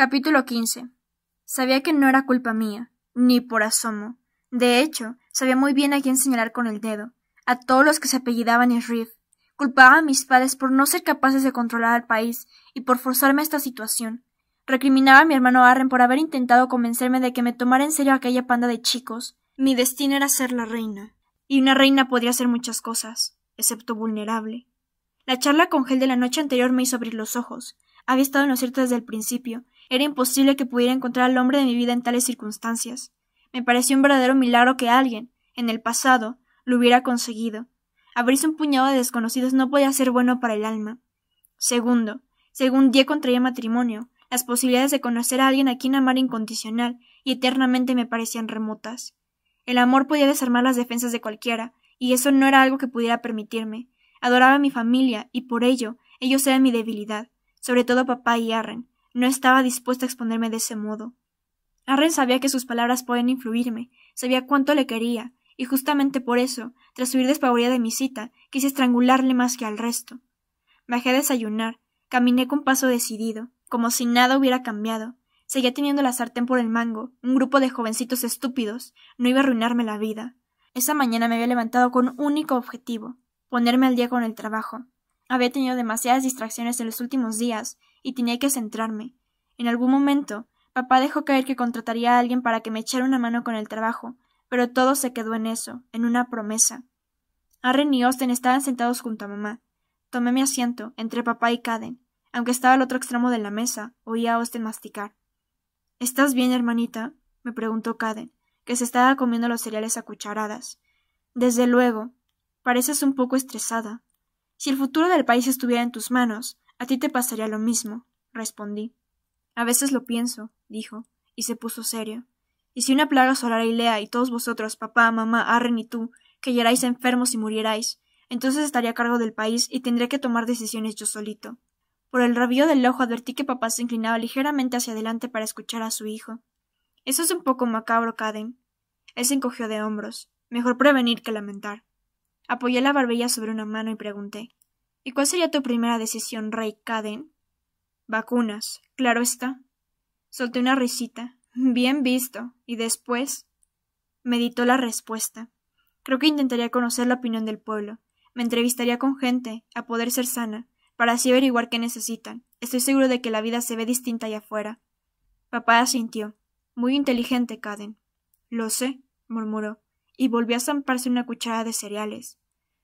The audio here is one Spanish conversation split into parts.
Capítulo 15. Sabía que no era culpa mía, ni por asomo. De hecho, sabía muy bien a quién señalar con el dedo, a todos los que se apellidaban Riff. Culpaba a mis padres por no ser capaces de controlar al país y por forzarme a esta situación. Recriminaba a mi hermano Arren por haber intentado convencerme de que me tomara en serio aquella panda de chicos. Mi destino era ser la reina. Y una reina podría hacer muchas cosas, excepto vulnerable. La charla con Gel de la noche anterior me hizo abrir los ojos. Había estado en lo cierto desde el principio, era imposible que pudiera encontrar al hombre de mi vida en tales circunstancias. Me pareció un verdadero milagro que alguien, en el pasado, lo hubiera conseguido. Abrirse un puñado de desconocidos no podía ser bueno para el alma. Segundo, según Die contraía matrimonio, las posibilidades de conocer a alguien a quien amar incondicional y eternamente me parecían remotas. El amor podía desarmar las defensas de cualquiera, y eso no era algo que pudiera permitirme. Adoraba a mi familia, y por ello ellos eran mi debilidad, sobre todo papá y Arren, no estaba dispuesta a exponerme de ese modo. Arren sabía que sus palabras pueden influirme, sabía cuánto le quería, y justamente por eso, tras huir despavorida de mi cita, quise estrangularle más que al resto. Bajé a desayunar, caminé con paso decidido, como si nada hubiera cambiado. Seguía teniendo la sartén por el mango, un grupo de jovencitos estúpidos, no iba a arruinarme la vida. Esa mañana me había levantado con un único objetivo, ponerme al día con el trabajo. Había tenido demasiadas distracciones en los últimos días y tenía que centrarme. En algún momento, papá dejó caer que contrataría a alguien para que me echara una mano con el trabajo, pero todo se quedó en eso, en una promesa. Arren y Osten estaban sentados junto a mamá. Tomé mi asiento, entre papá y Caden. Aunque estaba al otro extremo de la mesa, oía a Osten masticar. ¿Estás bien, hermanita? me preguntó Caden, que se estaba comiendo los cereales a cucharadas. Desde luego. Pareces un poco estresada. Si el futuro del país estuviera en tus manos, a ti te pasaría lo mismo, respondí. A veces lo pienso, dijo, y se puso serio. Y si una plaga solara y Lea y todos vosotros, papá, mamá, Arren y tú, cayerais enfermos y murierais, entonces estaría a cargo del país y tendré que tomar decisiones yo solito. Por el rabillo del ojo advertí que papá se inclinaba ligeramente hacia adelante para escuchar a su hijo. Eso es un poco macabro, Caden. Él se encogió de hombros. Mejor prevenir que lamentar. Apoyé la barbilla sobre una mano y pregunté ¿Y cuál sería tu primera decisión, Rey Caden? Vacunas, claro está. Solté una risita. Bien visto. Y después. Meditó la respuesta. Creo que intentaría conocer la opinión del pueblo. Me entrevistaría con gente, a poder ser sana, para así averiguar qué necesitan. Estoy seguro de que la vida se ve distinta allá afuera. Papá asintió. Muy inteligente, Caden. Lo sé, murmuró, y volvió a zamparse una cuchara de cereales.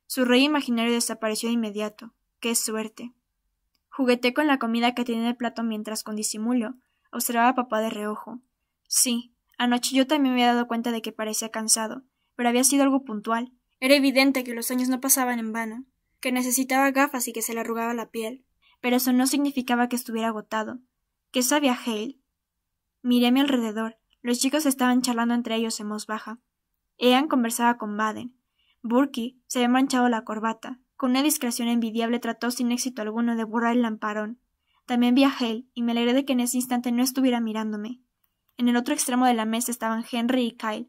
Su rey imaginario desapareció de inmediato. ¡Qué suerte! Jugueté con la comida que tenía en el plato mientras con disimulo observaba a papá de reojo. Sí, anoche yo también me había dado cuenta de que parecía cansado, pero había sido algo puntual. Era evidente que los años no pasaban en vano, que necesitaba gafas y que se le arrugaba la piel. Pero eso no significaba que estuviera agotado. ¿Qué sabía Hale? Miré a mi alrededor. Los chicos estaban charlando entre ellos en voz baja. Ean conversaba con Baden, Burke se había manchado la corbata. Con una discreción envidiable trató sin éxito alguno de borrar el lamparón. También vi a Hale, y me alegré de que en ese instante no estuviera mirándome. En el otro extremo de la mesa estaban Henry y Kyle.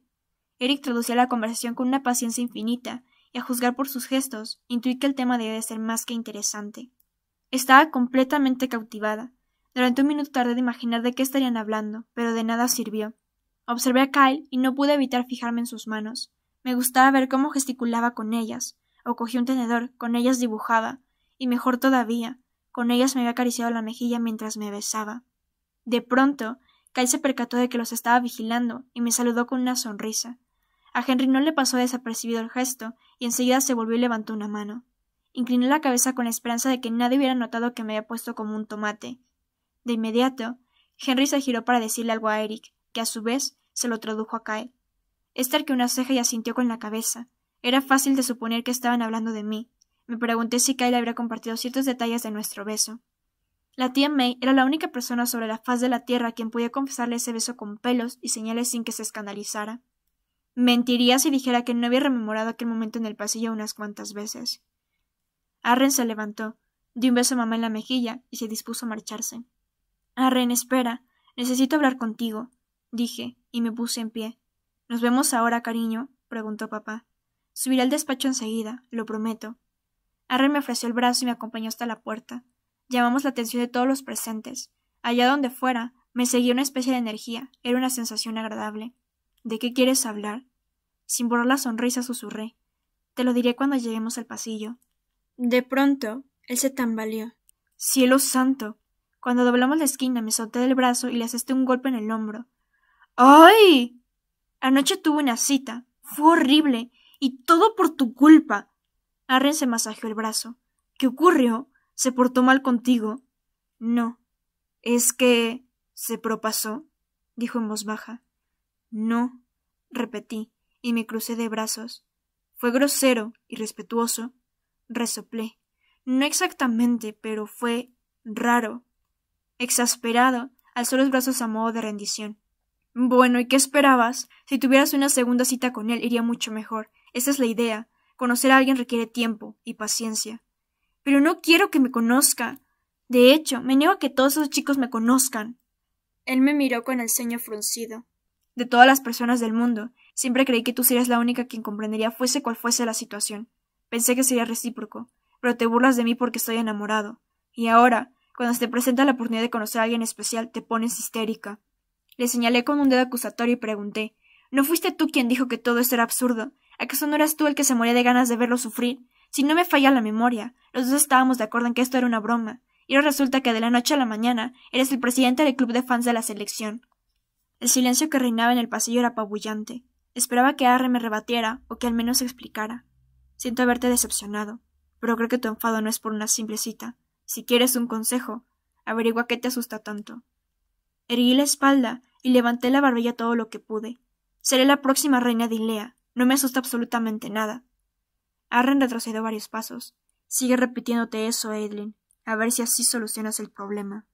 Eric traducía la conversación con una paciencia infinita, y a juzgar por sus gestos, intuí que el tema debía de ser más que interesante. Estaba completamente cautivada. Durante un minuto tardé de imaginar de qué estarían hablando, pero de nada sirvió. Observé a Kyle y no pude evitar fijarme en sus manos. Me gustaba ver cómo gesticulaba con ellas, o cogía un tenedor, con ellas dibujaba, y mejor todavía, con ellas me había acariciado la mejilla mientras me besaba. De pronto, Kyle se percató de que los estaba vigilando y me saludó con una sonrisa. A Henry no le pasó desapercibido el gesto y enseguida se volvió y levantó una mano. Incliné la cabeza con la esperanza de que nadie hubiera notado que me había puesto como un tomate. De inmediato, Henry se giró para decirle algo a Eric, que a su vez se lo tradujo a Kyle. Esta que una ceja y asintió con la cabeza. Era fácil de suponer que estaban hablando de mí. Me pregunté si Kyle habría compartido ciertos detalles de nuestro beso. La tía May era la única persona sobre la faz de la tierra a quien podía confesarle ese beso con pelos y señales sin que se escandalizara. Mentiría si dijera que no había rememorado aquel momento en el pasillo unas cuantas veces. Arren se levantó, dio un beso a mamá en la mejilla y se dispuso a marcharse. Arren, espera. Necesito hablar contigo, dije, y me puse en pie. ¿Nos vemos ahora, cariño? preguntó papá. Subiré al despacho enseguida, lo prometo. Arren me ofreció el brazo y me acompañó hasta la puerta. Llamamos la atención de todos los presentes. Allá donde fuera, me seguía una especie de energía, era una sensación agradable. ¿De qué quieres hablar? Sin borrar la sonrisa susurré. Te lo diré cuando lleguemos al pasillo. De pronto, él se tambaleó. Cielo santo. Cuando doblamos la esquina me solté del brazo y le asesté un golpe en el hombro. ¡Ay! Anoche tuve una cita. Fue horrible. Y todo por tu culpa. Arren se masajeó el brazo. ¿Qué ocurrió? ¿Se portó mal contigo? No. Es que. se propasó, dijo en voz baja. No, repetí, y me crucé de brazos. Fue grosero y respetuoso. Resoplé. No exactamente, pero fue raro. Exasperado, alzó los brazos a modo de rendición. Bueno, ¿y qué esperabas? Si tuvieras una segunda cita con él, iría mucho mejor. Esa es la idea. Conocer a alguien requiere tiempo y paciencia. Pero no quiero que me conozca. De hecho, me niego a que todos esos chicos me conozcan. Él me miró con el ceño fruncido. De todas las personas del mundo, siempre creí que tú serías la única quien comprendería fuese cual fuese la situación. Pensé que sería recíproco, pero te burlas de mí porque estoy enamorado. Y ahora, cuando se te presenta la oportunidad de conocer a alguien especial, te pones histérica. Le señalé con un dedo acusatorio y pregunté ¿No fuiste tú quien dijo que todo esto era absurdo? ¿Acaso no eras tú el que se moría de ganas de verlo sufrir? Si no me falla la memoria, los dos estábamos de acuerdo en que esto era una broma, y ahora resulta que de la noche a la mañana eres el presidente del club de fans de la selección. El silencio que reinaba en el pasillo era apabullante. Esperaba que Arre me rebatiera o que al menos explicara. Siento haberte decepcionado, pero creo que tu enfado no es por una simple cita. Si quieres un consejo, averigua qué te asusta tanto. Erguí la espalda y levanté la barbilla todo lo que pude. Seré la próxima reina de Ilea. No me asusta absolutamente nada. Arren retrocedió varios pasos. Sigue repitiéndote eso, Edlin A ver si así solucionas el problema.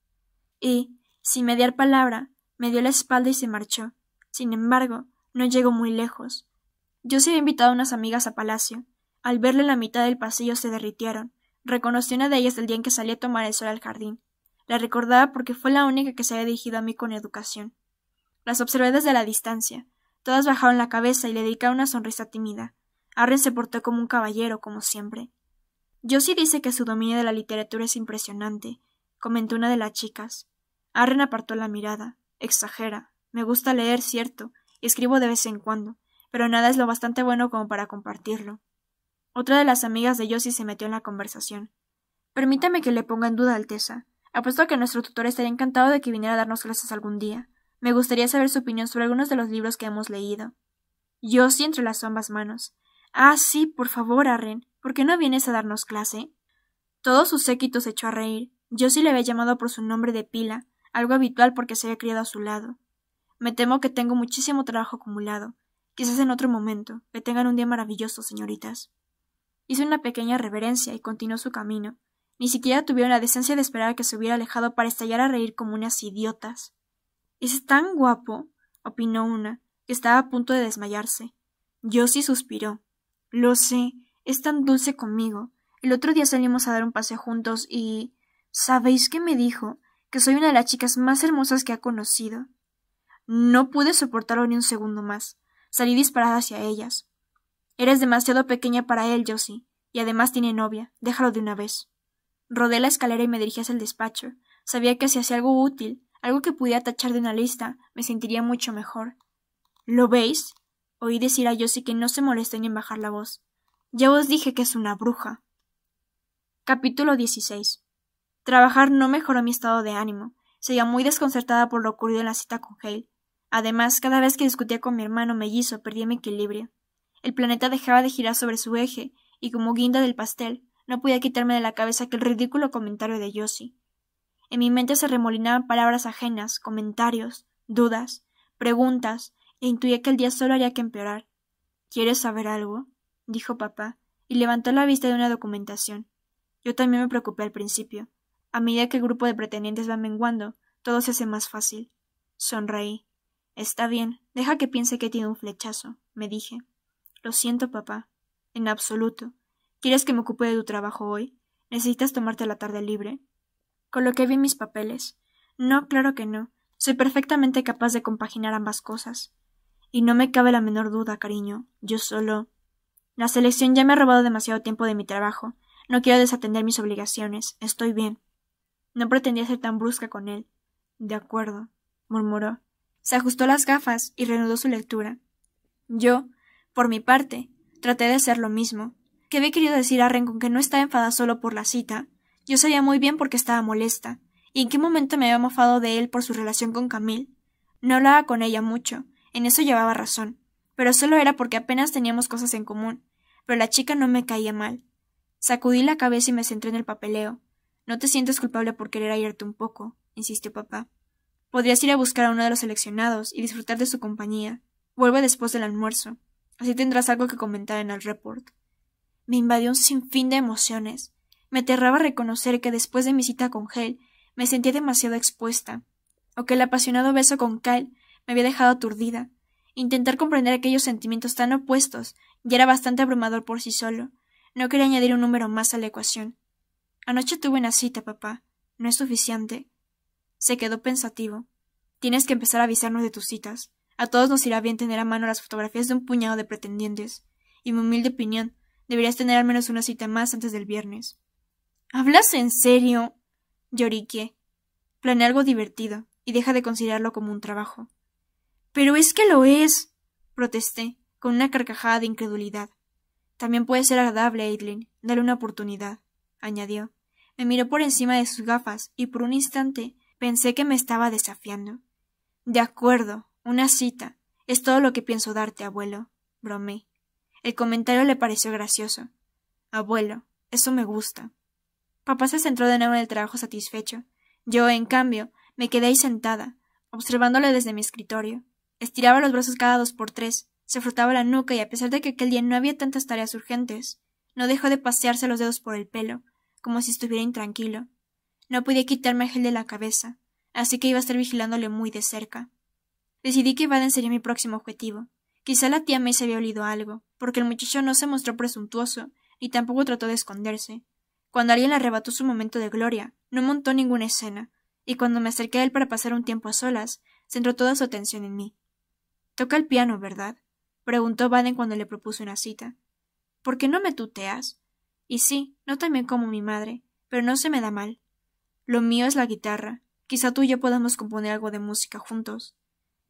Y, sin mediar palabra, me dio la espalda y se marchó. Sin embargo, no llegó muy lejos. Yo se había invitado a unas amigas a palacio. Al verle en la mitad del pasillo se derritieron. Reconocí una de ellas el día en que salí a tomar el sol al jardín. La recordaba porque fue la única que se había dirigido a mí con educación. Las observé desde la distancia. Todas bajaron la cabeza y le dedicaron una sonrisa tímida. Arren se portó como un caballero, como siempre. Josie dice que su dominio de la literatura es impresionante, comentó una de las chicas. Arren apartó la mirada. Exagera. Me gusta leer, cierto, y escribo de vez en cuando, pero nada es lo bastante bueno como para compartirlo. Otra de las amigas de Josie se metió en la conversación. Permítame que le ponga en duda, Alteza. Apuesto a que nuestro tutor estaría encantado de que viniera a darnos clases algún día. Me gustaría saber su opinión sobre algunos de los libros que hemos leído. Yo entre las ambas manos. Ah, sí, por favor, Arren, ¿por qué no vienes a darnos clase? Todo su séquito se echó a reír. Yo sí le había llamado por su nombre de pila, algo habitual porque se había criado a su lado. Me temo que tengo muchísimo trabajo acumulado. Quizás en otro momento. Que tengan un día maravilloso, señoritas. Hizo una pequeña reverencia y continuó su camino. Ni siquiera tuvieron la decencia de esperar a que se hubiera alejado para estallar a reír como unas idiotas. Es tan guapo, opinó una, que estaba a punto de desmayarse. Josie suspiró. Lo sé, es tan dulce conmigo. El otro día salimos a dar un paseo juntos y. ¿Sabéis qué me dijo? Que soy una de las chicas más hermosas que ha conocido. No pude soportarlo ni un segundo más. Salí disparada hacia ellas. Eres demasiado pequeña para él, Josie, y además tiene novia. Déjalo de una vez. Rodé la escalera y me dirigí hacia el despacho. Sabía que si hacía algo útil, algo que pudiera tachar de una lista, me sentiría mucho mejor. ¿Lo veis? Oí decir a Josie que no se molesté ni en bajar la voz. Ya os dije que es una bruja. Capítulo 16. Trabajar no mejoró mi estado de ánimo. Seguía muy desconcertada por lo ocurrido en la cita con Hale. Además, cada vez que discutía con mi hermano mellizo, perdía mi equilibrio. El planeta dejaba de girar sobre su eje, y como guinda del pastel, no podía quitarme de la cabeza aquel ridículo comentario de Josie. En mi mente se remolinaban palabras ajenas, comentarios, dudas, preguntas, e intuí que el día solo haría que empeorar. ¿Quieres saber algo? dijo papá, y levantó la vista de una documentación. Yo también me preocupé al principio. A medida que el grupo de pretendientes va menguando, todo se hace más fácil. Sonreí. Está bien, deja que piense que tiene un flechazo, me dije. Lo siento, papá. En absoluto. ¿Quieres que me ocupe de tu trabajo hoy? ¿Necesitas tomarte la tarde libre? lo que vi mis papeles. No, claro que no. Soy perfectamente capaz de compaginar ambas cosas. Y no me cabe la menor duda, cariño. Yo solo. La selección ya me ha robado demasiado tiempo de mi trabajo. No quiero desatender mis obligaciones. Estoy bien. No pretendía ser tan brusca con él. De acuerdo, murmuró. Se ajustó las gafas y reanudó su lectura. Yo, por mi parte, traté de hacer lo mismo. ¿Qué había querido decir a Ren con que no está enfada solo por la cita, yo sabía muy bien por qué estaba molesta, y en qué momento me había mofado de él por su relación con Camille. No hablaba con ella mucho, en eso llevaba razón, pero solo era porque apenas teníamos cosas en común, pero la chica no me caía mal. Sacudí la cabeza y me centré en el papeleo. No te sientes culpable por querer hallarte un poco, insistió papá. Podrías ir a buscar a uno de los seleccionados y disfrutar de su compañía. Vuelve después del almuerzo. Así tendrás algo que comentar en el report. Me invadió un sinfín de emociones. Me aterraba reconocer que después de mi cita con Hell me sentía demasiado expuesta, o que el apasionado beso con Kyle me había dejado aturdida. Intentar comprender aquellos sentimientos tan opuestos ya era bastante abrumador por sí solo. No quería añadir un número más a la ecuación. Anoche tuve una cita, papá. No es suficiente. Se quedó pensativo. Tienes que empezar a avisarnos de tus citas. A todos nos irá bien tener a mano las fotografías de un puñado de pretendientes. Y mi humilde opinión, deberías tener al menos una cita más antes del viernes. ¿Hablas en serio? lloriqué. Planeé algo divertido y deja de considerarlo como un trabajo. Pero es que lo es, protesté, con una carcajada de incredulidad. También puede ser agradable, Aitlin. Dale una oportunidad, añadió. Me miró por encima de sus gafas y por un instante pensé que me estaba desafiando. De acuerdo, una cita. Es todo lo que pienso darte, abuelo, bromé. El comentario le pareció gracioso. Abuelo, eso me gusta. Papá se centró de nuevo en el trabajo satisfecho. Yo, en cambio, me quedé ahí sentada, observándole desde mi escritorio. Estiraba los brazos cada dos por tres, se frotaba la nuca y a pesar de que aquel día no había tantas tareas urgentes, no dejó de pasearse los dedos por el pelo, como si estuviera intranquilo. No podía quitarme el gel de la cabeza, así que iba a estar vigilándole muy de cerca. Decidí que Baden sería mi próximo objetivo. Quizá la tía me se había olido algo, porque el muchacho no se mostró presuntuoso, ni tampoco trató de esconderse cuando alguien le arrebató su momento de gloria, no montó ninguna escena, y cuando me acerqué a él para pasar un tiempo a solas, centró toda su atención en mí. Toca el piano, ¿verdad? preguntó Baden cuando le propuse una cita. ¿Por qué no me tuteas? Y sí, no también como mi madre, pero no se me da mal. Lo mío es la guitarra. Quizá tú y yo podamos componer algo de música juntos.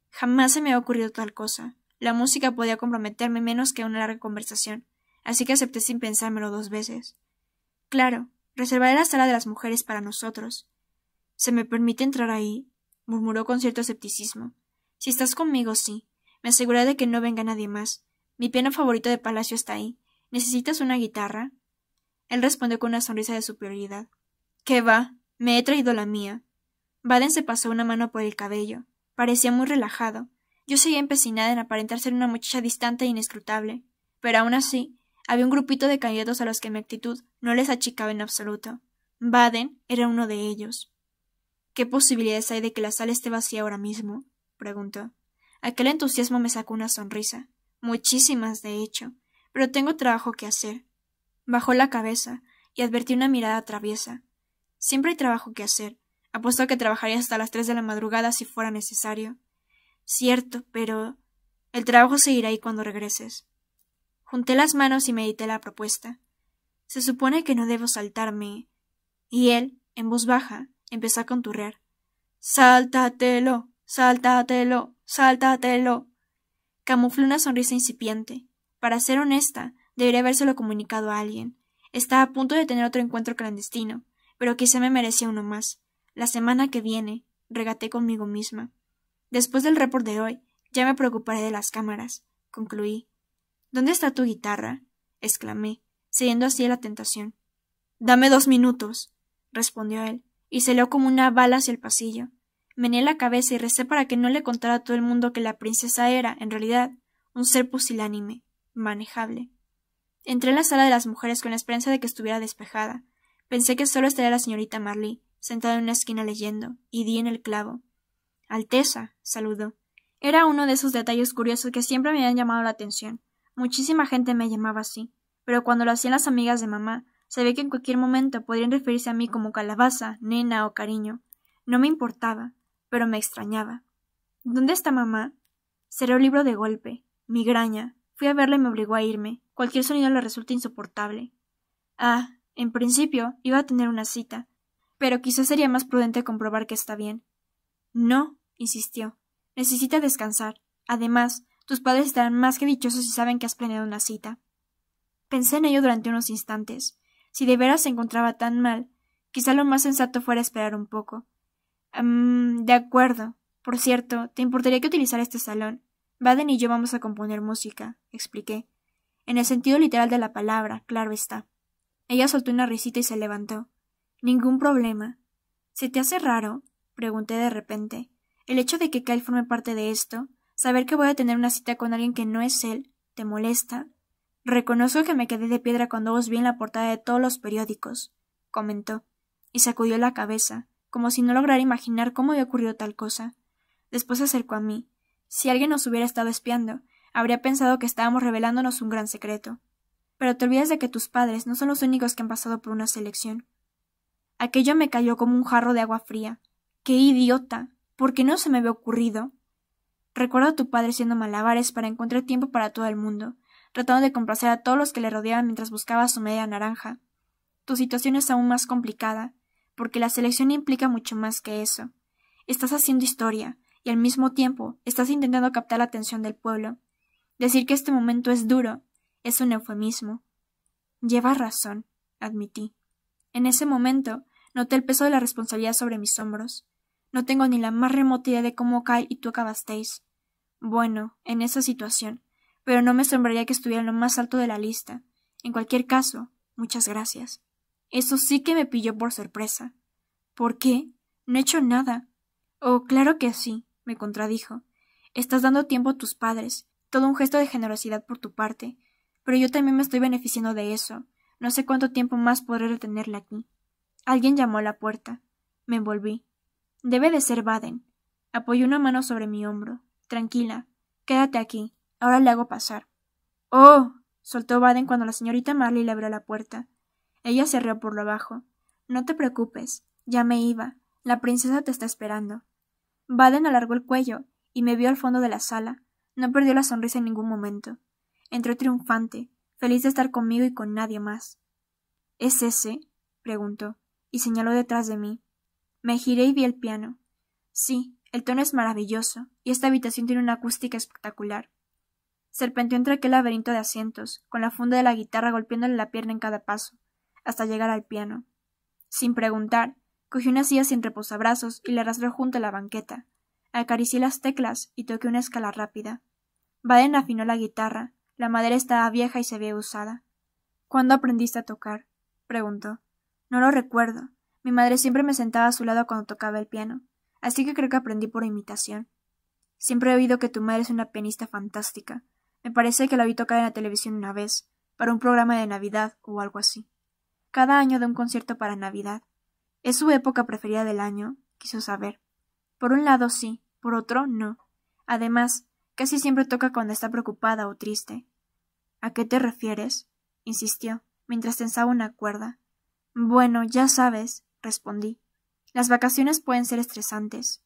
Jamás se me ha ocurrido tal cosa. La música podía comprometerme menos que una larga conversación, así que acepté sin pensármelo dos veces. Claro, reservaré la sala de las mujeres para nosotros. ¿Se me permite entrar ahí? murmuró con cierto escepticismo. Si estás conmigo, sí. Me aseguraré de que no venga nadie más. Mi piano favorito de palacio está ahí. ¿Necesitas una guitarra? Él respondió con una sonrisa de superioridad. ¿Qué va? Me he traído la mía. Baden se pasó una mano por el cabello. Parecía muy relajado. Yo seguía empecinada en aparentar ser una muchacha distante e inescrutable. Pero aún así, había un grupito de candidatos a los que mi actitud no les achicaba en absoluto. Baden era uno de ellos. ¿Qué posibilidades hay de que la sala esté vacía ahora mismo? preguntó. Aquel entusiasmo me sacó una sonrisa. Muchísimas, de hecho. Pero tengo trabajo que hacer. Bajó la cabeza y advertí una mirada traviesa. Siempre hay trabajo que hacer. Apuesto a que trabajaría hasta las tres de la madrugada si fuera necesario. Cierto, pero. El trabajo seguirá ahí cuando regreses. Junté las manos y medité la propuesta. Se supone que no debo saltarme. Y él, en voz baja, empezó a conturrear. Sáltatelo, sáltatelo, sáltatelo. Camuflé una sonrisa incipiente. Para ser honesta, debería habérselo comunicado a alguien. Estaba a punto de tener otro encuentro clandestino, pero quizá me merecía uno más. La semana que viene, regaté conmigo misma. Después del report de hoy, ya me preocuparé de las cámaras, concluí. ¿Dónde está tu guitarra? exclamé, siguiendo así la tentación. Dame dos minutos, respondió él, y se leó como una bala hacia el pasillo. Mené la cabeza y recé para que no le contara a todo el mundo que la princesa era, en realidad, un ser pusilánime, manejable. Entré en la sala de las mujeres con la esperanza de que estuviera despejada. Pensé que solo estaría la señorita Marley, sentada en una esquina leyendo, y di en el clavo. Alteza, saludó. Era uno de esos detalles curiosos que siempre me habían llamado la atención. Muchísima gente me llamaba así, pero cuando lo hacían las amigas de mamá, sabía que en cualquier momento podrían referirse a mí como calabaza, nena o cariño. No me importaba, pero me extrañaba. ¿Dónde está mamá? Seré un libro de golpe. Migraña. Fui a verla y me obligó a irme. Cualquier sonido le resulta insoportable. Ah, en principio iba a tener una cita, pero quizás sería más prudente comprobar que está bien. No, insistió. Necesita descansar. Además, tus padres estarán más que dichosos si saben que has planeado una cita. Pensé en ello durante unos instantes. Si de veras se encontraba tan mal, quizá lo más sensato fuera esperar un poco. de acuerdo. Por cierto, te importaría que utilizara este salón. Baden y yo vamos a componer música, expliqué. En el sentido literal de la palabra, claro está. Ella soltó una risita y se levantó. Ningún problema. ¿Se te hace raro? pregunté de repente. El hecho de que Kyle forme parte de esto, Saber que voy a tener una cita con alguien que no es él, ¿te molesta? Reconozco que me quedé de piedra cuando os vi en la portada de todos los periódicos, comentó, y sacudió la cabeza, como si no lograra imaginar cómo había ocurrido tal cosa. Después se acercó a mí. Si alguien nos hubiera estado espiando, habría pensado que estábamos revelándonos un gran secreto. Pero te olvidas de que tus padres no son los únicos que han pasado por una selección. Aquello me cayó como un jarro de agua fría. ¡Qué idiota! ¿Por qué no se me había ocurrido? Recuerdo a tu padre siendo malabares para encontrar tiempo para todo el mundo, tratando de complacer a todos los que le rodeaban mientras buscaba su media naranja. Tu situación es aún más complicada, porque la selección implica mucho más que eso. Estás haciendo historia, y al mismo tiempo estás intentando captar la atención del pueblo. Decir que este momento es duro es un eufemismo. Llevas razón, admití. En ese momento noté el peso de la responsabilidad sobre mis hombros. No tengo ni la más remota idea de cómo Kyle y tú acabasteis. Bueno, en esa situación, pero no me asombraría que estuviera en lo más alto de la lista. En cualquier caso, muchas gracias. Eso sí que me pilló por sorpresa. ¿Por qué? No he hecho nada. Oh, claro que sí, me contradijo. Estás dando tiempo a tus padres, todo un gesto de generosidad por tu parte, pero yo también me estoy beneficiando de eso. No sé cuánto tiempo más podré retenerla aquí. Alguien llamó a la puerta. Me envolví. Debe de ser Baden. Apoyó una mano sobre mi hombro. Tranquila. Quédate aquí. Ahora le hago pasar. Oh. soltó Baden cuando la señorita Marley le abrió la puerta. Ella se rió por lo bajo. No te preocupes. Ya me iba. La princesa te está esperando. Baden alargó el cuello y me vio al fondo de la sala. No perdió la sonrisa en ningún momento. Entró triunfante, feliz de estar conmigo y con nadie más. ¿Es ese? preguntó, y señaló detrás de mí. Me giré y vi el piano. Sí, el tono es maravilloso, y esta habitación tiene una acústica espectacular. Serpenteó entre aquel laberinto de asientos, con la funda de la guitarra golpeándole la pierna en cada paso, hasta llegar al piano. Sin preguntar, cogí una silla sin reposabrazos y la arrastré junto a la banqueta. Acaricié las teclas y toqué una escala rápida. Baden afinó la guitarra. La madera estaba vieja y se ve usada. ¿Cuándo aprendiste a tocar? preguntó. No lo recuerdo. Mi madre siempre me sentaba a su lado cuando tocaba el piano, así que creo que aprendí por imitación. Siempre he oído que tu madre es una pianista fantástica. Me parece que la vi tocar en la televisión una vez, para un programa de Navidad o algo así. Cada año da un concierto para Navidad. Es su época preferida del año, quiso saber. Por un lado sí, por otro no. Además, casi siempre toca cuando está preocupada o triste. ¿A qué te refieres? insistió, mientras tensaba una cuerda. Bueno, ya sabes, respondí. Las vacaciones pueden ser estresantes.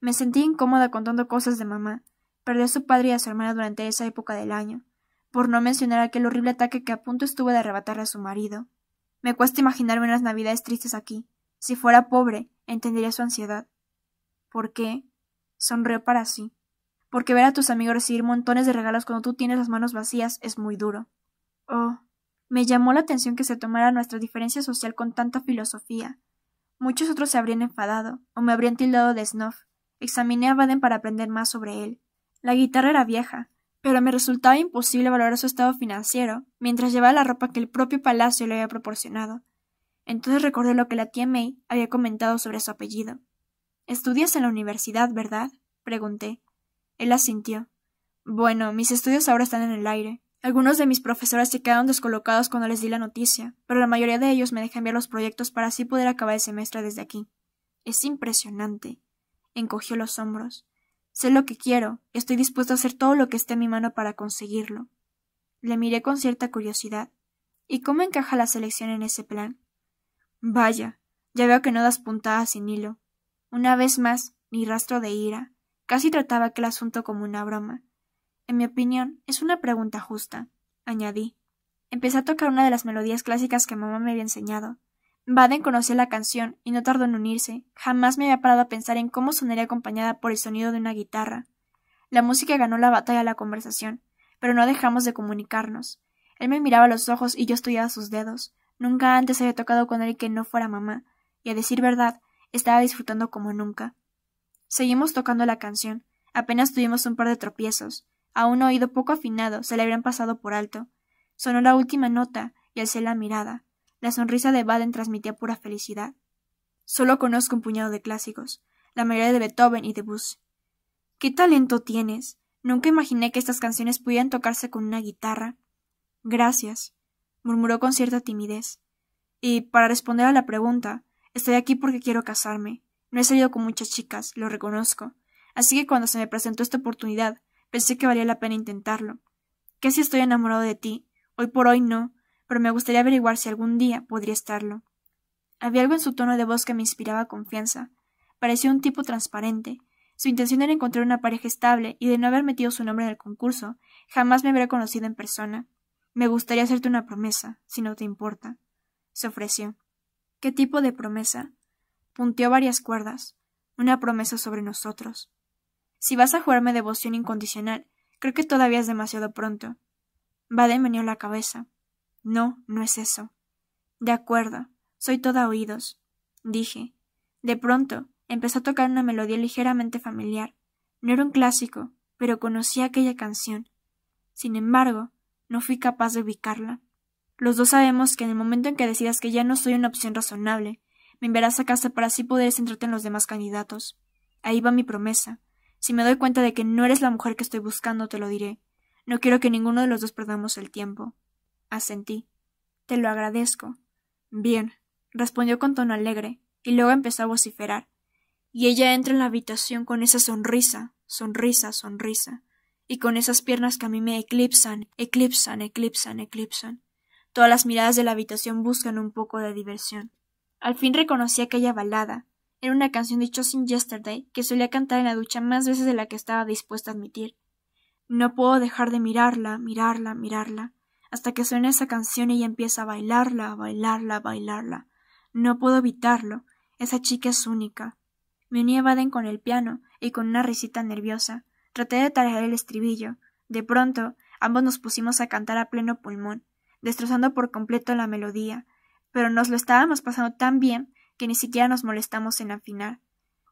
Me sentí incómoda contando cosas de mamá. Perdió a su padre y a su hermana durante esa época del año, por no mencionar aquel horrible ataque que a punto estuve de arrebatarle a su marido. Me cuesta imaginarme unas navidades tristes aquí. Si fuera pobre, entendería su ansiedad. ¿Por qué? Sonrió para sí. Porque ver a tus amigos recibir montones de regalos cuando tú tienes las manos vacías es muy duro. Oh. Me llamó la atención que se tomara nuestra diferencia social con tanta filosofía, Muchos otros se habrían enfadado, o me habrían tildado de snob. Examiné a Baden para aprender más sobre él. La guitarra era vieja, pero me resultaba imposible valorar su estado financiero mientras llevaba la ropa que el propio palacio le había proporcionado. Entonces recordé lo que la tía May había comentado sobre su apellido. Estudias en la universidad, ¿verdad? pregunté. Él asintió. Bueno, mis estudios ahora están en el aire. Algunos de mis profesores se quedaron descolocados cuando les di la noticia, pero la mayoría de ellos me dejan ver los proyectos para así poder acabar el semestre desde aquí. Es impresionante. Encogió los hombros. Sé lo que quiero, estoy dispuesto a hacer todo lo que esté en mi mano para conseguirlo. Le miré con cierta curiosidad. ¿Y cómo encaja la selección en ese plan? Vaya, ya veo que no das puntadas sin hilo. Una vez más, ni rastro de ira. Casi trataba aquel asunto como una broma, en mi opinión, es una pregunta justa, añadí. Empecé a tocar una de las melodías clásicas que mamá me había enseñado. Baden conocía la canción y no tardó en unirse. Jamás me había parado a pensar en cómo sonaría acompañada por el sonido de una guitarra. La música ganó la batalla a la conversación, pero no dejamos de comunicarnos. Él me miraba a los ojos y yo estudiaba sus dedos. Nunca antes había tocado con él que no fuera mamá, y a decir verdad, estaba disfrutando como nunca. Seguimos tocando la canción. Apenas tuvimos un par de tropiezos. A un oído poco afinado se le habrían pasado por alto. Sonó la última nota y alcé la mirada. La sonrisa de Baden transmitía pura felicidad. Solo conozco un puñado de clásicos, la mayoría de Beethoven y de Bus. ¡Qué talento tienes! Nunca imaginé que estas canciones pudieran tocarse con una guitarra. Gracias, murmuró con cierta timidez. Y, para responder a la pregunta, estoy aquí porque quiero casarme. No he salido con muchas chicas, lo reconozco. Así que cuando se me presentó esta oportunidad, pensé que valía la pena intentarlo. ¿Qué si estoy enamorado de ti? Hoy por hoy no, pero me gustaría averiguar si algún día podría estarlo. Había algo en su tono de voz que me inspiraba confianza. Parecía un tipo transparente. Su intención era encontrar una pareja estable y de no haber metido su nombre en el concurso, jamás me habría conocido en persona. Me gustaría hacerte una promesa, si no te importa. Se ofreció. ¿Qué tipo de promesa? Punteó varias cuerdas. Una promesa sobre nosotros. Si vas a jugarme devoción incondicional, creo que todavía es demasiado pronto. de meneó la cabeza. No, no es eso. De acuerdo, soy toda oídos, dije. De pronto, empezó a tocar una melodía ligeramente familiar. No era un clásico, pero conocía aquella canción. Sin embargo, no fui capaz de ubicarla. Los dos sabemos que en el momento en que decidas que ya no soy una opción razonable, me enviarás a casa para así poder centrarte en los demás candidatos. Ahí va mi promesa. Si me doy cuenta de que no eres la mujer que estoy buscando, te lo diré. No quiero que ninguno de los dos perdamos el tiempo. Asentí. Te lo agradezco. Bien, respondió con tono alegre, y luego empezó a vociferar. Y ella entra en la habitación con esa sonrisa, sonrisa, sonrisa, y con esas piernas que a mí me eclipsan, eclipsan, eclipsan, eclipsan. Todas las miradas de la habitación buscan un poco de diversión. Al fin reconocí aquella balada, era una canción de sin Yesterday que solía cantar en la ducha más veces de la que estaba dispuesta a admitir. No puedo dejar de mirarla, mirarla, mirarla, hasta que suena esa canción y ella empieza a bailarla, a bailarla, a bailarla. No puedo evitarlo. Esa chica es única. Me uní a Baden con el piano y con una risita nerviosa. Traté de tarear el estribillo. De pronto, ambos nos pusimos a cantar a pleno pulmón, destrozando por completo la melodía, pero nos lo estábamos pasando tan bien que ni siquiera nos molestamos en afinar.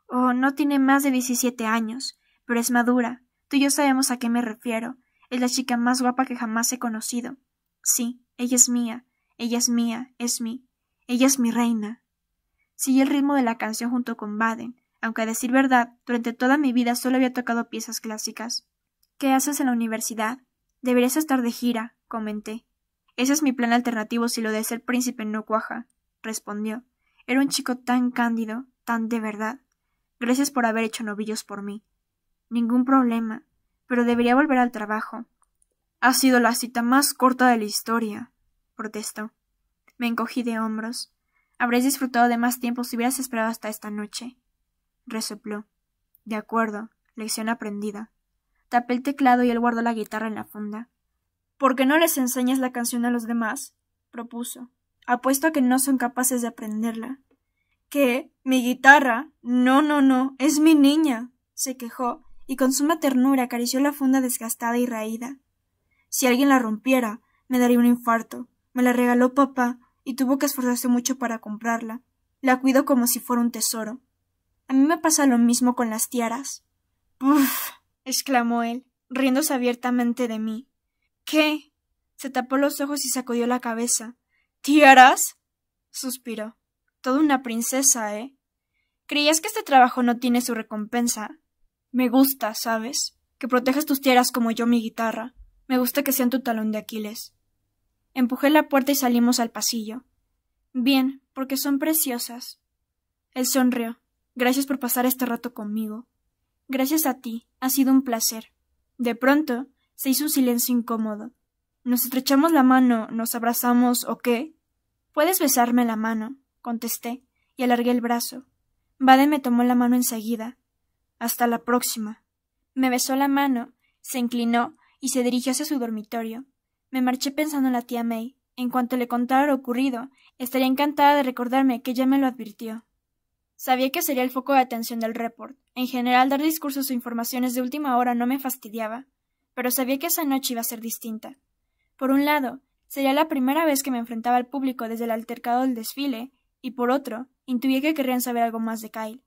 Oh, no tiene más de 17 años, pero es madura. Tú y yo sabemos a qué me refiero. Es la chica más guapa que jamás he conocido. Sí, ella es mía, ella es mía, es mí. ella es mi reina. Siguió el ritmo de la canción junto con Baden, aunque a decir verdad, durante toda mi vida solo había tocado piezas clásicas. ¿Qué haces en la universidad? Deberías estar de gira, comenté. Ese es mi plan alternativo si lo de ser príncipe no cuaja, respondió. Era un chico tan cándido, tan de verdad. Gracias por haber hecho novillos por mí. Ningún problema, pero debería volver al trabajo. Ha sido la cita más corta de la historia, protestó. Me encogí de hombros. Habréis disfrutado de más tiempo si hubieras esperado hasta esta noche. Resopló. De acuerdo, lección aprendida. Tapé el teclado y él guardó la guitarra en la funda. ¿Por qué no les enseñas la canción a los demás? propuso. Apuesto a que no son capaces de aprenderla. —¿Qué? mi guitarra. No, no, no. Es mi niña. se quejó, y con suma ternura acarició la funda desgastada y raída. Si alguien la rompiera, me daría un infarto. Me la regaló papá, y tuvo que esforzarse mucho para comprarla. La cuido como si fuera un tesoro. A mí me pasa lo mismo con las tiaras. Uf. exclamó él, riéndose abiertamente de mí. ¿Qué? Se tapó los ojos y sacudió la cabeza. —¿Tierras? suspiró. Toda una princesa, ¿eh? ¿Creías que este trabajo no tiene su recompensa? Me gusta, ¿sabes? Que protejas tus tierras como yo mi guitarra. Me gusta que sean tu talón de Aquiles. Empujé la puerta y salimos al pasillo. Bien, porque son preciosas. Él sonrió. Gracias por pasar este rato conmigo. Gracias a ti, ha sido un placer. De pronto, se hizo un silencio incómodo. Nos estrechamos la mano, nos abrazamos, ¿o qué? Puedes besarme la mano, contesté, y alargué el brazo. Bade me tomó la mano enseguida. Hasta la próxima. Me besó la mano, se inclinó y se dirigió hacia su dormitorio. Me marché pensando en la tía May. En cuanto le contara lo ocurrido, estaría encantada de recordarme que ya me lo advirtió. Sabía que sería el foco de atención del report. En general, dar discursos o informaciones de última hora no me fastidiaba, pero sabía que esa noche iba a ser distinta. Por un lado, sería la primera vez que me enfrentaba al público desde el altercado del desfile, y por otro, intuí que querrían saber algo más de Kyle.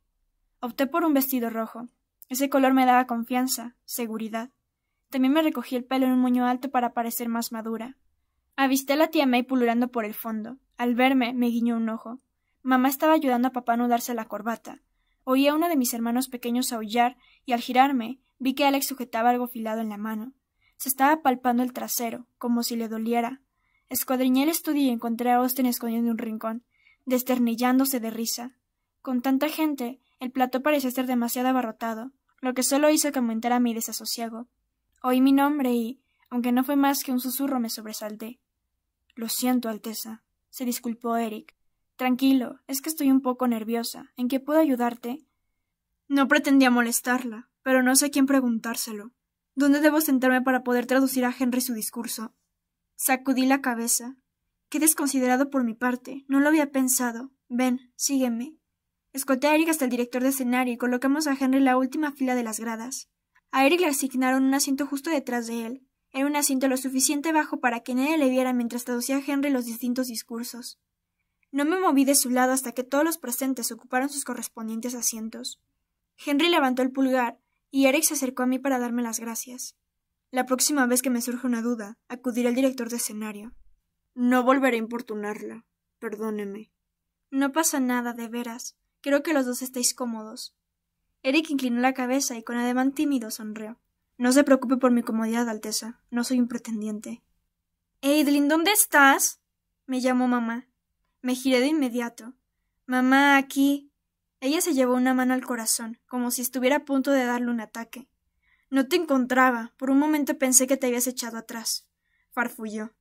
Opté por un vestido rojo. Ese color me daba confianza, seguridad. También me recogí el pelo en un moño alto para parecer más madura. Avisté a la tía May pululando por el fondo. Al verme, me guiñó un ojo. Mamá estaba ayudando a papá a anudarse la corbata. Oí a uno de mis hermanos pequeños aullar y al girarme vi que Alex sujetaba algo filado en la mano. Se estaba palpando el trasero, como si le doliera. Escuadriñé el estudio y encontré a Austin escondido en un rincón, desternillándose de risa. Con tanta gente, el plato parecía ser demasiado abarrotado, lo que solo hizo que aumentara mi desasosiego. Oí mi nombre y, aunque no fue más que un susurro, me sobresalté. Lo siento, Alteza, se disculpó Eric. Tranquilo, es que estoy un poco nerviosa. ¿En qué puedo ayudarte? No pretendía molestarla, pero no sé quién preguntárselo. ¿Dónde debo sentarme para poder traducir a Henry su discurso? Sacudí la cabeza. Qué desconsiderado por mi parte. No lo había pensado. Ven, sígueme. Escoté a Eric hasta el director de escenario y colocamos a Henry en la última fila de las gradas. A Eric le asignaron un asiento justo detrás de él. Era un asiento lo suficiente bajo para que nadie le viera mientras traducía a Henry los distintos discursos. No me moví de su lado hasta que todos los presentes ocuparon sus correspondientes asientos. Henry levantó el pulgar y Eric se acercó a mí para darme las gracias. La próxima vez que me surge una duda, acudiré al director de escenario. No volveré a importunarla. Perdóneme. No pasa nada, de veras. Creo que los dos estáis cómodos. Eric inclinó la cabeza y con ademán tímido sonrió. No se preocupe por mi comodidad, Alteza. No soy un pretendiente. ¡Eidlyn, ¿dónde estás? me llamó mamá. Me giré de inmediato. Mamá, aquí. Ella se llevó una mano al corazón, como si estuviera a punto de darle un ataque. No te encontraba. Por un momento pensé que te habías echado atrás. Farfulló.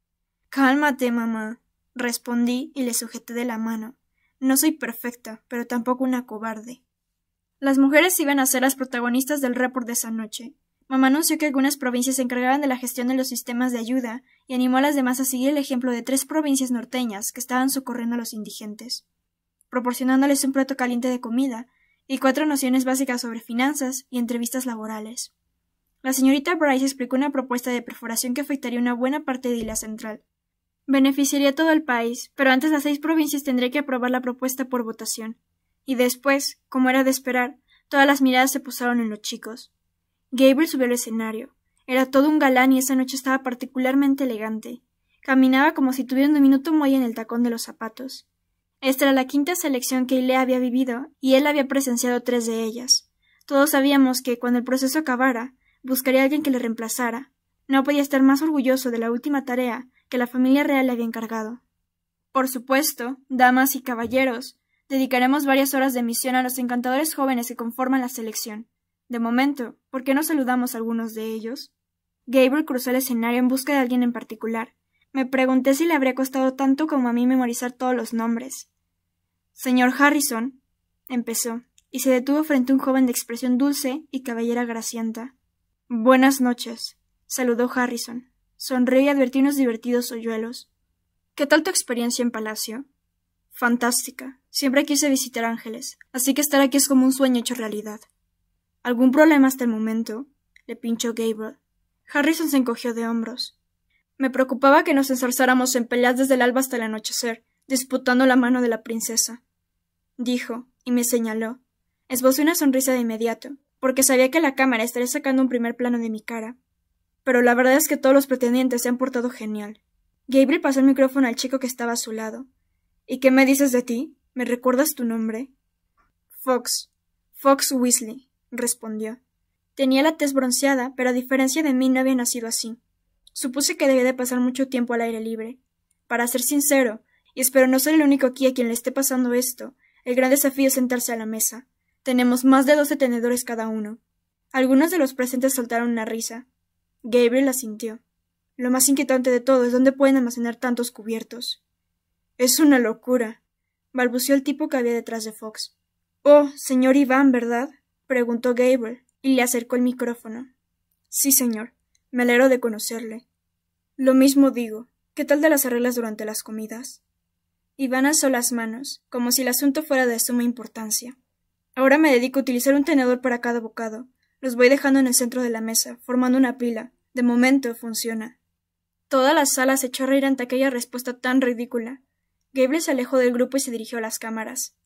Cálmate, mamá. Respondí y le sujeté de la mano. No soy perfecta, pero tampoco una cobarde. Las mujeres iban a ser las protagonistas del report de esa noche. Mamá anunció que algunas provincias se encargaban de la gestión de los sistemas de ayuda y animó a las demás a seguir el ejemplo de tres provincias norteñas que estaban socorriendo a los indigentes proporcionándoles un plato caliente de comida y cuatro nociones básicas sobre finanzas y entrevistas laborales. La señorita Bryce explicó una propuesta de perforación que afectaría una buena parte de Isla Central. Beneficiaría a todo el país, pero antes las seis provincias tendría que aprobar la propuesta por votación. Y después, como era de esperar, todas las miradas se posaron en los chicos. Gabriel subió al escenario. Era todo un galán y esa noche estaba particularmente elegante. Caminaba como si tuviera un minuto muelle en el tacón de los zapatos. Esta era la quinta selección que Ilea había vivido, y él había presenciado tres de ellas. Todos sabíamos que, cuando el proceso acabara, buscaría a alguien que le reemplazara. No podía estar más orgulloso de la última tarea que la familia real le había encargado. Por supuesto, damas y caballeros, dedicaremos varias horas de misión a los encantadores jóvenes que conforman la selección. De momento, ¿por qué no saludamos a algunos de ellos? Gabriel cruzó el escenario en busca de alguien en particular. Me pregunté si le habría costado tanto como a mí memorizar todos los nombres. Señor Harrison, empezó, y se detuvo frente a un joven de expresión dulce y cabellera gracienta. Buenas noches, saludó Harrison. Sonrió y advertí unos divertidos hoyuelos. ¿Qué tal tu experiencia en Palacio? Fantástica. Siempre quise visitar ángeles, así que estar aquí es como un sueño hecho realidad. ¿Algún problema hasta el momento? le pinchó Gabriel. Harrison se encogió de hombros. Me preocupaba que nos ensalzáramos en peleas desde el alba hasta el anochecer, disputando la mano de la princesa. Dijo, y me señaló. Esbozó una sonrisa de inmediato, porque sabía que la cámara estaría sacando un primer plano de mi cara. Pero la verdad es que todos los pretendientes se han portado genial. Gabriel pasó el micrófono al chico que estaba a su lado. ¿Y qué me dices de ti? ¿Me recuerdas tu nombre? Fox. Fox Weasley, respondió. Tenía la tez bronceada, pero a diferencia de mí no había nacido así. Supuse que debía de pasar mucho tiempo al aire libre. Para ser sincero, y espero no ser el único aquí a quien le esté pasando esto. El gran desafío es sentarse a la mesa. Tenemos más de doce tenedores cada uno. Algunos de los presentes soltaron una risa. Gabriel sintió. Lo más inquietante de todo es dónde pueden almacenar tantos cubiertos. Es una locura, Balbuceó el tipo que había detrás de Fox. Oh, señor Iván, ¿verdad? preguntó Gabriel y le acercó el micrófono. Sí, señor. Me alegro de conocerle. Lo mismo digo. ¿Qué tal de las arreglas durante las comidas? Iván alzó las manos, como si el asunto fuera de suma importancia. Ahora me dedico a utilizar un tenedor para cada bocado. Los voy dejando en el centro de la mesa, formando una pila. De momento funciona. Toda la sala se echó a reír ante aquella respuesta tan ridícula. Gable se alejó del grupo y se dirigió a las cámaras.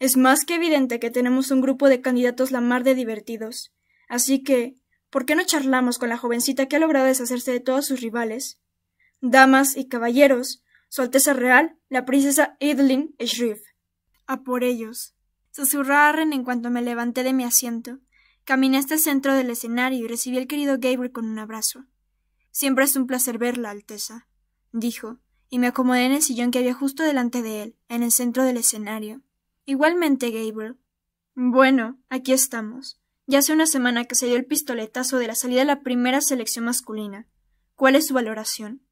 Es más que evidente que tenemos un grupo de candidatos la mar de divertidos. Así que, ¿por qué no charlamos con la jovencita que ha logrado deshacerse de todos sus rivales? Damas y caballeros, su Alteza Real, la princesa Edling Shrif. A por ellos. Susurraron en cuanto me levanté de mi asiento. Caminé hasta el centro del escenario y recibí al querido Gabriel con un abrazo. Siempre es un placer verla, Alteza, dijo, y me acomodé en el sillón que había justo delante de él, en el centro del escenario. Igualmente, Gabriel. Bueno, aquí estamos. Ya hace una semana que se dio el pistoletazo de la salida de la primera selección masculina. ¿Cuál es su valoración?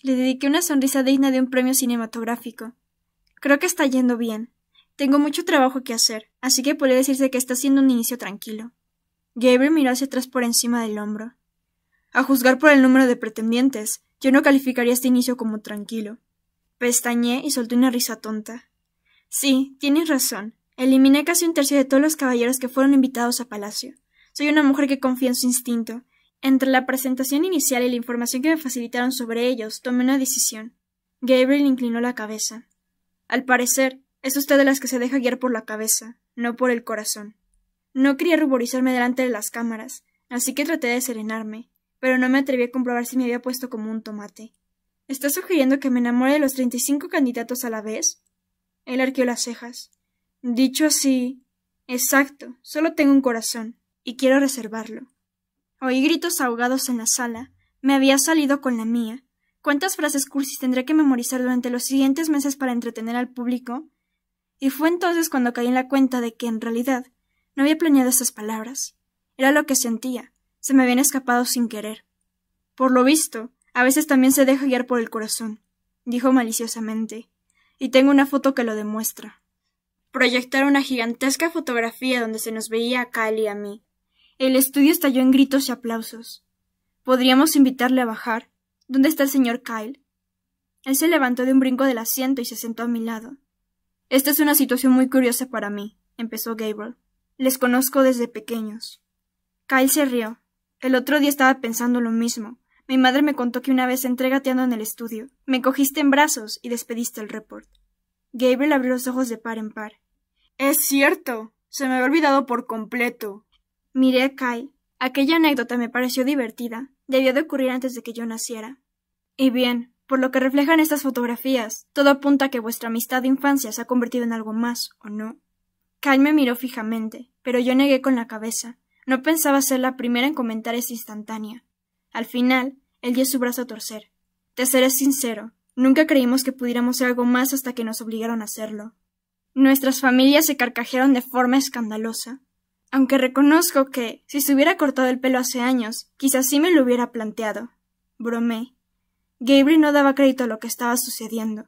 Le dediqué una sonrisa digna de un premio cinematográfico. Creo que está yendo bien. Tengo mucho trabajo que hacer, así que puede decirse que está siendo un inicio tranquilo. Gabriel miró hacia atrás por encima del hombro. A juzgar por el número de pretendientes, yo no calificaría este inicio como tranquilo. Pestañé y solté una risa tonta. Sí, tienes razón. Eliminé casi un tercio de todos los caballeros que fueron invitados a palacio. Soy una mujer que confía en su instinto, entre la presentación inicial y la información que me facilitaron sobre ellos, tomé una decisión. Gabriel inclinó la cabeza. Al parecer, es usted de las que se deja guiar por la cabeza, no por el corazón. No quería ruborizarme delante de las cámaras, así que traté de serenarme, pero no me atreví a comprobar si me había puesto como un tomate. ¿Está sugiriendo que me enamore de los treinta y cinco candidatos a la vez? Él arqueó las cejas. Dicho así. Exacto, solo tengo un corazón, y quiero reservarlo. Oí gritos ahogados en la sala. Me había salido con la mía. ¿Cuántas frases cursis tendré que memorizar durante los siguientes meses para entretener al público? Y fue entonces cuando caí en la cuenta de que, en realidad, no había planeado esas palabras. Era lo que sentía. Se me habían escapado sin querer. Por lo visto, a veces también se deja guiar por el corazón, dijo maliciosamente. Y tengo una foto que lo demuestra. Proyectar una gigantesca fotografía donde se nos veía a Cal y a mí, el estudio estalló en gritos y aplausos. Podríamos invitarle a bajar. ¿Dónde está el señor Kyle? Él se levantó de un brinco del asiento y se sentó a mi lado. Esta es una situación muy curiosa para mí, empezó Gabriel. Les conozco desde pequeños. Kyle se rió. El otro día estaba pensando lo mismo. Mi madre me contó que una vez entré gateando en el estudio. Me cogiste en brazos y despediste el report. Gabriel abrió los ojos de par en par. Es cierto. Se me había olvidado por completo. Miré a Kai. Aquella anécdota me pareció divertida. Debió de ocurrir antes de que yo naciera. Y bien, por lo que reflejan estas fotografías, todo apunta a que vuestra amistad de infancia se ha convertido en algo más, ¿o no? Kyle me miró fijamente, pero yo negué con la cabeza. No pensaba ser la primera en comentar esa instantánea. Al final, él dio su brazo a torcer. Te seré sincero, nunca creímos que pudiéramos ser algo más hasta que nos obligaron a hacerlo. Nuestras familias se carcajearon de forma escandalosa aunque reconozco que, si se hubiera cortado el pelo hace años, quizás sí me lo hubiera planteado. Bromé. Gabriel no daba crédito a lo que estaba sucediendo.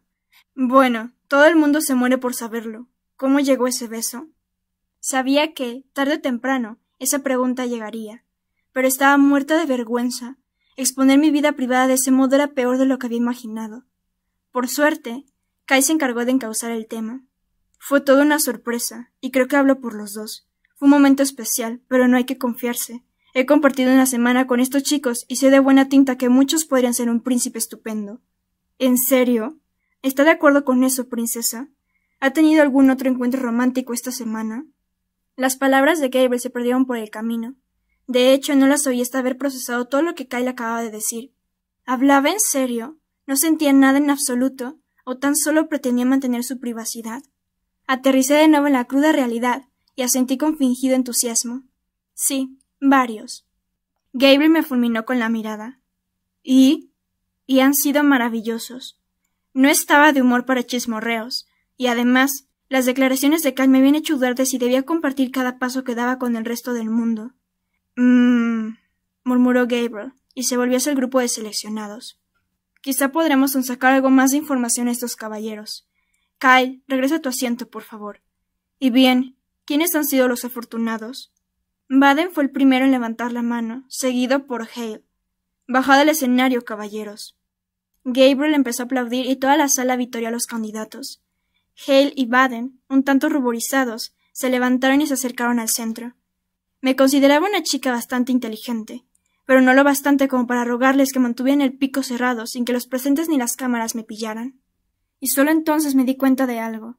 Bueno, todo el mundo se muere por saberlo. ¿Cómo llegó ese beso? Sabía que, tarde o temprano, esa pregunta llegaría, pero estaba muerta de vergüenza. Exponer mi vida privada de ese modo era peor de lo que había imaginado. Por suerte, Kai se encargó de encauzar el tema. Fue toda una sorpresa, y creo que hablo por los dos. Fue un momento especial, pero no hay que confiarse. He compartido una semana con estos chicos y sé de buena tinta que muchos podrían ser un príncipe estupendo. ¿En serio? ¿Está de acuerdo con eso, princesa? ¿Ha tenido algún otro encuentro romántico esta semana? Las palabras de Gabriel se perdieron por el camino. De hecho, no las oí hasta haber procesado todo lo que Kyle acababa de decir. ¿Hablaba en serio? ¿No sentía nada en absoluto? ¿O tan solo pretendía mantener su privacidad? Aterricé de nuevo en la cruda realidad y asentí con fingido entusiasmo. Sí, varios. Gabriel me fulminó con la mirada. ¿Y? Y han sido maravillosos. No estaba de humor para chismorreos, y además, las declaraciones de Kyle me habían hecho dudar de si debía compartir cada paso que daba con el resto del mundo. Mmm, murmuró Gabriel, y se volvió hacia el grupo de seleccionados. Quizá podremos sacar algo más de información a estos caballeros. Kyle, regresa a tu asiento, por favor. Y bien, ¿Quiénes han sido los afortunados? Baden fue el primero en levantar la mano, seguido por Hale. Bajad el escenario, caballeros. Gabriel empezó a aplaudir y toda la sala vitoria a los candidatos. Hale y Baden, un tanto ruborizados, se levantaron y se acercaron al centro. Me consideraba una chica bastante inteligente, pero no lo bastante como para rogarles que mantuvieran el pico cerrado sin que los presentes ni las cámaras me pillaran. Y solo entonces me di cuenta de algo.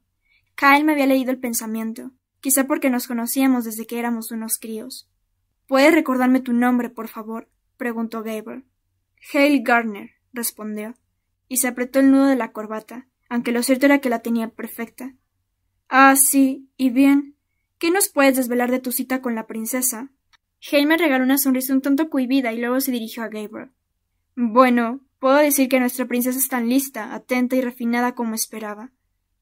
Kyle me había leído el pensamiento quizá porque nos conocíamos desde que éramos unos críos. ¿Puedes recordarme tu nombre, por favor? preguntó Gable. Hale Gardner, respondió, y se apretó el nudo de la corbata, aunque lo cierto era que la tenía perfecta. Ah, sí, y bien. ¿Qué nos puedes desvelar de tu cita con la princesa? Hale me regaló una sonrisa un tanto cohibida y luego se dirigió a Gable. Bueno, puedo decir que nuestra princesa es tan lista, atenta y refinada como esperaba.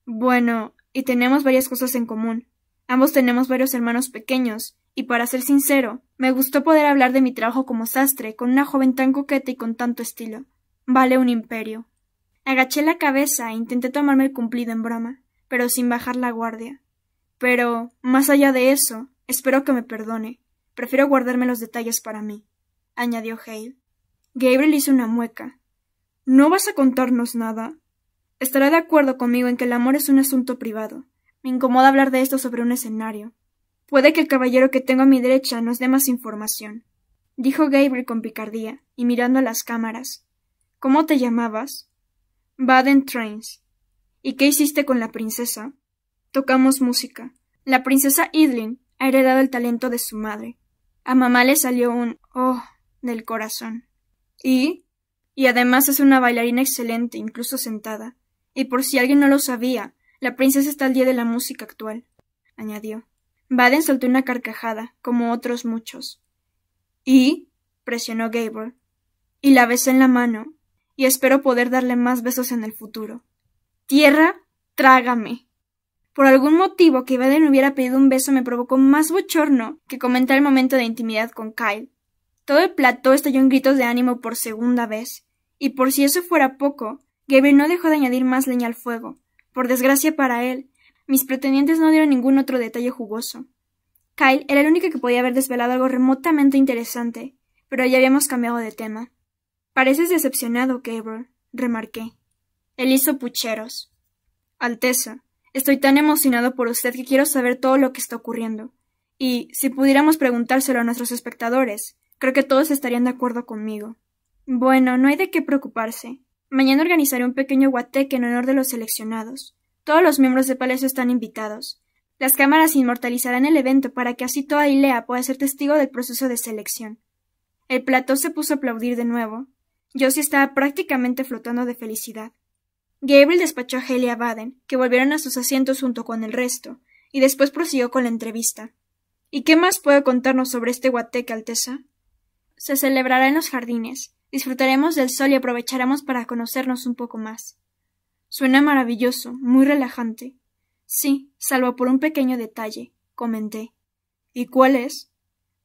Bueno, y tenemos varias cosas en común. Ambos tenemos varios hermanos pequeños, y para ser sincero, me gustó poder hablar de mi trabajo como sastre con una joven tan coqueta y con tanto estilo. Vale un imperio. Agaché la cabeza e intenté tomarme el cumplido en broma, pero sin bajar la guardia. Pero, más allá de eso, espero que me perdone. Prefiero guardarme los detalles para mí, añadió Hale. Gabriel hizo una mueca. ¿No vas a contarnos nada? Estará de acuerdo conmigo en que el amor es un asunto privado, me incomoda hablar de esto sobre un escenario. Puede que el caballero que tengo a mi derecha nos dé más información, dijo Gabriel con picardía y mirando a las cámaras. ¿Cómo te llamabas? Baden Trains. ¿Y qué hiciste con la princesa? Tocamos música. La princesa Idlin ha heredado el talento de su madre. A mamá le salió un oh del corazón. ¿Y? Y además es una bailarina excelente, incluso sentada. Y por si alguien no lo sabía, la princesa está al día de la música actual, añadió. Baden soltó una carcajada, como otros muchos. Y presionó Gable. Y la besé en la mano, y espero poder darle más besos en el futuro. Tierra, trágame. Por algún motivo que Baden hubiera pedido un beso me provocó más bochorno que comentar el momento de intimidad con Kyle. Todo el plató estalló en gritos de ánimo por segunda vez, y por si eso fuera poco, Gabriel no dejó de añadir más leña al fuego, por desgracia para él, mis pretendientes no dieron ningún otro detalle jugoso. Kyle era el único que podía haber desvelado algo remotamente interesante, pero ya habíamos cambiado de tema. Pareces decepcionado, Gabriel, remarqué. Él hizo pucheros. Alteza, estoy tan emocionado por usted que quiero saber todo lo que está ocurriendo. Y, si pudiéramos preguntárselo a nuestros espectadores, creo que todos estarían de acuerdo conmigo. Bueno, no hay de qué preocuparse. Mañana organizaré un pequeño guateque en honor de los seleccionados. Todos los miembros de Palacio están invitados. Las cámaras inmortalizarán el evento para que así toda Ilea pueda ser testigo del proceso de selección. El plató se puso a aplaudir de nuevo. Josie estaba prácticamente flotando de felicidad. Gabriel despachó a Haley a Baden, que volvieron a sus asientos junto con el resto, y después prosiguió con la entrevista. ¿Y qué más puede contarnos sobre este guateque, Alteza? Se celebrará en los jardines, Disfrutaremos del sol y aprovecharemos para conocernos un poco más. Suena maravilloso, muy relajante. Sí, salvo por un pequeño detalle, comenté. ¿Y cuál es?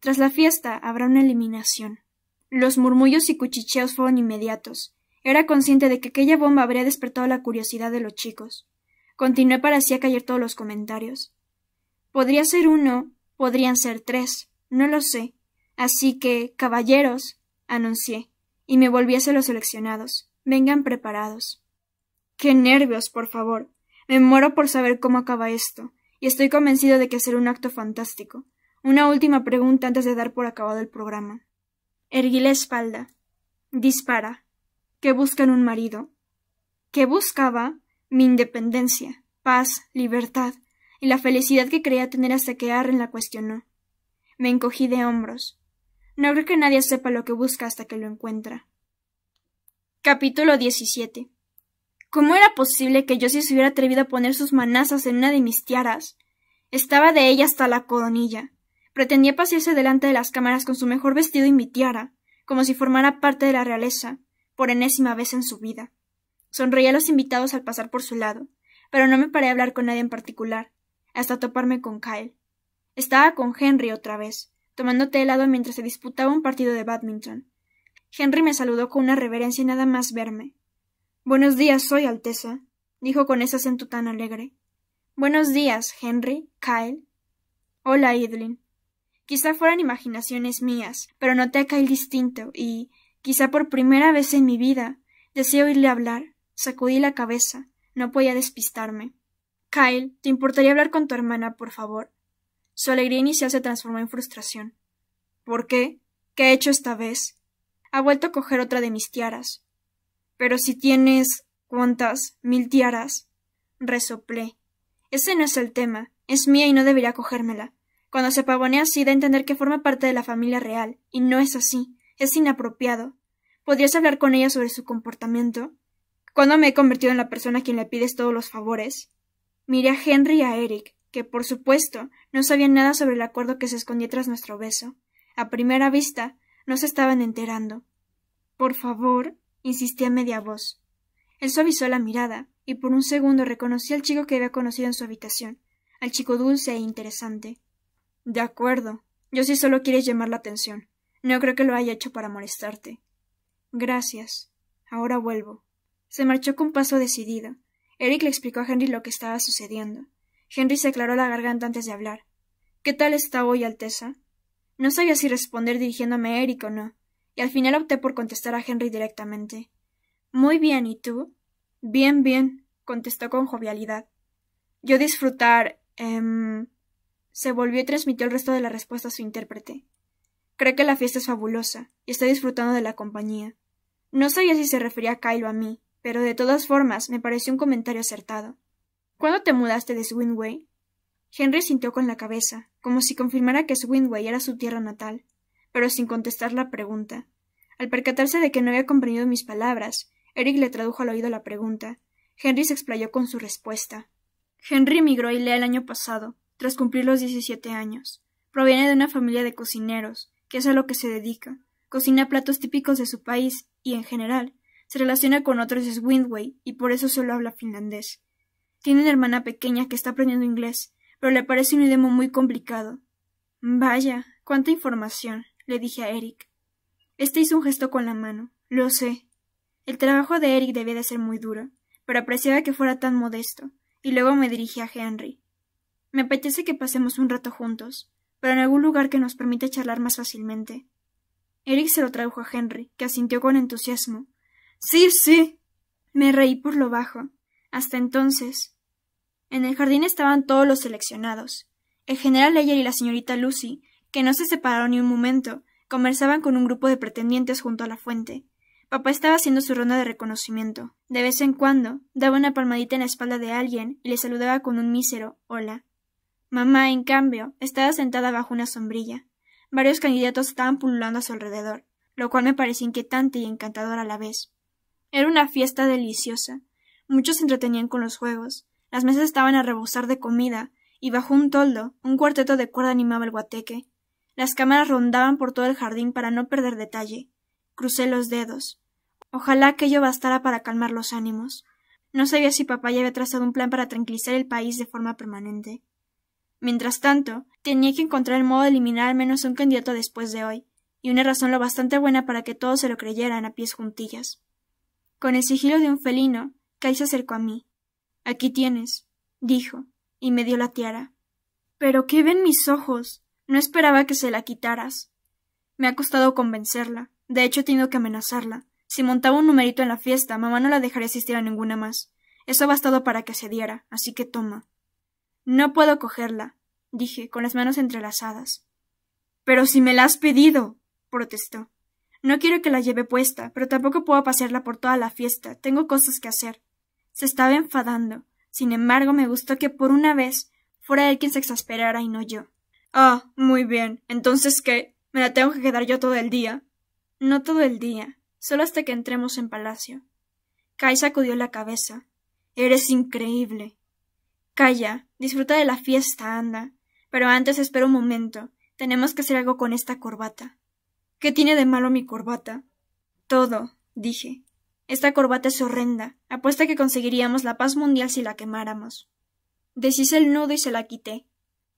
Tras la fiesta habrá una eliminación. Los murmullos y cuchicheos fueron inmediatos. Era consciente de que aquella bomba habría despertado la curiosidad de los chicos. Continué para así acallar todos los comentarios. Podría ser uno, podrían ser tres, no lo sé. Así que, caballeros, anuncié, y me volviese los seleccionados. Vengan preparados. ¡Qué nervios, por favor! Me muero por saber cómo acaba esto, y estoy convencido de que será un acto fantástico. Una última pregunta antes de dar por acabado el programa. Erguí la espalda. Dispara. ¿Qué buscan un marido? ¿Qué buscaba? Mi independencia, paz, libertad, y la felicidad que creía tener hasta que Arren la cuestionó. Me encogí de hombros. No creo que nadie sepa lo que busca hasta que lo encuentra. Capítulo 17. ¿Cómo era posible que yo se hubiera atrevido a poner sus manazas en una de mis tiaras? Estaba de ella hasta la codonilla. Pretendía pasearse delante de las cámaras con su mejor vestido y mi tiara, como si formara parte de la realeza, por enésima vez en su vida. Sonreía a los invitados al pasar por su lado, pero no me paré a hablar con nadie en particular, hasta toparme con Kyle. Estaba con Henry otra vez tomándote helado mientras se disputaba un partido de badminton. Henry me saludó con una reverencia y nada más verme. Buenos días, soy Alteza, dijo con ese acento tan alegre. Buenos días, Henry, Kyle. Hola, Idlin. Quizá fueran imaginaciones mías, pero noté a Kyle distinto y, quizá por primera vez en mi vida, deseé oírle hablar. Sacudí la cabeza. No podía despistarme. Kyle, ¿te importaría hablar con tu hermana, por favor? Su alegría inicial se transformó en frustración. ¿Por qué? ¿Qué ha hecho esta vez? Ha vuelto a coger otra de mis tiaras. Pero si tienes. ¿Cuántas? ¿Mil tiaras? Resoplé. Ese no es el tema. Es mía y no debería cogérmela. Cuando se pavonea así da a entender que forma parte de la familia real, y no es así. Es inapropiado. ¿Podrías hablar con ella sobre su comportamiento? ¿Cuándo me he convertido en la persona a quien le pides todos los favores? Miré a Henry y a Eric que, por supuesto, no sabían nada sobre el acuerdo que se escondía tras nuestro beso. A primera vista, no se estaban enterando. Por favor, insistí a media voz. Él suavizó la mirada, y por un segundo reconocí al chico que había conocido en su habitación, al chico dulce e interesante. De acuerdo. Yo sí solo quieres llamar la atención. No creo que lo haya hecho para molestarte. Gracias. Ahora vuelvo. Se marchó con paso decidido. Eric le explicó a Henry lo que estaba sucediendo. Henry se aclaró la garganta antes de hablar. ¿Qué tal está hoy, Alteza? No sabía si responder dirigiéndome a Eric o no, y al final opté por contestar a Henry directamente. Muy bien, ¿y tú? Bien, bien, contestó con jovialidad. Yo disfrutar. Eh, se volvió y transmitió el resto de la respuesta a su intérprete. Creo que la fiesta es fabulosa, y está disfrutando de la compañía. No sabía si se refería a Kyle o a mí, pero de todas formas me pareció un comentario acertado. ¿Cuándo te mudaste de Swinway? Henry sintió con la cabeza, como si confirmara que Swinway era su tierra natal, pero sin contestar la pregunta. Al percatarse de que no había comprendido mis palabras, Eric le tradujo al oído la pregunta. Henry se explayó con su respuesta. Henry emigró a Ilea el año pasado, tras cumplir los diecisiete años. Proviene de una familia de cocineros, que es a lo que se dedica. Cocina platos típicos de su país y, en general, se relaciona con otros de Swinway y por eso solo habla finlandés. Tiene una hermana pequeña que está aprendiendo inglés, pero le parece un idioma muy complicado. Vaya, cuánta información, le dije a Eric. Este hizo un gesto con la mano. Lo sé. El trabajo de Eric debía de ser muy duro, pero apreciaba que fuera tan modesto, y luego me dirigí a Henry. Me apetece que pasemos un rato juntos, pero en algún lugar que nos permita charlar más fácilmente. Eric se lo tradujo a Henry, que asintió con entusiasmo. Sí, sí. Me reí por lo bajo. Hasta entonces, en el jardín estaban todos los seleccionados. El general Leyer y la señorita Lucy, que no se separaron ni un momento, conversaban con un grupo de pretendientes junto a la fuente. Papá estaba haciendo su ronda de reconocimiento. De vez en cuando daba una palmadita en la espalda de alguien y le saludaba con un mísero hola. Mamá, en cambio, estaba sentada bajo una sombrilla. Varios candidatos estaban pululando a su alrededor, lo cual me parecía inquietante y encantador a la vez. Era una fiesta deliciosa. Muchos se entretenían con los juegos, las mesas estaban a rebosar de comida, y bajo un toldo, un cuarteto de cuerda animaba el guateque. Las cámaras rondaban por todo el jardín para no perder detalle. Crucé los dedos. Ojalá aquello bastara para calmar los ánimos. No sabía si papá ya había trazado un plan para tranquilizar el país de forma permanente. Mientras tanto, tenía que encontrar el modo de eliminar al menos un candidato después de hoy, y una razón lo bastante buena para que todos se lo creyeran a pies juntillas. Con el sigilo de un felino, Kai se acercó a mí. Aquí tienes, dijo, y me dio la tiara. Pero qué ven mis ojos. No esperaba que se la quitaras. Me ha costado convencerla. De hecho, he tenido que amenazarla. Si montaba un numerito en la fiesta, mamá no la dejaría asistir a ninguna más. Eso ha bastado para que se diera, así que toma. No puedo cogerla, dije, con las manos entrelazadas. Pero si me la has pedido, protestó. No quiero que la lleve puesta, pero tampoco puedo pasearla por toda la fiesta. Tengo cosas que hacer. Se estaba enfadando. Sin embargo, me gustó que por una vez fuera él quien se exasperara y no yo. Ah, muy bien. Entonces, ¿qué? ¿Me la tengo que quedar yo todo el día? No todo el día, solo hasta que entremos en palacio. Kai sacudió la cabeza. Eres increíble. Calla, disfruta de la fiesta, anda. Pero antes espero un momento. Tenemos que hacer algo con esta corbata. ¿Qué tiene de malo mi corbata? Todo, dije. Esta corbata es horrenda. Apuesta que conseguiríamos la paz mundial si la quemáramos. Deshice el nudo y se la quité.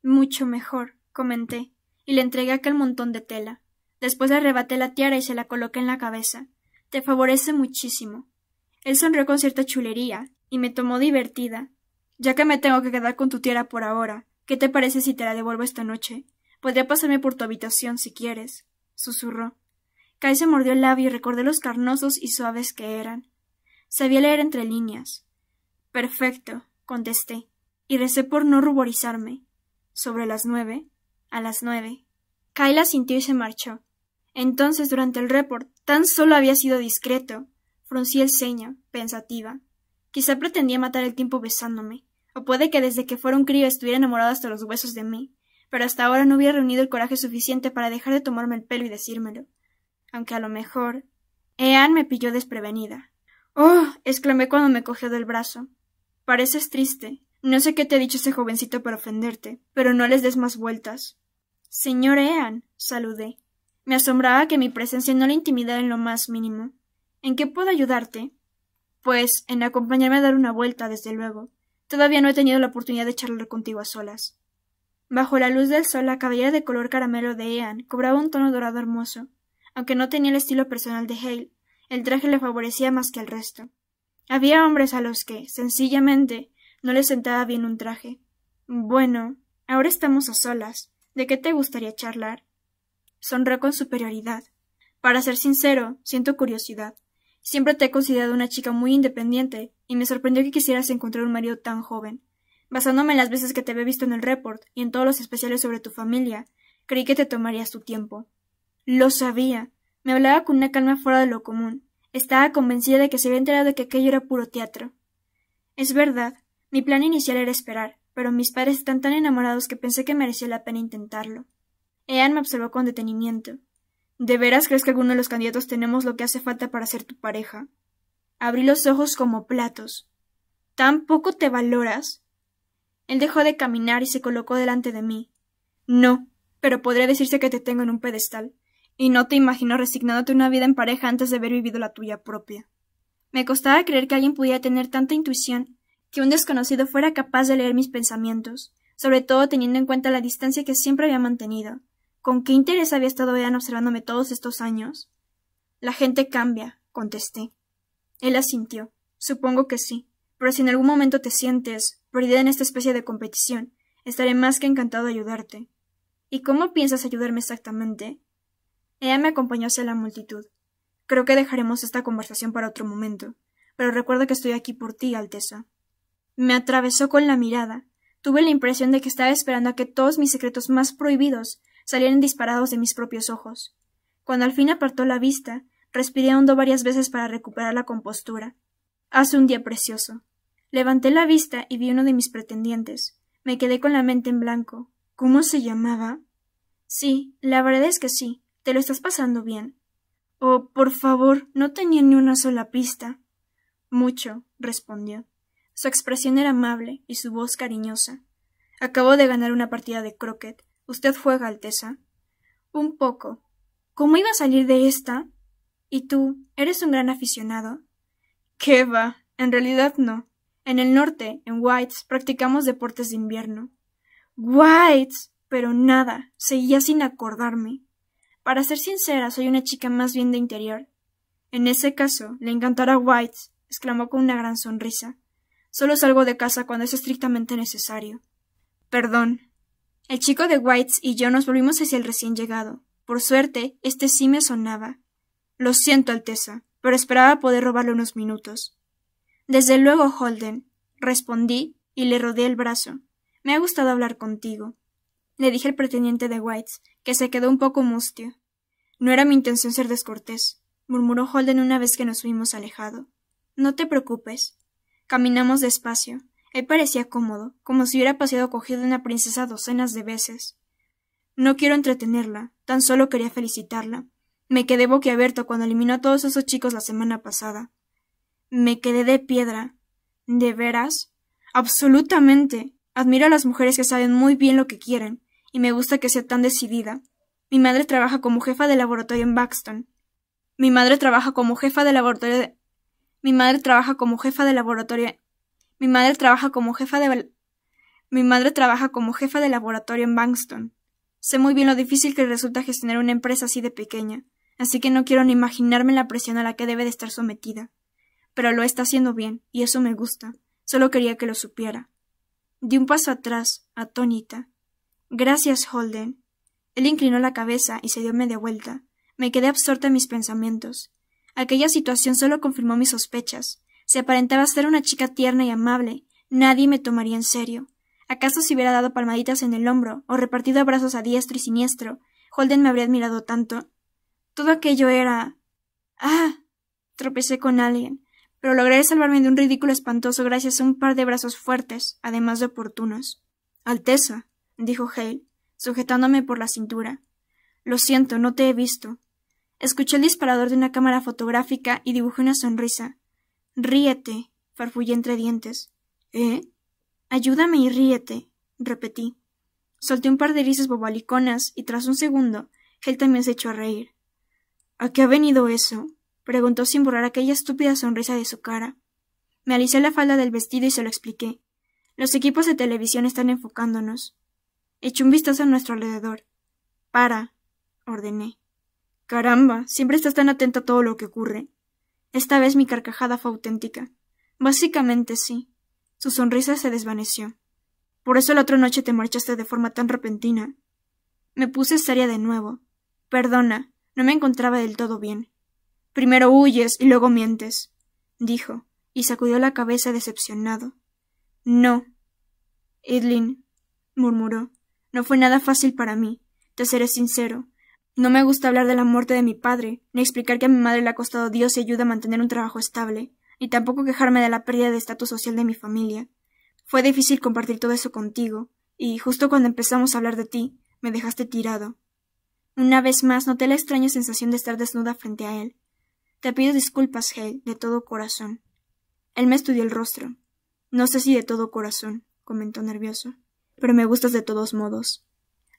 Mucho mejor, comenté, y le entregué aquel montón de tela. Después le arrebaté la tiara y se la coloqué en la cabeza. Te favorece muchísimo. Él sonrió con cierta chulería, y me tomó divertida. Ya que me tengo que quedar con tu tiara por ahora, ¿qué te parece si te la devuelvo esta noche? Podría pasarme por tu habitación si quieres, susurró. Kai se mordió el labio y recordé los carnosos y suaves que eran. Sabía leer entre líneas. Perfecto, contesté, y recé por no ruborizarme. Sobre las nueve, a las nueve. Kai la sintió y se marchó. Entonces, durante el report, tan solo había sido discreto. Fruncí el ceño, pensativa. Quizá pretendía matar el tiempo besándome, o puede que desde que fuera un crío estuviera enamorado hasta los huesos de mí, pero hasta ahora no hubiera reunido el coraje suficiente para dejar de tomarme el pelo y decírmelo aunque a lo mejor. Ean me pilló desprevenida. Oh. exclamé cuando me cogió del brazo. Pareces triste. No sé qué te ha dicho ese jovencito para ofenderte, pero no les des más vueltas. Señor Ean, saludé. Me asombraba que mi presencia no le intimidara en lo más mínimo. ¿En qué puedo ayudarte? Pues en acompañarme a dar una vuelta, desde luego. Todavía no he tenido la oportunidad de charlar contigo a solas. Bajo la luz del sol, la cabellera de color caramelo de Ean cobraba un tono dorado hermoso, aunque no tenía el estilo personal de Hale, el traje le favorecía más que el resto. Había hombres a los que, sencillamente, no les sentaba bien un traje. Bueno, ahora estamos a solas. ¿De qué te gustaría charlar? Sonrió con superioridad. Para ser sincero, siento curiosidad. Siempre te he considerado una chica muy independiente, y me sorprendió que quisieras encontrar un marido tan joven. Basándome en las veces que te había visto en el report y en todos los especiales sobre tu familia, creí que te tomarías tu tiempo. Lo sabía. Me hablaba con una calma fuera de lo común. Estaba convencida de que se había enterado de que aquello era puro teatro. Es verdad. Mi plan inicial era esperar, pero mis padres están tan enamorados que pensé que merecía la pena intentarlo. Ean me observó con detenimiento. ¿De veras crees que alguno de los candidatos tenemos lo que hace falta para ser tu pareja? Abrí los ojos como platos. ¿Tampoco te valoras? Él dejó de caminar y se colocó delante de mí. No, pero podría decirse que te tengo en un pedestal y no te imagino resignándote una vida en pareja antes de haber vivido la tuya propia. Me costaba creer que alguien pudiera tener tanta intuición, que un desconocido fuera capaz de leer mis pensamientos, sobre todo teniendo en cuenta la distancia que siempre había mantenido. ¿Con qué interés había estado Edan observándome todos estos años? La gente cambia, contesté. Él asintió. Supongo que sí. Pero si en algún momento te sientes perdida en esta especie de competición, estaré más que encantado de ayudarte. ¿Y cómo piensas ayudarme exactamente? Ella me acompañó hacia la multitud. Creo que dejaremos esta conversación para otro momento, pero recuerdo que estoy aquí por ti, Alteza. Me atravesó con la mirada. Tuve la impresión de que estaba esperando a que todos mis secretos más prohibidos salieran disparados de mis propios ojos. Cuando al fin apartó la vista, respiré hondo varias veces para recuperar la compostura. Hace un día precioso. Levanté la vista y vi uno de mis pretendientes. Me quedé con la mente en blanco. ¿Cómo se llamaba? Sí, la verdad es que sí. ¿Te lo estás pasando bien? Oh, por favor, no tenía ni una sola pista. Mucho, respondió. Su expresión era amable y su voz cariñosa. Acabo de ganar una partida de croquet. ¿Usted juega, Alteza? Un poco. ¿Cómo iba a salir de esta? ¿Y tú? ¿Eres un gran aficionado? ¿Qué va? En realidad no. En el norte, en Whites, practicamos deportes de invierno. Whites. Pero nada, seguía sin acordarme. Para ser sincera, soy una chica más bien de interior. En ese caso, le encantará White, exclamó con una gran sonrisa. Solo salgo de casa cuando es estrictamente necesario. Perdón. El chico de Whites y yo nos volvimos hacia el recién llegado. Por suerte, este sí me sonaba. Lo siento, Alteza, pero esperaba poder robarle unos minutos. Desde luego, Holden, respondí y le rodeé el brazo. Me ha gustado hablar contigo le dije al pretendiente de Whites, que se quedó un poco mustio. No era mi intención ser descortés, murmuró Holden una vez que nos fuimos alejado. No te preocupes. Caminamos despacio. Él parecía cómodo, como si hubiera paseado cogido de una princesa docenas de veces. No quiero entretenerla, tan solo quería felicitarla. Me quedé boquiabierto cuando eliminó a todos esos chicos la semana pasada. Me quedé de piedra. ¿De veras? Absolutamente. Admiro a las mujeres que saben muy bien lo que quieren, y me gusta que sea tan decidida. Mi madre trabaja como jefa de laboratorio en Baxton. Mi madre trabaja como jefa de laboratorio Mi madre trabaja como jefa de laboratorio. Mi madre trabaja como jefa de Mi madre trabaja como jefa de laboratorio en Baxton. Sé muy bien lo difícil que resulta gestionar una empresa así de pequeña, así que no quiero ni imaginarme la presión a la que debe de estar sometida. Pero lo está haciendo bien, y eso me gusta. Solo quería que lo supiera. Di un paso atrás, atónita, Gracias, Holden. Él inclinó la cabeza y se dio media vuelta. Me quedé absorta en mis pensamientos. Aquella situación solo confirmó mis sospechas. Se aparentaba ser una chica tierna y amable, nadie me tomaría en serio. ¿Acaso si hubiera dado palmaditas en el hombro o repartido abrazos a diestro y siniestro, Holden me habría admirado tanto? Todo aquello era. ¡Ah! Tropecé con alguien, pero logré salvarme de un ridículo espantoso gracias a un par de brazos fuertes, además de oportunos. Alteza, dijo Hale, sujetándome por la cintura. Lo siento, no te he visto. Escuché el disparador de una cámara fotográfica y dibujé una sonrisa. Ríete, farfullé entre dientes. ¿Eh? Ayúdame y ríete, repetí. Solté un par de risas bobaliconas y tras un segundo, Hale también se echó a reír. ¿A qué ha venido eso? preguntó sin borrar aquella estúpida sonrisa de su cara. Me alisé la falda del vestido y se lo expliqué. Los equipos de televisión están enfocándonos. Eché un vistazo a nuestro alrededor. Para, ordené. Caramba, siempre estás tan atento a todo lo que ocurre. Esta vez mi carcajada fue auténtica. Básicamente sí. Su sonrisa se desvaneció. Por eso la otra noche te marchaste de forma tan repentina. Me puse seria de nuevo. Perdona, no me encontraba del todo bien. Primero huyes y luego mientes, dijo, y sacudió la cabeza decepcionado. No. Idlin, murmuró. No fue nada fácil para mí. Te seré sincero. No me gusta hablar de la muerte de mi padre, ni explicar que a mi madre le ha costado Dios y ayuda a mantener un trabajo estable, ni tampoco quejarme de la pérdida de estatus social de mi familia. Fue difícil compartir todo eso contigo, y justo cuando empezamos a hablar de ti, me dejaste tirado. Una vez más noté la extraña sensación de estar desnuda frente a él. Te pido disculpas, Hale, de todo corazón. Él me estudió el rostro. No sé si de todo corazón, comentó nervioso pero me gustas de todos modos.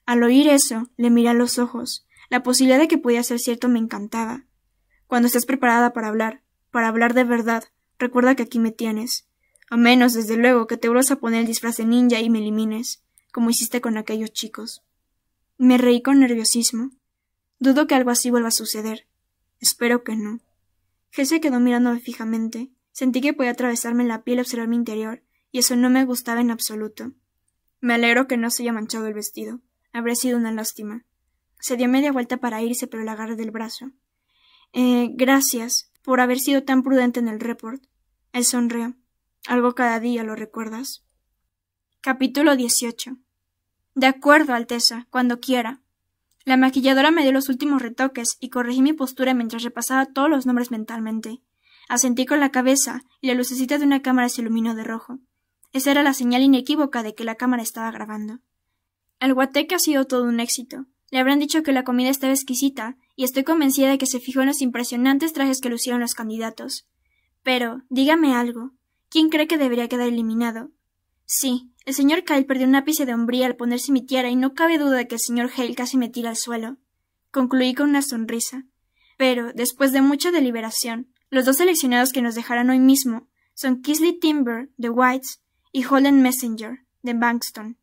Al oír eso, le miré a los ojos. La posibilidad de que podía ser cierto me encantaba. Cuando estés preparada para hablar, para hablar de verdad, recuerda que aquí me tienes. A menos, desde luego, que te vuelvas a poner el disfraz de ninja y me elimines, como hiciste con aquellos chicos. Me reí con nerviosismo. Dudo que algo así vuelva a suceder. Espero que no. Jesse quedó mirándome fijamente. Sentí que podía atravesarme la piel y observar mi interior, y eso no me gustaba en absoluto. Me alegro que no se haya manchado el vestido. Habría sido una lástima. Se dio media vuelta para irse, pero la agarré del brazo. Eh, gracias por haber sido tan prudente en el report. Él sonrió. Algo cada día, ¿lo recuerdas? Capítulo 18. De acuerdo, Alteza, cuando quiera. La maquilladora me dio los últimos retoques y corregí mi postura mientras repasaba todos los nombres mentalmente. Asentí con la cabeza y la lucecita de una cámara se iluminó de rojo. Esa era la señal inequívoca de que la cámara estaba grabando. El guateque ha sido todo un éxito. Le habrán dicho que la comida estaba exquisita, y estoy convencida de que se fijó en los impresionantes trajes que lucieron los candidatos. Pero, dígame algo. ¿Quién cree que debería quedar eliminado? Sí, el señor Kyle perdió un ápice de hombría al ponerse mi tiara y no cabe duda de que el señor Hale casi me tira al suelo. Concluí con una sonrisa. Pero, después de mucha deliberación, los dos seleccionados que nos dejarán hoy mismo son Kisley Timber, de Whites, y Holden Messenger, de Bankston.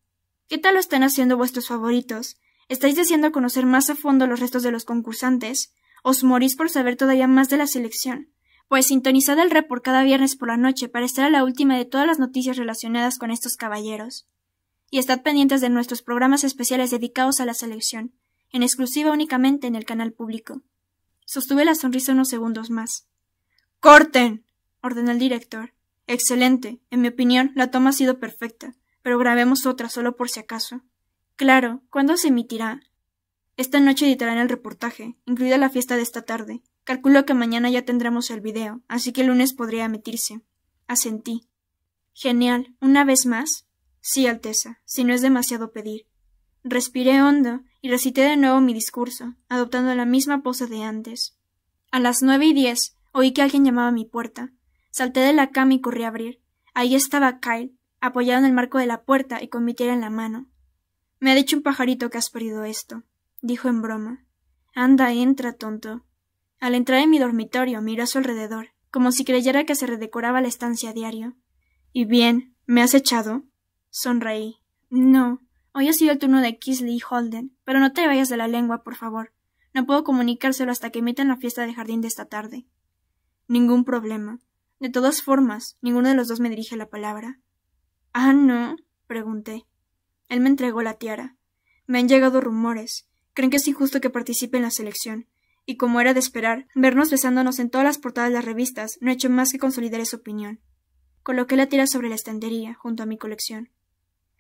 ¿Qué tal lo están haciendo vuestros favoritos? ¿Estáis deseando conocer más a fondo los restos de los concursantes? ¿Os morís por saber todavía más de la selección? Pues sintonizad el report cada viernes por la noche para estar a la última de todas las noticias relacionadas con estos caballeros. Y estad pendientes de nuestros programas especiales dedicados a la selección, en exclusiva únicamente en el canal público. Sostuve la sonrisa unos segundos más. ¡Corten! ordenó el director. Excelente. En mi opinión, la toma ha sido perfecta, pero grabemos otra solo por si acaso. Claro, ¿cuándo se emitirá? Esta noche editarán el reportaje, incluida la fiesta de esta tarde. Calculo que mañana ya tendremos el video, así que el lunes podría emitirse. Asentí. Genial. ¿Una vez más? Sí, Alteza, si no es demasiado pedir. Respiré hondo y recité de nuevo mi discurso, adoptando la misma pose de antes. A las nueve y diez oí que alguien llamaba a mi puerta. Salté de la cama y corrí a abrir. Ahí estaba Kyle, apoyado en el marco de la puerta y con mi tira en la mano. Me ha dicho un pajarito que has perdido esto, dijo en broma. Anda, entra, tonto. Al entrar en mi dormitorio, miró a su alrededor, como si creyera que se redecoraba la estancia a diario. Y bien, ¿me has echado? Sonreí. No, hoy ha sido el turno de Kisley y Holden, pero no te vayas de la lengua, por favor. No puedo comunicárselo hasta que metan la fiesta de jardín de esta tarde. Ningún problema. De todas formas, ninguno de los dos me dirige la palabra. Ah, no, pregunté. Él me entregó la tiara. Me han llegado rumores. Creen que es injusto que participe en la selección. Y como era de esperar, vernos besándonos en todas las portadas de las revistas no he hecho más que consolidar esa opinión. Coloqué la tiara sobre la estantería, junto a mi colección.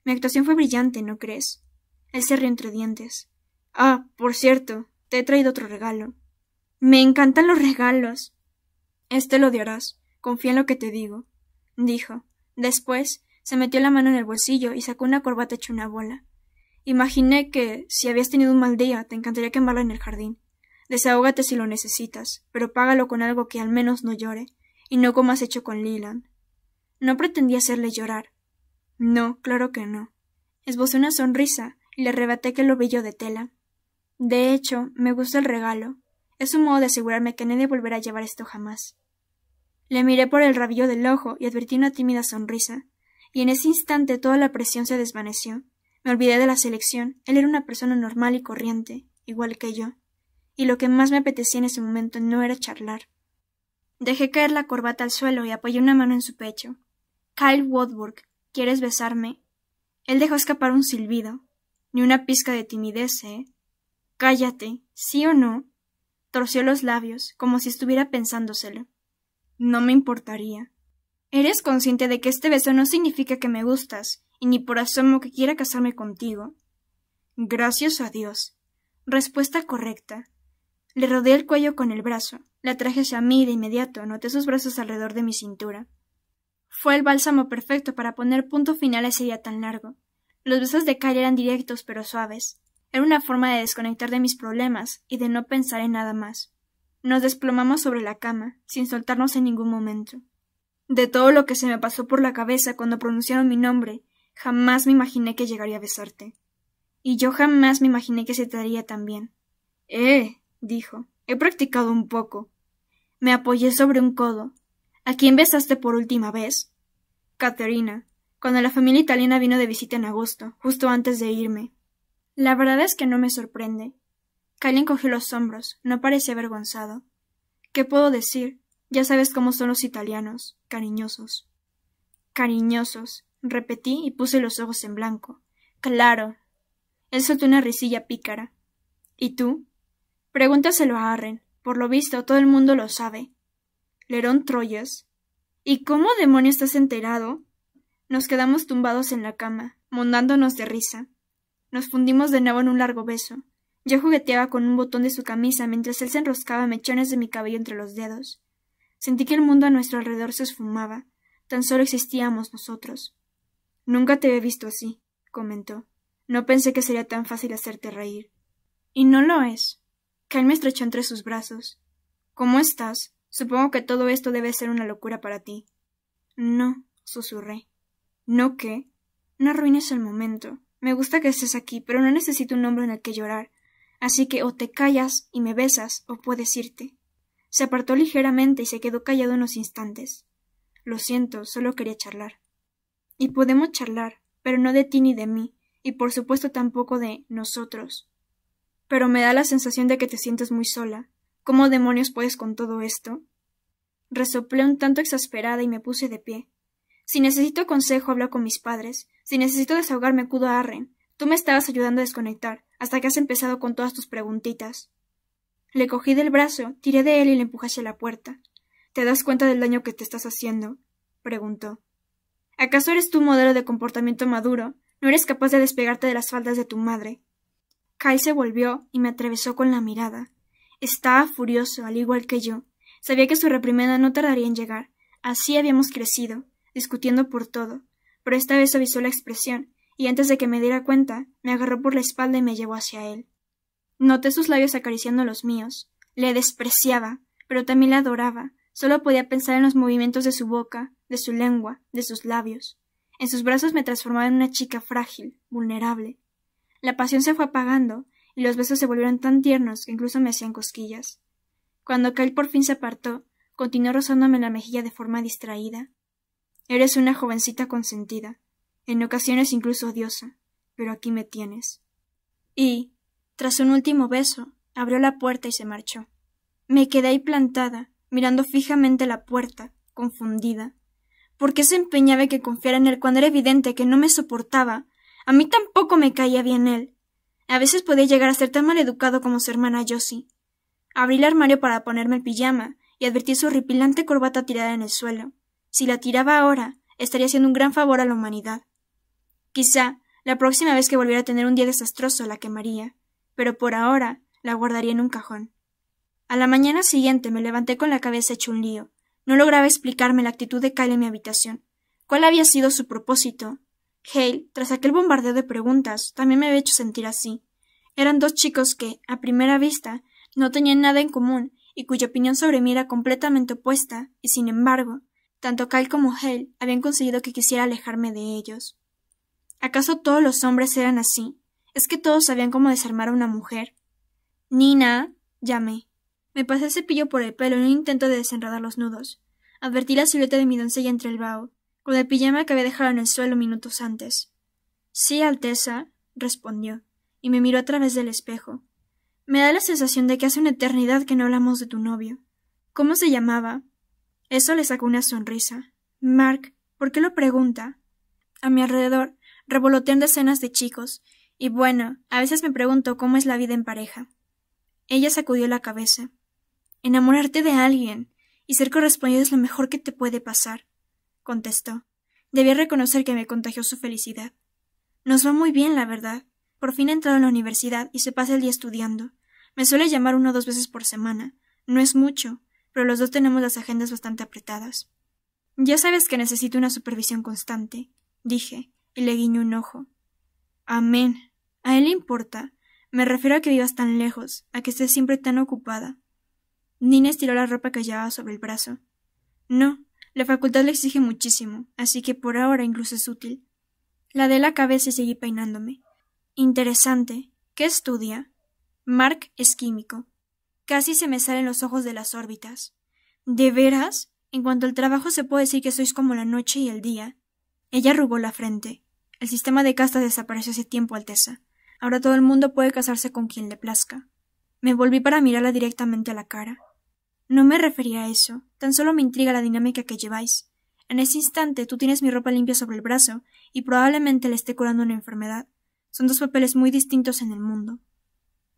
Mi actuación fue brillante, ¿no crees? Él se rió entre dientes. Ah, por cierto, te he traído otro regalo. Me encantan los regalos. Este lo odiarás. Confía en lo que te digo, dijo. Después se metió la mano en el bolsillo y sacó una corbata hecha una bola. Imaginé que, si habías tenido un mal día, te encantaría quemarla en el jardín. Desahógate si lo necesitas, pero págalo con algo que al menos no llore, y no como has hecho con Leland. No pretendí hacerle llorar. No, claro que no. Esbocé una sonrisa y le arrebaté aquel ovillo de tela. De hecho, me gusta el regalo. Es un modo de asegurarme que nadie volverá a llevar esto jamás. Le miré por el rabillo del ojo y advertí una tímida sonrisa, y en ese instante toda la presión se desvaneció. Me olvidé de la selección, él era una persona normal y corriente, igual que yo, y lo que más me apetecía en ese momento no era charlar. Dejé caer la corbata al suelo y apoyé una mano en su pecho. Kyle Woodburg, ¿quieres besarme? Él dejó escapar un silbido. Ni una pizca de timidez, ¿eh? Cállate, ¿sí o no? Torció los labios, como si estuviera pensándoselo. No me importaría. Eres consciente de que este beso no significa que me gustas, y ni por asomo que quiera casarme contigo. Gracias a Dios. Respuesta correcta. Le rodeé el cuello con el brazo, la traje hacia mí de inmediato, noté sus brazos alrededor de mi cintura. Fue el bálsamo perfecto para poner punto final a ese día tan largo. Los besos de calle eran directos pero suaves. Era una forma de desconectar de mis problemas y de no pensar en nada más. Nos desplomamos sobre la cama, sin soltarnos en ningún momento. De todo lo que se me pasó por la cabeza cuando pronunciaron mi nombre, jamás me imaginé que llegaría a besarte. Y yo jamás me imaginé que se te daría tan bien. Eh, dijo, he practicado un poco. Me apoyé sobre un codo. ¿A quién besaste por última vez? Caterina, cuando la familia italiana vino de visita en agosto, justo antes de irme. La verdad es que no me sorprende. Kyle cogió los hombros. No parecía avergonzado. ¿Qué puedo decir? Ya sabes cómo son los italianos. Cariñosos. Cariñosos. Repetí y puse los ojos en blanco. Claro. Él soltó una risilla pícara. ¿Y tú? Pregúntaselo a Arren. Por lo visto, todo el mundo lo sabe. Lerón Troyas? ¿Y cómo demonio estás enterado? Nos quedamos tumbados en la cama, mondándonos de risa. Nos fundimos de nuevo en un largo beso. Yo jugueteaba con un botón de su camisa mientras él se enroscaba mechones de mi cabello entre los dedos. Sentí que el mundo a nuestro alrededor se esfumaba. Tan solo existíamos nosotros. Nunca te he visto así, comentó. No pensé que sería tan fácil hacerte reír. Y no lo es. Kyle me estrechó entre sus brazos. ¿Cómo estás? Supongo que todo esto debe ser una locura para ti. No, susurré. ¿No qué? No arruines el momento. Me gusta que estés aquí, pero no necesito un hombre en el que llorar. Así que o te callas y me besas, o puedes irte. Se apartó ligeramente y se quedó callado unos instantes. Lo siento, solo quería charlar. Y podemos charlar, pero no de ti ni de mí, y por supuesto tampoco de nosotros. Pero me da la sensación de que te sientes muy sola. ¿Cómo demonios puedes con todo esto? Resoplé un tanto exasperada y me puse de pie. Si necesito consejo, habla con mis padres. Si necesito desahogarme, acudo a Arren. Tú me estabas ayudando a desconectar hasta que has empezado con todas tus preguntitas. Le cogí del brazo, tiré de él y le empujé hacia la puerta. ¿Te das cuenta del daño que te estás haciendo? preguntó. ¿Acaso eres tú modelo de comportamiento maduro? ¿No eres capaz de despegarte de las faldas de tu madre? Kyle se volvió y me atravesó con la mirada. Estaba furioso, al igual que yo. Sabía que su reprimenda no tardaría en llegar. Así habíamos crecido, discutiendo por todo, pero esta vez avisó la expresión, y antes de que me diera cuenta, me agarró por la espalda y me llevó hacia él. Noté sus labios acariciando los míos. Le despreciaba, pero también la adoraba. Solo podía pensar en los movimientos de su boca, de su lengua, de sus labios. En sus brazos me transformaba en una chica frágil, vulnerable. La pasión se fue apagando, y los besos se volvieron tan tiernos que incluso me hacían cosquillas. Cuando Kyle por fin se apartó, continuó rozándome la mejilla de forma distraída. Eres una jovencita consentida, en ocasiones incluso odiosa, pero aquí me tienes. Y, tras un último beso, abrió la puerta y se marchó. Me quedé ahí plantada, mirando fijamente la puerta, confundida. ¿Por qué se empeñaba que confiara en él cuando era evidente que no me soportaba? A mí tampoco me caía bien él. A veces podía llegar a ser tan maleducado como su hermana Josie. Abrí el armario para ponerme el pijama y advertí su horripilante corbata tirada en el suelo. Si la tiraba ahora, estaría haciendo un gran favor a la humanidad. Quizá la próxima vez que volviera a tener un día desastroso la quemaría, pero por ahora la guardaría en un cajón. A la mañana siguiente me levanté con la cabeza hecho un lío. No lograba explicarme la actitud de Kyle en mi habitación. ¿Cuál había sido su propósito? Hale, tras aquel bombardeo de preguntas, también me había hecho sentir así. Eran dos chicos que, a primera vista, no tenían nada en común y cuya opinión sobre mí era completamente opuesta, y sin embargo, tanto Kyle como Hale habían conseguido que quisiera alejarme de ellos. ¿Acaso todos los hombres eran así? ¿Es que todos sabían cómo desarmar a una mujer? Nina. llamé. Me pasé el cepillo por el pelo en un intento de desenredar los nudos. Advertí la silueta de mi doncella entre el vaho, con el pijama que había dejado en el suelo minutos antes. Sí, Alteza, respondió, y me miró a través del espejo. Me da la sensación de que hace una eternidad que no hablamos de tu novio. ¿Cómo se llamaba? Eso le sacó una sonrisa. Mark, ¿por qué lo pregunta? A mi alrededor revolotean decenas de chicos, y bueno, a veces me pregunto cómo es la vida en pareja. Ella sacudió la cabeza. Enamorarte de alguien y ser correspondido es lo mejor que te puede pasar, contestó. Debía reconocer que me contagió su felicidad. Nos va muy bien, la verdad. Por fin he entrado en la universidad y se pasa el día estudiando. Me suele llamar una o dos veces por semana. No es mucho, pero los dos tenemos las agendas bastante apretadas. Ya sabes que necesito una supervisión constante, dije, y le guiñó un ojo. Amén. A él le importa. Me refiero a que vivas tan lejos, a que estés siempre tan ocupada. Nina estiró la ropa que llevaba sobre el brazo. No, la facultad le exige muchísimo, así que por ahora incluso es útil. La de la cabeza y seguí peinándome. Interesante. ¿Qué estudia? Mark es químico. Casi se me salen los ojos de las órbitas. ¿De veras? En cuanto al trabajo se puede decir que sois como la noche y el día. Ella arrugó la frente. El sistema de castas desapareció hace tiempo, Alteza. Ahora todo el mundo puede casarse con quien le plazca. Me volví para mirarla directamente a la cara. No me refería a eso, tan solo me intriga la dinámica que lleváis. En ese instante tú tienes mi ropa limpia sobre el brazo y probablemente le esté curando una enfermedad. Son dos papeles muy distintos en el mundo.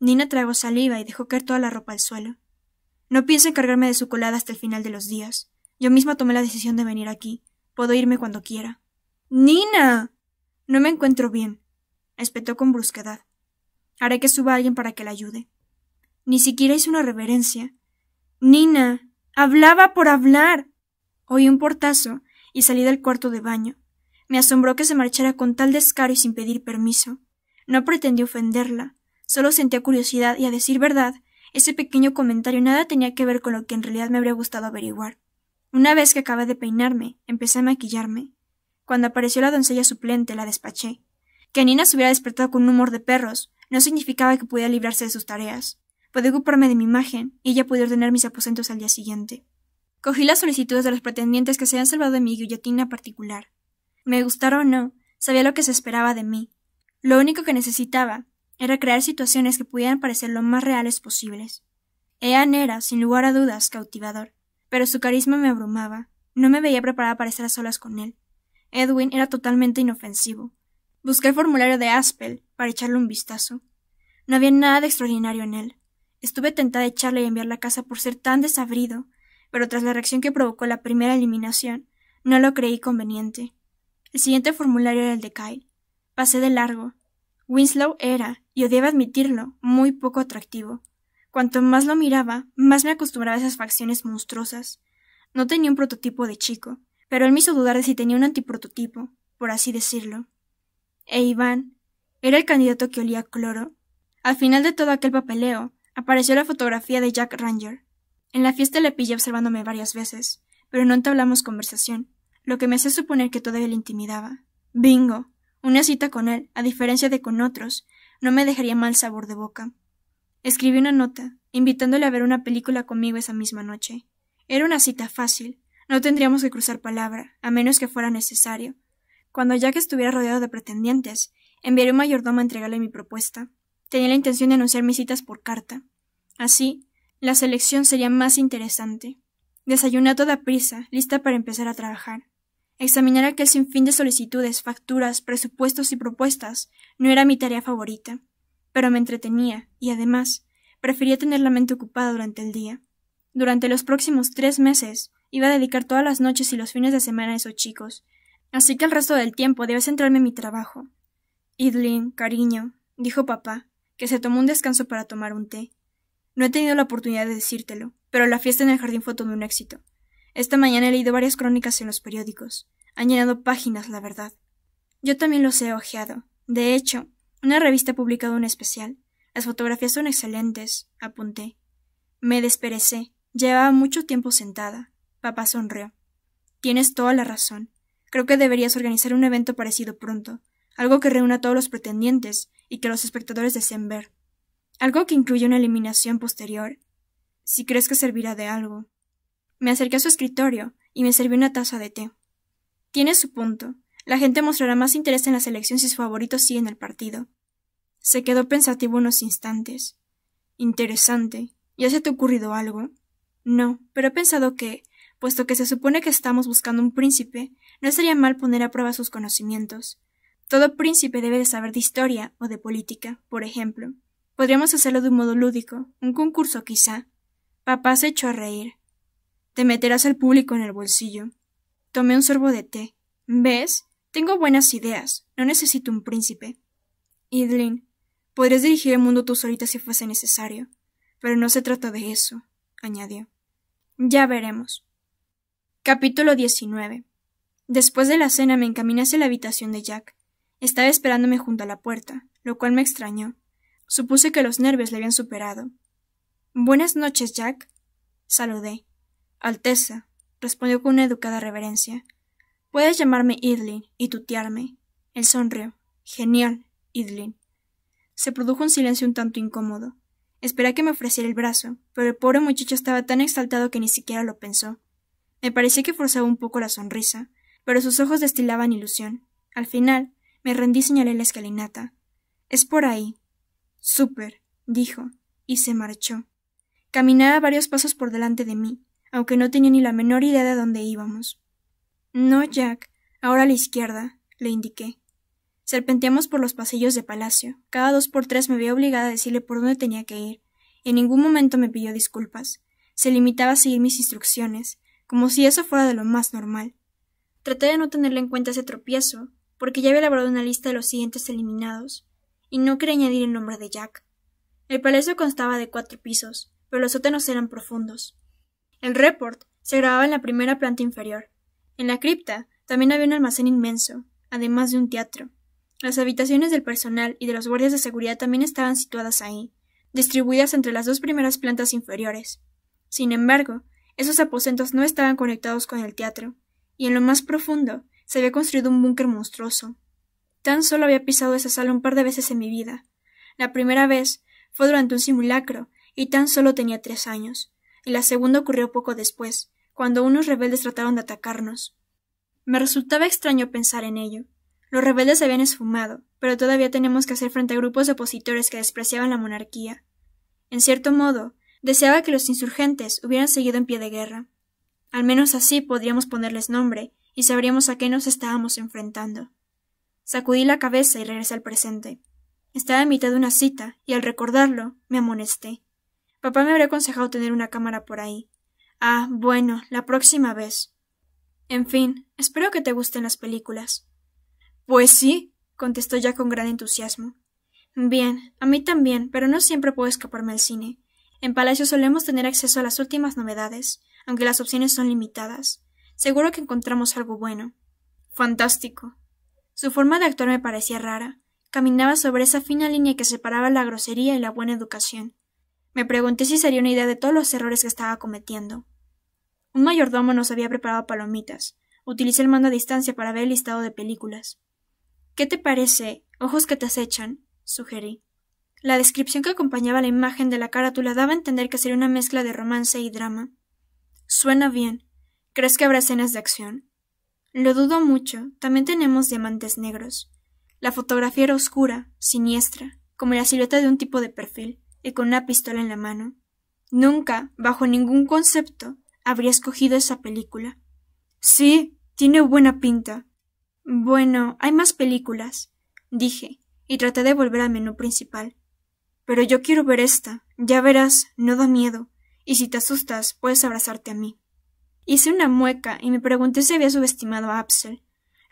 Nina tragó saliva y dejó caer toda la ropa al suelo. No pienso encargarme de su colada hasta el final de los días. Yo misma tomé la decisión de venir aquí. Puedo irme cuando quiera. Nina. No me encuentro bien, espetó con brusquedad. Haré que suba alguien para que la ayude. Ni siquiera hizo una reverencia. Nina. hablaba por hablar. Oí un portazo y salí del cuarto de baño. Me asombró que se marchara con tal descaro y sin pedir permiso. No pretendí ofenderla, solo sentía curiosidad y a decir verdad, ese pequeño comentario nada tenía que ver con lo que en realidad me habría gustado averiguar. Una vez que acabé de peinarme, empecé a maquillarme. Cuando apareció la doncella suplente, la despaché. Que Nina se hubiera despertado con un humor de perros no significaba que pudiera librarse de sus tareas. Podía ocuparme de mi imagen y ya pude ordenar mis aposentos al día siguiente. Cogí las solicitudes de los pretendientes que se habían salvado de mi guillotina particular. Me gustaron o no, sabía lo que se esperaba de mí. Lo único que necesitaba era crear situaciones que pudieran parecer lo más reales posibles. Ean era, sin lugar a dudas, cautivador, pero su carisma me abrumaba. No me veía preparada para estar a solas con él. Edwin era totalmente inofensivo. Busqué el formulario de Aspel para echarle un vistazo. No había nada de extraordinario en él. Estuve tentada de echarle y enviarla a casa por ser tan desabrido, pero tras la reacción que provocó la primera eliminación, no lo creí conveniente. El siguiente formulario era el de Kyle. Pasé de largo. Winslow era, y odiaba admitirlo, muy poco atractivo. Cuanto más lo miraba, más me acostumbraba a esas facciones monstruosas. No tenía un prototipo de chico pero él me hizo dudar de si tenía un antiprototipo, por así decirlo. E Iván era el candidato que olía a cloro. Al final de todo aquel papeleo, apareció la fotografía de Jack Ranger. En la fiesta le pillé observándome varias veces, pero no entablamos conversación, lo que me hacía suponer que todavía le intimidaba. Bingo. Una cita con él, a diferencia de con otros, no me dejaría mal sabor de boca. Escribí una nota, invitándole a ver una película conmigo esa misma noche. Era una cita fácil, no tendríamos que cruzar palabra, a menos que fuera necesario. Cuando ya que estuviera rodeado de pretendientes, enviaré un mayordomo a entregarle mi propuesta. Tenía la intención de anunciar mis citas por carta. Así, la selección sería más interesante. Desayuné a toda prisa, lista para empezar a trabajar. Examinar aquel sinfín de solicitudes, facturas, presupuestos y propuestas no era mi tarea favorita, pero me entretenía y además prefería tener la mente ocupada durante el día. Durante los próximos tres meses Iba a dedicar todas las noches y los fines de semana a esos chicos. Así que el resto del tiempo debes centrarme en mi trabajo. Idlin, cariño, dijo papá, que se tomó un descanso para tomar un té. No he tenido la oportunidad de decírtelo, pero la fiesta en el jardín fue todo un éxito. Esta mañana he leído varias crónicas en los periódicos. Han llenado páginas, la verdad. Yo también los he ojeado. De hecho, una revista ha publicado un especial. Las fotografías son excelentes, apunté. Me desperecé. Llevaba mucho tiempo sentada. Papá sonrió. Tienes toda la razón. Creo que deberías organizar un evento parecido pronto, algo que reúna a todos los pretendientes y que los espectadores deseen ver. Algo que incluya una eliminación posterior, si crees que servirá de algo. Me acerqué a su escritorio y me serví una taza de té. Tienes su punto. La gente mostrará más interés en la selección si su favorito sigue en el partido. Se quedó pensativo unos instantes. Interesante. ¿Ya se te ha ocurrido algo? No, pero he pensado que, puesto que se supone que estamos buscando un príncipe, no sería mal poner a prueba sus conocimientos. Todo príncipe debe de saber de historia o de política, por ejemplo. Podríamos hacerlo de un modo lúdico, un concurso quizá. Papá se echó a reír. Te meterás al público en el bolsillo. Tomé un sorbo de té. ¿Ves? Tengo buenas ideas. No necesito un príncipe. Idlin, podrías dirigir el mundo tú solita si fuese necesario. Pero no se trata de eso, añadió. Ya veremos. Capítulo 19. Después de la cena me encaminé hacia la habitación de Jack. Estaba esperándome junto a la puerta, lo cual me extrañó. Supuse que los nervios le habían superado. Buenas noches, Jack. Saludé. Alteza, respondió con una educada reverencia. Puedes llamarme Idlin y tutearme. Él sonrió. Genial, Idlin. Se produjo un silencio un tanto incómodo. Esperé que me ofreciera el brazo, pero el pobre muchacho estaba tan exaltado que ni siquiera lo pensó. Me parecía que forzaba un poco la sonrisa, pero sus ojos destilaban ilusión. Al final, me rendí y señalé la escalinata. Es por ahí. Súper, dijo, y se marchó. Caminaba varios pasos por delante de mí, aunque no tenía ni la menor idea de dónde íbamos. No, Jack, ahora a la izquierda, le indiqué. Serpenteamos por los pasillos de palacio. Cada dos por tres me veía obligada a decirle por dónde tenía que ir. En ningún momento me pidió disculpas. Se limitaba a seguir mis instrucciones, como si eso fuera de lo más normal. Traté de no tenerle en cuenta ese tropiezo, porque ya había elaborado una lista de los siguientes eliminados, y no quería añadir el nombre de Jack. El palacio constaba de cuatro pisos, pero los sótanos eran profundos. El report se grababa en la primera planta inferior. En la cripta también había un almacén inmenso, además de un teatro. Las habitaciones del personal y de los guardias de seguridad también estaban situadas ahí, distribuidas entre las dos primeras plantas inferiores. Sin embargo, esos aposentos no estaban conectados con el teatro, y en lo más profundo se había construido un búnker monstruoso. Tan solo había pisado esa sala un par de veces en mi vida. La primera vez fue durante un simulacro, y tan solo tenía tres años, y la segunda ocurrió poco después, cuando unos rebeldes trataron de atacarnos. Me resultaba extraño pensar en ello. Los rebeldes se habían esfumado, pero todavía tenemos que hacer frente a grupos de opositores que despreciaban la monarquía. En cierto modo, Deseaba que los insurgentes hubieran seguido en pie de guerra. Al menos así podríamos ponerles nombre y sabríamos a qué nos estábamos enfrentando. Sacudí la cabeza y regresé al presente. Estaba en mitad de una cita y al recordarlo me amonesté. Papá me habría aconsejado tener una cámara por ahí. Ah, bueno, la próxima vez. En fin, espero que te gusten las películas. Pues sí, contestó ya con gran entusiasmo. Bien, a mí también, pero no siempre puedo escaparme al cine. En Palacio solemos tener acceso a las últimas novedades, aunque las opciones son limitadas. Seguro que encontramos algo bueno. Fantástico. Su forma de actuar me parecía rara. Caminaba sobre esa fina línea que separaba la grosería y la buena educación. Me pregunté si sería una idea de todos los errores que estaba cometiendo. Un mayordomo nos había preparado palomitas. Utilicé el mando a distancia para ver el listado de películas. ¿Qué te parece? Ojos que te acechan, sugerí. La descripción que acompañaba la imagen de la carátula daba a entender que sería una mezcla de romance y drama. Suena bien. ¿Crees que habrá escenas de acción? Lo dudo mucho. También tenemos diamantes negros. La fotografía era oscura, siniestra, como la silueta de un tipo de perfil, y con una pistola en la mano. Nunca, bajo ningún concepto, habría escogido esa película. Sí, tiene buena pinta. Bueno, hay más películas, dije, y traté de volver al menú principal. Pero yo quiero ver esta. Ya verás, no da miedo. Y si te asustas, puedes abrazarte a mí. Hice una mueca y me pregunté si había subestimado a Absel.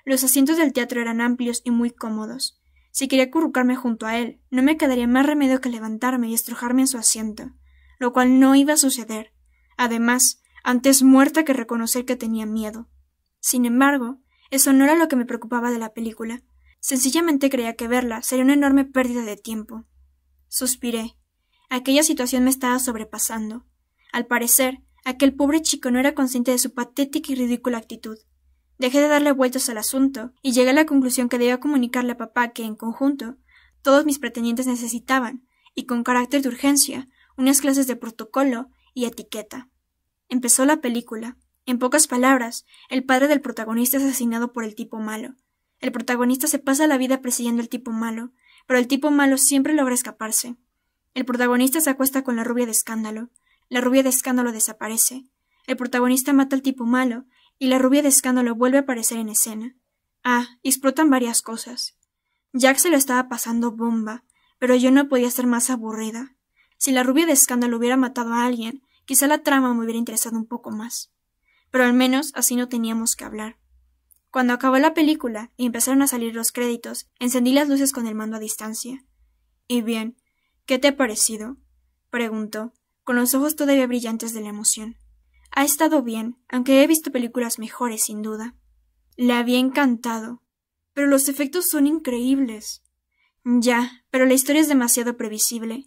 Los asientos del teatro eran amplios y muy cómodos. Si quería acurrucarme junto a él, no me quedaría más remedio que levantarme y estrojarme en su asiento, lo cual no iba a suceder. Además, antes muerta que reconocer que tenía miedo. Sin embargo, eso no era lo que me preocupaba de la película. Sencillamente creía que verla sería una enorme pérdida de tiempo. Suspiré. Aquella situación me estaba sobrepasando. Al parecer, aquel pobre chico no era consciente de su patética y ridícula actitud. Dejé de darle vueltas al asunto y llegué a la conclusión que debía comunicarle a papá que, en conjunto, todos mis pretendientes necesitaban, y con carácter de urgencia, unas clases de protocolo y etiqueta. Empezó la película. En pocas palabras, el padre del protagonista es asesinado por el tipo malo. El protagonista se pasa la vida presidiendo al tipo malo, pero el tipo malo siempre logra escaparse. El protagonista se acuesta con la rubia de escándalo, la rubia de escándalo desaparece, el protagonista mata al tipo malo, y la rubia de escándalo vuelve a aparecer en escena. Ah, explotan varias cosas. Jack se lo estaba pasando bomba, pero yo no podía ser más aburrida. Si la rubia de escándalo hubiera matado a alguien, quizá la trama me hubiera interesado un poco más. Pero al menos así no teníamos que hablar. Cuando acabó la película y empezaron a salir los créditos, encendí las luces con el mando a distancia. Y bien, ¿qué te ha parecido? preguntó, con los ojos todavía brillantes de la emoción. Ha estado bien, aunque he visto películas mejores, sin duda. —Le había encantado. Pero los efectos son increíbles. Ya, pero la historia es demasiado previsible.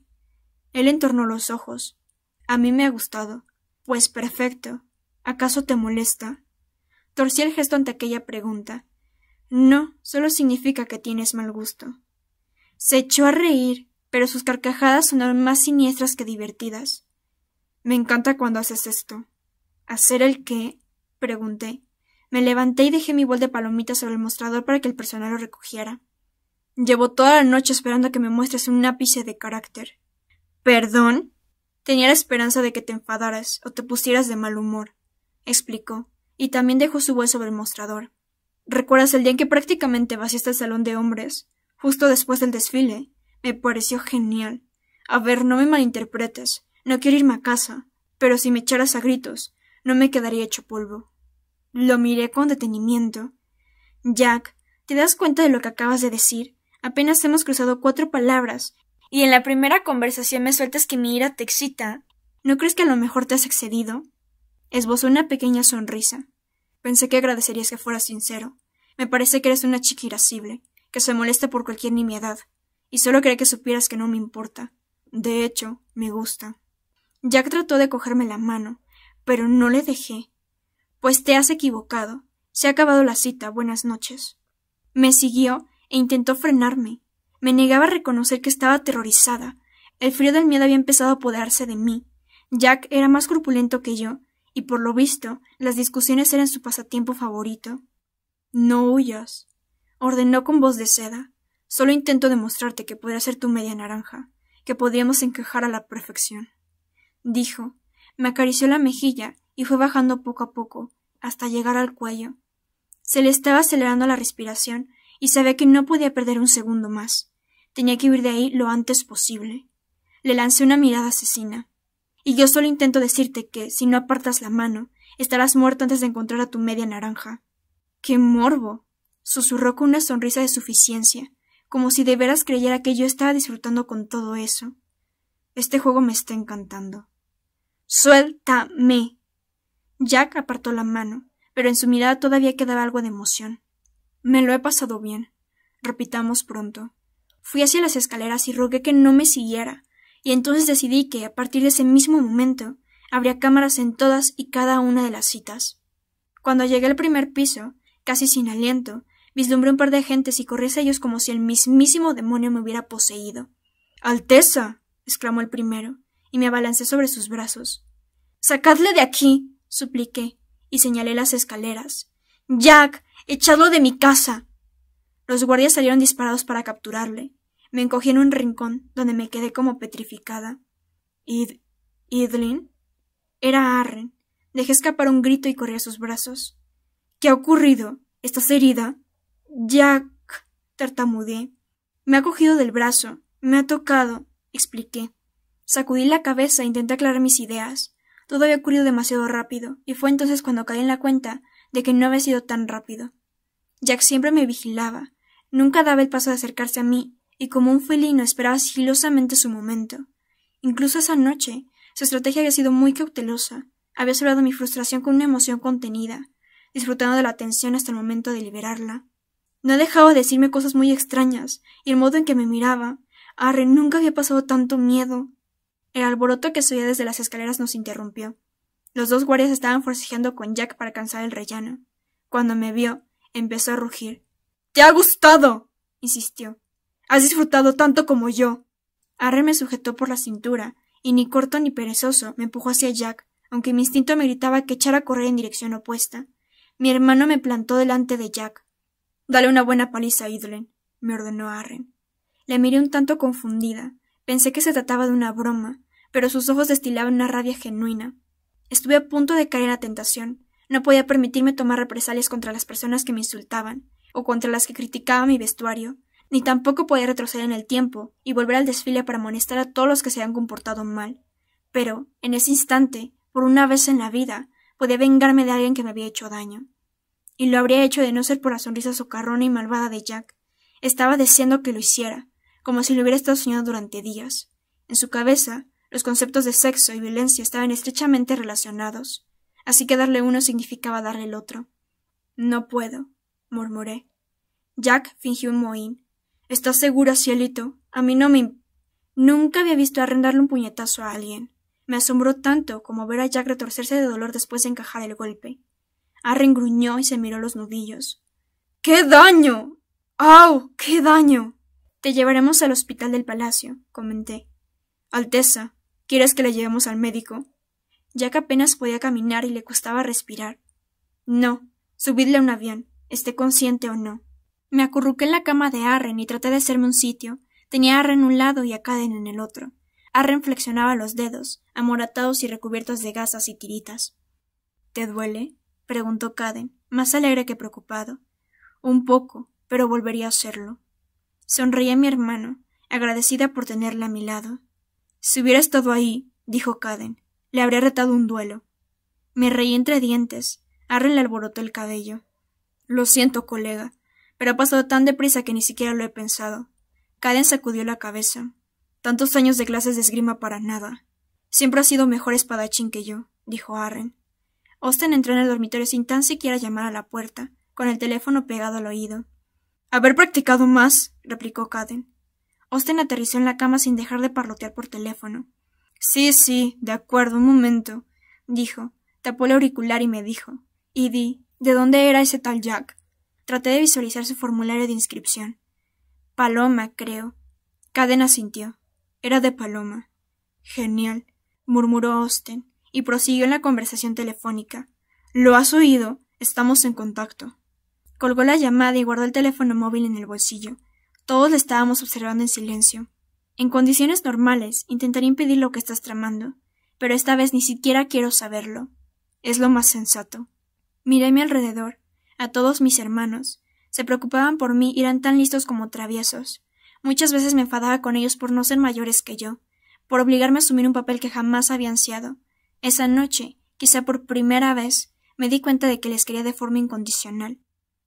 Él entornó los ojos. A mí me ha gustado. Pues perfecto. ¿Acaso te molesta? Torcí el gesto ante aquella pregunta. No, solo significa que tienes mal gusto. Se echó a reír, pero sus carcajadas sonaron más siniestras que divertidas. Me encanta cuando haces esto. ¿Hacer el qué? pregunté. Me levanté y dejé mi bol de palomitas sobre el mostrador para que el personal lo recogiera. Llevo toda la noche esperando que me muestres un ápice de carácter. ¿Perdón? Tenía la esperanza de que te enfadaras o te pusieras de mal humor, explicó y también dejó su voz sobre el mostrador. ¿Recuerdas el día en que prácticamente vaciaste el salón de hombres? Justo después del desfile. Me pareció genial. A ver, no me malinterpretes. No quiero irme a casa. Pero si me echaras a gritos, no me quedaría hecho polvo. Lo miré con detenimiento. Jack, ¿te das cuenta de lo que acabas de decir? Apenas hemos cruzado cuatro palabras, y en la primera conversación me sueltas que mi ira te excita. ¿No crees que a lo mejor te has excedido? Esbozó una pequeña sonrisa. Pensé que agradecerías que fuera sincero. Me parece que eres una chica irascible, que se molesta por cualquier nimiedad, y solo quería que supieras que no me importa. De hecho, me gusta. Jack trató de cogerme la mano, pero no le dejé. Pues te has equivocado. Se ha acabado la cita. Buenas noches. Me siguió e intentó frenarme. Me negaba a reconocer que estaba aterrorizada. El frío del miedo había empezado a apoderarse de mí. Jack era más corpulento que yo y por lo visto las discusiones eran su pasatiempo favorito. No huyas, ordenó con voz de seda. Solo intento demostrarte que podría ser tu media naranja, que podríamos encajar a la perfección. Dijo, me acarició la mejilla y fue bajando poco a poco, hasta llegar al cuello. Se le estaba acelerando la respiración y sabía que no podía perder un segundo más. Tenía que huir de ahí lo antes posible. Le lancé una mirada asesina y yo solo intento decirte que, si no apartas la mano, estarás muerto antes de encontrar a tu media naranja. ¡Qué morbo! susurró con una sonrisa de suficiencia, como si de veras creyera que yo estaba disfrutando con todo eso. Este juego me está encantando. Suéltame. Jack apartó la mano, pero en su mirada todavía quedaba algo de emoción. Me lo he pasado bien. Repitamos pronto. Fui hacia las escaleras y rogué que no me siguiera, y entonces decidí que, a partir de ese mismo momento, habría cámaras en todas y cada una de las citas. Cuando llegué al primer piso, casi sin aliento, vislumbré un par de gentes y corrí hacia ellos como si el mismísimo demonio me hubiera poseído. Alteza. exclamó el primero, y me abalancé sobre sus brazos. Sacadle de aquí. supliqué, y señalé las escaleras. Jack. echadlo de mi casa. Los guardias salieron disparados para capturarle, me encogí en un rincón donde me quedé como petrificada. ¿Id ¿Idlin? Era Arren. Dejé escapar un grito y corrí a sus brazos. ¿Qué ha ocurrido? ¿Estás herida? Jack. tartamudeé. Me ha cogido del brazo. Me ha tocado. expliqué. Sacudí la cabeza e intenté aclarar mis ideas. Todo había ocurrido demasiado rápido, y fue entonces cuando caí en la cuenta de que no había sido tan rápido. Jack siempre me vigilaba. Nunca daba el paso de acercarse a mí y como un felino esperaba sigilosamente su momento. Incluso esa noche, su estrategia había sido muy cautelosa. Había sobrado mi frustración con una emoción contenida, disfrutando de la tensión hasta el momento de liberarla. No dejaba de decirme cosas muy extrañas, y el modo en que me miraba. Arre, nunca había pasado tanto miedo. El alboroto que subía desde las escaleras nos interrumpió. Los dos guardias estaban forcejeando con Jack para alcanzar el rellano. Cuando me vio, empezó a rugir. ¿Te ha gustado? insistió. Has disfrutado tanto como yo. Arre me sujetó por la cintura, y ni corto ni perezoso me empujó hacia Jack, aunque mi instinto me gritaba que echara a correr en dirección opuesta. Mi hermano me plantó delante de Jack. Dale una buena paliza Idlen, me ordenó Arren. Le miré un tanto confundida. Pensé que se trataba de una broma, pero sus ojos destilaban una rabia genuina. Estuve a punto de caer en la tentación. No podía permitirme tomar represalias contra las personas que me insultaban, o contra las que criticaba mi vestuario, ni tampoco podía retroceder en el tiempo y volver al desfile para amonestar a todos los que se habían comportado mal. Pero, en ese instante, por una vez en la vida, podía vengarme de alguien que me había hecho daño. Y lo habría hecho de no ser por la sonrisa socarrona y malvada de Jack. Estaba deseando que lo hiciera, como si lo hubiera estado soñando durante días. En su cabeza, los conceptos de sexo y violencia estaban estrechamente relacionados, así que darle uno significaba darle el otro. No puedo, murmuré. Jack fingió un mohín, ¿Estás segura, cielito? A mí no me... Nunca había visto arrendarle un puñetazo a alguien. Me asombró tanto como ver a Jack retorcerse de dolor después de encajar el golpe. Arren gruñó y se miró los nudillos. ¡Qué daño! ¡Au! ¡Qué daño! Te llevaremos al hospital del palacio, comenté. Alteza, ¿quieres que le llevemos al médico? Jack apenas podía caminar y le costaba respirar. No, subidle a un avión, esté consciente o no. Me acurruqué en la cama de Arren y traté de hacerme un sitio. Tenía a Arren un lado y a Caden en el otro. Arren flexionaba los dedos, amoratados y recubiertos de gasas y tiritas. ¿Te duele? preguntó Caden, más alegre que preocupado. Un poco, pero volvería a hacerlo. Sonreí a mi hermano, agradecida por tenerla a mi lado. Si hubiera estado ahí, dijo Caden, le habría retado un duelo. Me reí entre dientes. Arren le alborotó el cabello. Lo siento, colega pero ha pasado tan deprisa que ni siquiera lo he pensado. Caden sacudió la cabeza. Tantos años de clases de esgrima para nada. Siempre ha sido mejor espadachín que yo, dijo Arren. Austin entró en el dormitorio sin tan siquiera llamar a la puerta, con el teléfono pegado al oído. Haber practicado más, replicó Caden. Austin aterrizó en la cama sin dejar de parlotear por teléfono. Sí, sí, de acuerdo, un momento, dijo, tapó el auricular y me dijo. Y di, ¿de dónde era ese tal Jack? Traté de visualizar su formulario de inscripción. Paloma, creo. Cadena sintió. Era de Paloma. Genial, murmuró Austin, y prosiguió en la conversación telefónica. Lo has oído. Estamos en contacto. Colgó la llamada y guardó el teléfono móvil en el bolsillo. Todos le estábamos observando en silencio. En condiciones normales intentaré impedir lo que estás tramando, pero esta vez ni siquiera quiero saberlo. Es lo más sensato. Miré a mi alrededor a todos mis hermanos. Se preocupaban por mí eran tan listos como traviesos. Muchas veces me enfadaba con ellos por no ser mayores que yo, por obligarme a asumir un papel que jamás había ansiado. Esa noche, quizá por primera vez, me di cuenta de que les quería de forma incondicional.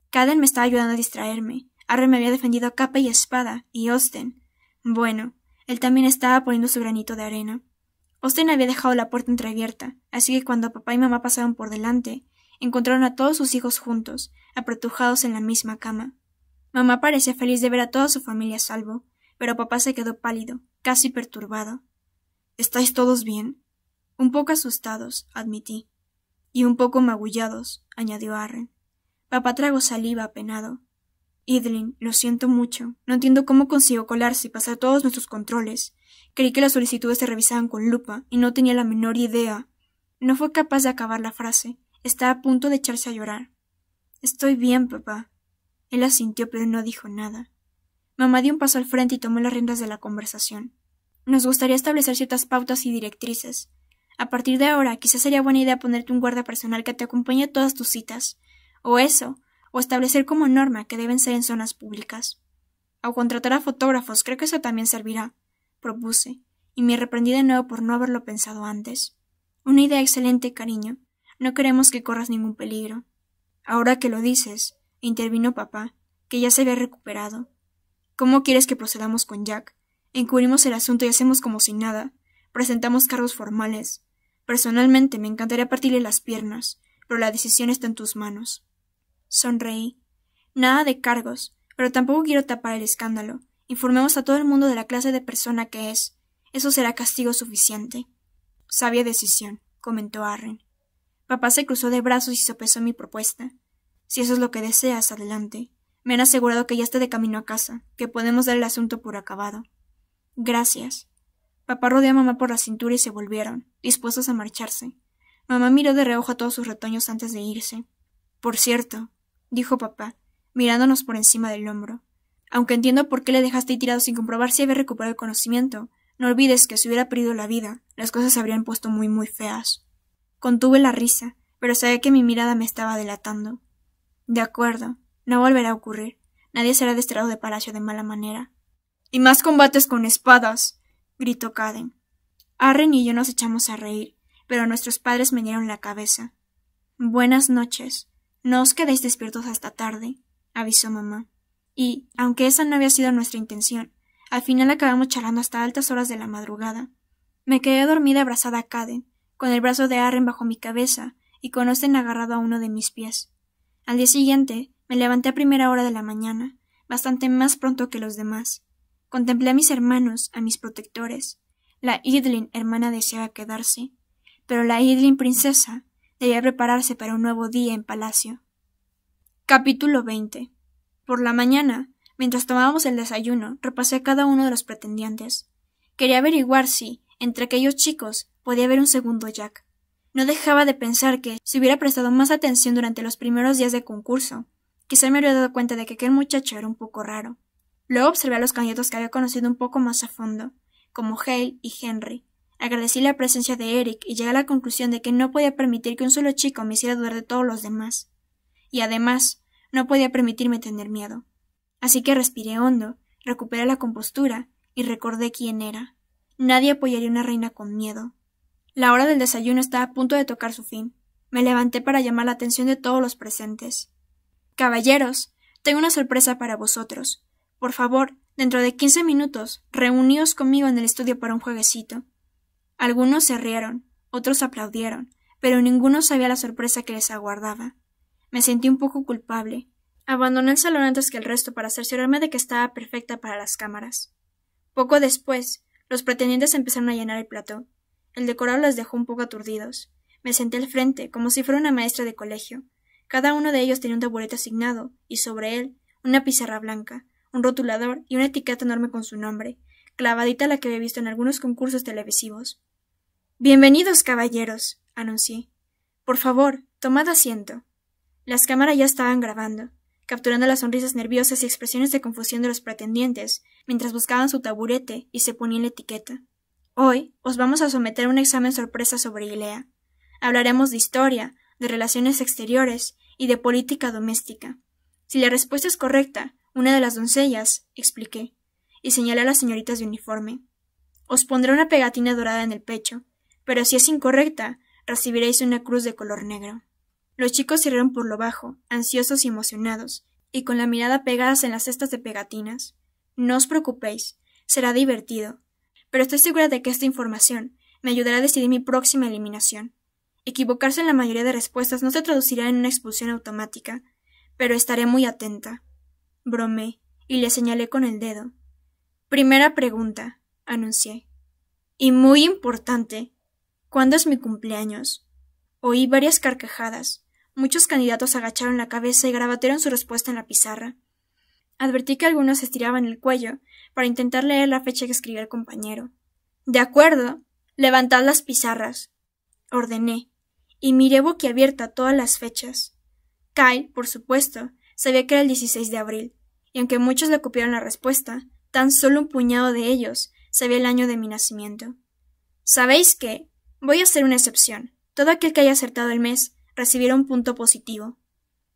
Caden me estaba ayudando a distraerme. Arre me había defendido a capa y espada, y Osten. Bueno, él también estaba poniendo su granito de arena. Osten había dejado la puerta entreabierta, así que cuando papá y mamá pasaron por delante, encontraron a todos sus hijos juntos, apretujados en la misma cama. Mamá parecía feliz de ver a toda su familia a salvo, pero papá se quedó pálido, casi perturbado. ¿Estáis todos bien? Un poco asustados, admití. Y un poco magullados, añadió Arren. Papá tragó saliva apenado. Idlin, lo siento mucho. No entiendo cómo consiguió colarse y pasar todos nuestros controles. Creí que las solicitudes se revisaban con lupa y no tenía la menor idea. No fue capaz de acabar la frase, Está a punto de echarse a llorar. Estoy bien, papá. Él asintió, pero no dijo nada. Mamá dio un paso al frente y tomó las riendas de la conversación. Nos gustaría establecer ciertas pautas y directrices. A partir de ahora, quizás sería buena idea ponerte un guarda personal que te acompañe a todas tus citas. O eso, o establecer como norma que deben ser en zonas públicas. O contratar a fotógrafos, creo que eso también servirá, propuse, y me reprendí de nuevo por no haberlo pensado antes. Una idea excelente, cariño. No queremos que corras ningún peligro. Ahora que lo dices, intervino papá, que ya se había recuperado. ¿Cómo quieres que procedamos con Jack? Encubrimos el asunto y hacemos como si nada. Presentamos cargos formales. Personalmente me encantaría partirle las piernas, pero la decisión está en tus manos. Sonreí. Nada de cargos, pero tampoco quiero tapar el escándalo. Informemos a todo el mundo de la clase de persona que es. Eso será castigo suficiente. Sabia decisión, comentó Arren. Papá se cruzó de brazos y sopesó mi propuesta. Si eso es lo que deseas, adelante. Me han asegurado que ya está de camino a casa, que podemos dar el asunto por acabado. Gracias. Papá rodeó a mamá por la cintura y se volvieron, dispuestos a marcharse. Mamá miró de reojo a todos sus retoños antes de irse. Por cierto, dijo papá, mirándonos por encima del hombro. Aunque entiendo por qué le dejaste tirado sin comprobar si había recuperado el conocimiento, no olvides que si hubiera perdido la vida, las cosas se habrían puesto muy, muy feas. Contuve la risa, pero sabía que mi mirada me estaba delatando. De acuerdo, no volverá a ocurrir. Nadie será destrado de palacio de mala manera. Y más combates con espadas. gritó Caden. Arren y yo nos echamos a reír, pero nuestros padres me dieron la cabeza. Buenas noches. No os quedéis despiertos hasta tarde, avisó mamá. Y, aunque esa no había sido nuestra intención, al final acabamos charlando hasta altas horas de la madrugada. Me quedé dormida abrazada a Caden, con el brazo de Arren bajo mi cabeza y con Osten agarrado a uno de mis pies. Al día siguiente me levanté a primera hora de la mañana, bastante más pronto que los demás. Contemplé a mis hermanos, a mis protectores. La Idlin hermana deseaba quedarse, pero la Idlin princesa debía prepararse para un nuevo día en palacio. Capítulo 20. Por la mañana, mientras tomábamos el desayuno, repasé a cada uno de los pretendientes. Quería averiguar si, entre aquellos chicos, podía haber un segundo Jack. No dejaba de pensar que, si hubiera prestado más atención durante los primeros días de concurso, quizá me habría dado cuenta de que aquel muchacho era un poco raro. Luego observé a los candidatos que había conocido un poco más a fondo, como Hale y Henry. Agradecí la presencia de Eric y llegué a la conclusión de que no podía permitir que un solo chico me hiciera dudar de todos los demás. Y además, no podía permitirme tener miedo. Así que respiré hondo, recuperé la compostura y recordé quién era. Nadie apoyaría una reina con miedo. La hora del desayuno estaba a punto de tocar su fin. Me levanté para llamar la atención de todos los presentes. Caballeros, tengo una sorpresa para vosotros. Por favor, dentro de quince minutos, reuníos conmigo en el estudio para un jueguecito. Algunos se rieron, otros aplaudieron, pero ninguno sabía la sorpresa que les aguardaba. Me sentí un poco culpable. Abandoné el salón antes que el resto para cerciorarme de que estaba perfecta para las cámaras. Poco después, los pretendientes empezaron a llenar el plató. El decorado los dejó un poco aturdidos. Me senté al frente, como si fuera una maestra de colegio. Cada uno de ellos tenía un taburete asignado, y sobre él, una pizarra blanca, un rotulador y una etiqueta enorme con su nombre, clavadita a la que había visto en algunos concursos televisivos. Bienvenidos, caballeros, anuncié. Por favor, tomad asiento. Las cámaras ya estaban grabando, capturando las sonrisas nerviosas y expresiones de confusión de los pretendientes, mientras buscaban su taburete y se ponían la etiqueta. Hoy os vamos a someter a un examen sorpresa sobre Ilea. Hablaremos de historia, de relaciones exteriores y de política doméstica. Si la respuesta es correcta, una de las doncellas, expliqué, y señalé a las señoritas de uniforme. Os pondré una pegatina dorada en el pecho, pero si es incorrecta, recibiréis una cruz de color negro. Los chicos cerraron por lo bajo, ansiosos y emocionados, y con la mirada pegadas en las cestas de pegatinas. No os preocupéis, será divertido, pero estoy segura de que esta información me ayudará a decidir mi próxima eliminación. Equivocarse en la mayoría de respuestas no se traducirá en una expulsión automática, pero estaré muy atenta. Bromé y le señalé con el dedo. Primera pregunta, anuncié. Y muy importante, ¿cuándo es mi cumpleaños? Oí varias carcajadas. Muchos candidatos agacharon la cabeza y grabatearon su respuesta en la pizarra. Advertí que algunos estiraban el cuello para intentar leer la fecha que escribió el compañero. De acuerdo, levantad las pizarras, ordené, y miré boquiabierta todas las fechas. Kyle, por supuesto, sabía que era el 16 de abril, y aunque muchos le copiaron la respuesta, tan solo un puñado de ellos sabía el año de mi nacimiento. ¿Sabéis qué? Voy a hacer una excepción. Todo aquel que haya acertado el mes recibirá un punto positivo.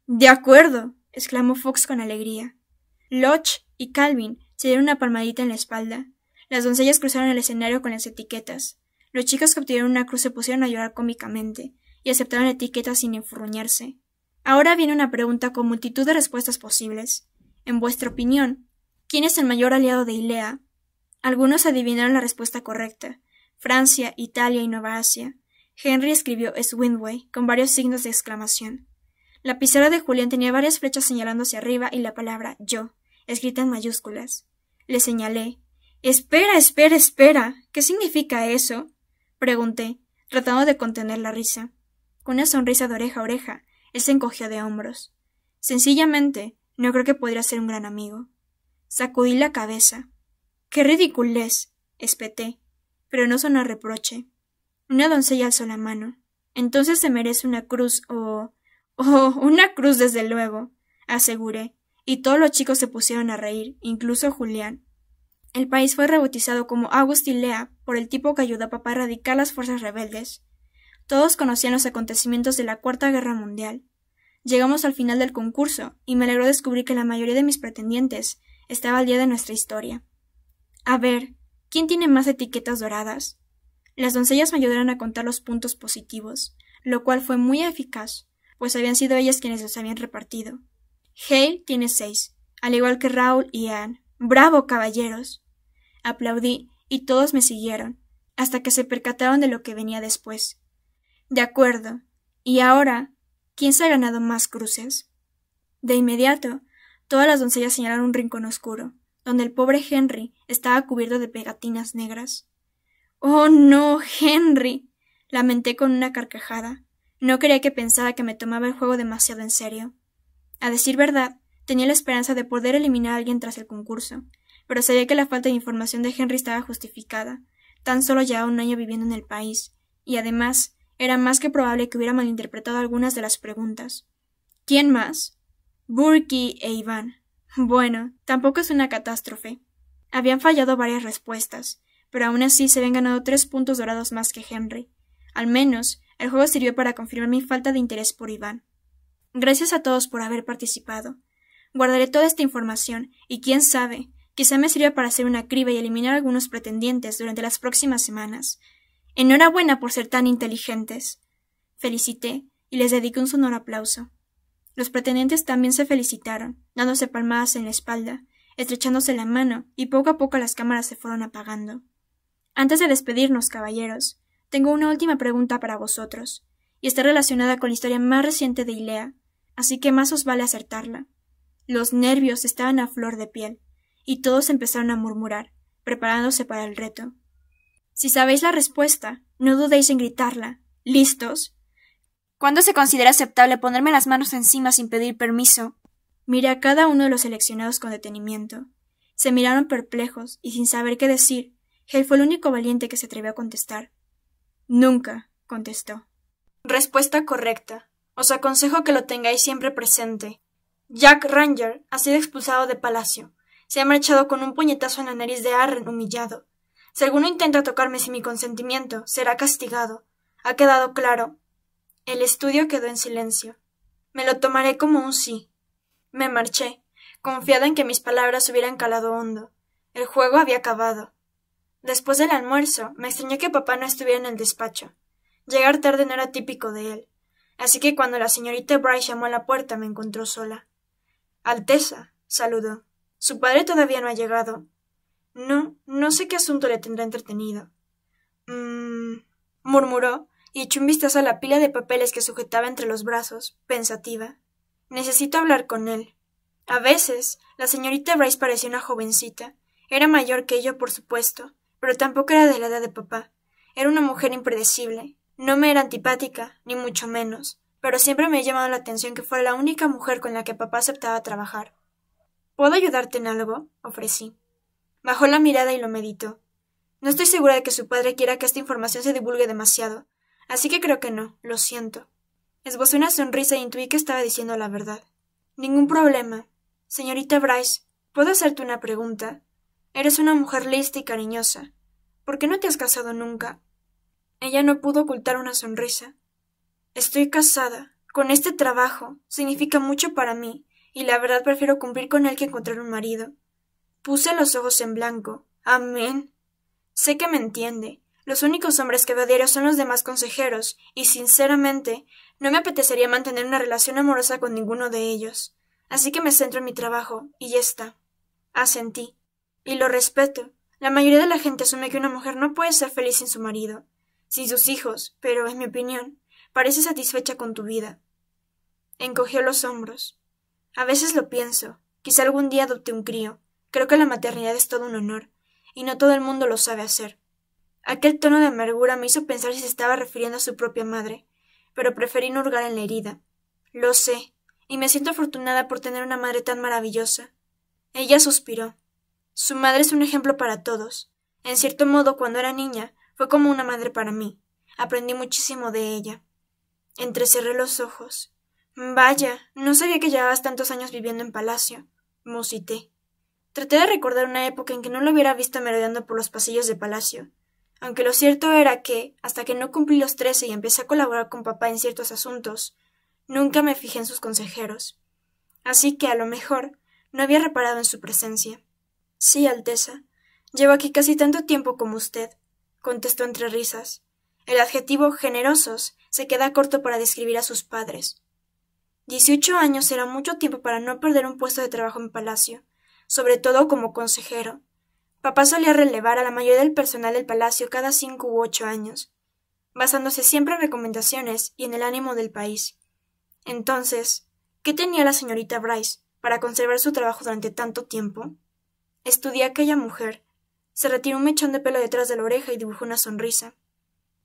De acuerdo, exclamó Fox con alegría. Lodge y Calvin se dieron una palmadita en la espalda. Las doncellas cruzaron el escenario con las etiquetas. Los chicos que obtuvieron una cruz se pusieron a llorar cómicamente y aceptaron la etiqueta sin enfurruñarse. Ahora viene una pregunta con multitud de respuestas posibles. En vuestra opinión, ¿quién es el mayor aliado de Ilea? Algunos adivinaron la respuesta correcta. Francia, Italia y Nueva Asia. Henry escribió Swinway con varios signos de exclamación. La pizarra de Julián tenía varias flechas señalando hacia arriba y la palabra yo, escrita en mayúsculas. Le señalé. Espera, espera, espera. ¿Qué significa eso? pregunté, tratando de contener la risa. Con una sonrisa de oreja a oreja, él se encogió de hombros. Sencillamente, no creo que podría ser un gran amigo. Sacudí la cabeza. ¡Qué ridiculez! espeté, pero no sonó reproche. Una doncella alzó la mano. Entonces se merece una cruz o Oh, una cruz, desde luego, aseguré, y todos los chicos se pusieron a reír, incluso Julián. El país fue rebautizado como Agustilea por el tipo que ayudó a papá a erradicar las fuerzas rebeldes. Todos conocían los acontecimientos de la Cuarta Guerra Mundial. Llegamos al final del concurso y me alegró descubrir que la mayoría de mis pretendientes estaba al día de nuestra historia. A ver, ¿quién tiene más etiquetas doradas? Las doncellas me ayudaron a contar los puntos positivos, lo cual fue muy eficaz pues habían sido ellas quienes los habían repartido. Hale tiene seis, al igual que Raúl y Anne. ¡Bravo, caballeros! Aplaudí y todos me siguieron, hasta que se percataron de lo que venía después. De acuerdo. Y ahora, ¿quién se ha ganado más cruces? De inmediato, todas las doncellas señalaron un rincón oscuro, donde el pobre Henry estaba cubierto de pegatinas negras. Oh, no, Henry. lamenté con una carcajada. No quería que pensara que me tomaba el juego demasiado en serio. A decir verdad, tenía la esperanza de poder eliminar a alguien tras el concurso, pero sabía que la falta de información de Henry estaba justificada. Tan solo ya un año viviendo en el país, y además, era más que probable que hubiera malinterpretado algunas de las preguntas. ¿Quién más? Burke e Iván. Bueno, tampoco es una catástrofe. Habían fallado varias respuestas, pero aún así se habían ganado tres puntos dorados más que Henry. Al menos, el juego sirvió para confirmar mi falta de interés por Iván. Gracias a todos por haber participado. Guardaré toda esta información y quién sabe, quizá me sirva para hacer una criba y eliminar a algunos pretendientes durante las próximas semanas. Enhorabuena por ser tan inteligentes. Felicité y les dediqué un sonoro aplauso. Los pretendientes también se felicitaron, dándose palmadas en la espalda, estrechándose la mano, y poco a poco las cámaras se fueron apagando. Antes de despedirnos, caballeros, tengo una última pregunta para vosotros, y está relacionada con la historia más reciente de Ilea, así que más os vale acertarla. Los nervios estaban a flor de piel, y todos empezaron a murmurar, preparándose para el reto. Si sabéis la respuesta, no dudéis en gritarla. ¿Listos? ¿Cuándo se considera aceptable ponerme las manos encima sin pedir permiso? Miré a cada uno de los seleccionados con detenimiento. Se miraron perplejos y sin saber qué decir. Hale fue el único valiente que se atrevió a contestar. Nunca, contestó. Respuesta correcta. Os aconsejo que lo tengáis siempre presente. Jack Ranger ha sido expulsado de palacio. Se ha marchado con un puñetazo en la nariz de Arren humillado. Si alguno intenta tocarme sin mi consentimiento, será castigado. Ha quedado claro. El estudio quedó en silencio. Me lo tomaré como un sí. Me marché, confiada en que mis palabras hubieran calado hondo. El juego había acabado. Después del almuerzo, me extrañó que papá no estuviera en el despacho. Llegar tarde no era típico de él, así que cuando la señorita Bryce llamó a la puerta me encontró sola. Alteza, saludó. Su padre todavía no ha llegado. No, no sé qué asunto le tendrá entretenido. Mmm, murmuró y echó un vistazo a la pila de papeles que sujetaba entre los brazos, pensativa. Necesito hablar con él. A veces, la señorita Bryce parecía una jovencita. Era mayor que yo, por supuesto, pero tampoco era de la edad de papá. Era una mujer impredecible. No me era antipática, ni mucho menos, pero siempre me ha llamado la atención que fuera la única mujer con la que papá aceptaba trabajar. ¿Puedo ayudarte en algo? ofrecí. Bajó la mirada y lo meditó. No estoy segura de que su padre quiera que esta información se divulgue demasiado, así que creo que no, lo siento. Esbocé una sonrisa e intuí que estaba diciendo la verdad. Ningún problema. Señorita Bryce, ¿puedo hacerte una pregunta? Eres una mujer lista y cariñosa. ¿Por qué no te has casado nunca? Ella no pudo ocultar una sonrisa. Estoy casada. Con este trabajo. Significa mucho para mí, y la verdad prefiero cumplir con él que encontrar un marido. Puse los ojos en blanco. Amén. Sé que me entiende. Los únicos hombres que veo diario son los demás consejeros, y sinceramente, no me apetecería mantener una relación amorosa con ninguno de ellos. Así que me centro en mi trabajo, y ya está. Asentí. Y lo respeto. La mayoría de la gente asume que una mujer no puede ser feliz sin su marido, sin sus hijos, pero, en mi opinión, parece satisfecha con tu vida. Encogió los hombros. A veces lo pienso. Quizá algún día adopte un crío. Creo que la maternidad es todo un honor, y no todo el mundo lo sabe hacer. Aquel tono de amargura me hizo pensar si se estaba refiriendo a su propia madre, pero preferí no hurgar en la herida. Lo sé, y me siento afortunada por tener una madre tan maravillosa. Ella suspiró. Su madre es un ejemplo para todos. En cierto modo, cuando era niña, fue como una madre para mí. Aprendí muchísimo de ella. Entrecerré los ojos. Vaya, no sabía que llevabas tantos años viviendo en palacio, musité. Traté de recordar una época en que no lo hubiera visto merodeando por los pasillos de palacio, aunque lo cierto era que, hasta que no cumplí los trece y empecé a colaborar con papá en ciertos asuntos, nunca me fijé en sus consejeros. Así que, a lo mejor, no había reparado en su presencia. Sí, Alteza. Llevo aquí casi tanto tiempo como usted, contestó entre risas. El adjetivo generosos se queda corto para describir a sus padres. Dieciocho años era mucho tiempo para no perder un puesto de trabajo en palacio, sobre todo como consejero. Papá solía relevar a la mayoría del personal del palacio cada cinco u ocho años, basándose siempre en recomendaciones y en el ánimo del país. Entonces, ¿qué tenía la señorita Bryce para conservar su trabajo durante tanto tiempo? Estudié a aquella mujer. Se retiró un mechón de pelo detrás de la oreja y dibujó una sonrisa.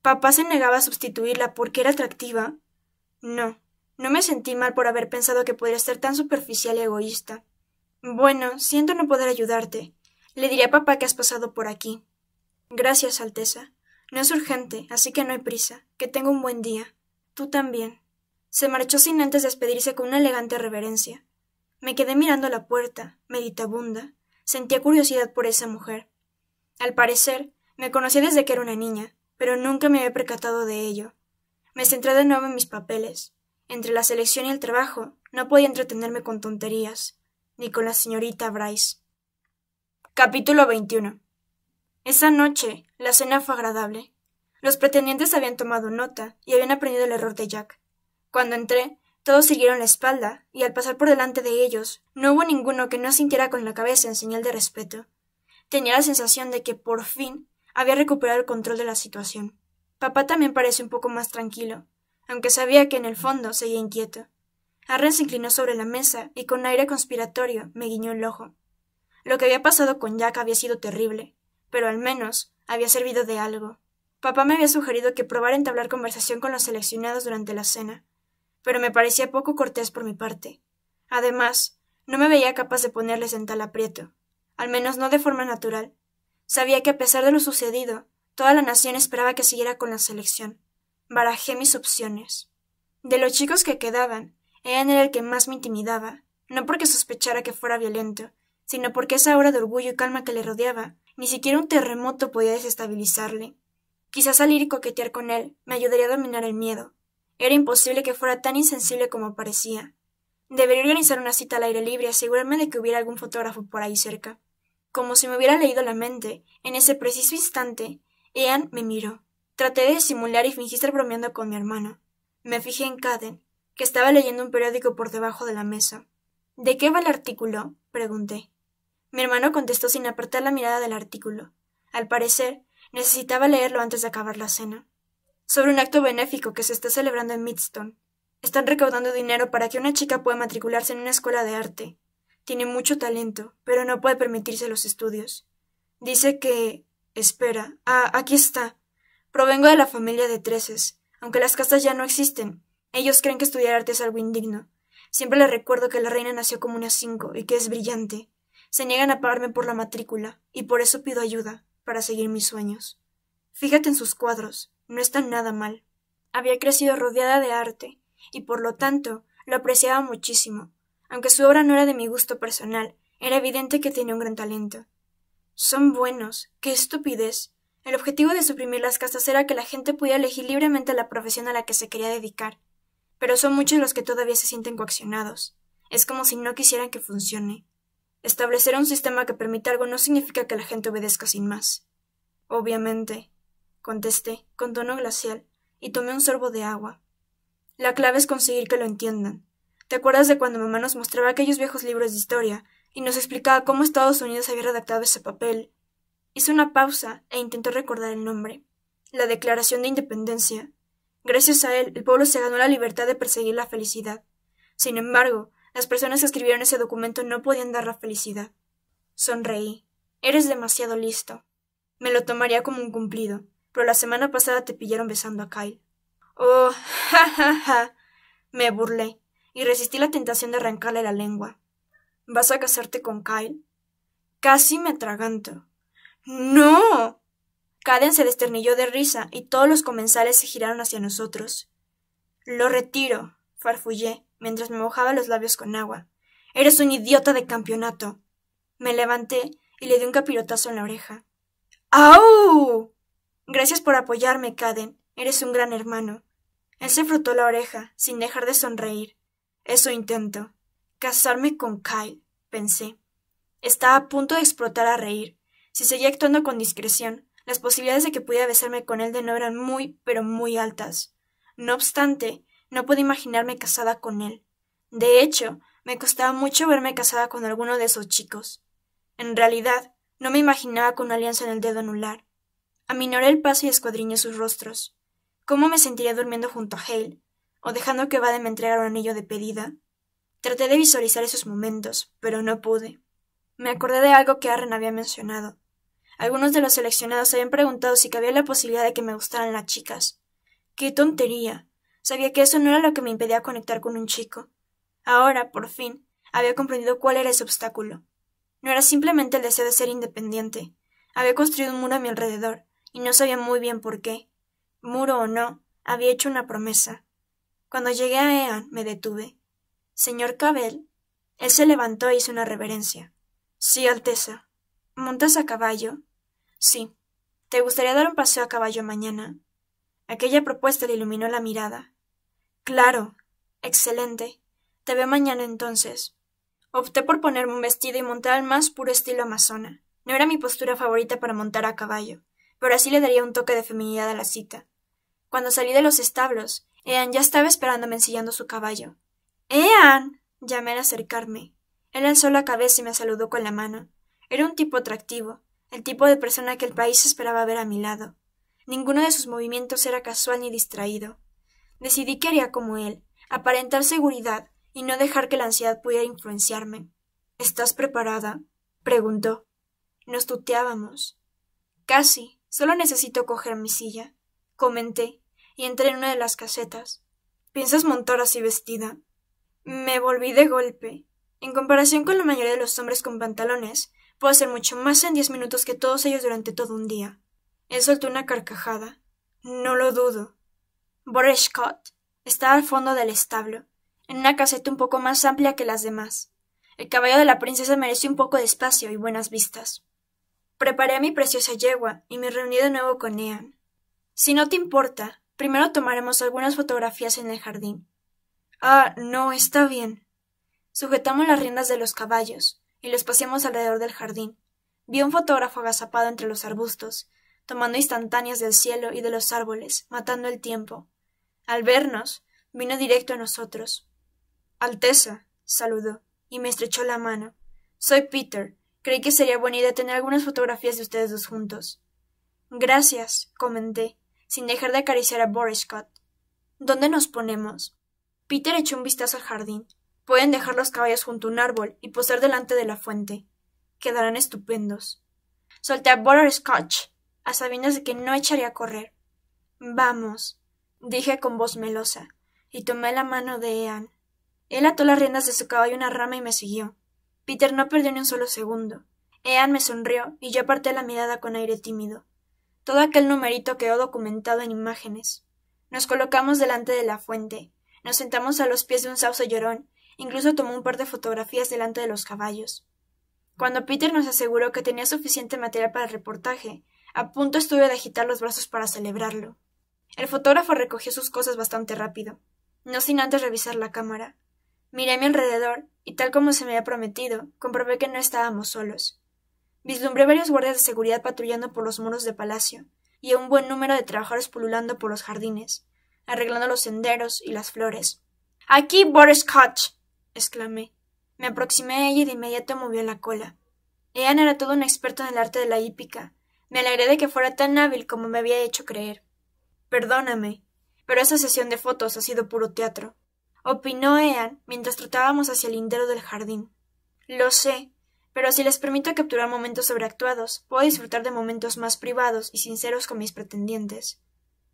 Papá se negaba a sustituirla porque era atractiva. No, no me sentí mal por haber pensado que podría ser tan superficial y egoísta. Bueno, siento no poder ayudarte. Le diré a papá que has pasado por aquí. Gracias, Alteza. No es urgente, así que no hay prisa. Que tenga un buen día. Tú también. Se marchó sin antes despedirse con una elegante reverencia. Me quedé mirando la puerta, meditabunda. Sentía curiosidad por esa mujer. Al parecer, me conocí desde que era una niña, pero nunca me había percatado de ello. Me centré de nuevo en mis papeles. Entre la selección y el trabajo, no podía entretenerme con tonterías, ni con la señorita Bryce. Capítulo 21. Esa noche, la cena fue agradable. Los pretendientes habían tomado nota y habían aprendido el error de Jack. Cuando entré, todos siguieron la espalda, y al pasar por delante de ellos, no hubo ninguno que no sintiera con la cabeza en señal de respeto. Tenía la sensación de que, por fin, había recuperado el control de la situación. Papá también parece un poco más tranquilo, aunque sabía que en el fondo seguía inquieto. Arren se inclinó sobre la mesa y con aire conspiratorio me guiñó el ojo. Lo que había pasado con Jack había sido terrible, pero al menos había servido de algo. Papá me había sugerido que probara entablar conversación con los seleccionados durante la cena, pero me parecía poco cortés por mi parte. Además, no me veía capaz de ponerles en tal aprieto, al menos no de forma natural. Sabía que a pesar de lo sucedido, toda la nación esperaba que siguiera con la selección. Barajé mis opciones. De los chicos que quedaban, Ian era el que más me intimidaba, no porque sospechara que fuera violento, sino porque esa hora de orgullo y calma que le rodeaba, ni siquiera un terremoto podía desestabilizarle. Quizás salir y coquetear con él me ayudaría a dominar el miedo, era imposible que fuera tan insensible como parecía. Debería organizar una cita al aire libre y asegurarme de que hubiera algún fotógrafo por ahí cerca. Como si me hubiera leído la mente, en ese preciso instante, Ian me miró. Traté de disimular y fingí estar bromeando con mi hermano. Me fijé en Caden, que estaba leyendo un periódico por debajo de la mesa. ¿De qué va el artículo? pregunté. Mi hermano contestó sin apartar la mirada del artículo. Al parecer, necesitaba leerlo antes de acabar la cena sobre un acto benéfico que se está celebrando en Midstone. Están recaudando dinero para que una chica pueda matricularse en una escuela de arte. Tiene mucho talento, pero no puede permitirse los estudios. Dice que. Espera. Ah, aquí está. Provengo de la familia de Treces. Aunque las casas ya no existen, ellos creen que estudiar arte es algo indigno. Siempre les recuerdo que la reina nació como una cinco y que es brillante. Se niegan a pagarme por la matrícula, y por eso pido ayuda, para seguir mis sueños. Fíjate en sus cuadros no está nada mal. Había crecido rodeada de arte, y por lo tanto lo apreciaba muchísimo. Aunque su obra no era de mi gusto personal, era evidente que tenía un gran talento. Son buenos. ¡Qué estupidez! El objetivo de suprimir las castas era que la gente pudiera elegir libremente la profesión a la que se quería dedicar. Pero son muchos los que todavía se sienten coaccionados. Es como si no quisieran que funcione. Establecer un sistema que permita algo no significa que la gente obedezca sin más. Obviamente, contesté, con tono glacial, y tomé un sorbo de agua. La clave es conseguir que lo entiendan. ¿Te acuerdas de cuando mamá nos mostraba aquellos viejos libros de historia y nos explicaba cómo Estados Unidos había redactado ese papel? Hice una pausa e intentó recordar el nombre. La Declaración de Independencia. Gracias a él, el pueblo se ganó la libertad de perseguir la felicidad. Sin embargo, las personas que escribieron ese documento no podían dar la felicidad. Sonreí. Eres demasiado listo. Me lo tomaría como un cumplido pero la semana pasada te pillaron besando a Kyle. Oh, ja, ja, ja. Me burlé y resistí la tentación de arrancarle la lengua. ¿Vas a casarte con Kyle? Casi me atraganto. ¡No! Caden se desternilló de risa y todos los comensales se giraron hacia nosotros. Lo retiro, farfullé mientras me mojaba los labios con agua. Eres un idiota de campeonato. Me levanté y le di un capirotazo en la oreja. ¡Au! Gracias por apoyarme, Caden. Eres un gran hermano. Él se frotó la oreja, sin dejar de sonreír. Eso intento. Casarme con Kyle, pensé. Estaba a punto de explotar a reír. Si seguía actuando con discreción, las posibilidades de que pudiera besarme con él de no eran muy, pero muy altas. No obstante, no pude imaginarme casada con él. De hecho, me costaba mucho verme casada con alguno de esos chicos. En realidad, no me imaginaba con una alianza en el dedo anular, Aminoré el paso y escuadriñé sus rostros. ¿Cómo me sentiría durmiendo junto a Hale? ¿O dejando que Baden me entregara un anillo de pedida? Traté de visualizar esos momentos, pero no pude. Me acordé de algo que Arren había mencionado. Algunos de los seleccionados habían preguntado si cabía la posibilidad de que me gustaran las chicas. ¡Qué tontería! Sabía que eso no era lo que me impedía conectar con un chico. Ahora, por fin, había comprendido cuál era ese obstáculo. No era simplemente el deseo de ser independiente. Había construido un muro a mi alrededor, y no sabía muy bien por qué. Muro o no, había hecho una promesa. Cuando llegué a Ean me detuve. Señor Cabel Él se levantó e hizo una reverencia. Sí, Alteza. ¿Montas a caballo? Sí. ¿Te gustaría dar un paseo a caballo mañana? Aquella propuesta le iluminó la mirada. Claro. Excelente. Te veo mañana entonces. Opté por ponerme un vestido y montar al más puro estilo amazona. No era mi postura favorita para montar a caballo, pero así le daría un toque de feminidad a la cita. Cuando salí de los establos, Ean ya estaba esperándome ensillando su caballo. ¡Ean! llamé al acercarme. Él alzó la cabeza y me saludó con la mano. Era un tipo atractivo, el tipo de persona que el país esperaba ver a mi lado. Ninguno de sus movimientos era casual ni distraído. Decidí que haría como él, aparentar seguridad y no dejar que la ansiedad pudiera influenciarme. ¿Estás preparada? preguntó. Nos tuteábamos. Casi, Solo necesito coger mi silla, comenté, y entré en una de las casetas. ¿Piensas montar así vestida? Me volví de golpe. En comparación con la mayoría de los hombres con pantalones, puedo hacer mucho más en diez minutos que todos ellos durante todo un día. Él soltó una carcajada. No lo dudo. Scott está al fondo del establo, en una caseta un poco más amplia que las demás. El caballo de la princesa merece un poco de espacio y buenas vistas. Preparé a mi preciosa yegua y me reuní de nuevo con Ian. Si no te importa, primero tomaremos algunas fotografías en el jardín. Ah, no, está bien. Sujetamos las riendas de los caballos y los paseamos alrededor del jardín. Vi a un fotógrafo agazapado entre los arbustos, tomando instantáneas del cielo y de los árboles, matando el tiempo. Al vernos, vino directo a nosotros. Alteza, saludó, y me estrechó la mano. Soy Peter, Creí que sería buena idea tener algunas fotografías de ustedes dos juntos. Gracias, comenté, sin dejar de acariciar a Boris Scott. ¿Dónde nos ponemos? Peter echó un vistazo al jardín. Pueden dejar los caballos junto a un árbol y posar delante de la fuente. Quedarán estupendos. Solté a Boris Scott, a sabiendas de que no echaría a correr. Vamos, dije con voz melosa, y tomé la mano de Ean. Él ató las riendas de su caballo una rama y me siguió. Peter no perdió ni un solo segundo. Ean me sonrió y yo aparté la mirada con aire tímido. Todo aquel numerito quedó documentado en imágenes. Nos colocamos delante de la fuente, nos sentamos a los pies de un sauce llorón, incluso tomó un par de fotografías delante de los caballos. Cuando Peter nos aseguró que tenía suficiente material para el reportaje, a punto estuve de agitar los brazos para celebrarlo. El fotógrafo recogió sus cosas bastante rápido, no sin antes revisar la cámara. Miré a mi alrededor y tal como se me había prometido, comprobé que no estábamos solos. Vislumbré varios guardias de seguridad patrullando por los muros de palacio, y a un buen número de trabajadores pululando por los jardines, arreglando los senderos y las flores. Aquí Boris Butterscotch. exclamé. Me aproximé a ella y de inmediato movió la cola. Ian era todo un experto en el arte de la hípica. Me alegré de que fuera tan hábil como me había hecho creer. Perdóname, pero esa sesión de fotos ha sido puro teatro opinó Ean mientras trotábamos hacia el lindero del jardín. Lo sé, pero si les permito capturar momentos sobreactuados, puedo disfrutar de momentos más privados y sinceros con mis pretendientes.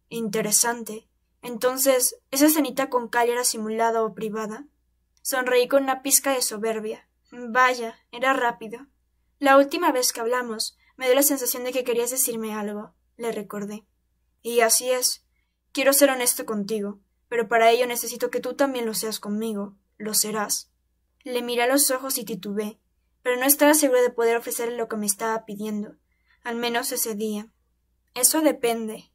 Interesante. Entonces, ¿esa cenita con Cal era simulada o privada? Sonreí con una pizca de soberbia. Vaya, era rápido. La última vez que hablamos, me dio la sensación de que querías decirme algo, le recordé. Y así es. Quiero ser honesto contigo pero para ello necesito que tú también lo seas conmigo. Lo serás. Le miré a los ojos y titubé. pero no estaba seguro de poder ofrecerle lo que me estaba pidiendo, al menos ese día. Eso depende.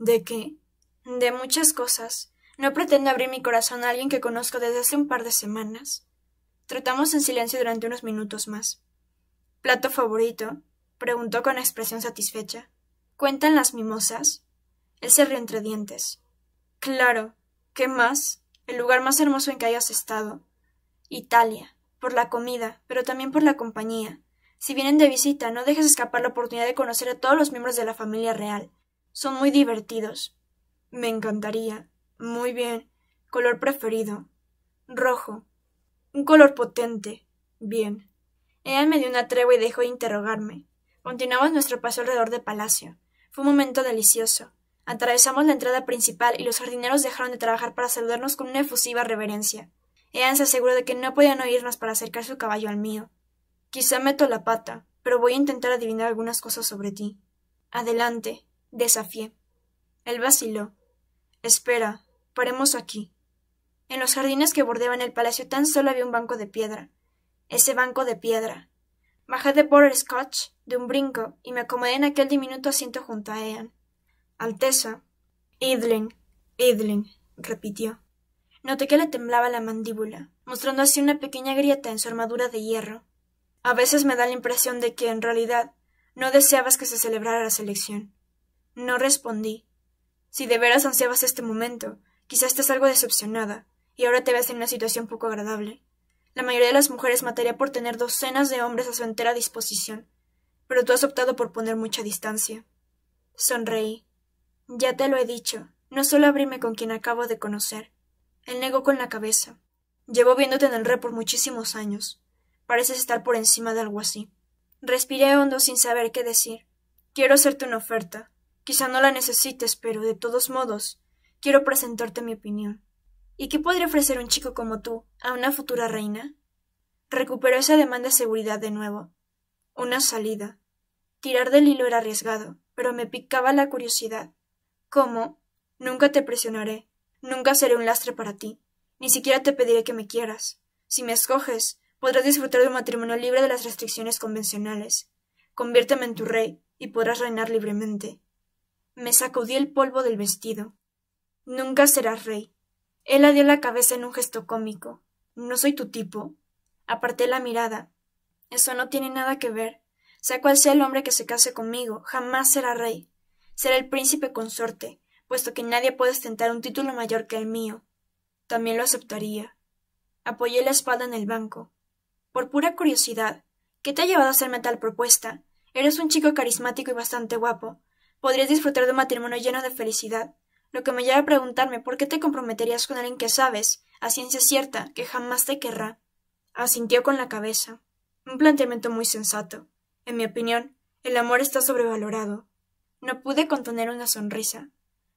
¿De qué? De muchas cosas. No pretendo abrir mi corazón a alguien que conozco desde hace un par de semanas. Tratamos en silencio durante unos minutos más. ¿Plato favorito? preguntó con expresión satisfecha. ¿Cuentan las mimosas? Él se rió entre dientes. Claro, ¿Qué más? El lugar más hermoso en que hayas estado. Italia, por la comida, pero también por la compañía. Si vienen de visita, no dejes escapar la oportunidad de conocer a todos los miembros de la familia real. Son muy divertidos. Me encantaría. Muy bien. Color preferido. Rojo. Un color potente. Bien. Ella me dio una tregua y dejó de interrogarme. Continuamos nuestro paso alrededor del palacio. Fue un momento delicioso. Atravesamos la entrada principal y los jardineros dejaron de trabajar para saludarnos con una efusiva reverencia. Ean se aseguró de que no podían oírnos para acercar su caballo al mío. Quizá meto la pata, pero voy a intentar adivinar algunas cosas sobre ti. Adelante, desafié. Él vaciló. Espera, paremos aquí. En los jardines que bordeaban el palacio tan solo había un banco de piedra. Ese banco de piedra. Bajé de Border Scotch de un brinco y me acomodé en aquel diminuto asiento junto a Ean. Alteza. Idling, Idling, repitió. Noté que le temblaba la mandíbula, mostrando así una pequeña grieta en su armadura de hierro. A veces me da la impresión de que, en realidad, no deseabas que se celebrara la selección. No respondí. Si de veras ansiabas este momento, quizás estés algo decepcionada, y ahora te ves en una situación poco agradable. La mayoría de las mujeres mataría por tener docenas de hombres a su entera disposición, pero tú has optado por poner mucha distancia. Sonreí. Ya te lo he dicho, no suelo abrirme con quien acabo de conocer. Él negó con la cabeza. Llevo viéndote en el re por muchísimos años. Pareces estar por encima de algo así. Respiré hondo sin saber qué decir. Quiero hacerte una oferta. Quizá no la necesites, pero de todos modos, quiero presentarte mi opinión. ¿Y qué podría ofrecer un chico como tú a una futura reina? Recuperó esa demanda de seguridad de nuevo. Una salida. Tirar del hilo era arriesgado, pero me picaba la curiosidad. ¿Cómo? Nunca te presionaré, nunca seré un lastre para ti, ni siquiera te pediré que me quieras. Si me escoges, podrás disfrutar de un matrimonio libre de las restricciones convencionales. Conviérteme en tu rey, y podrás reinar libremente. Me sacudí el polvo del vestido. Nunca serás rey. Él adió la cabeza en un gesto cómico. No soy tu tipo. Aparté la mirada. Eso no tiene nada que ver. Sea cual sea el hombre que se case conmigo, jamás será rey. Será el príncipe consorte, puesto que nadie puede ostentar un título mayor que el mío. También lo aceptaría. Apoyé la espada en el banco. Por pura curiosidad, ¿qué te ha llevado a hacerme tal propuesta? Eres un chico carismático y bastante guapo. Podrías disfrutar de un matrimonio lleno de felicidad, lo que me lleva a preguntarme por qué te comprometerías con alguien que sabes, a ciencia cierta, que jamás te querrá. Asintió con la cabeza. Un planteamiento muy sensato. En mi opinión, el amor está sobrevalorado. No pude contener una sonrisa.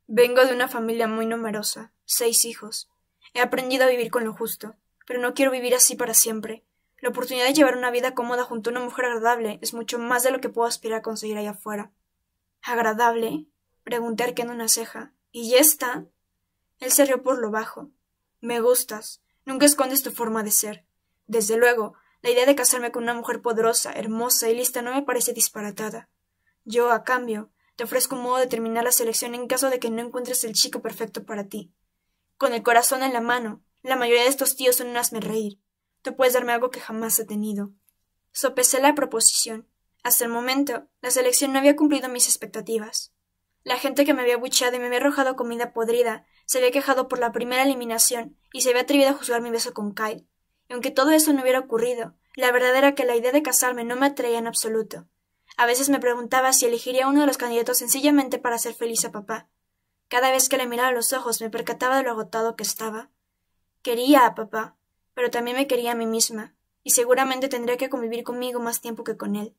Vengo de una familia muy numerosa, seis hijos. He aprendido a vivir con lo justo, pero no quiero vivir así para siempre. La oportunidad de llevar una vida cómoda junto a una mujer agradable es mucho más de lo que puedo aspirar a conseguir allá afuera. ¿Agradable? Pregunté arqueando una ceja. ¿Y ya está? Él se rió por lo bajo. Me gustas. Nunca escondes tu forma de ser. Desde luego, la idea de casarme con una mujer poderosa, hermosa y lista no me parece disparatada. Yo, a cambio, te ofrezco un modo de terminar la selección en caso de que no encuentres el chico perfecto para ti. Con el corazón en la mano, la mayoría de estos tíos son un hazme reír. Tú puedes darme algo que jamás he tenido. Sopesé la proposición. Hasta el momento, la selección no había cumplido mis expectativas. La gente que me había bucheado y me había arrojado comida podrida se había quejado por la primera eliminación y se había atrevido a juzgar mi beso con Kyle. Y aunque todo eso no hubiera ocurrido, la verdad era que la idea de casarme no me atraía en absoluto. A veces me preguntaba si elegiría uno de los candidatos sencillamente para hacer feliz a papá. Cada vez que le miraba los ojos me percataba de lo agotado que estaba. Quería a papá, pero también me quería a mí misma, y seguramente tendría que convivir conmigo más tiempo que con él.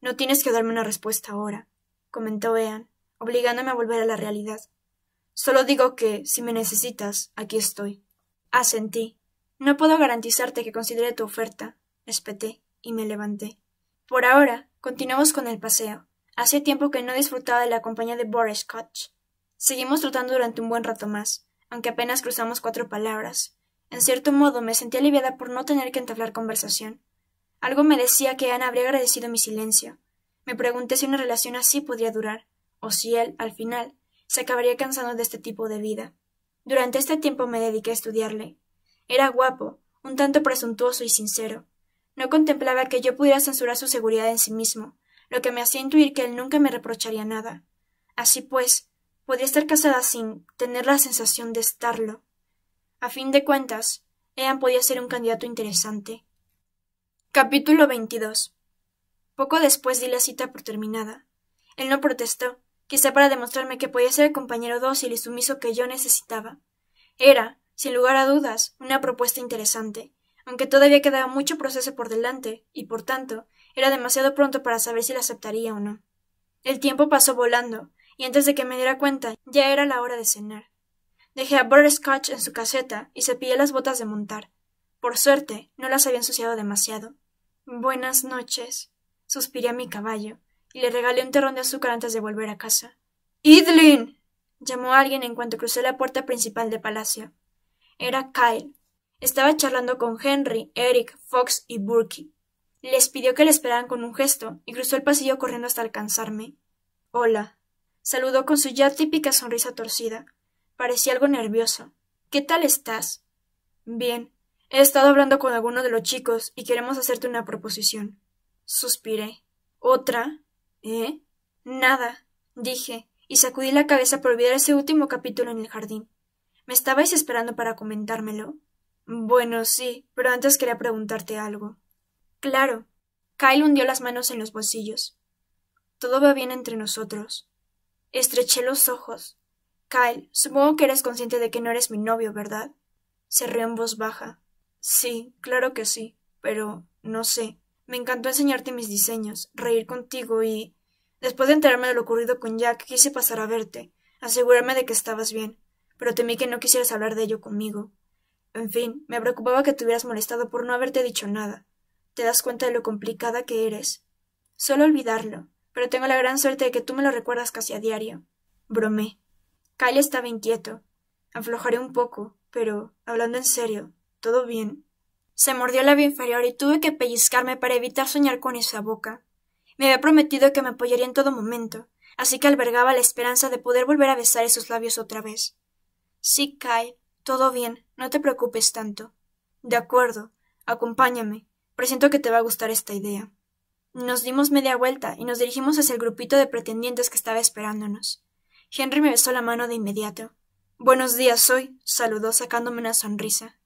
No tienes que darme una respuesta ahora, comentó Ean, obligándome a volver a la realidad. Solo digo que, si me necesitas, aquí estoy. Asentí. No puedo garantizarte que considere tu oferta, espeté, y me levanté. Por ahora, Continuamos con el paseo. Hacía tiempo que no disfrutaba de la compañía de Boris Koch. Seguimos trotando durante un buen rato más, aunque apenas cruzamos cuatro palabras. En cierto modo me sentí aliviada por no tener que entablar conversación. Algo me decía que Ana habría agradecido mi silencio. Me pregunté si una relación así podría durar, o si él, al final, se acabaría cansando de este tipo de vida. Durante este tiempo me dediqué a estudiarle. Era guapo, un tanto presuntuoso y sincero, no contemplaba que yo pudiera censurar su seguridad en sí mismo, lo que me hacía intuir que él nunca me reprocharía nada. Así pues, podía estar casada sin tener la sensación de estarlo. A fin de cuentas, Ean podía ser un candidato interesante. Capítulo 22. Poco después di la cita por terminada. Él no protestó, quizá para demostrarme que podía ser el compañero dócil y sumiso que yo necesitaba. Era, sin lugar a dudas, una propuesta interesante, aunque todavía quedaba mucho proceso por delante, y por tanto, era demasiado pronto para saber si la aceptaría o no. El tiempo pasó volando, y antes de que me diera cuenta, ya era la hora de cenar. Dejé a Scotch en su caseta y cepillé las botas de montar. Por suerte, no las había ensuciado demasiado. Buenas noches, suspiré a mi caballo, y le regalé un terrón de azúcar antes de volver a casa. Idlin. llamó alguien en cuanto crucé la puerta principal del palacio. Era Kyle, estaba charlando con Henry, Eric, Fox y Burke. Les pidió que le esperaran con un gesto y cruzó el pasillo corriendo hasta alcanzarme. Hola. Saludó con su ya típica sonrisa torcida. Parecía algo nervioso. ¿Qué tal estás? Bien. He estado hablando con alguno de los chicos y queremos hacerte una proposición. Suspiré. ¿Otra? ¿Eh? Nada, dije, y sacudí la cabeza por olvidar ese último capítulo en el jardín. ¿Me estabais esperando para comentármelo? Bueno, sí, pero antes quería preguntarte algo. Claro. Kyle hundió las manos en los bolsillos. Todo va bien entre nosotros. Estreché los ojos. Kyle, supongo que eres consciente de que no eres mi novio, ¿verdad? Se en voz baja. Sí, claro que sí, pero no sé. Me encantó enseñarte mis diseños, reír contigo y. Después de enterarme de lo ocurrido con Jack, quise pasar a verte, asegurarme de que estabas bien, pero temí que no quisieras hablar de ello conmigo. En fin, me preocupaba que te hubieras molestado por no haberte dicho nada. Te das cuenta de lo complicada que eres. Solo olvidarlo, pero tengo la gran suerte de que tú me lo recuerdas casi a diario. Bromé. Kyle estaba inquieto. Aflojaré un poco, pero, hablando en serio, todo bien. Se mordió el labio inferior y tuve que pellizcarme para evitar soñar con esa boca. Me había prometido que me apoyaría en todo momento, así que albergaba la esperanza de poder volver a besar esos labios otra vez. Sí, Kyle, todo bien, no te preocupes tanto. De acuerdo, acompáñame. Presiento que te va a gustar esta idea. Nos dimos media vuelta y nos dirigimos hacia el grupito de pretendientes que estaba esperándonos. Henry me besó la mano de inmediato. Buenos días, soy, saludó sacándome una sonrisa.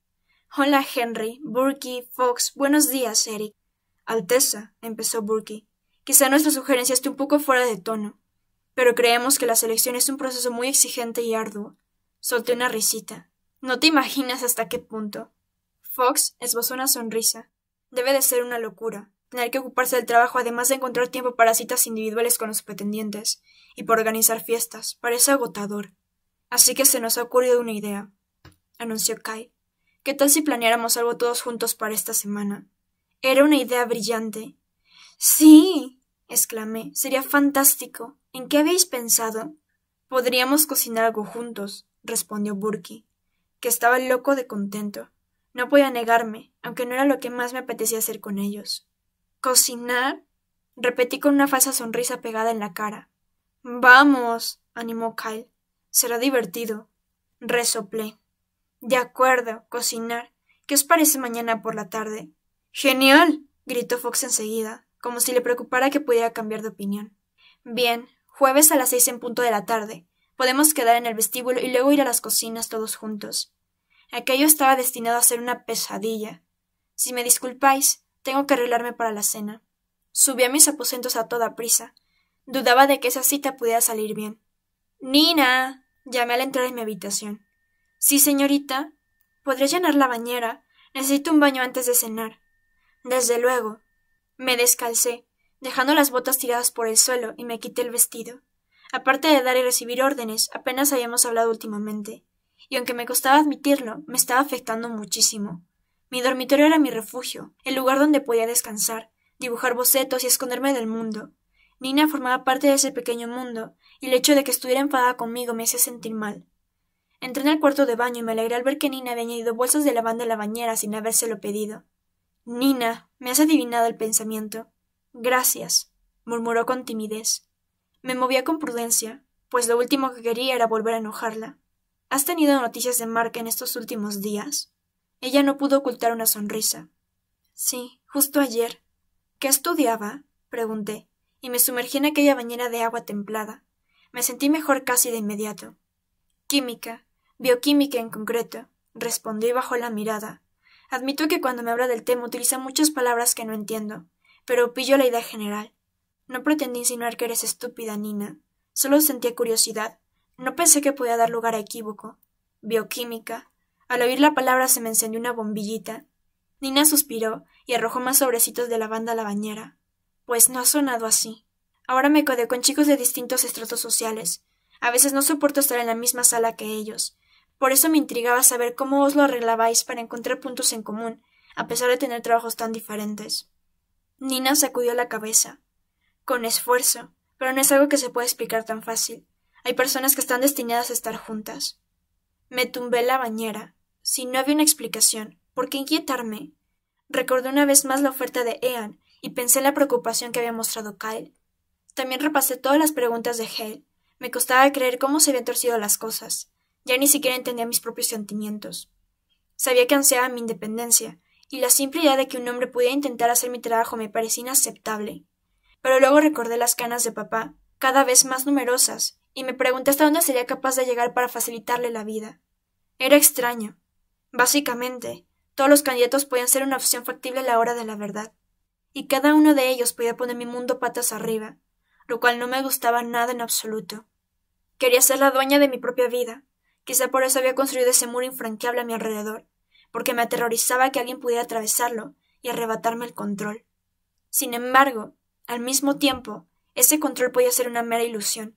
Hola, Henry, Burke, Fox, buenos días, Eric. Alteza, empezó Burke. Quizá nuestra sugerencia esté un poco fuera de tono, pero creemos que la selección es un proceso muy exigente y arduo. Solté una risita. No te imaginas hasta qué punto. Fox esbozó una sonrisa. Debe de ser una locura. Tener que ocuparse del trabajo, además de encontrar tiempo para citas individuales con los pretendientes, y por organizar fiestas, parece agotador. Así que se nos ha ocurrido una idea, anunció Kai. ¿Qué tal si planeáramos algo todos juntos para esta semana? Era una idea brillante. Sí, exclamé, sería fantástico. ¿En qué habéis pensado? Podríamos cocinar algo juntos, respondió Burki que estaba loco de contento. No podía negarme, aunque no era lo que más me apetecía hacer con ellos. ¿Cocinar? repetí con una falsa sonrisa pegada en la cara. Vamos, animó Kyle. Será divertido. Resoplé. De acuerdo, cocinar. ¿Qué os parece mañana por la tarde? Genial, gritó Fox enseguida, como si le preocupara que pudiera cambiar de opinión. Bien, jueves a las seis en punto de la tarde. Podemos quedar en el vestíbulo y luego ir a las cocinas todos juntos. Aquello estaba destinado a ser una pesadilla. Si me disculpáis, tengo que arreglarme para la cena. Subí a mis aposentos a toda prisa. Dudaba de que esa cita pudiera salir bien. Nina. llamé al entrar en mi habitación. Sí, señorita. ¿Podré llenar la bañera? Necesito un baño antes de cenar. Desde luego. Me descalcé, dejando las botas tiradas por el suelo, y me quité el vestido. Aparte de dar y recibir órdenes, apenas habíamos hablado últimamente y aunque me costaba admitirlo, me estaba afectando muchísimo. Mi dormitorio era mi refugio, el lugar donde podía descansar, dibujar bocetos y esconderme del mundo. Nina formaba parte de ese pequeño mundo, y el hecho de que estuviera enfadada conmigo me hacía sentir mal. Entré en el cuarto de baño y me alegré al ver que Nina había añadido bolsas de lavanda a la bañera sin habérselo pedido. Nina, me has adivinado el pensamiento. Gracias, murmuró con timidez. Me movía con prudencia, pues lo último que quería era volver a enojarla. ¿Has tenido noticias de Mark en estos últimos días? Ella no pudo ocultar una sonrisa. Sí, justo ayer. ¿Qué estudiaba? pregunté, y me sumergí en aquella bañera de agua templada. Me sentí mejor casi de inmediato. Química, bioquímica en concreto, respondí bajo la mirada. Admito que cuando me habla del tema utiliza muchas palabras que no entiendo, pero pillo la idea general. No pretendí insinuar que eres estúpida, Nina. Solo sentía curiosidad no pensé que podía dar lugar a equívoco. Bioquímica. Al oír la palabra se me encendió una bombillita. Nina suspiró y arrojó más sobrecitos de lavanda a la bañera. Pues no ha sonado así. Ahora me codeo con chicos de distintos estratos sociales. A veces no soporto estar en la misma sala que ellos. Por eso me intrigaba saber cómo os lo arreglabais para encontrar puntos en común, a pesar de tener trabajos tan diferentes. Nina sacudió la cabeza. Con esfuerzo, pero no es algo que se pueda explicar tan fácil. Hay personas que están destinadas a estar juntas. Me tumbé la bañera. Si no había una explicación, ¿por qué inquietarme? Recordé una vez más la oferta de Ean y pensé en la preocupación que había mostrado Kyle. También repasé todas las preguntas de Hale. Me costaba creer cómo se habían torcido las cosas. Ya ni siquiera entendía mis propios sentimientos. Sabía que ansiaba mi independencia, y la simple idea de que un hombre pudiera intentar hacer mi trabajo me parecía inaceptable. Pero luego recordé las canas de papá, cada vez más numerosas, y me pregunté hasta dónde sería capaz de llegar para facilitarle la vida. Era extraño. Básicamente, todos los candidatos podían ser una opción factible a la hora de la verdad, y cada uno de ellos podía poner mi mundo patas arriba, lo cual no me gustaba nada en absoluto. Quería ser la dueña de mi propia vida, quizá por eso había construido ese muro infranqueable a mi alrededor, porque me aterrorizaba que alguien pudiera atravesarlo y arrebatarme el control. Sin embargo, al mismo tiempo, ese control podía ser una mera ilusión.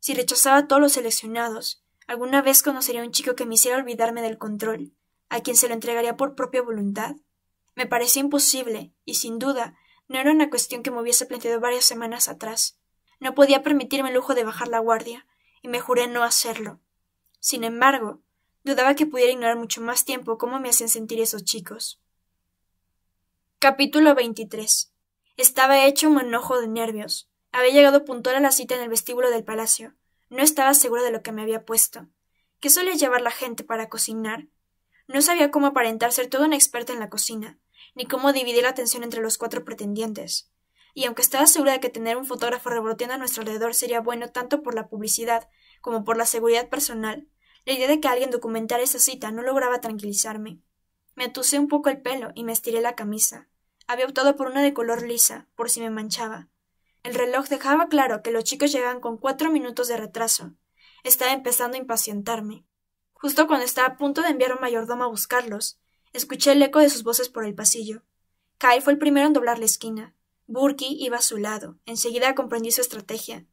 Si rechazaba a todos los seleccionados, alguna vez conocería a un chico que me hiciera olvidarme del control, a quien se lo entregaría por propia voluntad. Me parecía imposible, y sin duda, no era una cuestión que me hubiese planteado varias semanas atrás. No podía permitirme el lujo de bajar la guardia, y me juré no hacerlo. Sin embargo, dudaba que pudiera ignorar mucho más tiempo cómo me hacían sentir esos chicos. Capítulo 23. Estaba hecho un enojo de nervios. Había llegado puntual a la cita en el vestíbulo del palacio. No estaba segura de lo que me había puesto. ¿Qué suele llevar la gente para cocinar? No sabía cómo aparentar ser toda una experta en la cocina, ni cómo dividir la atención entre los cuatro pretendientes. Y aunque estaba segura de que tener un fotógrafo revoloteando a nuestro alrededor sería bueno tanto por la publicidad como por la seguridad personal, la idea de que alguien documentara esa cita no lograba tranquilizarme. Me atusé un poco el pelo y me estiré la camisa. Había optado por una de color lisa, por si me manchaba, el reloj dejaba claro que los chicos llegaban con cuatro minutos de retraso. Estaba empezando a impacientarme. Justo cuando estaba a punto de enviar a un mayordomo a buscarlos, escuché el eco de sus voces por el pasillo. Kai fue el primero en doblar la esquina. Burki iba a su lado. Enseguida comprendí su estrategia.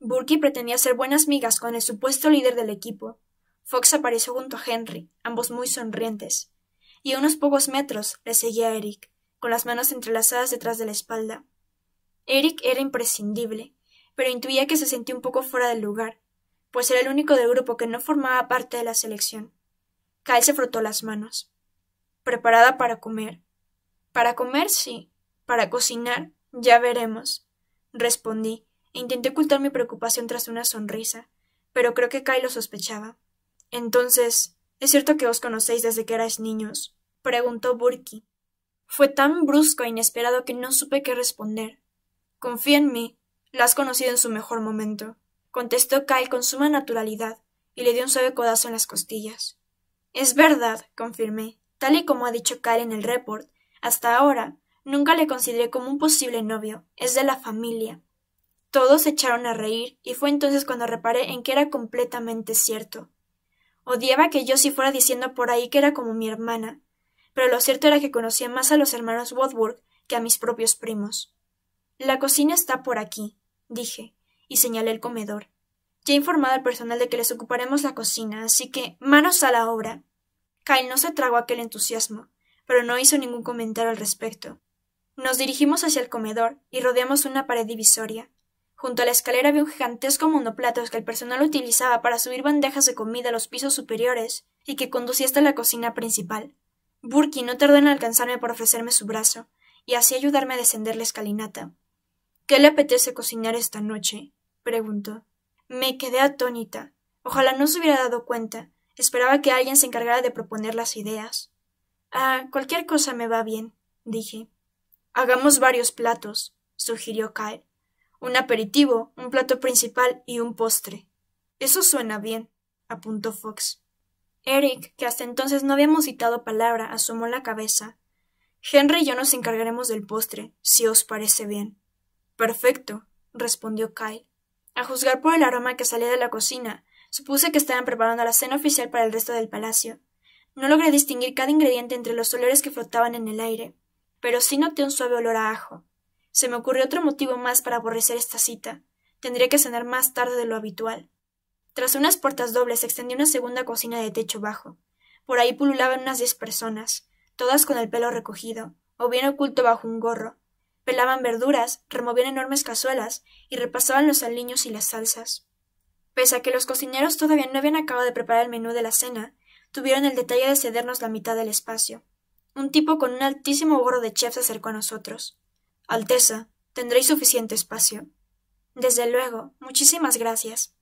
Burki pretendía ser buenas migas con el supuesto líder del equipo. Fox apareció junto a Henry, ambos muy sonrientes. Y a unos pocos metros le seguía Eric, con las manos entrelazadas detrás de la espalda. Eric era imprescindible, pero intuía que se sentía un poco fuera del lugar, pues era el único del grupo que no formaba parte de la selección. Kyle se frotó las manos. ¿Preparada para comer? Para comer, sí. Para cocinar, ya veremos. Respondí, e intenté ocultar mi preocupación tras una sonrisa, pero creo que Kyle lo sospechaba. Entonces, ¿es cierto que os conocéis desde que erais niños? preguntó Burki. Fue tan brusco e inesperado que no supe qué responder. Confía en mí. La has conocido en su mejor momento. Contestó Kyle con suma naturalidad y le dio un suave codazo en las costillas. Es verdad, confirmé. Tal y como ha dicho Kyle en el report, hasta ahora nunca le consideré como un posible novio. Es de la familia. Todos se echaron a reír y fue entonces cuando reparé en que era completamente cierto. Odiaba que yo si fuera diciendo por ahí que era como mi hermana, pero lo cierto era que conocía más a los hermanos Woodward que a mis propios primos. La cocina está por aquí, dije, y señalé el comedor. Ya he informado al personal de que les ocuparemos la cocina, así que manos a la obra. Kyle no se tragó aquel entusiasmo, pero no hizo ningún comentario al respecto. Nos dirigimos hacia el comedor y rodeamos una pared divisoria. Junto a la escalera había un gigantesco monoplatos que el personal utilizaba para subir bandejas de comida a los pisos superiores y que conducía hasta la cocina principal. Burki no tardó en alcanzarme por ofrecerme su brazo y así ayudarme a descender la escalinata. ¿Qué le apetece cocinar esta noche? preguntó. Me quedé atónita. Ojalá no se hubiera dado cuenta. Esperaba que alguien se encargara de proponer las ideas. Ah, cualquier cosa me va bien, dije. Hagamos varios platos, sugirió Kyle. Un aperitivo, un plato principal y un postre. Eso suena bien, apuntó Fox. Eric, que hasta entonces no habíamos citado palabra, asomó la cabeza. Henry y yo nos encargaremos del postre, si os parece bien. Perfecto, respondió Kyle. A juzgar por el aroma que salía de la cocina, supuse que estaban preparando la cena oficial para el resto del palacio. No logré distinguir cada ingrediente entre los olores que flotaban en el aire, pero sí noté un suave olor a ajo. Se me ocurrió otro motivo más para aborrecer esta cita. Tendría que cenar más tarde de lo habitual. Tras unas puertas dobles se extendía una segunda cocina de techo bajo. Por ahí pululaban unas diez personas, todas con el pelo recogido, o bien oculto bajo un gorro, pelaban verduras, removían enormes cazuelas y repasaban los aliños y las salsas. Pese a que los cocineros todavía no habían acabado de preparar el menú de la cena, tuvieron el detalle de cedernos la mitad del espacio. Un tipo con un altísimo gorro de chef se acercó a nosotros. Alteza, tendréis suficiente espacio. Desde luego, muchísimas gracias.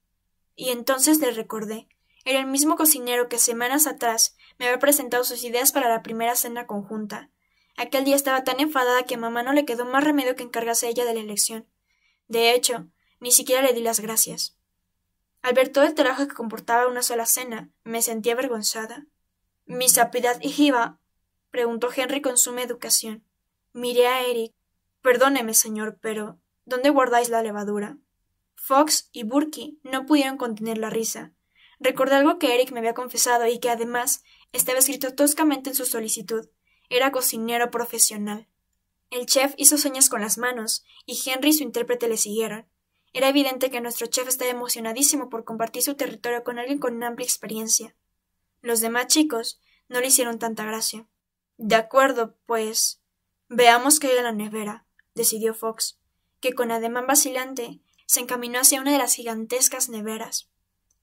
Y entonces le recordé. Era el mismo cocinero que semanas atrás me había presentado sus ideas para la primera cena conjunta, Aquel día estaba tan enfadada que mamá no le quedó más remedio que encargarse ella de la elección. De hecho, ni siquiera le di las gracias. Al ver todo el trabajo que comportaba una sola cena, me sentí avergonzada. ¿Mi sapidad y preguntó Henry con suma educación. Miré a Eric. Perdóneme, señor, pero ¿dónde guardáis la levadura? Fox y Burke no pudieron contener la risa. Recordé algo que Eric me había confesado y que además estaba escrito toscamente en su solicitud era cocinero profesional. El chef hizo señas con las manos, y Henry y su intérprete le siguieron. Era evidente que nuestro chef estaba emocionadísimo por compartir su territorio con alguien con una amplia experiencia. Los demás chicos no le hicieron tanta gracia. De acuerdo, pues. Veamos qué hay en la nevera, decidió Fox, que con ademán vacilante se encaminó hacia una de las gigantescas neveras.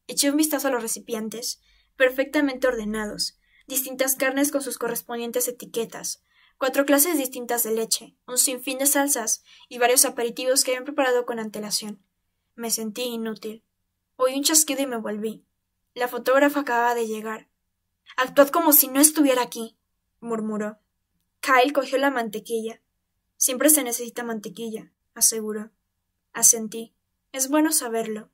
Echó un vistazo a los recipientes, perfectamente ordenados, distintas carnes con sus correspondientes etiquetas, cuatro clases distintas de leche, un sinfín de salsas y varios aperitivos que habían preparado con antelación. Me sentí inútil. Oí un chasquido y me volví. La fotógrafa acababa de llegar. Actuad como si no estuviera aquí, murmuró. Kyle cogió la mantequilla. Siempre se necesita mantequilla, aseguró. Asentí. Es bueno saberlo.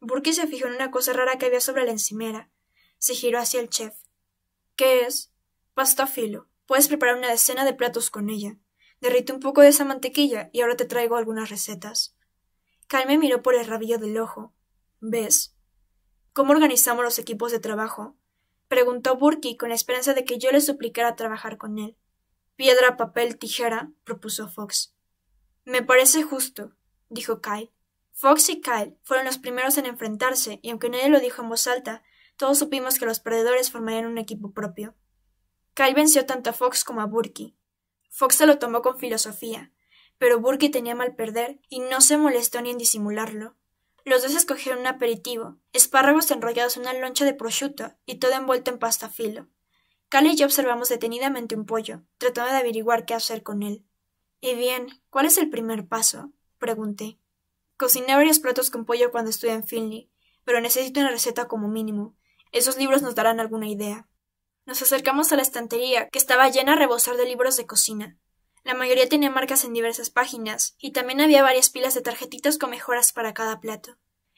Burke se fijó en una cosa rara que había sobre la encimera. Se giró hacia el chef. —¿Qué es pasta filo. Puedes preparar una decena de platos con ella. Derrite un poco de esa mantequilla y ahora te traigo algunas recetas. me miró por el rabillo del ojo. ¿Ves? ¿Cómo organizamos los equipos de trabajo? Preguntó Burke con la esperanza de que yo le suplicara trabajar con él. Piedra, papel, tijera, propuso Fox. Me parece justo, dijo Kyle. Fox y Kyle fueron los primeros en enfrentarse, y aunque nadie lo dijo en voz alta, todos supimos que los perdedores formarían un equipo propio. Kyle venció tanto a Fox como a Burke. Fox se lo tomó con filosofía, pero Burke tenía mal perder y no se molestó ni en disimularlo. Los dos escogieron un aperitivo, espárragos enrollados en una loncha de prosciutto y todo envuelto en pasta filo. Cal y yo observamos detenidamente un pollo, tratando de averiguar qué hacer con él. Y bien, ¿cuál es el primer paso? pregunté. Cociné varios platos con pollo cuando estuve en Finley, pero necesito una receta como mínimo, esos libros nos darán alguna idea. Nos acercamos a la estantería, que estaba llena a rebosar de libros de cocina. La mayoría tenía marcas en diversas páginas, y también había varias pilas de tarjetitas con mejoras para cada plato.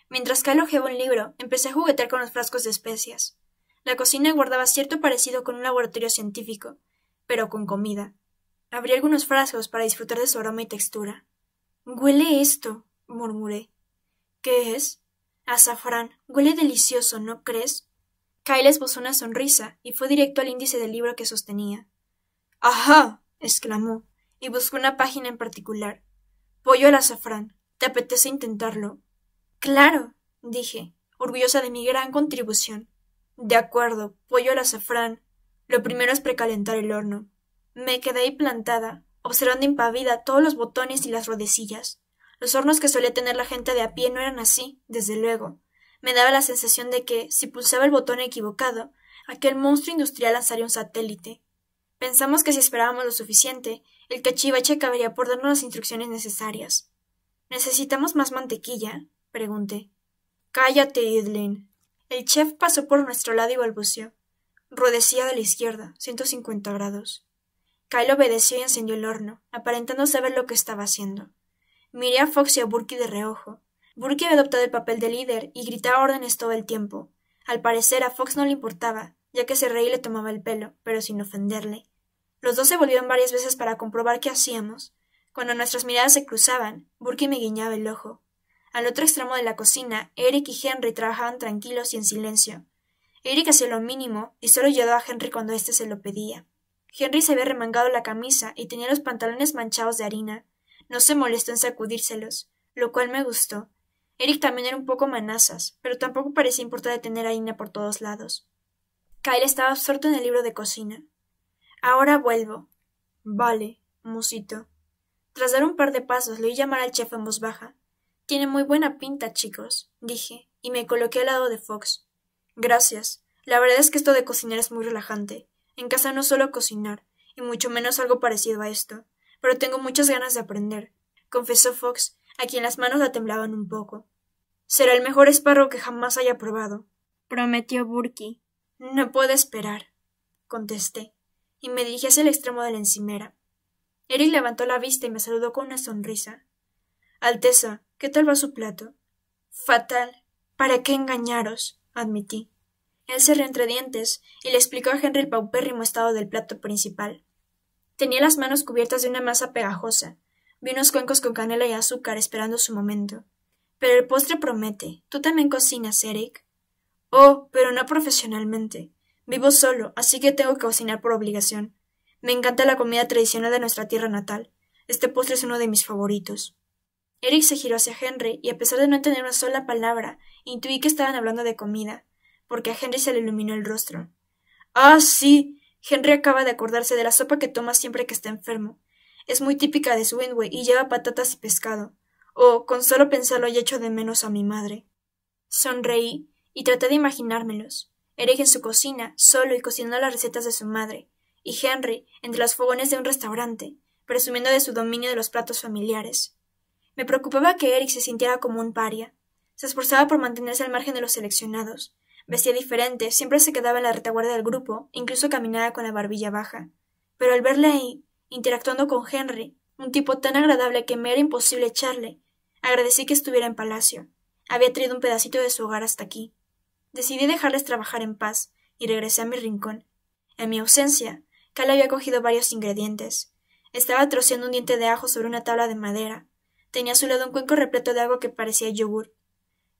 Mientras calojeaba un libro, empecé a juguetear con los frascos de especias. La cocina guardaba cierto parecido con un laboratorio científico, pero con comida. Abrí algunos frascos para disfrutar de su aroma y textura. Huele esto, murmuré. ¿Qué es? Azafrán. Huele delicioso, ¿no crees? Kyle esbozó una sonrisa y fue directo al índice del libro que sostenía. ¡Ajá! exclamó, y buscó una página en particular. Pollo al azafrán. ¿Te apetece intentarlo? Claro, dije, orgullosa de mi gran contribución. De acuerdo, pollo al azafrán. Lo primero es precalentar el horno. Me quedé ahí plantada, observando impavida todos los botones y las rodecillas. Los hornos que solía tener la gente de a pie no eran así, desde luego. Me daba la sensación de que, si pulsaba el botón equivocado, aquel monstruo industrial lanzaría un satélite. Pensamos que si esperábamos lo suficiente, el cachivache acabaría por darnos las instrucciones necesarias. ¿Necesitamos más mantequilla? pregunté. Cállate, Idlin. El chef pasó por nuestro lado y balbuceó. Rodecía de la izquierda, 150 grados. Kyle obedeció y encendió el horno, aparentando saber lo que estaba haciendo. Miré a Fox y a Burke de reojo, Burke había adoptado el papel de líder y gritaba órdenes todo el tiempo. Al parecer a Fox no le importaba, ya que se reía y le tomaba el pelo, pero sin ofenderle. Los dos se volvieron varias veces para comprobar qué hacíamos. Cuando nuestras miradas se cruzaban, Burke me guiñaba el ojo. Al otro extremo de la cocina, Eric y Henry trabajaban tranquilos y en silencio. Eric hacía lo mínimo y solo ayudaba a Henry cuando éste se lo pedía. Henry se había remangado la camisa y tenía los pantalones manchados de harina. No se molestó en sacudírselos, lo cual me gustó, Eric también era un poco manazas, pero tampoco parecía importarle tener a Ina por todos lados. Kyle estaba absorto en el libro de cocina. Ahora vuelvo. Vale, musito. Tras dar un par de pasos, le oí llamar al chef en voz baja. Tiene muy buena pinta, chicos, dije, y me coloqué al lado de Fox. Gracias. La verdad es que esto de cocinar es muy relajante. En casa no suelo cocinar, y mucho menos algo parecido a esto, pero tengo muchas ganas de aprender, confesó Fox, a quien las manos la temblaban un poco. Será el mejor esparro que jamás haya probado, prometió Burke. No puedo esperar, contesté, y me dirigí hacia el extremo de la encimera. Eric levantó la vista y me saludó con una sonrisa. Alteza, ¿qué tal va su plato? Fatal. ¿Para qué engañaros? admití. Él cerró entre dientes y le explicó a Henry el paupérrimo estado del plato principal. Tenía las manos cubiertas de una masa pegajosa, Vi unos cuencos con canela y azúcar esperando su momento. Pero el postre promete. ¿Tú también cocinas, Eric? Oh, pero no profesionalmente. Vivo solo, así que tengo que cocinar por obligación. Me encanta la comida tradicional de nuestra tierra natal. Este postre es uno de mis favoritos. Eric se giró hacia Henry y a pesar de no entender una sola palabra, intuí que estaban hablando de comida, porque a Henry se le iluminó el rostro. Ah, sí. Henry acaba de acordarse de la sopa que toma siempre que está enfermo es muy típica de Swinway y lleva patatas y pescado. Oh, con solo pensarlo he hecho de menos a mi madre. Sonreí y traté de imaginármelos. Eric en su cocina, solo y cocinando las recetas de su madre, y Henry entre los fogones de un restaurante, presumiendo de su dominio de los platos familiares. Me preocupaba que Eric se sintiera como un paria. Se esforzaba por mantenerse al margen de los seleccionados. Vestía diferente, siempre se quedaba en la retaguardia del grupo, incluso caminaba con la barbilla baja. Pero al verle ahí, interactuando con Henry, un tipo tan agradable que me era imposible echarle. Agradecí que estuviera en palacio. Había traído un pedacito de su hogar hasta aquí. Decidí dejarles trabajar en paz y regresé a mi rincón. En mi ausencia, Cal había cogido varios ingredientes. Estaba troceando un diente de ajo sobre una tabla de madera. Tenía a su lado un cuenco repleto de algo que parecía yogur.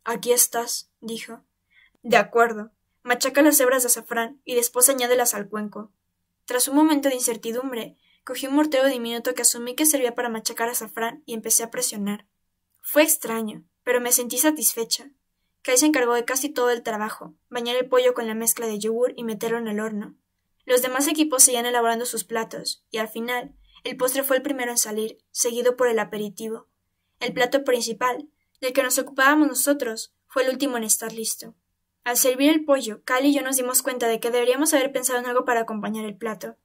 Aquí estás, dijo. De acuerdo. Machaca las hebras de azafrán y después añádelas al cuenco. Tras un momento de incertidumbre, Cogí un mortero diminuto que asumí que servía para machacar azafrán y empecé a presionar. Fue extraño, pero me sentí satisfecha. Kai se encargó de casi todo el trabajo, bañar el pollo con la mezcla de yogur y meterlo en el horno. Los demás equipos seguían elaborando sus platos, y al final, el postre fue el primero en salir, seguido por el aperitivo. El plato principal, del que nos ocupábamos nosotros, fue el último en estar listo. Al servir el pollo, Cali y yo nos dimos cuenta de que deberíamos haber pensado en algo para acompañar el plato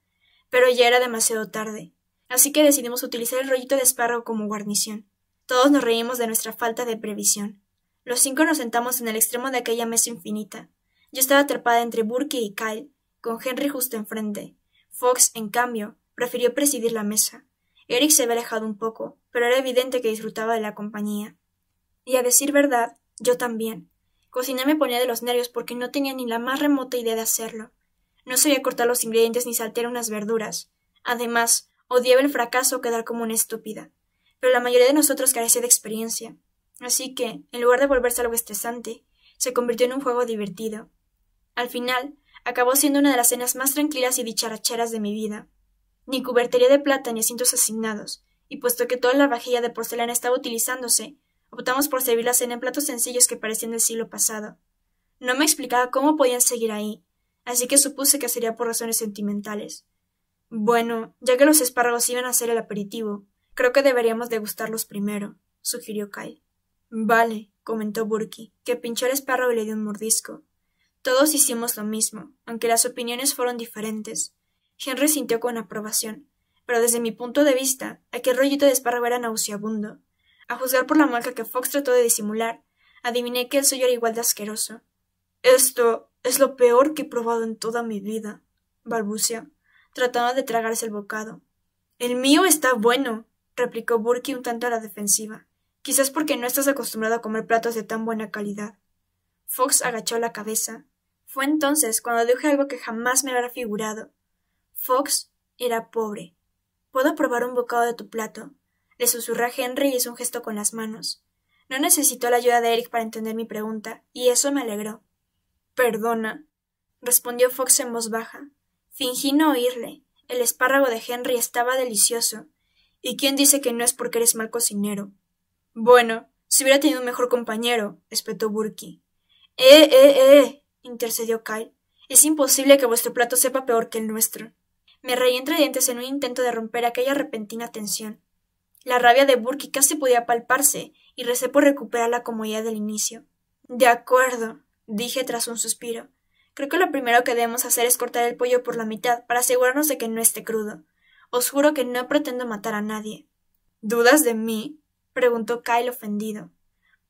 pero ya era demasiado tarde, así que decidimos utilizar el rollito de espárrago como guarnición. Todos nos reímos de nuestra falta de previsión. Los cinco nos sentamos en el extremo de aquella mesa infinita. Yo estaba atrapada entre Burke y Kyle, con Henry justo enfrente. Fox, en cambio, prefirió presidir la mesa. Eric se había alejado un poco, pero era evidente que disfrutaba de la compañía. Y a decir verdad, yo también. Cocinar me ponía de los nervios porque no tenía ni la más remota idea de hacerlo. No sabía cortar los ingredientes ni saltear unas verduras. Además, odiaba el fracaso o quedar como una estúpida. Pero la mayoría de nosotros carecía de experiencia. Así que, en lugar de volverse algo estresante, se convirtió en un juego divertido. Al final, acabó siendo una de las cenas más tranquilas y dicharacheras de mi vida. Ni cubertería de plata ni asientos asignados, y puesto que toda la vajilla de porcelana estaba utilizándose, optamos por servir la cena en platos sencillos que parecían del siglo pasado. No me explicaba cómo podían seguir ahí, así que supuse que sería por razones sentimentales. Bueno, ya que los espárragos iban a ser el aperitivo, creo que deberíamos degustarlos primero, sugirió Kyle. Vale, comentó Burke, que pinchó el espárrago y le dio un mordisco. Todos hicimos lo mismo, aunque las opiniones fueron diferentes. Henry sintió con aprobación, pero desde mi punto de vista, aquel rollito de espárrago era nauseabundo. A juzgar por la marca que Fox trató de disimular, adiviné que el suyo era igual de asqueroso. Esto es lo peor que he probado en toda mi vida, balbuceó, tratando de tragarse el bocado. El mío está bueno, replicó Burke un tanto a la defensiva. Quizás porque no estás acostumbrado a comer platos de tan buena calidad. Fox agachó la cabeza. Fue entonces cuando dije algo que jamás me habrá figurado. Fox era pobre. ¿Puedo probar un bocado de tu plato? Le susurra Henry y hizo un gesto con las manos. No necesitó la ayuda de Eric para entender mi pregunta, y eso me alegró. Perdona, respondió Fox en voz baja. Fingí no oírle. El espárrago de Henry estaba delicioso. ¿Y quién dice que no es porque eres mal cocinero? Bueno, si hubiera tenido un mejor compañero, espetó Burke. Eh, eh, eh, intercedió Kyle. Es imposible que vuestro plato sepa peor que el nuestro. Me reí entre dientes en un intento de romper aquella repentina tensión. La rabia de Burke casi podía palparse, y recé por recuperar la comodidad del inicio. De acuerdo, dije tras un suspiro. Creo que lo primero que debemos hacer es cortar el pollo por la mitad para asegurarnos de que no esté crudo. Os juro que no pretendo matar a nadie. ¿Dudas de mí? preguntó Kyle ofendido.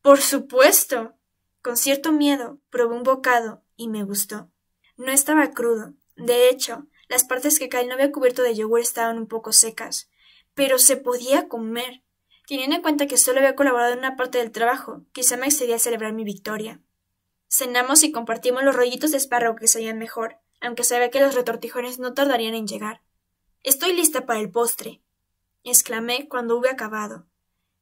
Por supuesto. Con cierto miedo probé un bocado y me gustó. No estaba crudo. De hecho, las partes que Kyle no había cubierto de yogur estaban un poco secas. Pero se podía comer. Teniendo en cuenta que solo había colaborado en una parte del trabajo, quizá me excedía a celebrar mi victoria. Cenamos y compartimos los rollitos de espárrago que salían mejor, aunque sabía que los retortijones no tardarían en llegar. Estoy lista para el postre, exclamé cuando hube acabado.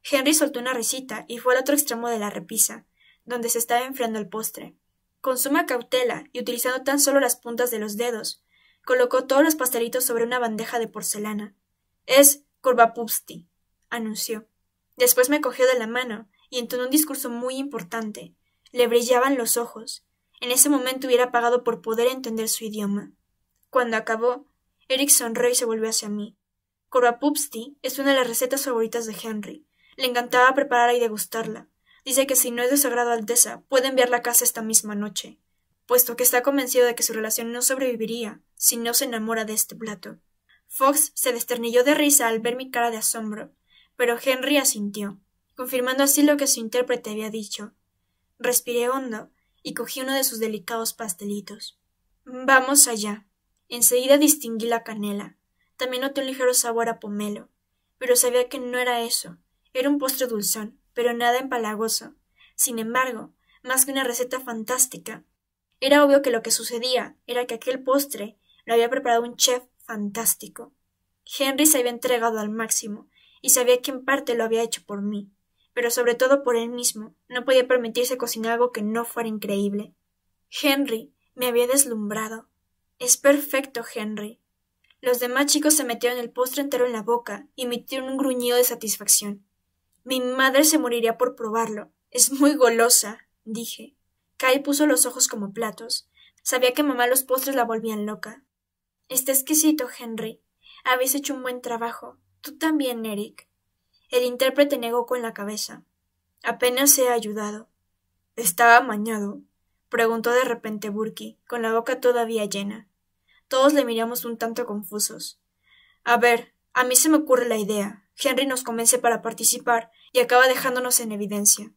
Henry soltó una risita y fue al otro extremo de la repisa, donde se estaba enfriando el postre. Con suma cautela y utilizando tan solo las puntas de los dedos, colocó todos los pastelitos sobre una bandeja de porcelana. Es curvapusti, anunció. Después me cogió de la mano y entonó un discurso muy importante, le brillaban los ojos. En ese momento hubiera pagado por poder entender su idioma. Cuando acabó, Eric sonrió y se volvió hacia mí. Corvapupsti es una de las recetas favoritas de Henry. Le encantaba prepararla y degustarla. Dice que si no es de sagrado Alteza, puede enviarla a casa esta misma noche, puesto que está convencido de que su relación no sobreviviría si no se enamora de este plato. Fox se desternilló de risa al ver mi cara de asombro, pero Henry asintió, confirmando así lo que su intérprete había dicho, Respiré hondo y cogí uno de sus delicados pastelitos. Vamos allá. Enseguida distinguí la canela. También noté un ligero sabor a pomelo, pero sabía que no era eso. Era un postre dulzón, pero nada empalagoso. Sin embargo, más que una receta fantástica, era obvio que lo que sucedía era que aquel postre lo había preparado un chef fantástico. Henry se había entregado al máximo y sabía que en parte lo había hecho por mí pero sobre todo por él mismo. No podía permitirse cocinar algo que no fuera increíble. Henry me había deslumbrado. Es perfecto, Henry. Los demás chicos se metieron el postre entero en la boca y emitieron un gruñido de satisfacción. Mi madre se moriría por probarlo. Es muy golosa, dije. Kai puso los ojos como platos. Sabía que mamá los postres la volvían loca. Está exquisito, Henry. Habéis hecho un buen trabajo. Tú también, Eric. El intérprete negó con la cabeza. Apenas se ha ayudado. ¿Estaba amañado? preguntó de repente Burki, con la boca todavía llena. Todos le miramos un tanto confusos. A ver, a mí se me ocurre la idea. Henry nos convence para participar y acaba dejándonos en evidencia.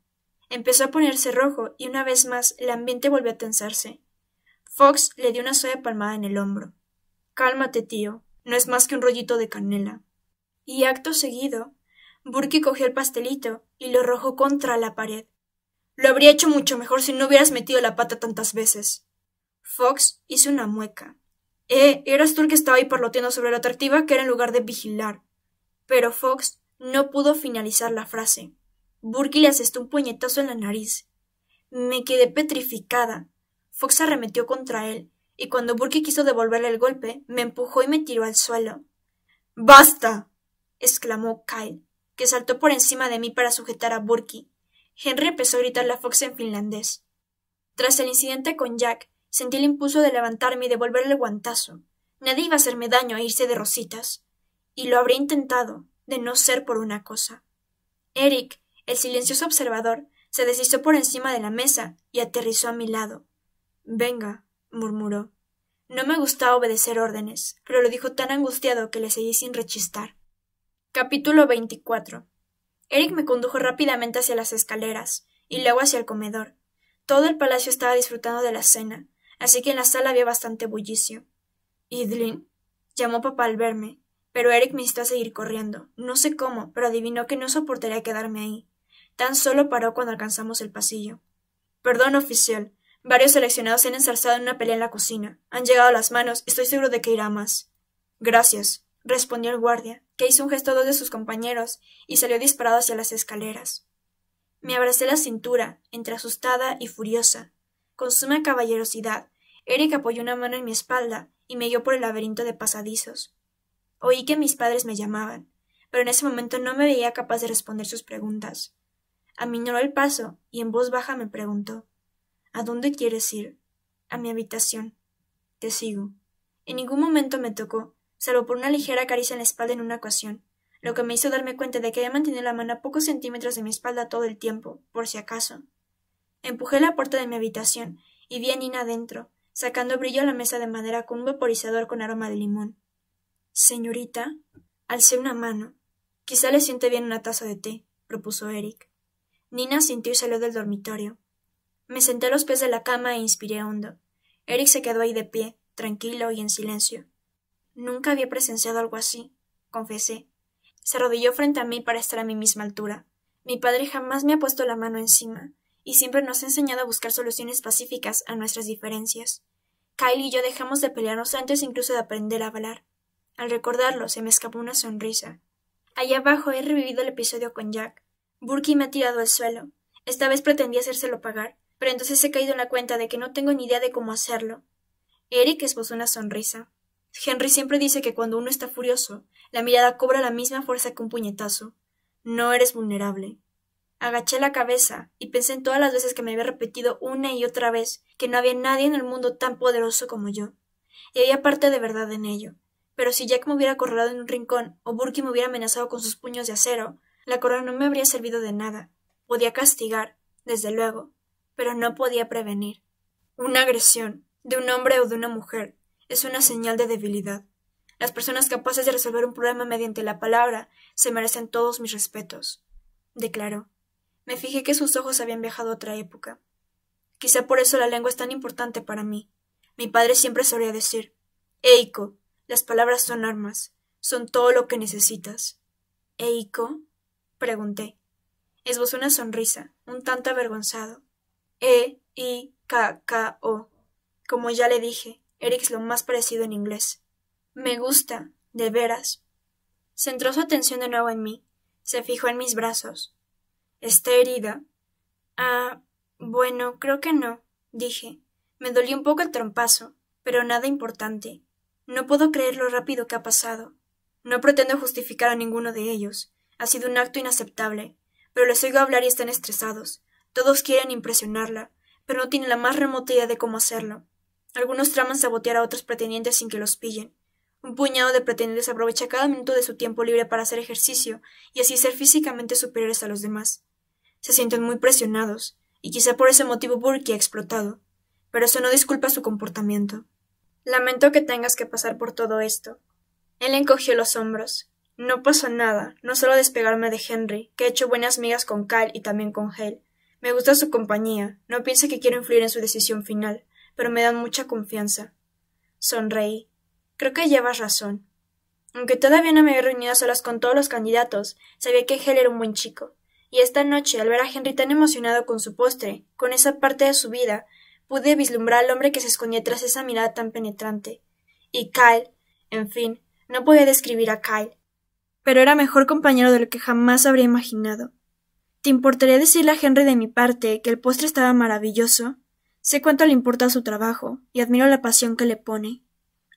Empezó a ponerse rojo y una vez más el ambiente volvió a tensarse. Fox le dio una suave palmada en el hombro. Cálmate, tío, no es más que un rollito de canela. Y acto seguido, Burke cogió el pastelito y lo arrojó contra la pared. Lo habría hecho mucho mejor si no hubieras metido la pata tantas veces. Fox hizo una mueca. Eh, eras tú el que estaba ahí parloteando sobre la atractiva que era en lugar de vigilar. Pero Fox no pudo finalizar la frase. Burke le asestó un puñetazo en la nariz. Me quedé petrificada. Fox arremetió contra él, y cuando Burke quiso devolverle el golpe, me empujó y me tiró al suelo. ¡Basta! exclamó Kyle que saltó por encima de mí para sujetar a Burki. Henry empezó a gritar la Fox en finlandés. Tras el incidente con Jack, sentí el impulso de levantarme y devolverle el guantazo. Nadie iba a hacerme daño e irse de rositas. Y lo habría intentado, de no ser por una cosa. Eric, el silencioso observador, se deslizó por encima de la mesa y aterrizó a mi lado. Venga, murmuró. No me gustaba obedecer órdenes, pero lo dijo tan angustiado que le seguí sin rechistar. Capítulo 24. Eric me condujo rápidamente hacia las escaleras y luego hacia el comedor. Todo el palacio estaba disfrutando de la cena, así que en la sala había bastante bullicio. Idlin, llamó papá al verme, pero Eric me instó a seguir corriendo. No sé cómo, pero adivinó que no soportaría quedarme ahí. Tan solo paró cuando alcanzamos el pasillo. Perdón, oficial. Varios seleccionados se han ensalzado en una pelea en la cocina. Han llegado las manos. Estoy seguro de que irá más. Gracias, respondió el guardia, que hizo un gesto a dos de sus compañeros y salió disparado hacia las escaleras. Me abracé la cintura, entre asustada y furiosa. Con suma caballerosidad, Eric apoyó una mano en mi espalda y me guió por el laberinto de pasadizos. Oí que mis padres me llamaban, pero en ese momento no me veía capaz de responder sus preguntas. Aminoró el paso y en voz baja me preguntó ¿A dónde quieres ir? A mi habitación. Te sigo. En ningún momento me tocó, salvo por una ligera caricia en la espalda en una ocasión, lo que me hizo darme cuenta de que había mantenido la mano a pocos centímetros de mi espalda todo el tiempo, por si acaso. Empujé la puerta de mi habitación y vi a Nina adentro, sacando brillo a la mesa de madera con un vaporizador con aroma de limón. Señorita, alcé una mano. Quizá le siente bien una taza de té, propuso Eric. Nina sintió y salió del dormitorio. Me senté a los pies de la cama e inspiré hondo. Eric se quedó ahí de pie, tranquilo y en silencio. Nunca había presenciado algo así, confesé. Se arrodilló frente a mí para estar a mi misma altura. Mi padre jamás me ha puesto la mano encima, y siempre nos ha enseñado a buscar soluciones pacíficas a nuestras diferencias. Kyle y yo dejamos de pelearnos antes incluso de aprender a hablar. Al recordarlo, se me escapó una sonrisa. Allá abajo he revivido el episodio con Jack. Burke me ha tirado al suelo. Esta vez pretendí hacérselo pagar, pero entonces he caído en la cuenta de que no tengo ni idea de cómo hacerlo. Eric esbozó una sonrisa. Henry siempre dice que cuando uno está furioso, la mirada cobra la misma fuerza que un puñetazo. No eres vulnerable. Agaché la cabeza y pensé en todas las veces que me había repetido una y otra vez que no había nadie en el mundo tan poderoso como yo. Y había parte de verdad en ello. Pero si Jack me hubiera acorralado en un rincón o Burke me hubiera amenazado con sus puños de acero, la corona no me habría servido de nada. Podía castigar, desde luego, pero no podía prevenir. Una agresión, de un hombre o de una mujer, es una señal de debilidad. Las personas capaces de resolver un problema mediante la palabra se merecen todos mis respetos, declaró. Me fijé que sus ojos habían viajado a otra época. Quizá por eso la lengua es tan importante para mí. Mi padre siempre solía decir, Eiko, las palabras son armas, son todo lo que necesitas. Eiko, pregunté. Esbozó una sonrisa, un tanto avergonzado. E, I, K, K, O. Como ya le dije, Eric lo más parecido en inglés. Me gusta, de veras. Centró su atención de nuevo en mí. Se fijó en mis brazos. ¿Está herida? Ah, bueno, creo que no, dije. Me dolió un poco el trompazo, pero nada importante. No puedo creer lo rápido que ha pasado. No pretendo justificar a ninguno de ellos. Ha sido un acto inaceptable. Pero les oigo hablar y están estresados. Todos quieren impresionarla, pero no tienen la más remota idea de cómo hacerlo. Algunos traman sabotear a otros pretendientes sin que los pillen. Un puñado de pretendientes aprovecha cada minuto de su tiempo libre para hacer ejercicio y así ser físicamente superiores a los demás. Se sienten muy presionados, y quizá por ese motivo Burke ha explotado. Pero eso no disculpa su comportamiento. Lamento que tengas que pasar por todo esto. Él encogió los hombros. No pasó nada, no solo despegarme de Henry, que he hecho buenas migas con Cal y también con Hale. Me gusta su compañía, no piense que quiero influir en su decisión final pero me dan mucha confianza. Sonreí. Creo que llevas razón. Aunque todavía no me había reunido a solas con todos los candidatos, sabía que Hel era un buen chico. Y esta noche, al ver a Henry tan emocionado con su postre, con esa parte de su vida, pude vislumbrar al hombre que se escondía tras esa mirada tan penetrante. Y Kyle, en fin, no podía describir a Kyle. Pero era mejor compañero de lo que jamás habría imaginado. ¿Te importaría decirle a Henry de mi parte que el postre estaba maravilloso? Sé cuánto le importa su trabajo y admiro la pasión que le pone.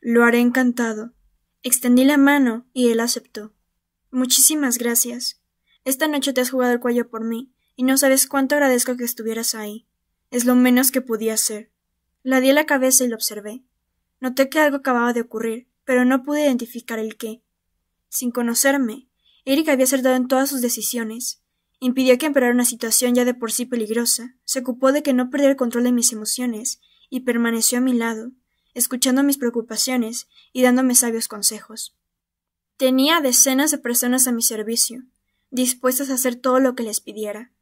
Lo haré encantado. Extendí la mano y él aceptó. Muchísimas gracias. Esta noche te has jugado el cuello por mí y no sabes cuánto agradezco que estuvieras ahí. Es lo menos que podía hacer. La di a la cabeza y lo observé. Noté que algo acababa de ocurrir, pero no pude identificar el qué. Sin conocerme, Eric había acertado en todas sus decisiones impidió que empeorara una situación ya de por sí peligrosa, se ocupó de que no perdiera el control de mis emociones, y permaneció a mi lado, escuchando mis preocupaciones y dándome sabios consejos. Tenía decenas de personas a mi servicio, dispuestas a hacer todo lo que les pidiera.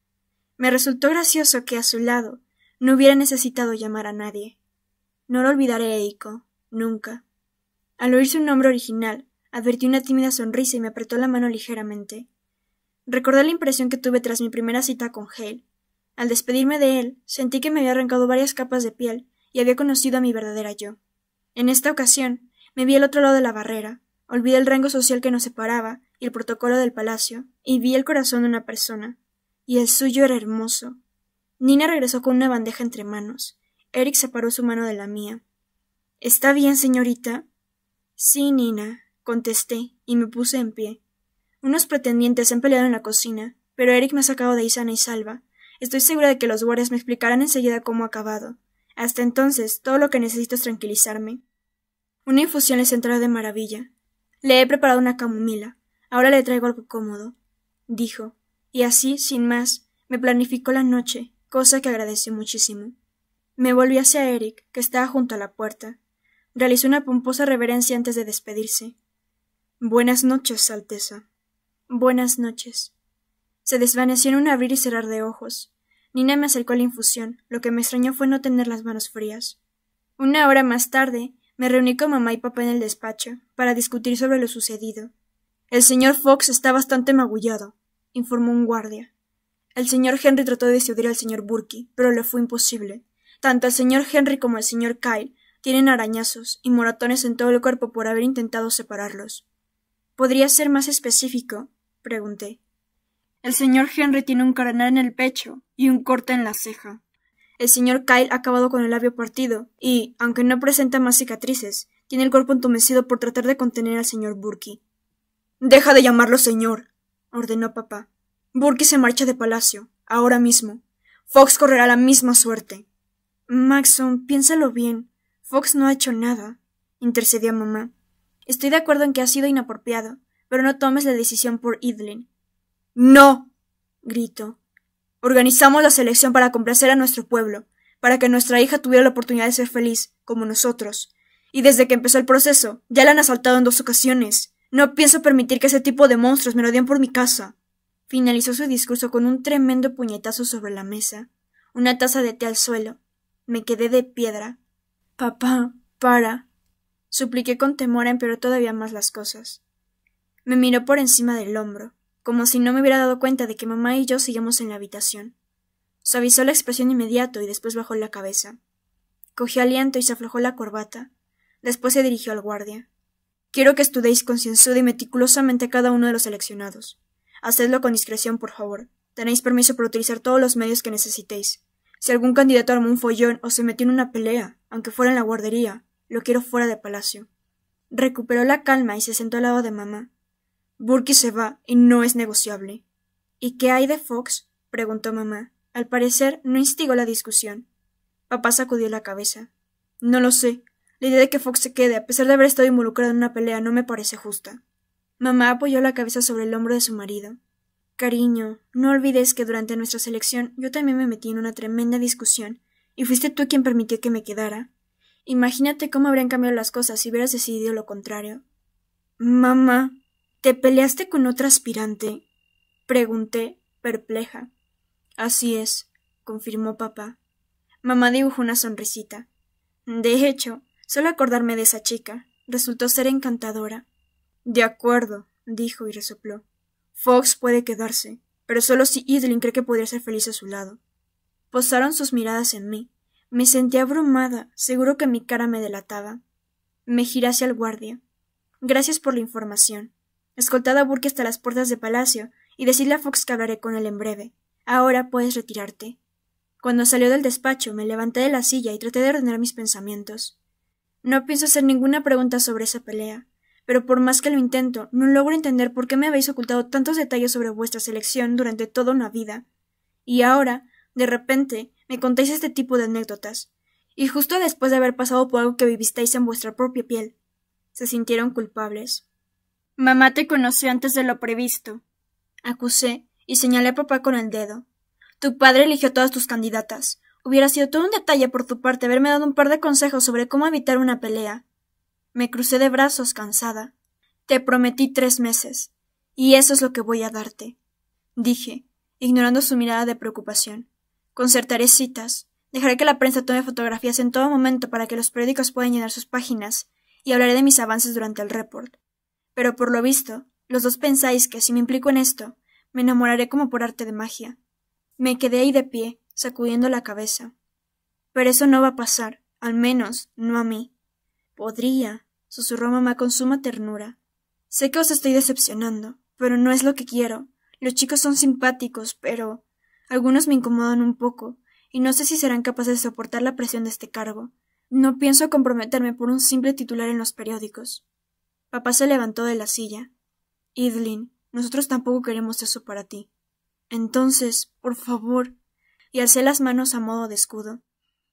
Me resultó gracioso que a su lado no hubiera necesitado llamar a nadie. No lo olvidaré, Eiko, nunca. Al oír su nombre original, advertí una tímida sonrisa y me apretó la mano ligeramente. Recordé la impresión que tuve tras mi primera cita con Hale. Al despedirme de él, sentí que me había arrancado varias capas de piel y había conocido a mi verdadera yo. En esta ocasión, me vi al otro lado de la barrera, olvidé el rango social que nos separaba y el protocolo del palacio, y vi el corazón de una persona. Y el suyo era hermoso. Nina regresó con una bandeja entre manos. Eric separó su mano de la mía. ¿Está bien, señorita? Sí, Nina, contesté, y me puse en pie. Unos pretendientes han peleado en la cocina, pero Eric me ha sacado de ahí sana y salva. Estoy segura de que los guardias me explicarán enseguida cómo ha acabado. Hasta entonces, todo lo que necesito es tranquilizarme. Una infusión les entró de maravilla. Le he preparado una camomila. Ahora le traigo algo cómodo, dijo, y así, sin más, me planificó la noche, cosa que agradecí muchísimo. Me volví hacia Eric, que estaba junto a la puerta. Realizó una pomposa reverencia antes de despedirse. Buenas noches, Alteza. Buenas noches. Se desvaneció en un abrir y cerrar de ojos. Nina me acercó a la infusión. Lo que me extrañó fue no tener las manos frías. Una hora más tarde, me reuní con mamá y papá en el despacho para discutir sobre lo sucedido. El señor Fox está bastante magullado, informó un guardia. El señor Henry trató de disuadir al señor Burke, pero le fue imposible. Tanto el señor Henry como el señor Kyle tienen arañazos y moratones en todo el cuerpo por haber intentado separarlos. ¿Podría ser más específico? pregunté. El señor Henry tiene un carnal en el pecho y un corte en la ceja. El señor Kyle ha acabado con el labio partido y, aunque no presenta más cicatrices, tiene el cuerpo entumecido por tratar de contener al señor Burke. Deja de llamarlo señor, ordenó papá. Burke se marcha de palacio, ahora mismo. Fox correrá la misma suerte. Maxon, piénsalo bien. Fox no ha hecho nada, intercedió mamá. Estoy de acuerdo en que ha sido inapropiado, pero no tomes la decisión por Idlin. No. gritó. Organizamos la selección para complacer a nuestro pueblo, para que nuestra hija tuviera la oportunidad de ser feliz, como nosotros. Y desde que empezó el proceso, ya la han asaltado en dos ocasiones. No pienso permitir que ese tipo de monstruos me den por mi casa. Finalizó su discurso con un tremendo puñetazo sobre la mesa, una taza de té al suelo. Me quedé de piedra. Papá, para. Supliqué con temor empeoró todavía más las cosas. Me miró por encima del hombro, como si no me hubiera dado cuenta de que mamá y yo seguíamos en la habitación. Suavizó la expresión inmediato y después bajó la cabeza. Cogió aliento y se aflojó la corbata. Después se dirigió al guardia. Quiero que estudéis concienzuda y meticulosamente cada uno de los seleccionados. Hacedlo con discreción, por favor. Tenéis permiso para utilizar todos los medios que necesitéis. Si algún candidato armó un follón o se metió en una pelea, aunque fuera en la guardería, lo quiero fuera de palacio. Recuperó la calma y se sentó al lado de mamá. Burke se va y no es negociable. ¿Y qué hay de Fox? preguntó mamá. Al parecer no instigó la discusión. Papá sacudió la cabeza. No lo sé. La idea de que Fox se quede, a pesar de haber estado involucrado en una pelea, no me parece justa. Mamá apoyó la cabeza sobre el hombro de su marido. Cariño, no olvides que durante nuestra selección yo también me metí en una tremenda discusión, y fuiste tú quien permitió que me quedara. Imagínate cómo habrían cambiado las cosas si hubieras decidido lo contrario. Mamá, ¿Te peleaste con otra aspirante? pregunté, perpleja. Así es, confirmó papá. Mamá dibujó una sonrisita. De hecho, solo acordarme de esa chica resultó ser encantadora. De acuerdo, dijo y resopló. Fox puede quedarse, pero solo si Idlin cree que podría ser feliz a su lado. Posaron sus miradas en mí. Me sentí abrumada, seguro que mi cara me delataba. Me giré hacia el guardia. Gracias por la información. Escoltad a Burke hasta las puertas de palacio y decidle a Fox que hablaré con él en breve. Ahora puedes retirarte. Cuando salió del despacho, me levanté de la silla y traté de ordenar mis pensamientos. No pienso hacer ninguna pregunta sobre esa pelea, pero por más que lo intento, no logro entender por qué me habéis ocultado tantos detalles sobre vuestra selección durante toda una vida. Y ahora, de repente, me contáis este tipo de anécdotas, y justo después de haber pasado por algo que vivisteis en vuestra propia piel. Se sintieron culpables. Mamá te conoció antes de lo previsto. Acusé y señalé a papá con el dedo. Tu padre eligió todas tus candidatas. Hubiera sido todo un detalle por tu parte haberme dado un par de consejos sobre cómo evitar una pelea. Me crucé de brazos cansada. Te prometí tres meses. Y eso es lo que voy a darte. Dije, ignorando su mirada de preocupación. Concertaré citas. Dejaré que la prensa tome fotografías en todo momento para que los periódicos puedan llenar sus páginas. Y hablaré de mis avances durante el report. Pero por lo visto, los dos pensáis que si me implico en esto, me enamoraré como por arte de magia. Me quedé ahí de pie, sacudiendo la cabeza. Pero eso no va a pasar, al menos no a mí. Podría, susurró mamá con suma ternura. Sé que os estoy decepcionando, pero no es lo que quiero. Los chicos son simpáticos, pero algunos me incomodan un poco, y no sé si serán capaces de soportar la presión de este cargo. No pienso comprometerme por un simple titular en los periódicos. Papá se levantó de la silla. Idlin, nosotros tampoco queremos eso para ti. Entonces, por favor, y alcé las manos a modo de escudo.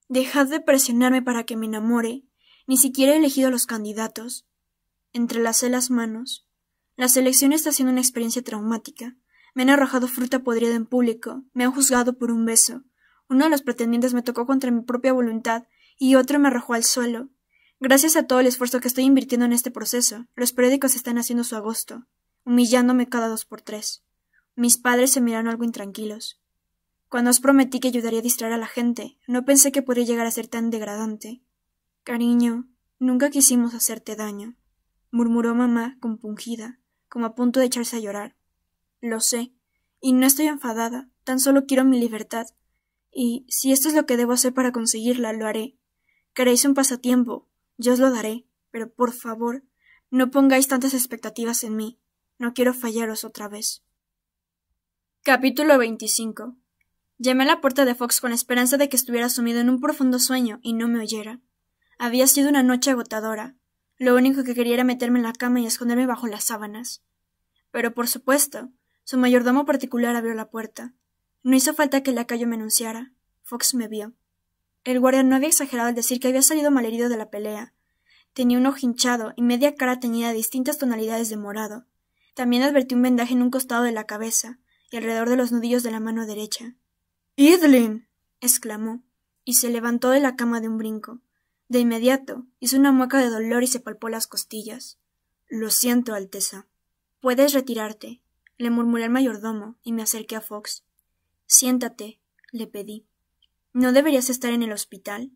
Dejad de presionarme para que me enamore. Ni siquiera he elegido a los candidatos. Entrelacé las manos. La selección está siendo una experiencia traumática. Me han arrojado fruta podrida en público, me han juzgado por un beso. Uno de los pretendientes me tocó contra mi propia voluntad y otro me arrojó al suelo. Gracias a todo el esfuerzo que estoy invirtiendo en este proceso, los periódicos están haciendo su agosto, humillándome cada dos por tres. Mis padres se miraron algo intranquilos. Cuando os prometí que ayudaría a distraer a la gente, no pensé que podría llegar a ser tan degradante. Cariño, nunca quisimos hacerte daño, murmuró mamá, compungida, como a punto de echarse a llorar. Lo sé, y no estoy enfadada, tan solo quiero mi libertad. Y si esto es lo que debo hacer para conseguirla, lo haré. Queréis un pasatiempo, yo os lo daré, pero por favor, no pongáis tantas expectativas en mí. No quiero fallaros otra vez. Capítulo 25. Llamé a la puerta de Fox con esperanza de que estuviera sumido en un profundo sueño y no me oyera. Había sido una noche agotadora. Lo único que quería era meterme en la cama y esconderme bajo las sábanas. Pero, por supuesto, su mayordomo particular abrió la puerta. No hizo falta que la lacayo me anunciara. Fox me vio. El guardia no había exagerado al decir que había salido malherido de la pelea. Tenía un ojo hinchado y media cara teñida de distintas tonalidades de morado. También advertí un vendaje en un costado de la cabeza y alrededor de los nudillos de la mano derecha. —¡Idlin! exclamó, y se levantó de la cama de un brinco. De inmediato hizo una mueca de dolor y se palpó las costillas. Lo siento, Alteza. Puedes retirarte, le murmuré al mayordomo y me acerqué a Fox. Siéntate, le pedí. ¿No deberías estar en el hospital?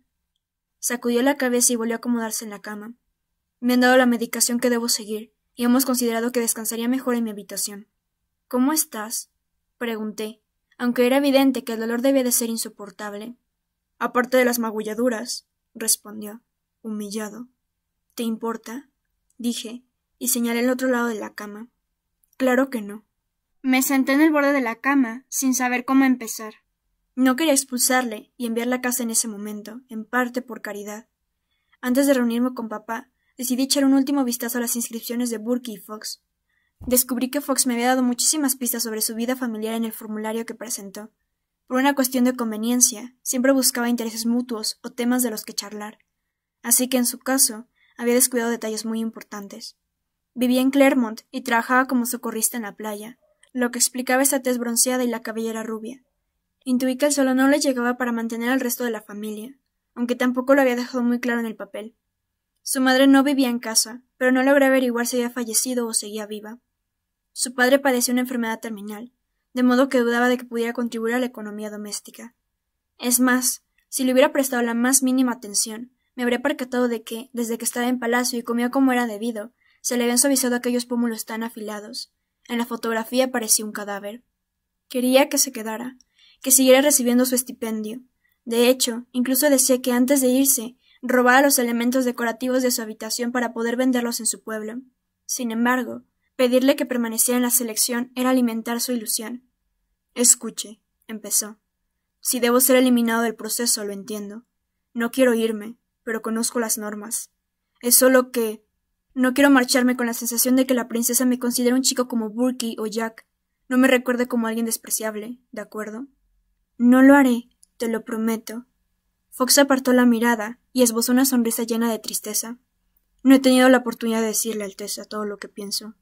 Sacudió la cabeza y volvió a acomodarse en la cama. Me han dado la medicación que debo seguir, y hemos considerado que descansaría mejor en mi habitación. ¿Cómo estás? pregunté, aunque era evidente que el dolor debía de ser insoportable. Aparte de las magulladuras, respondió, humillado. ¿Te importa? dije, y señalé el otro lado de la cama. Claro que no. Me senté en el borde de la cama, sin saber cómo empezar. No quería expulsarle y enviarla a casa en ese momento, en parte por caridad. Antes de reunirme con papá, decidí echar un último vistazo a las inscripciones de Burke y Fox. Descubrí que Fox me había dado muchísimas pistas sobre su vida familiar en el formulario que presentó. Por una cuestión de conveniencia, siempre buscaba intereses mutuos o temas de los que charlar. Así que en su caso, había descuidado detalles muy importantes. Vivía en Clermont y trabajaba como socorrista en la playa, lo que explicaba esa tez bronceada y la cabellera rubia. Intuí que el solo no le llegaba para mantener al resto de la familia, aunque tampoco lo había dejado muy claro en el papel. Su madre no vivía en casa, pero no logré averiguar si había fallecido o seguía viva. Su padre padecía una enfermedad terminal, de modo que dudaba de que pudiera contribuir a la economía doméstica. Es más, si le hubiera prestado la más mínima atención, me habría percatado de que, desde que estaba en palacio y comía como era debido, se le habían suavizado aquellos pómulos tan afilados. En la fotografía parecía un cadáver. Quería que se quedara, que siguiera recibiendo su estipendio. De hecho, incluso decía que antes de irse, robara los elementos decorativos de su habitación para poder venderlos en su pueblo. Sin embargo, pedirle que permaneciera en la selección era alimentar su ilusión. Escuche, empezó. Si debo ser eliminado del proceso, lo entiendo. No quiero irme, pero conozco las normas. Es solo que no quiero marcharme con la sensación de que la princesa me considera un chico como Burke o Jack. No me recuerde como alguien despreciable, ¿de acuerdo? No lo haré, te lo prometo. Fox apartó la mirada y esbozó una sonrisa llena de tristeza. No he tenido la oportunidad de decirle, Alteza, todo lo que pienso.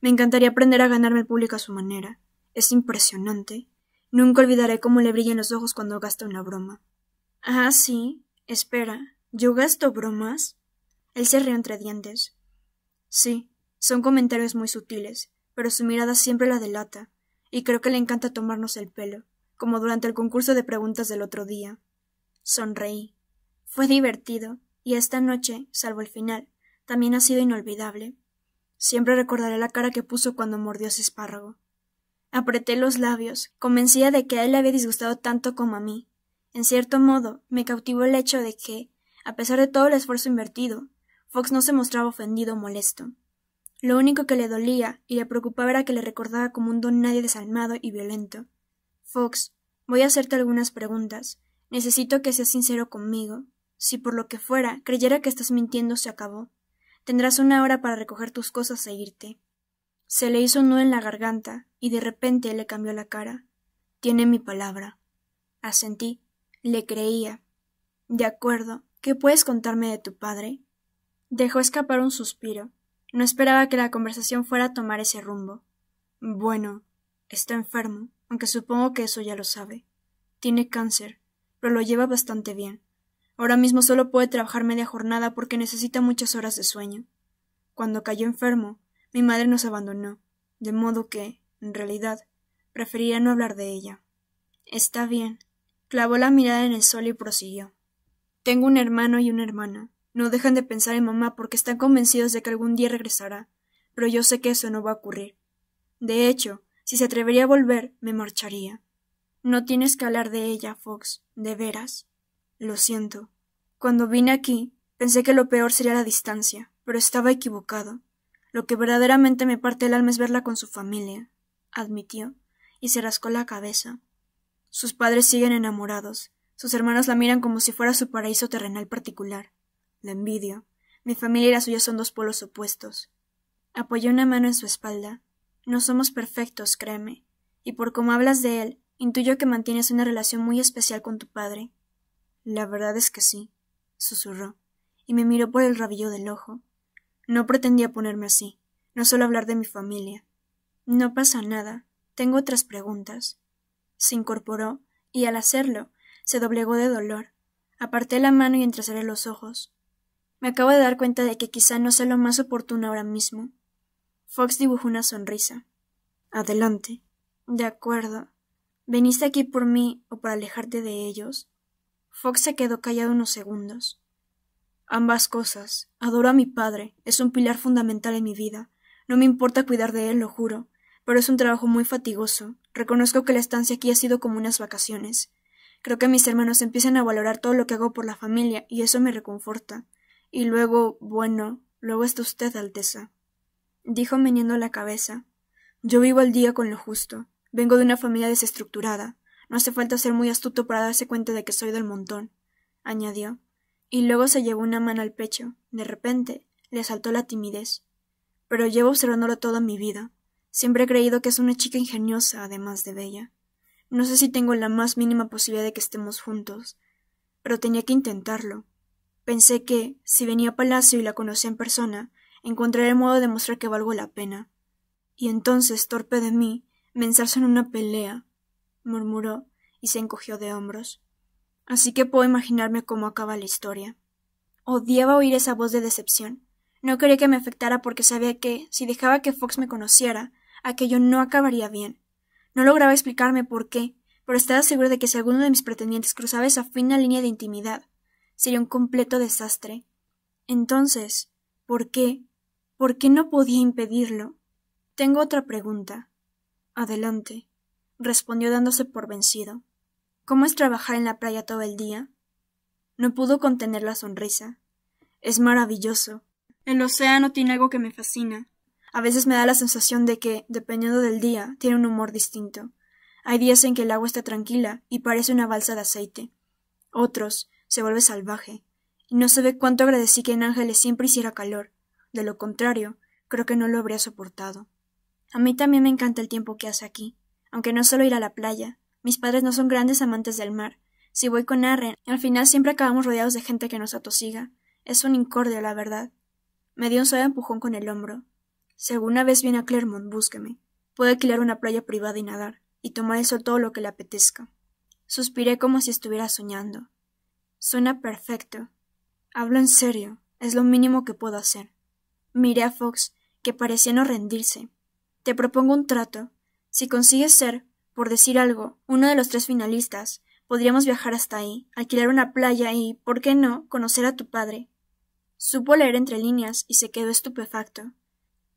Me encantaría aprender a ganarme el público a su manera. Es impresionante. Nunca olvidaré cómo le brillan los ojos cuando gasta una broma. Ah, sí. Espera. ¿Yo gasto bromas? Él se rió entre dientes. Sí, son comentarios muy sutiles, pero su mirada siempre la delata, y creo que le encanta tomarnos el pelo como durante el concurso de preguntas del otro día. Sonreí. Fue divertido, y esta noche, salvo el final, también ha sido inolvidable. Siempre recordaré la cara que puso cuando mordió ese espárrago. Apreté los labios, convencida de que a él le había disgustado tanto como a mí. En cierto modo, me cautivó el hecho de que, a pesar de todo el esfuerzo invertido, Fox no se mostraba ofendido o molesto. Lo único que le dolía y le preocupaba era que le recordaba como un don nadie desalmado y violento, Fox, voy a hacerte algunas preguntas. Necesito que seas sincero conmigo. Si por lo que fuera creyera que estás mintiendo, se acabó. Tendrás una hora para recoger tus cosas e irte. Se le hizo un nudo en la garganta y de repente le cambió la cara. Tiene mi palabra. Asentí. Le creía. De acuerdo. ¿Qué puedes contarme de tu padre? Dejó escapar un suspiro. No esperaba que la conversación fuera a tomar ese rumbo. Bueno, está enfermo aunque supongo que eso ya lo sabe. Tiene cáncer, pero lo lleva bastante bien. Ahora mismo solo puede trabajar media jornada porque necesita muchas horas de sueño. Cuando cayó enfermo, mi madre nos abandonó, de modo que, en realidad, prefería no hablar de ella. Está bien. Clavó la mirada en el sol y prosiguió. Tengo un hermano y una hermana. No dejan de pensar en mamá porque están convencidos de que algún día regresará, pero yo sé que eso no va a ocurrir. De hecho, si se atrevería a volver, me marcharía. No tienes que hablar de ella, Fox, de veras. Lo siento. Cuando vine aquí, pensé que lo peor sería la distancia, pero estaba equivocado. Lo que verdaderamente me parte el alma es verla con su familia, admitió, y se rascó la cabeza. Sus padres siguen enamorados, sus hermanos la miran como si fuera su paraíso terrenal particular. La envidio. Mi familia y la suya son dos polos opuestos. Apoyó una mano en su espalda no somos perfectos, créeme, y por cómo hablas de él, intuyo que mantienes una relación muy especial con tu padre. La verdad es que sí, susurró, y me miró por el rabillo del ojo. No pretendía ponerme así, no solo hablar de mi familia. No pasa nada, tengo otras preguntas. Se incorporó, y al hacerlo, se doblegó de dolor. Aparté la mano y entrecerré los ojos. Me acabo de dar cuenta de que quizá no sea lo más oportuno ahora mismo, Fox dibujó una sonrisa. Adelante. De acuerdo. ¿Veniste aquí por mí o para alejarte de ellos? Fox se quedó callado unos segundos. Ambas cosas. Adoro a mi padre. Es un pilar fundamental en mi vida. No me importa cuidar de él, lo juro. Pero es un trabajo muy fatigoso. Reconozco que la estancia aquí ha sido como unas vacaciones. Creo que mis hermanos empiezan a valorar todo lo que hago por la familia, y eso me reconforta. Y luego, bueno, luego está usted, Alteza dijo meneando la cabeza. Yo vivo al día con lo justo. Vengo de una familia desestructurada. No hace falta ser muy astuto para darse cuenta de que soy del montón, añadió, y luego se llevó una mano al pecho. De repente, le asaltó la timidez. Pero llevo observándolo toda mi vida. Siempre he creído que es una chica ingeniosa, además de bella. No sé si tengo la más mínima posibilidad de que estemos juntos, pero tenía que intentarlo. Pensé que, si venía a Palacio y la conocía en persona, encontraré el modo de mostrar que valgo la pena. Y entonces, torpe de mí, me en una pelea, murmuró y se encogió de hombros. Así que puedo imaginarme cómo acaba la historia. Odiaba oír esa voz de decepción. No quería que me afectara porque sabía que, si dejaba que Fox me conociera, aquello no acabaría bien. No lograba explicarme por qué, pero estaba seguro de que si alguno de mis pretendientes cruzaba esa fina línea de intimidad, sería un completo desastre. Entonces, ¿por qué, ¿Por qué no podía impedirlo. Tengo otra pregunta. Adelante, respondió dándose por vencido. ¿Cómo es trabajar en la playa todo el día? No pudo contener la sonrisa. Es maravilloso. El océano tiene algo que me fascina. A veces me da la sensación de que, dependiendo del día, tiene un humor distinto. Hay días en que el agua está tranquila y parece una balsa de aceite. Otros, se vuelve salvaje. Y no se ve cuánto agradecí que en Ángeles siempre hiciera calor, de lo contrario, creo que no lo habría soportado. A mí también me encanta el tiempo que hace aquí, aunque no solo ir a la playa. Mis padres no son grandes amantes del mar. Si voy con Arren, al final siempre acabamos rodeados de gente que nos atosiga. Es un incordio, la verdad. Me dio un suave empujón con el hombro. Si alguna vez viene a Clermont, búsqueme. Puede alquilar una playa privada y nadar, y tomar eso todo lo que le apetezca. Suspiré como si estuviera soñando. Suena perfecto. Hablo en serio. Es lo mínimo que puedo hacer. Miré a Fox, que parecía no rendirse. Te propongo un trato. Si consigues ser, por decir algo, uno de los tres finalistas, podríamos viajar hasta ahí, alquilar una playa y, ¿por qué no?, conocer a tu padre. Supo leer entre líneas y se quedó estupefacto.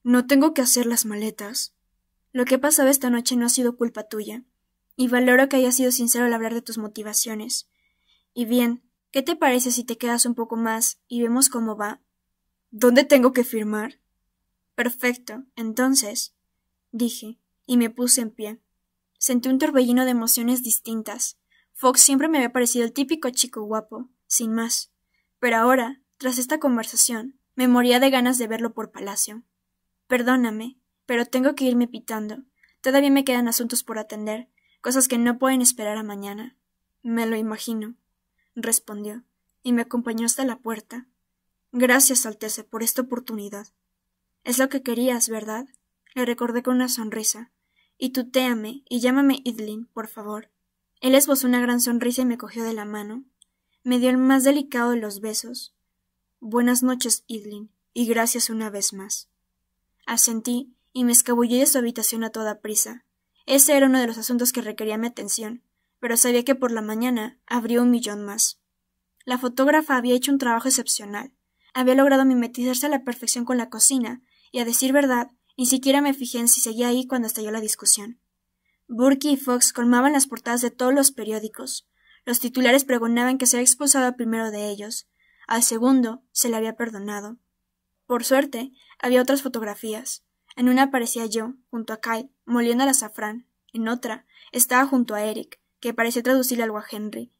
No tengo que hacer las maletas. Lo que he pasado esta noche no ha sido culpa tuya, y valoro que hayas sido sincero al hablar de tus motivaciones. Y bien, ¿qué te parece si te quedas un poco más y vemos cómo va ¿Dónde tengo que firmar? Perfecto, entonces, dije, y me puse en pie. Sentí un torbellino de emociones distintas. Fox siempre me había parecido el típico chico guapo, sin más. Pero ahora, tras esta conversación, me moría de ganas de verlo por palacio. Perdóname, pero tengo que irme pitando. Todavía me quedan asuntos por atender, cosas que no pueden esperar a mañana. Me lo imagino, respondió, y me acompañó hasta la puerta. Gracias, Alteza, por esta oportunidad. Es lo que querías, ¿verdad? Le recordé con una sonrisa. Y tutéame y llámame Idlin, por favor. Él esbozó una gran sonrisa y me cogió de la mano. Me dio el más delicado de los besos. Buenas noches, Idlin, y gracias una vez más. Asentí y me escabullí de su habitación a toda prisa. Ese era uno de los asuntos que requería mi atención, pero sabía que por la mañana habría un millón más. La fotógrafa había hecho un trabajo excepcional. Había logrado mimetizarse a la perfección con la cocina, y a decir verdad, ni siquiera me fijé en si seguía ahí cuando estalló la discusión. Burke y Fox colmaban las portadas de todos los periódicos. Los titulares pregonaban que se había expulsado primero de ellos. Al segundo se le había perdonado. Por suerte, había otras fotografías. En una aparecía yo, junto a Kyle, moliendo el azafrán. En otra, estaba junto a Eric, que parecía traducir algo a Henry,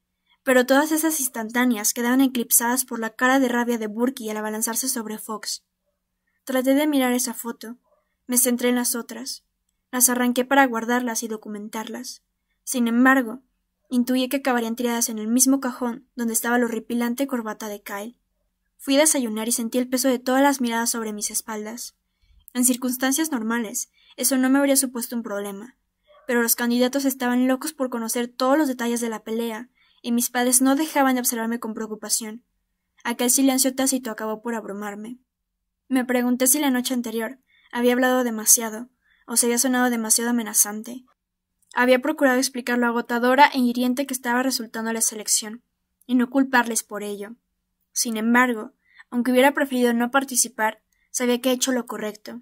pero todas esas instantáneas quedaban eclipsadas por la cara de rabia de Burke al abalanzarse sobre Fox. Traté de mirar esa foto, me centré en las otras, las arranqué para guardarlas y documentarlas. Sin embargo, intuí que acabarían tiradas en el mismo cajón donde estaba la horripilante corbata de Kyle. Fui a desayunar y sentí el peso de todas las miradas sobre mis espaldas. En circunstancias normales, eso no me habría supuesto un problema, pero los candidatos estaban locos por conocer todos los detalles de la pelea y mis padres no dejaban de observarme con preocupación. Aquel silencio tácito acabó por abrumarme. Me pregunté si la noche anterior había hablado demasiado, o se había sonado demasiado amenazante. Había procurado explicar lo agotadora e hiriente que estaba resultando la selección, y no culparles por ello. Sin embargo, aunque hubiera preferido no participar, sabía que he hecho lo correcto.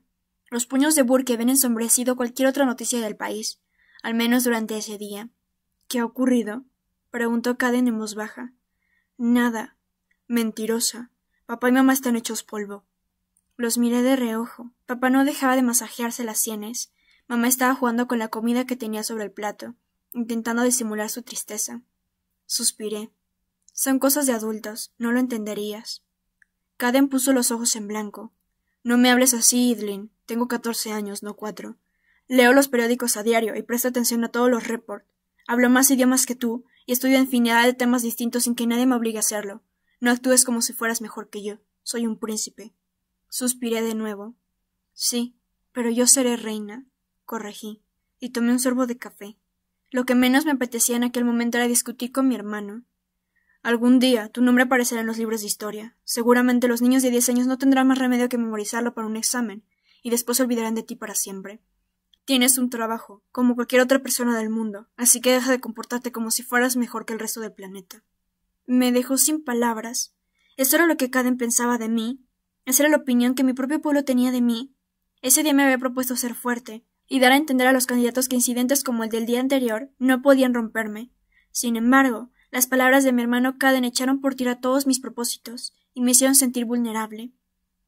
Los puños de Burke ven ensombrecido cualquier otra noticia del país, al menos durante ese día. ¿Qué ha ocurrido? preguntó Caden en voz baja. Nada. Mentirosa. Papá y mamá están hechos polvo. Los miré de reojo. Papá no dejaba de masajearse las sienes. Mamá estaba jugando con la comida que tenía sobre el plato, intentando disimular su tristeza. Suspiré. Son cosas de adultos, no lo entenderías. Caden puso los ojos en blanco. No me hables así, Idlin. Tengo catorce años, no cuatro. Leo los periódicos a diario y presto atención a todos los reports. Hablo más idiomas que tú y estudio infinidad de temas distintos sin que nadie me obligue a hacerlo. No actúes como si fueras mejor que yo. Soy un príncipe. Suspiré de nuevo. Sí, pero yo seré reina, corregí, y tomé un sorbo de café. Lo que menos me apetecía en aquel momento era discutir con mi hermano. Algún día tu nombre aparecerá en los libros de historia. Seguramente los niños de diez años no tendrán más remedio que memorizarlo para un examen, y después olvidarán de ti para siempre. Tienes un trabajo, como cualquier otra persona del mundo, así que deja de comportarte como si fueras mejor que el resto del planeta. Me dejó sin palabras. Eso era lo que Caden pensaba de mí. Esa era la opinión que mi propio pueblo tenía de mí. Ese día me había propuesto ser fuerte y dar a entender a los candidatos que incidentes como el del día anterior no podían romperme. Sin embargo, las palabras de mi hermano Caden echaron por tierra todos mis propósitos y me hicieron sentir vulnerable.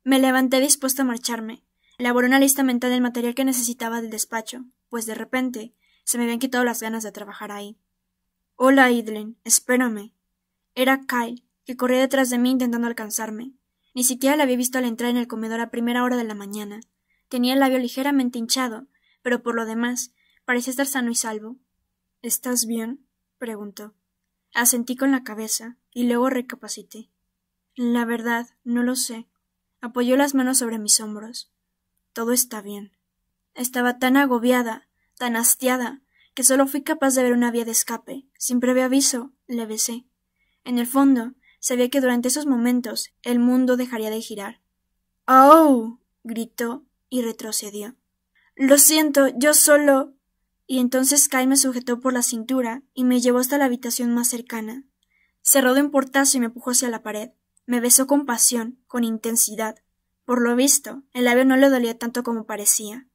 Me levanté dispuesto a marcharme, Elaboró una lista mental del material que necesitaba del despacho, pues de repente se me habían quitado las ganas de trabajar ahí. Hola, Idlen, espérame. Era Kyle, que corría detrás de mí intentando alcanzarme. Ni siquiera la había visto al entrar en el comedor a primera hora de la mañana. Tenía el labio ligeramente hinchado, pero por lo demás, parecía estar sano y salvo. ¿Estás bien? preguntó. Asentí con la cabeza y luego recapacité. La verdad, no lo sé. Apoyó las manos sobre mis hombros. Todo está bien. Estaba tan agobiada, tan hastiada, que solo fui capaz de ver una vía de escape. Sin previo aviso, le besé. En el fondo, sabía que durante esos momentos el mundo dejaría de girar. ¡Oh! gritó y retrocedió. Lo siento, yo solo. Y entonces Kai me sujetó por la cintura y me llevó hasta la habitación más cercana. Cerró de un portazo y me empujó hacia la pared. Me besó con pasión, con intensidad, por lo visto, el labio no le dolía tanto como parecía.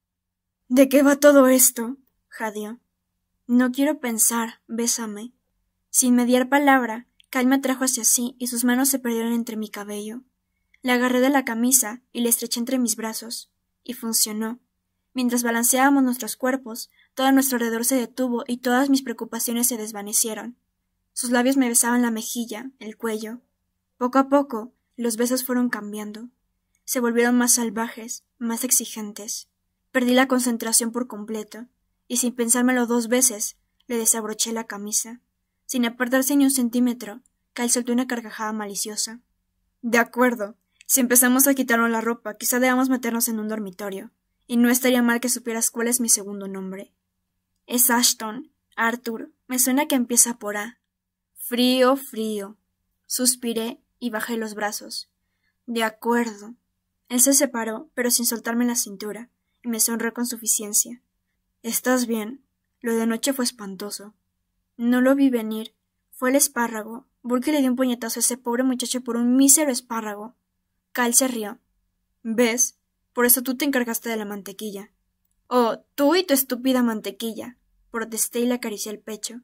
¿De qué va todo esto? jadeó. No quiero pensar, bésame. Sin mediar palabra, Calma me atrajo hacia sí y sus manos se perdieron entre mi cabello. Le agarré de la camisa y le estreché entre mis brazos. Y funcionó. Mientras balanceábamos nuestros cuerpos, todo nuestro alrededor se detuvo y todas mis preocupaciones se desvanecieron. Sus labios me besaban la mejilla, el cuello. Poco a poco, los besos fueron cambiando se volvieron más salvajes, más exigentes. Perdí la concentración por completo, y sin pensármelo dos veces, le desabroché la camisa. Sin apartarse ni un centímetro, Kyle soltó una carcajada maliciosa. De acuerdo. Si empezamos a quitarnos la ropa, quizá debamos meternos en un dormitorio. Y no estaría mal que supieras cuál es mi segundo nombre. Es Ashton. Arthur. Me suena que empieza por A. Frío, frío. Suspiré y bajé los brazos. De acuerdo. Él se separó, pero sin soltarme la cintura, y me sonrió con suficiencia. ¿Estás bien? Lo de noche fue espantoso. No lo vi venir. Fue el espárrago. Burke le dio un puñetazo a ese pobre muchacho por un mísero espárrago. Cal se rió. ¿Ves? Por eso tú te encargaste de la mantequilla. Oh, tú y tu estúpida mantequilla. Protesté y le acaricié el pecho.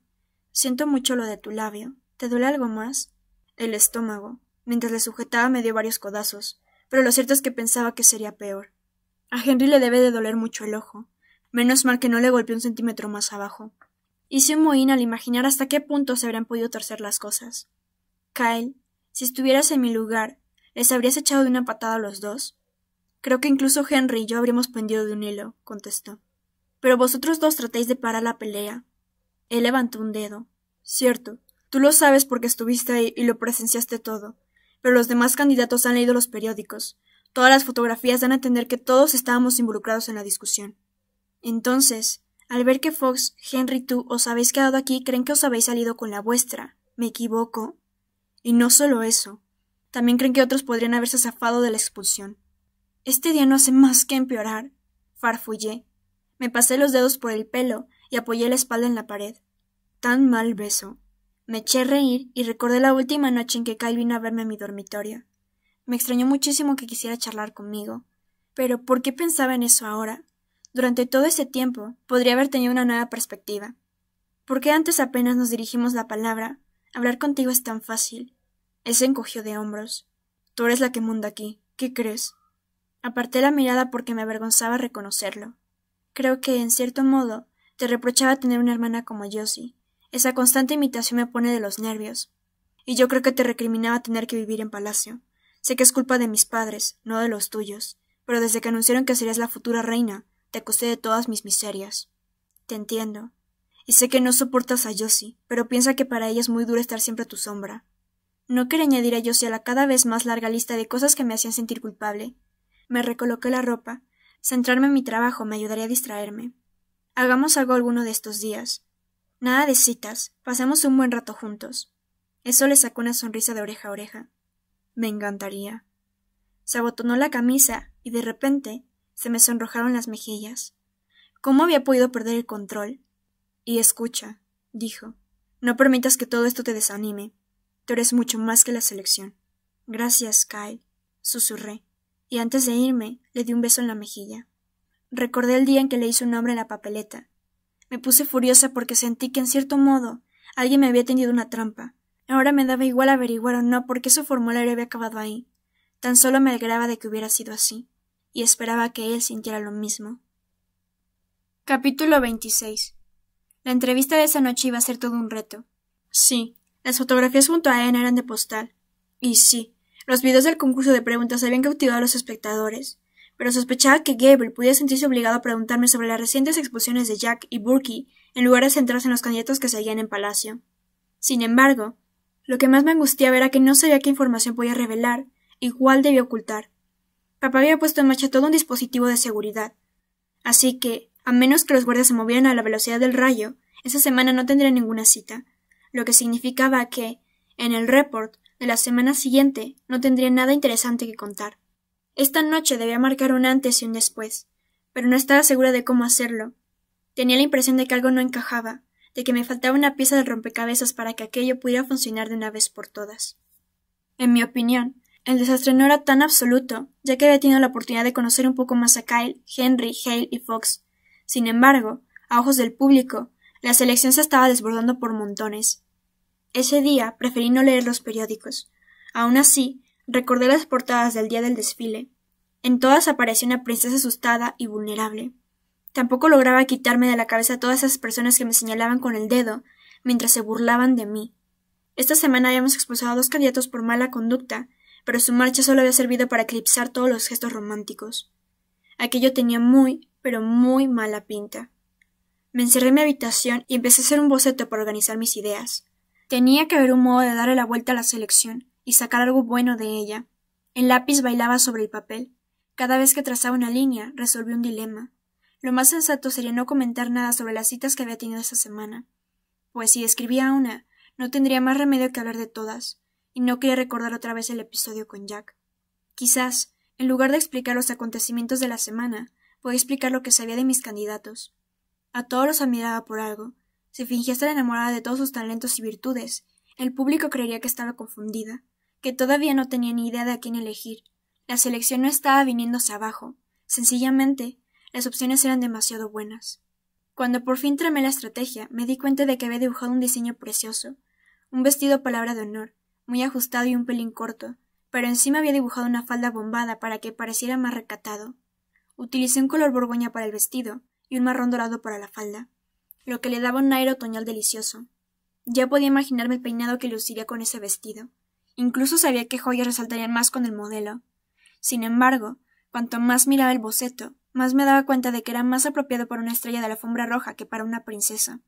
Siento mucho lo de tu labio. ¿Te duele algo más? El estómago. Mientras le sujetaba me dio varios codazos pero lo cierto es que pensaba que sería peor. A Henry le debe de doler mucho el ojo. Menos mal que no le golpeó un centímetro más abajo. Hice un mohín al imaginar hasta qué punto se habrían podido torcer las cosas. Kyle, si estuvieras en mi lugar, ¿les habrías echado de una patada a los dos? Creo que incluso Henry y yo habríamos pendido de un hilo, contestó. Pero vosotros dos tratéis de parar la pelea. Él levantó un dedo. Cierto, tú lo sabes porque estuviste ahí y lo presenciaste todo pero los demás candidatos han leído los periódicos. Todas las fotografías dan a entender que todos estábamos involucrados en la discusión. Entonces, al ver que Fox, Henry, tú os habéis quedado aquí, creen que os habéis salido con la vuestra. Me equivoco. Y no solo eso. También creen que otros podrían haberse zafado de la expulsión. Este día no hace más que empeorar. Farfullé. Me pasé los dedos por el pelo y apoyé la espalda en la pared. Tan mal beso. Me eché a reír y recordé la última noche en que Kyle vino a verme a mi dormitorio. Me extrañó muchísimo que quisiera charlar conmigo. Pero ¿por qué pensaba en eso ahora? Durante todo ese tiempo podría haber tenido una nueva perspectiva. ¿Por qué antes apenas nos dirigimos la palabra? Hablar contigo es tan fácil. Él se encogió de hombros. Tú eres la que munda aquí. ¿Qué crees? Aparté la mirada porque me avergonzaba reconocerlo. Creo que, en cierto modo, te reprochaba tener una hermana como Josie, esa constante imitación me pone de los nervios. Y yo creo que te recriminaba tener que vivir en palacio. Sé que es culpa de mis padres, no de los tuyos, pero desde que anunciaron que serías la futura reina, te acusé de todas mis miserias. Te entiendo. Y sé que no soportas a Yossi, pero piensa que para ella es muy duro estar siempre a tu sombra. No quería añadir a Yossi a la cada vez más larga lista de cosas que me hacían sentir culpable. Me recoloqué la ropa. Centrarme en mi trabajo me ayudaría a distraerme. Hagamos algo alguno de estos días. Nada de citas, pasamos un buen rato juntos. Eso le sacó una sonrisa de oreja a oreja. Me encantaría. Se abotonó la camisa y de repente se me sonrojaron las mejillas. ¿Cómo había podido perder el control? Y escucha, dijo, no permitas que todo esto te desanime. Tú eres mucho más que la selección. Gracias, Kyle, susurré, y antes de irme le di un beso en la mejilla. Recordé el día en que le hice un nombre en la papeleta me puse furiosa porque sentí que en cierto modo alguien me había tendido una trampa. Ahora me daba igual averiguar o no por qué su formulario había acabado ahí. Tan solo me alegraba de que hubiera sido así, y esperaba que él sintiera lo mismo. Capítulo 26. La entrevista de esa noche iba a ser todo un reto. Sí, las fotografías junto a él eran de postal. Y sí, los videos del concurso de preguntas habían cautivado a los espectadores pero sospechaba que Gable pudiera sentirse obligado a preguntarme sobre las recientes expulsiones de Jack y Burke en lugar de centrarse en los candidatos que seguían en Palacio. Sin embargo, lo que más me angustiaba era que no sabía qué información podía revelar y cuál debía ocultar. Papá había puesto en marcha todo un dispositivo de seguridad. Así que, a menos que los guardias se movieran a la velocidad del rayo, esa semana no tendría ninguna cita, lo que significaba que, en el report de la semana siguiente, no tendría nada interesante que contar. Esta noche debía marcar un antes y un después, pero no estaba segura de cómo hacerlo. Tenía la impresión de que algo no encajaba, de que me faltaba una pieza de rompecabezas para que aquello pudiera funcionar de una vez por todas. En mi opinión, el desastre no era tan absoluto, ya que había tenido la oportunidad de conocer un poco más a Kyle, Henry, Hale y Fox. Sin embargo, a ojos del público, la selección se estaba desbordando por montones. Ese día preferí no leer los periódicos. Aun así, Recordé las portadas del día del desfile. En todas aparecía una princesa asustada y vulnerable. Tampoco lograba quitarme de la cabeza todas esas personas que me señalaban con el dedo mientras se burlaban de mí. Esta semana habíamos expulsado a dos candidatos por mala conducta, pero su marcha solo había servido para eclipsar todos los gestos románticos. Aquello tenía muy, pero muy mala pinta. Me encerré en mi habitación y empecé a hacer un boceto para organizar mis ideas. Tenía que haber un modo de darle la vuelta a la selección, y sacar algo bueno de ella. El lápiz bailaba sobre el papel. Cada vez que trazaba una línea, resolvía un dilema. Lo más sensato sería no comentar nada sobre las citas que había tenido esa semana. Pues si escribía una, no tendría más remedio que hablar de todas, y no quería recordar otra vez el episodio con Jack. Quizás, en lugar de explicar los acontecimientos de la semana, podía explicar lo que sabía de mis candidatos. A todos los admiraba por algo. Si fingía estar enamorada de todos sus talentos y virtudes, el público creería que estaba confundida que todavía no tenía ni idea de a quién elegir. La selección no estaba viniéndose abajo. Sencillamente, las opciones eran demasiado buenas. Cuando por fin tramé la estrategia, me di cuenta de que había dibujado un diseño precioso. Un vestido palabra de honor, muy ajustado y un pelín corto, pero encima había dibujado una falda bombada para que pareciera más recatado. Utilicé un color borgoña para el vestido y un marrón dorado para la falda, lo que le daba un aire otoñal delicioso. Ya podía imaginarme el peinado que luciría con ese vestido. Incluso sabía qué joyas resaltarían más con el modelo. Sin embargo, cuanto más miraba el boceto, más me daba cuenta de que era más apropiado para una estrella de la alfombra roja que para una princesa.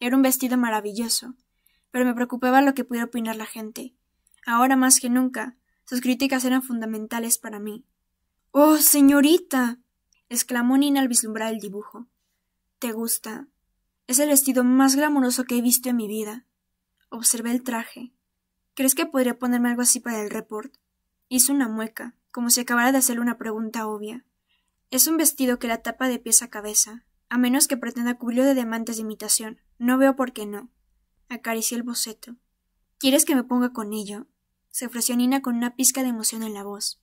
Era un vestido maravilloso, pero me preocupaba lo que pudiera opinar la gente. Ahora más que nunca, sus críticas eran fundamentales para mí. ¡Oh, señorita! exclamó Nina al vislumbrar el dibujo. ¿Te gusta? Es el vestido más glamuroso que he visto en mi vida. Observé el traje. ¿Crees que podría ponerme algo así para el report? Hizo una mueca, como si acabara de hacerle una pregunta obvia. Es un vestido que la tapa de pies a cabeza, a menos que pretenda cubrirlo de diamantes de imitación. No veo por qué no. Acaricié el boceto. ¿Quieres que me ponga con ello? se ofreció Nina con una pizca de emoción en la voz.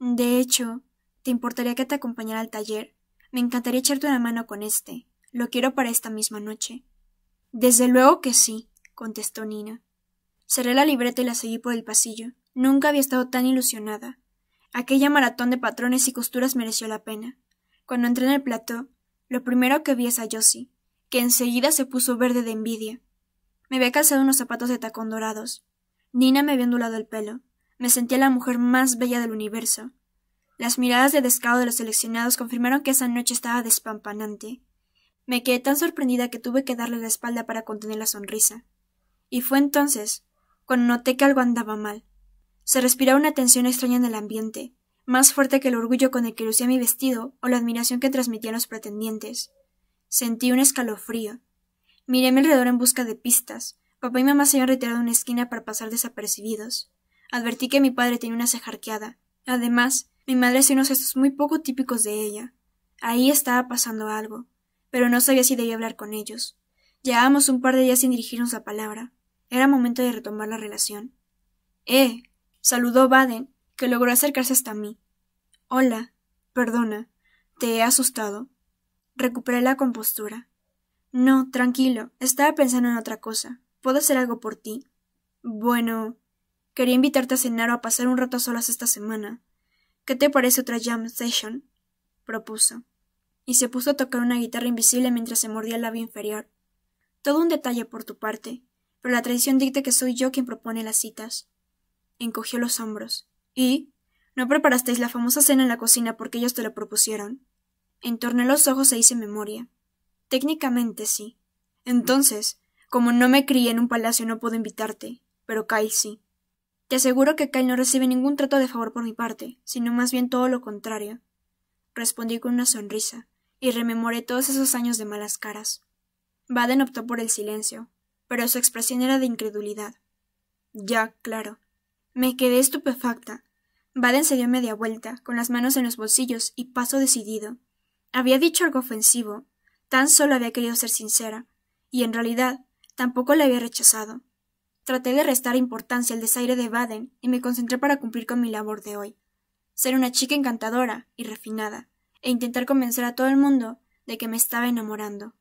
De hecho, ¿te importaría que te acompañara al taller? Me encantaría echarte una mano con este. Lo quiero para esta misma noche. Desde luego que sí, contestó Nina. Cerré la libreta y la seguí por el pasillo. Nunca había estado tan ilusionada. Aquella maratón de patrones y costuras mereció la pena. Cuando entré en el plató, lo primero que vi es a Josie, que enseguida se puso verde de envidia. Me había calzado unos zapatos de tacón dorados. Nina me había ondulado el pelo. Me sentía la mujer más bella del universo. Las miradas de descaro de los seleccionados confirmaron que esa noche estaba despampanante. Me quedé tan sorprendida que tuve que darle la espalda para contener la sonrisa. Y fue entonces noté que algo andaba mal. Se respiraba una tensión extraña en el ambiente, más fuerte que el orgullo con el que lucía mi vestido o la admiración que transmitían los pretendientes. Sentí un escalofrío. Miré a mi alrededor en busca de pistas. Papá y mamá se habían retirado a una esquina para pasar desapercibidos. Advertí que mi padre tenía una ceja arqueada. Además, mi madre hacía unos gestos muy poco típicos de ella. Ahí estaba pasando algo, pero no sabía si debía hablar con ellos. Llevábamos un par de días sin dirigirnos la palabra. Era momento de retomar la relación. ¡Eh! saludó Baden, que logró acercarse hasta mí. Hola, perdona, te he asustado. Recuperé la compostura. No, tranquilo, estaba pensando en otra cosa. ¿Puedo hacer algo por ti? Bueno, quería invitarte a cenar o a pasar un rato a solas esta semana. ¿Qué te parece otra jam session? propuso. Y se puso a tocar una guitarra invisible mientras se mordía el labio inferior. Todo un detalle por tu parte pero la tradición dicta que soy yo quien propone las citas. Encogió los hombros. ¿Y? ¿No preparasteis la famosa cena en la cocina porque ellos te la propusieron? Entorné los ojos e hice memoria. Técnicamente sí. Entonces, como no me crié en un palacio no puedo invitarte, pero Kyle sí. Te aseguro que Kyle no recibe ningún trato de favor por mi parte, sino más bien todo lo contrario. Respondí con una sonrisa, y rememoré todos esos años de malas caras. Baden optó por el silencio, pero su expresión era de incredulidad. Ya, claro. Me quedé estupefacta. Baden se dio media vuelta, con las manos en los bolsillos y paso decidido. Había dicho algo ofensivo, tan solo había querido ser sincera, y en realidad tampoco le había rechazado. Traté de restar importancia al desaire de Baden y me concentré para cumplir con mi labor de hoy. Ser una chica encantadora y refinada, e intentar convencer a todo el mundo de que me estaba enamorando.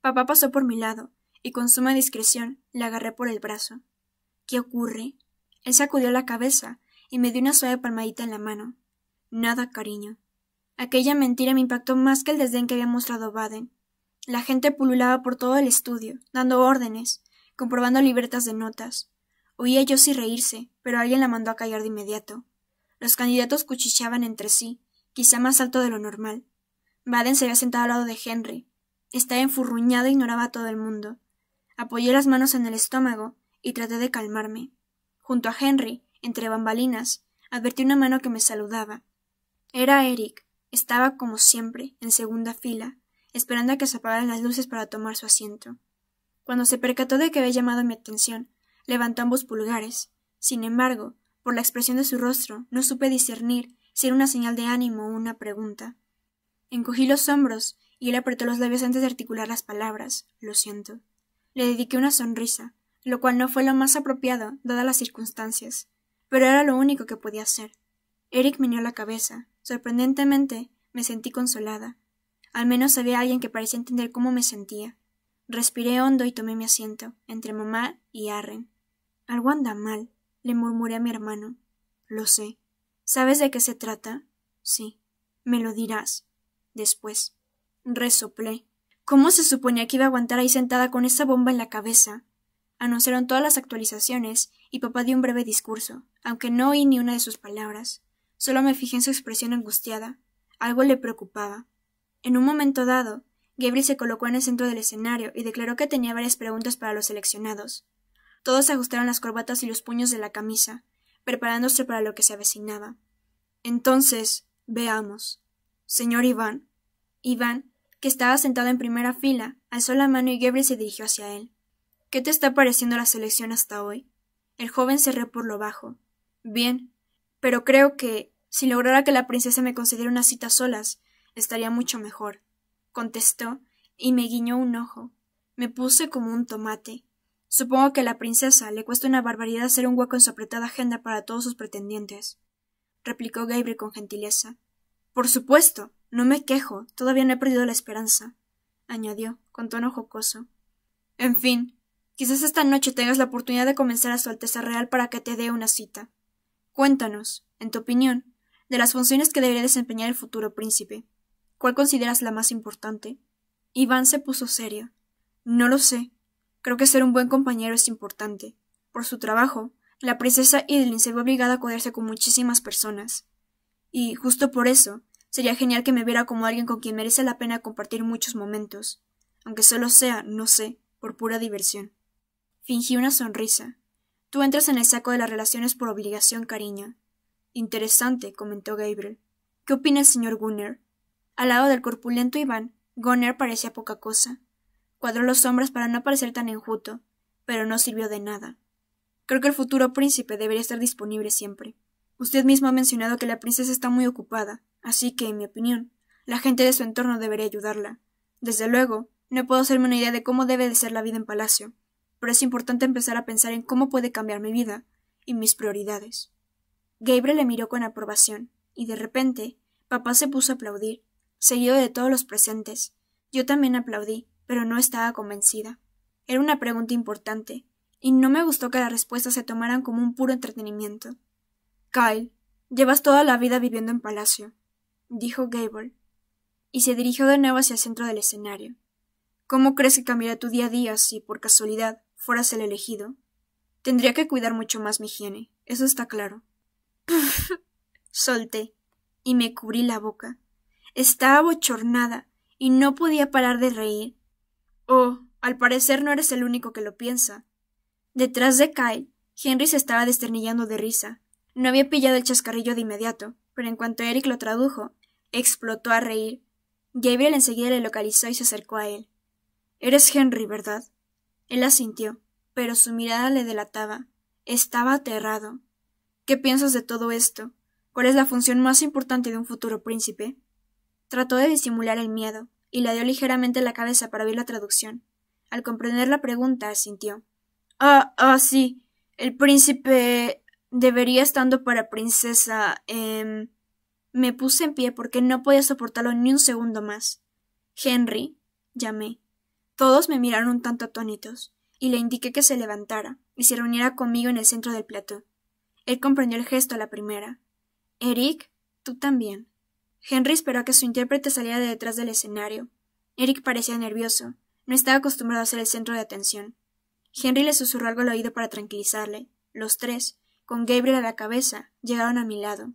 Papá pasó por mi lado y con suma discreción le agarré por el brazo. ¿Qué ocurre? Él sacudió la cabeza y me dio una suave palmadita en la mano. Nada, cariño. Aquella mentira me impactó más que el desdén que había mostrado Baden. La gente pululaba por todo el estudio, dando órdenes, comprobando libretas de notas. Oía yo sí reírse, pero alguien la mandó a callar de inmediato. Los candidatos cuchicheaban entre sí, quizá más alto de lo normal. Baden se había sentado al lado de Henry. Estaba enfurruñado e ignoraba a todo el mundo. Apoyé las manos en el estómago y traté de calmarme. Junto a Henry, entre bambalinas, advertí una mano que me saludaba. Era Eric. Estaba, como siempre, en segunda fila, esperando a que se apagaran las luces para tomar su asiento. Cuando se percató de que había llamado mi atención, levantó ambos pulgares. Sin embargo, por la expresión de su rostro, no supe discernir si era una señal de ánimo o una pregunta. Encogí los hombros y él apretó los labios antes de articular las palabras. Lo siento le dediqué una sonrisa, lo cual no fue lo más apropiado, dadas las circunstancias, pero era lo único que podía hacer. Eric meñó la cabeza. Sorprendentemente, me sentí consolada. Al menos había alguien que parecía entender cómo me sentía. Respiré hondo y tomé mi asiento, entre mamá y Arren. Algo anda mal, le murmuré a mi hermano. Lo sé. ¿Sabes de qué se trata? Sí. Me lo dirás. Después. Resoplé. ¿Cómo se suponía que iba a aguantar ahí sentada con esa bomba en la cabeza? Anunciaron todas las actualizaciones y papá dio un breve discurso, aunque no oí ni una de sus palabras. Solo me fijé en su expresión angustiada. Algo le preocupaba. En un momento dado, Gabriel se colocó en el centro del escenario y declaró que tenía varias preguntas para los seleccionados. Todos ajustaron las corbatas y los puños de la camisa, preparándose para lo que se avecinaba. Entonces, veamos. Señor Iván. Iván que estaba sentado en primera fila, alzó la mano y Gabriel se dirigió hacia él. ¿Qué te está pareciendo la selección hasta hoy? El joven se por lo bajo. Bien, pero creo que, si lograra que la princesa me concediera una cita solas, estaría mucho mejor, contestó, y me guiñó un ojo. Me puse como un tomate. Supongo que a la princesa le cuesta una barbaridad hacer un hueco en su apretada agenda para todos sus pretendientes, replicó Gabriel con gentileza. Por supuesto, no me quejo, todavía no he perdido la esperanza, añadió, con tono jocoso. En fin, quizás esta noche tengas la oportunidad de convencer a Su Alteza Real para que te dé una cita. Cuéntanos, en tu opinión, de las funciones que debería desempeñar el futuro príncipe. ¿Cuál consideras la más importante? Iván se puso serio. No lo sé. Creo que ser un buen compañero es importante. Por su trabajo, la princesa Idlin se ve obligada a acudirse con muchísimas personas. Y, justo por eso, Sería genial que me viera como alguien con quien merece la pena compartir muchos momentos, aunque solo sea, no sé, por pura diversión. Fingí una sonrisa. Tú entras en el saco de las relaciones por obligación, cariño. Interesante, comentó Gabriel. ¿Qué opina el señor Gunner? Al lado del corpulento Iván, Gunner parecía poca cosa. Cuadró los hombros para no parecer tan enjuto, pero no sirvió de nada. Creo que el futuro príncipe debería estar disponible siempre. Usted mismo ha mencionado que la princesa está muy ocupada, Así que, en mi opinión, la gente de su entorno debería ayudarla. Desde luego, no puedo hacerme una idea de cómo debe de ser la vida en Palacio, pero es importante empezar a pensar en cómo puede cambiar mi vida y mis prioridades. Gabriel le miró con aprobación, y de repente, papá se puso a aplaudir, seguido de todos los presentes. Yo también aplaudí, pero no estaba convencida. Era una pregunta importante, y no me gustó que las respuestas se tomaran como un puro entretenimiento. Kyle, llevas toda la vida viviendo en Palacio, dijo Gable, y se dirigió de nuevo hacia el centro del escenario. ¿Cómo crees que cambiará tu día a día si, por casualidad, fueras el elegido? Tendría que cuidar mucho más mi higiene, eso está claro. Solté y me cubrí la boca. Estaba bochornada y no podía parar de reír. Oh, al parecer no eres el único que lo piensa. Detrás de Kyle, Henry se estaba desternillando de risa. No había pillado el chascarrillo de inmediato, pero en cuanto Eric lo tradujo, Explotó a reír. Gabriel enseguida le localizó y se acercó a él. Eres Henry, ¿verdad? Él asintió, pero su mirada le delataba. Estaba aterrado. ¿Qué piensas de todo esto? ¿Cuál es la función más importante de un futuro príncipe? Trató de disimular el miedo, y le dio ligeramente la cabeza para oír la traducción. Al comprender la pregunta, asintió. Ah, ah, sí. El príncipe debería estando para princesa. Eh, me puse en pie porque no podía soportarlo ni un segundo más. Henry, llamé. Todos me miraron un tanto atónitos, y le indiqué que se levantara y se reuniera conmigo en el centro del plató. Él comprendió el gesto a la primera. Eric, tú también. Henry esperó a que su intérprete saliera de detrás del escenario. Eric parecía nervioso, no estaba acostumbrado a ser el centro de atención. Henry le susurró algo al oído para tranquilizarle. Los tres, con Gabriel a la cabeza, llegaron a mi lado.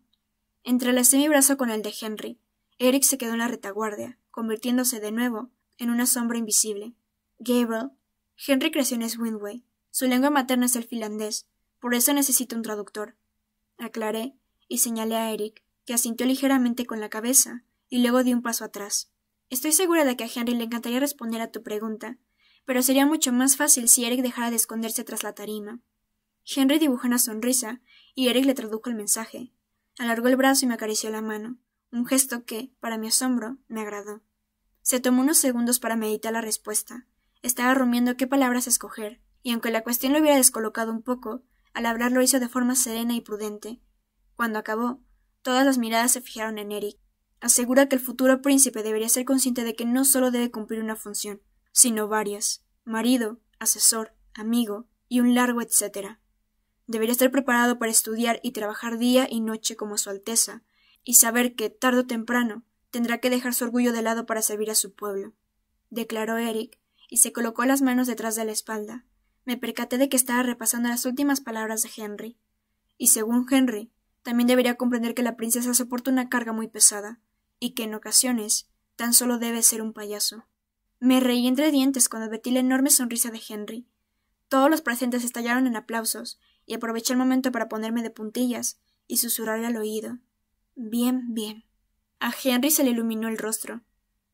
Entrelacé mi brazo con el de Henry. Eric se quedó en la retaguardia, convirtiéndose de nuevo en una sombra invisible. Gabriel. Henry creció en Swinway. Su lengua materna es el finlandés, por eso necesita un traductor. Aclaré y señalé a Eric, que asintió ligeramente con la cabeza y luego di un paso atrás. Estoy segura de que a Henry le encantaría responder a tu pregunta, pero sería mucho más fácil si Eric dejara de esconderse tras la tarima. Henry dibujó una sonrisa y Eric le tradujo el mensaje, Alargó el brazo y me acarició la mano, un gesto que, para mi asombro, me agradó. Se tomó unos segundos para meditar la respuesta. Estaba rumiando qué palabras escoger, y aunque la cuestión lo hubiera descolocado un poco, al hablar lo hizo de forma serena y prudente. Cuando acabó, todas las miradas se fijaron en Eric. Asegura que el futuro príncipe debería ser consciente de que no solo debe cumplir una función, sino varias marido, asesor, amigo y un largo etcétera. Debería estar preparado para estudiar y trabajar día y noche como Su Alteza, y saber que, tarde o temprano, tendrá que dejar su orgullo de lado para servir a su pueblo, declaró Eric, y se colocó las manos detrás de la espalda. Me percaté de que estaba repasando las últimas palabras de Henry. Y según Henry, también debería comprender que la princesa soporta una carga muy pesada, y que en ocasiones tan solo debe ser un payaso. Me reí entre dientes cuando advertí la enorme sonrisa de Henry. Todos los presentes estallaron en aplausos, y aproveché el momento para ponerme de puntillas y susurrarle al oído. Bien, bien. A Henry se le iluminó el rostro.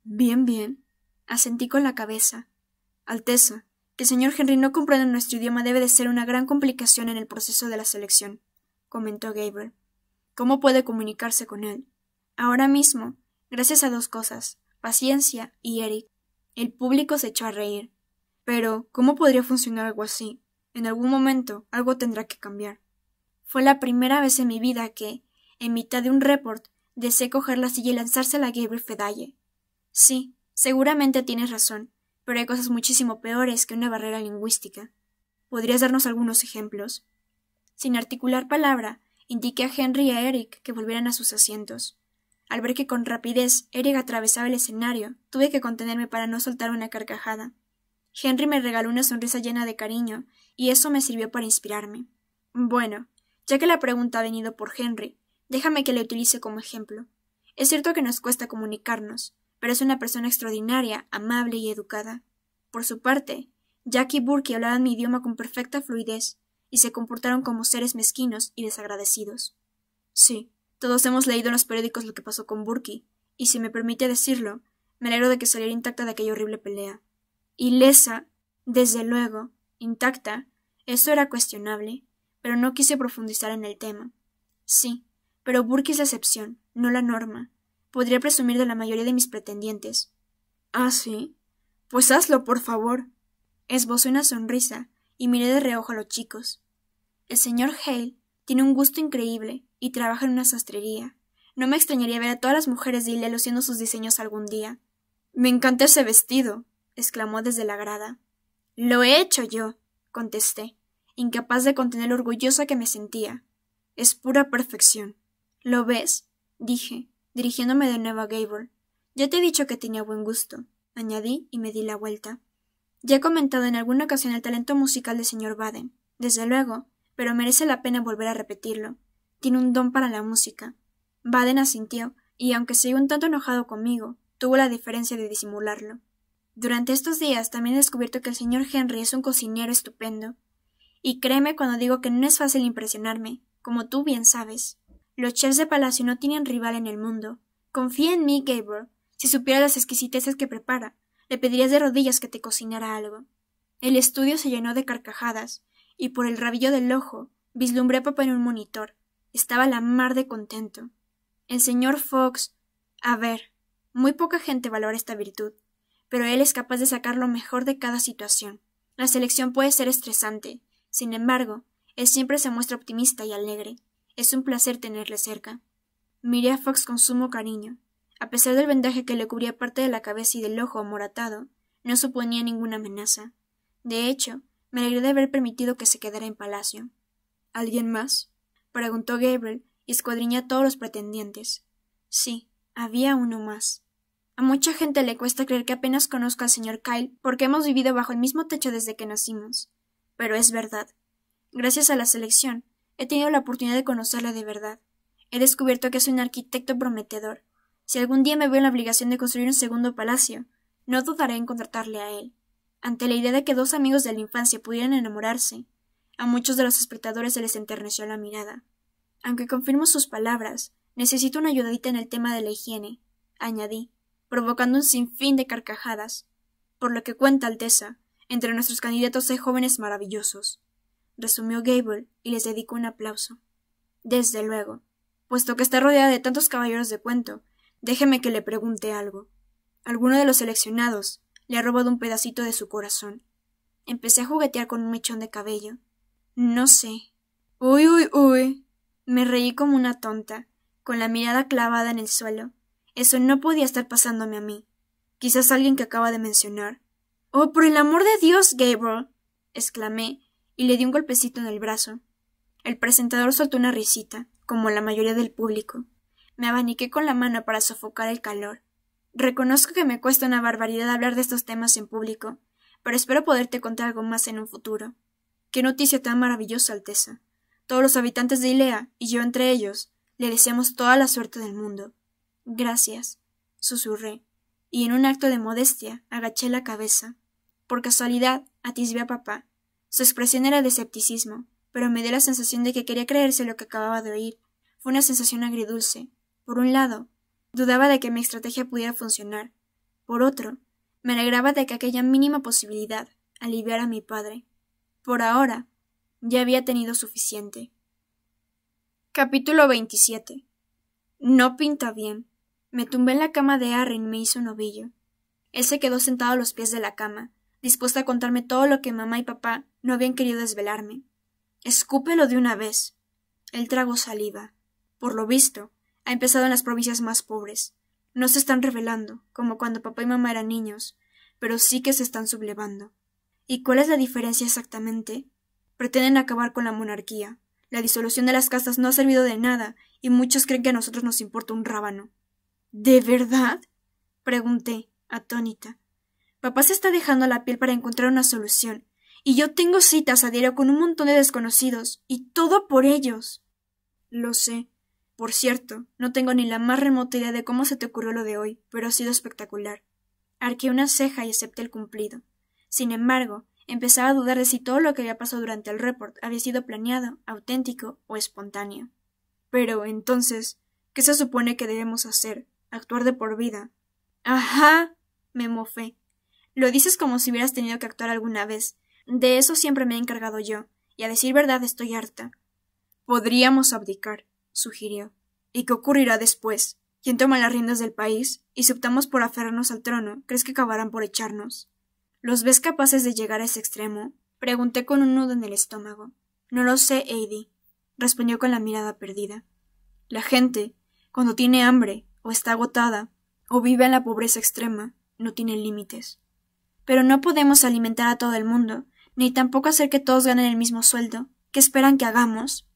Bien, bien. Asentí con la cabeza. Alteza, que señor Henry no comprenda nuestro idioma debe de ser una gran complicación en el proceso de la selección, comentó Gabriel. ¿Cómo puede comunicarse con él? Ahora mismo, gracias a dos cosas, paciencia y Eric. El público se echó a reír. Pero, ¿cómo podría funcionar algo así? En algún momento algo tendrá que cambiar. Fue la primera vez en mi vida que, en mitad de un report, deseé coger la silla y lanzársela a Gabriel Fedalle. Sí, seguramente tienes razón, pero hay cosas muchísimo peores que una barrera lingüística. ¿Podrías darnos algunos ejemplos? Sin articular palabra, indiqué a Henry y a Eric que volvieran a sus asientos. Al ver que con rapidez Eric atravesaba el escenario, tuve que contenerme para no soltar una carcajada. Henry me regaló una sonrisa llena de cariño y eso me sirvió para inspirarme. Bueno, ya que la pregunta ha venido por Henry, déjame que le utilice como ejemplo. Es cierto que nos cuesta comunicarnos, pero es una persona extraordinaria, amable y educada. Por su parte, Jack y Burke hablaban mi idioma con perfecta fluidez y se comportaron como seres mezquinos y desagradecidos. Sí, todos hemos leído en los periódicos lo que pasó con Burke, y si me permite decirlo, me alegro de que saliera intacta de aquella horrible pelea. Ilesa, desde luego, intacta, eso era cuestionable, pero no quise profundizar en el tema. Sí, pero Burke es la excepción, no la norma. Podría presumir de la mayoría de mis pretendientes. ¿Ah, sí? Pues hazlo, por favor. Esbozó una sonrisa y miré de reojo a los chicos. El señor Hale tiene un gusto increíble y trabaja en una sastrería. No me extrañaría ver a todas las mujeres de Hillel luciendo sus diseños algún día. Me encanta ese vestido, exclamó desde la grada. Lo he hecho yo, contesté, incapaz de contener lo orgullosa que me sentía. Es pura perfección. ¿Lo ves? dije, dirigiéndome de nuevo a Gable. Ya te he dicho que tenía buen gusto, añadí y me di la vuelta. Ya he comentado en alguna ocasión el talento musical del señor Baden, desde luego, pero merece la pena volver a repetirlo. Tiene un don para la música. Baden asintió, y aunque se un tanto enojado conmigo, tuvo la diferencia de disimularlo. Durante estos días también he descubierto que el señor Henry es un cocinero estupendo. Y créeme cuando digo que no es fácil impresionarme, como tú bien sabes. Los chefs de palacio no tienen rival en el mundo. Confía en mí, Gabriel. Si supiera las exquisiteces que prepara, le pedirías de rodillas que te cocinara algo. El estudio se llenó de carcajadas, y por el rabillo del ojo vislumbré a papá en un monitor. Estaba la mar de contento. El señor Fox. A ver, muy poca gente valora esta virtud pero él es capaz de sacar lo mejor de cada situación. La selección puede ser estresante, sin embargo, él siempre se muestra optimista y alegre. Es un placer tenerle cerca. Miré a Fox con sumo cariño. A pesar del vendaje que le cubría parte de la cabeza y del ojo amoratado, no suponía ninguna amenaza. De hecho, me alegré de haber permitido que se quedara en palacio. ¿Alguien más? preguntó Gabriel y escuadriñó a todos los pretendientes. Sí, había uno más. A mucha gente le cuesta creer que apenas conozco al señor Kyle porque hemos vivido bajo el mismo techo desde que nacimos. Pero es verdad. Gracias a la selección, he tenido la oportunidad de conocerle de verdad. He descubierto que es un arquitecto prometedor. Si algún día me veo en la obligación de construir un segundo palacio, no dudaré en contratarle a él. Ante la idea de que dos amigos de la infancia pudieran enamorarse, a muchos de los espectadores se les enterneció la mirada. Aunque confirmo sus palabras, necesito una ayudadita en el tema de la higiene, añadí, provocando un sinfín de carcajadas, por lo que cuenta Alteza, entre nuestros candidatos hay jóvenes maravillosos, resumió Gable y les dedicó un aplauso. Desde luego, puesto que está rodeada de tantos caballeros de cuento, déjeme que le pregunte algo. Alguno de los seleccionados le ha robado un pedacito de su corazón. Empecé a juguetear con un mechón de cabello. No sé. Uy, uy, uy. Me reí como una tonta, con la mirada clavada en el suelo, eso no podía estar pasándome a mí. Quizás alguien que acaba de mencionar. Oh, por el amor de Dios, Gabriel. exclamé, y le di un golpecito en el brazo. El presentador soltó una risita, como la mayoría del público. Me abaniqué con la mano para sofocar el calor. Reconozco que me cuesta una barbaridad hablar de estos temas en público, pero espero poderte contar algo más en un futuro. Qué noticia tan maravillosa, Alteza. Todos los habitantes de Ilea, y yo entre ellos, le deseamos toda la suerte del mundo. Gracias, susurré, y en un acto de modestia agaché la cabeza. Por casualidad, atisbé a papá. Su expresión era de escepticismo, pero me dio la sensación de que quería creerse lo que acababa de oír. Fue una sensación agridulce. Por un lado, dudaba de que mi estrategia pudiera funcionar. Por otro, me alegraba de que aquella mínima posibilidad aliviara a mi padre. Por ahora, ya había tenido suficiente. Capítulo 27. No pinta bien. Me tumbé en la cama de Arren y me hizo un ovillo. Él se quedó sentado a los pies de la cama, dispuesto a contarme todo lo que mamá y papá no habían querido desvelarme. Escúpelo de una vez. Él trago saliva. Por lo visto, ha empezado en las provincias más pobres. No se están revelando, como cuando papá y mamá eran niños, pero sí que se están sublevando. ¿Y cuál es la diferencia exactamente? Pretenden acabar con la monarquía. La disolución de las castas no ha servido de nada, y muchos creen que a nosotros nos importa un rábano. ¿De verdad? pregunté, atónita. Papá se está dejando la piel para encontrar una solución, y yo tengo citas a diario con un montón de desconocidos, y todo por ellos. Lo sé. Por cierto, no tengo ni la más remota idea de cómo se te ocurrió lo de hoy, pero ha sido espectacular. Arqué una ceja y acepté el cumplido. Sin embargo, empezaba a dudar de si todo lo que había pasado durante el report había sido planeado, auténtico o espontáneo. Pero entonces, ¿qué se supone que debemos hacer? actuar de por vida. Ajá, me mofé. Lo dices como si hubieras tenido que actuar alguna vez. De eso siempre me he encargado yo, y a decir verdad estoy harta. Podríamos abdicar, sugirió. ¿Y qué ocurrirá después? ¿Quién toma las riendas del país? Y si optamos por aferrarnos al trono, ¿crees que acabarán por echarnos? ¿Los ves capaces de llegar a ese extremo? Pregunté con un nudo en el estómago. No lo sé, Heidi, respondió con la mirada perdida. La gente, cuando tiene hambre, o está agotada, o vive en la pobreza extrema, no tiene límites. Pero no podemos alimentar a todo el mundo, ni tampoco hacer que todos ganen el mismo sueldo. ¿Qué esperan que hagamos?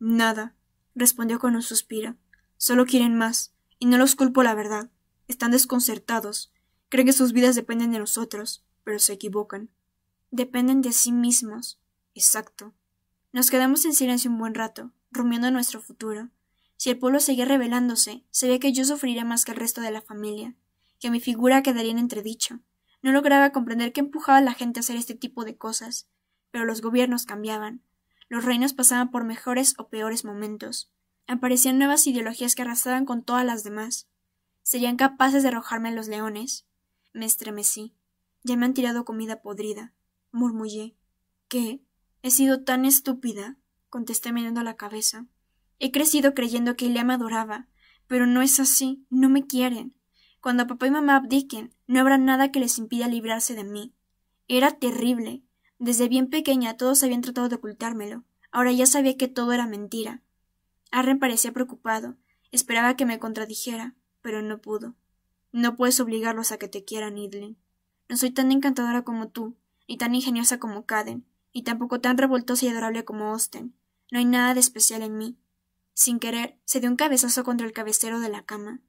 Nada, respondió con un suspiro. Solo quieren más, y no los culpo la verdad. Están desconcertados, creen que sus vidas dependen de nosotros, pero se equivocan. Dependen de sí mismos. Exacto. Nos quedamos en silencio un buen rato, rumiando nuestro futuro. Si el pueblo seguía rebelándose, sabía que yo sufriría más que el resto de la familia, que mi figura quedaría en entredicho. No lograba comprender qué empujaba a la gente a hacer este tipo de cosas, pero los gobiernos cambiaban. Los reinos pasaban por mejores o peores momentos. Aparecían nuevas ideologías que arrasaban con todas las demás. Serían capaces de arrojarme los leones. Me estremecí. Ya me han tirado comida podrida. Murmullé. ¿Qué? He sido tan estúpida, contesté meneando la cabeza. He crecido creyendo que le adoraba, pero no es así, no me quieren. Cuando papá y mamá abdiquen, no habrá nada que les impida librarse de mí. Era terrible. Desde bien pequeña todos habían tratado de ocultármelo. Ahora ya sabía que todo era mentira. Arren parecía preocupado. Esperaba que me contradijera, pero no pudo. No puedes obligarlos a que te quieran, Idlin. No soy tan encantadora como tú, ni tan ingeniosa como Caden, y tampoco tan revoltosa y adorable como Osten. No hay nada de especial en mí. Sin querer, se dio un cabezazo contra el cabecero de la cama.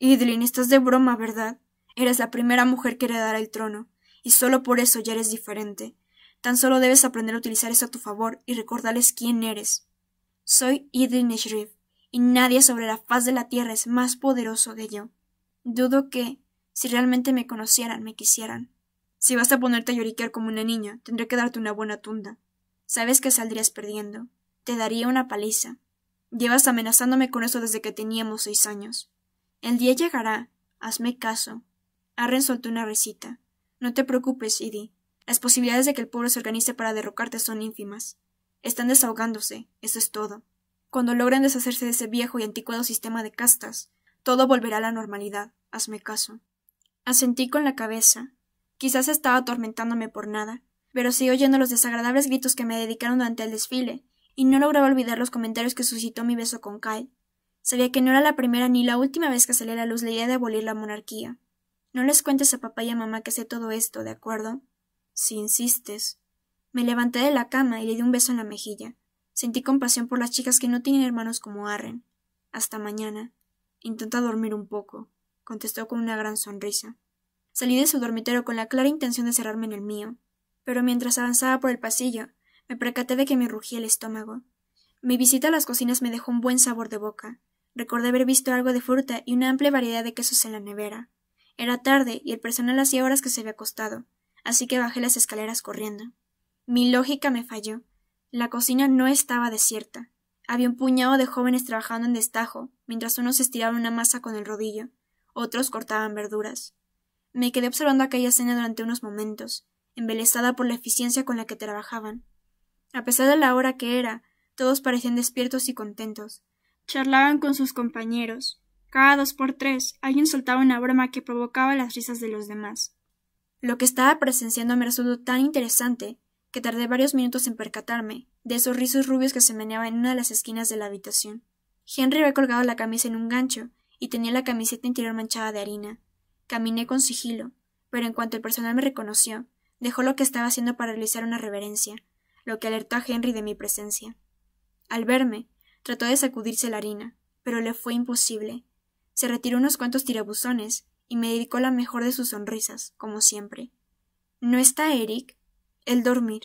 Idlin, estás de broma, ¿verdad? Eres la primera mujer que heredará el trono, y solo por eso ya eres diferente. Tan solo debes aprender a utilizar eso a tu favor y recordarles quién eres. Soy Idlin Shriv, y nadie sobre la faz de la tierra es más poderoso que yo. Dudo que, si realmente me conocieran, me quisieran. Si vas a ponerte a lloriquear como una niña, tendré que darte una buena tunda. Sabes que saldrías perdiendo. Te daría una paliza. Llevas amenazándome con eso desde que teníamos seis años. El día llegará. Hazme caso. Arren soltó una recita. No te preocupes, Idi. Las posibilidades de que el pueblo se organice para derrocarte son ínfimas. Están desahogándose, eso es todo. Cuando logren deshacerse de ese viejo y anticuado sistema de castas, todo volverá a la normalidad. Hazme caso. Asentí con la cabeza. Quizás estaba atormentándome por nada, pero sí oyendo los desagradables gritos que me dedicaron durante el desfile y no lograba olvidar los comentarios que suscitó mi beso con Kyle. Sabía que no era la primera ni la última vez que salía a la luz la idea de abolir la monarquía. No les cuentes a papá y a mamá que sé todo esto, ¿de acuerdo? Si insistes. Me levanté de la cama y le di un beso en la mejilla. Sentí compasión por las chicas que no tienen hermanos como Arren. Hasta mañana. Intenta dormir un poco, contestó con una gran sonrisa. Salí de su dormitorio con la clara intención de cerrarme en el mío, pero mientras avanzaba por el pasillo, me percaté de que me rugía el estómago. Mi visita a las cocinas me dejó un buen sabor de boca. Recordé haber visto algo de fruta y una amplia variedad de quesos en la nevera. Era tarde y el personal hacía horas que se había acostado, así que bajé las escaleras corriendo. Mi lógica me falló. La cocina no estaba desierta. Había un puñado de jóvenes trabajando en destajo, mientras unos estiraban una masa con el rodillo, otros cortaban verduras. Me quedé observando aquella escena durante unos momentos, embelesada por la eficiencia con la que trabajaban. A pesar de la hora que era, todos parecían despiertos y contentos. Charlaban con sus compañeros. Cada dos por tres alguien soltaba una broma que provocaba las risas de los demás. Lo que estaba presenciando me resultó tan interesante que tardé varios minutos en percatarme de esos rizos rubios que se meneaban en una de las esquinas de la habitación. Henry había colgado la camisa en un gancho y tenía la camiseta interior manchada de harina. Caminé con sigilo, pero en cuanto el personal me reconoció, dejó lo que estaba haciendo para realizar una reverencia lo que alertó a Henry de mi presencia. Al verme, trató de sacudirse la harina, pero le fue imposible. Se retiró unos cuantos tirabuzones y me dedicó la mejor de sus sonrisas, como siempre. ¿No está Eric? El dormir.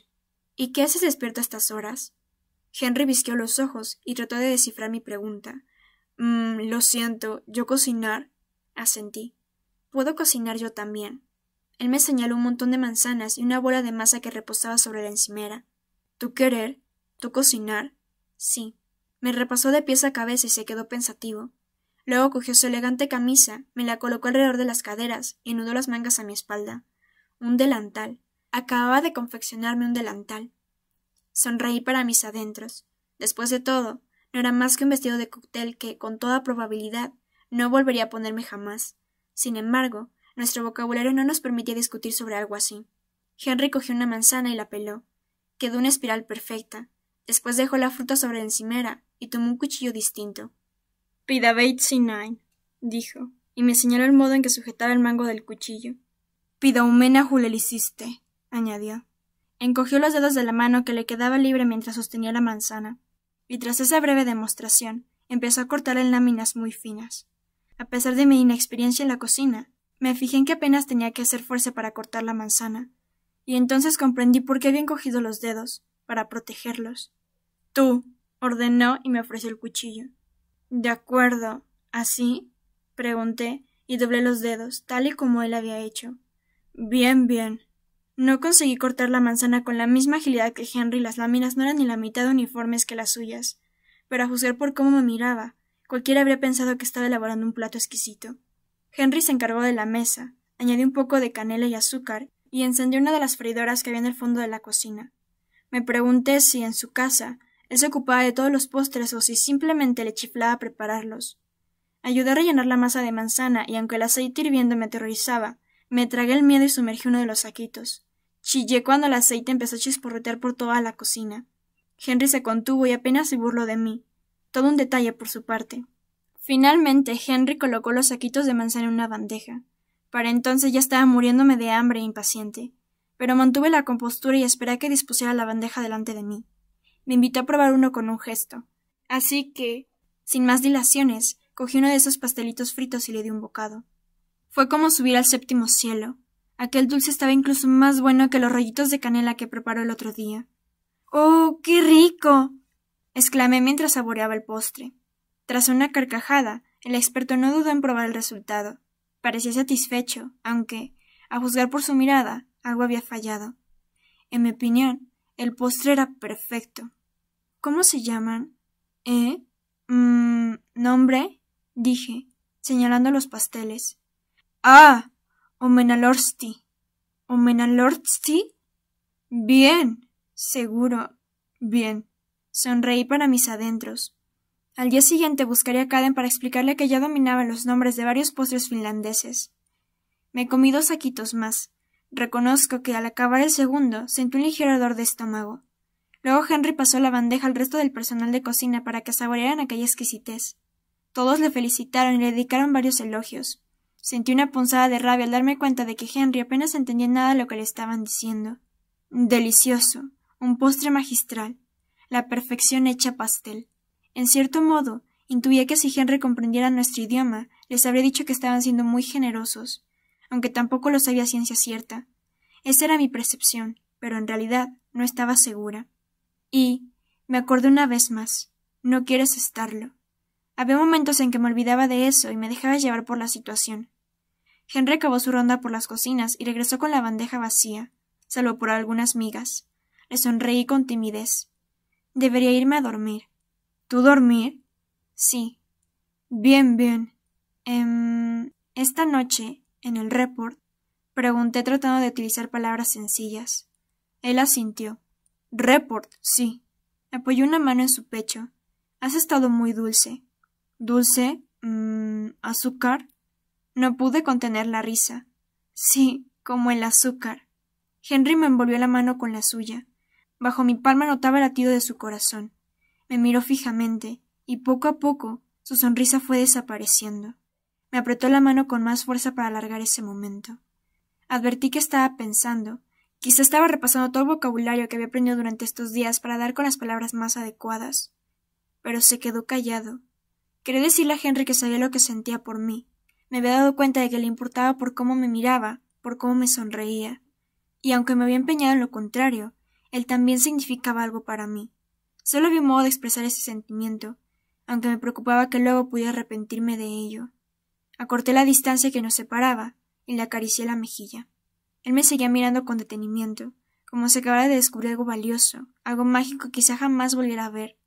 ¿Y qué haces despierto a estas horas? Henry visqueó los ojos y trató de descifrar mi pregunta. Mm, lo siento, yo cocinar. asentí. Puedo cocinar yo también. Él me señaló un montón de manzanas y una bola de masa que reposaba sobre la encimera. Tu querer, tu cocinar. Sí. Me repasó de pies a cabeza y se quedó pensativo. Luego cogió su elegante camisa, me la colocó alrededor de las caderas y anudó las mangas a mi espalda. Un delantal. Acababa de confeccionarme un delantal. Sonreí para mis adentros. Después de todo, no era más que un vestido de cóctel que, con toda probabilidad, no volvería a ponerme jamás. Sin embargo, nuestro vocabulario no nos permitía discutir sobre algo así. Henry cogió una manzana y la peló quedó una espiral perfecta. Después dejó la fruta sobre la encimera y tomó un cuchillo distinto. Pidabeit Sinain, dijo, y me señaló el modo en que sujetaba el mango del cuchillo. Pidaumena juleliciste, añadió. Encogió los dedos de la mano que le quedaba libre mientras sostenía la manzana, y tras esa breve demostración, empezó a cortar en láminas muy finas. A pesar de mi inexperiencia en la cocina, me fijé en que apenas tenía que hacer fuerza para cortar la manzana, y entonces comprendí por qué habían cogido los dedos, para protegerlos. Tú, ordenó y me ofreció el cuchillo. De acuerdo. ¿Así? pregunté, y doblé los dedos, tal y como él había hecho. Bien, bien. No conseguí cortar la manzana con la misma agilidad que Henry, las láminas no eran ni la mitad uniformes que las suyas, pero a juzgar por cómo me miraba, cualquiera habría pensado que estaba elaborando un plato exquisito. Henry se encargó de la mesa, añadió un poco de canela y azúcar y encendí una de las freidoras que había en el fondo de la cocina. Me pregunté si en su casa él se ocupaba de todos los postres o si simplemente le chiflaba prepararlos. Ayudé a rellenar la masa de manzana y aunque el aceite hirviendo me aterrorizaba, me tragué el miedo y sumergí uno de los saquitos. Chillé cuando el aceite empezó a chisporrotear por toda la cocina. Henry se contuvo y apenas se burló de mí. Todo un detalle por su parte. Finalmente, Henry colocó los saquitos de manzana en una bandeja. Para entonces ya estaba muriéndome de hambre e impaciente, pero mantuve la compostura y esperé a que dispusiera la bandeja delante de mí. Me invitó a probar uno con un gesto. Así que, sin más dilaciones, cogí uno de esos pastelitos fritos y le di un bocado. Fue como subir al séptimo cielo. Aquel dulce estaba incluso más bueno que los rollitos de canela que preparó el otro día. ¡Oh, qué rico! exclamé mientras saboreaba el postre. Tras una carcajada, el experto no dudó en probar el resultado. Parecía satisfecho, aunque, a juzgar por su mirada, algo había fallado. En mi opinión, el postre era perfecto. ¿Cómo se llaman? ¿Eh? Mmm. ¿Nombre? dije, señalando los pasteles. Ah. Omenalorsti. ¿Omenalorsti? Bien. Seguro. Bien. Sonreí para mis adentros. Al día siguiente buscaré a Kaden para explicarle que ya dominaba los nombres de varios postres finlandeses. Me comí dos saquitos más. Reconozco que al acabar el segundo sentí un ligero dolor de estómago. Luego Henry pasó la bandeja al resto del personal de cocina para que saborearan aquella exquisitez. Todos le felicitaron y le dedicaron varios elogios. Sentí una punzada de rabia al darme cuenta de que Henry apenas entendía nada de lo que le estaban diciendo. Delicioso. Un postre magistral. La perfección hecha pastel. En cierto modo, intuía que si Henry comprendiera nuestro idioma, les habría dicho que estaban siendo muy generosos, aunque tampoco lo sabía ciencia cierta. Esa era mi percepción, pero en realidad no estaba segura. Y me acordé una vez más. No quieres estarlo. Había momentos en que me olvidaba de eso y me dejaba llevar por la situación. Henry acabó su ronda por las cocinas y regresó con la bandeja vacía, salvo por algunas migas. Le sonreí con timidez. Debería irme a dormir. ¿Tú dormir? Sí. Bien, bien. Em, esta noche, en el report, pregunté tratando de utilizar palabras sencillas. Él asintió. Report, sí. Apoyó una mano en su pecho. Has estado muy dulce. ¿Dulce? Mm, ¿Azúcar? No pude contener la risa. Sí, como el azúcar. Henry me envolvió la mano con la suya. Bajo mi palma notaba el latido de su corazón. Me miró fijamente, y poco a poco su sonrisa fue desapareciendo. Me apretó la mano con más fuerza para alargar ese momento. Advertí que estaba pensando, quizá estaba repasando todo el vocabulario que había aprendido durante estos días para dar con las palabras más adecuadas. Pero se quedó callado. Quería decirle a Henry que sabía lo que sentía por mí. Me había dado cuenta de que le importaba por cómo me miraba, por cómo me sonreía. Y aunque me había empeñado en lo contrario, él también significaba algo para mí. Solo vi un modo de expresar ese sentimiento, aunque me preocupaba que luego pudiera arrepentirme de ello. Acorté la distancia que nos separaba y le acaricié la mejilla. Él me seguía mirando con detenimiento, como si acabara de descubrir algo valioso, algo mágico que quizá jamás volviera a ver.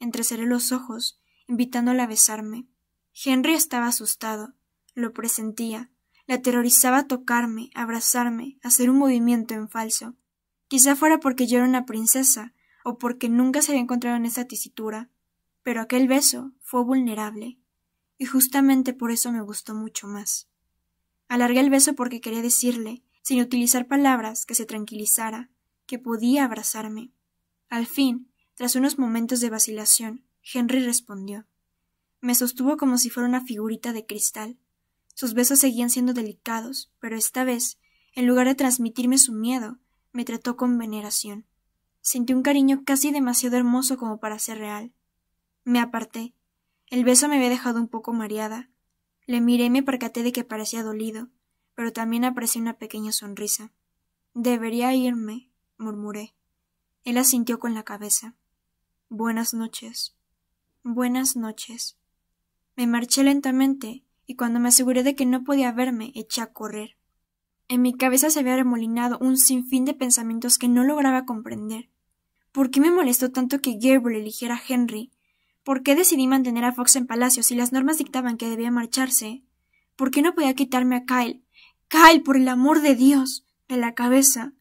Entreceré los ojos, invitándole a besarme. Henry estaba asustado. Lo presentía. Le aterrorizaba tocarme, abrazarme, hacer un movimiento en falso. Quizá fuera porque yo era una princesa o porque nunca se había encontrado en esa tesitura, pero aquel beso fue vulnerable, y justamente por eso me gustó mucho más. Alargué el beso porque quería decirle, sin utilizar palabras, que se tranquilizara, que podía abrazarme. Al fin, tras unos momentos de vacilación, Henry respondió. Me sostuvo como si fuera una figurita de cristal. Sus besos seguían siendo delicados, pero esta vez, en lugar de transmitirme su miedo, me trató con veneración. Sentí un cariño casi demasiado hermoso como para ser real. Me aparté. El beso me había dejado un poco mareada. Le miré y me percaté de que parecía dolido, pero también aprecié una pequeña sonrisa. Debería irme, murmuré. Él asintió con la cabeza. Buenas noches. Buenas noches. Me marché lentamente, y cuando me aseguré de que no podía verme, eché a correr. En mi cabeza se había remolinado un sinfín de pensamientos que no lograba comprender. ¿Por qué me molestó tanto que Gabriel eligiera a Henry? ¿Por qué decidí mantener a Fox en palacio si las normas dictaban que debía marcharse? ¿Por qué no podía quitarme a Kyle? Kyle, por el amor de Dios, de la cabeza.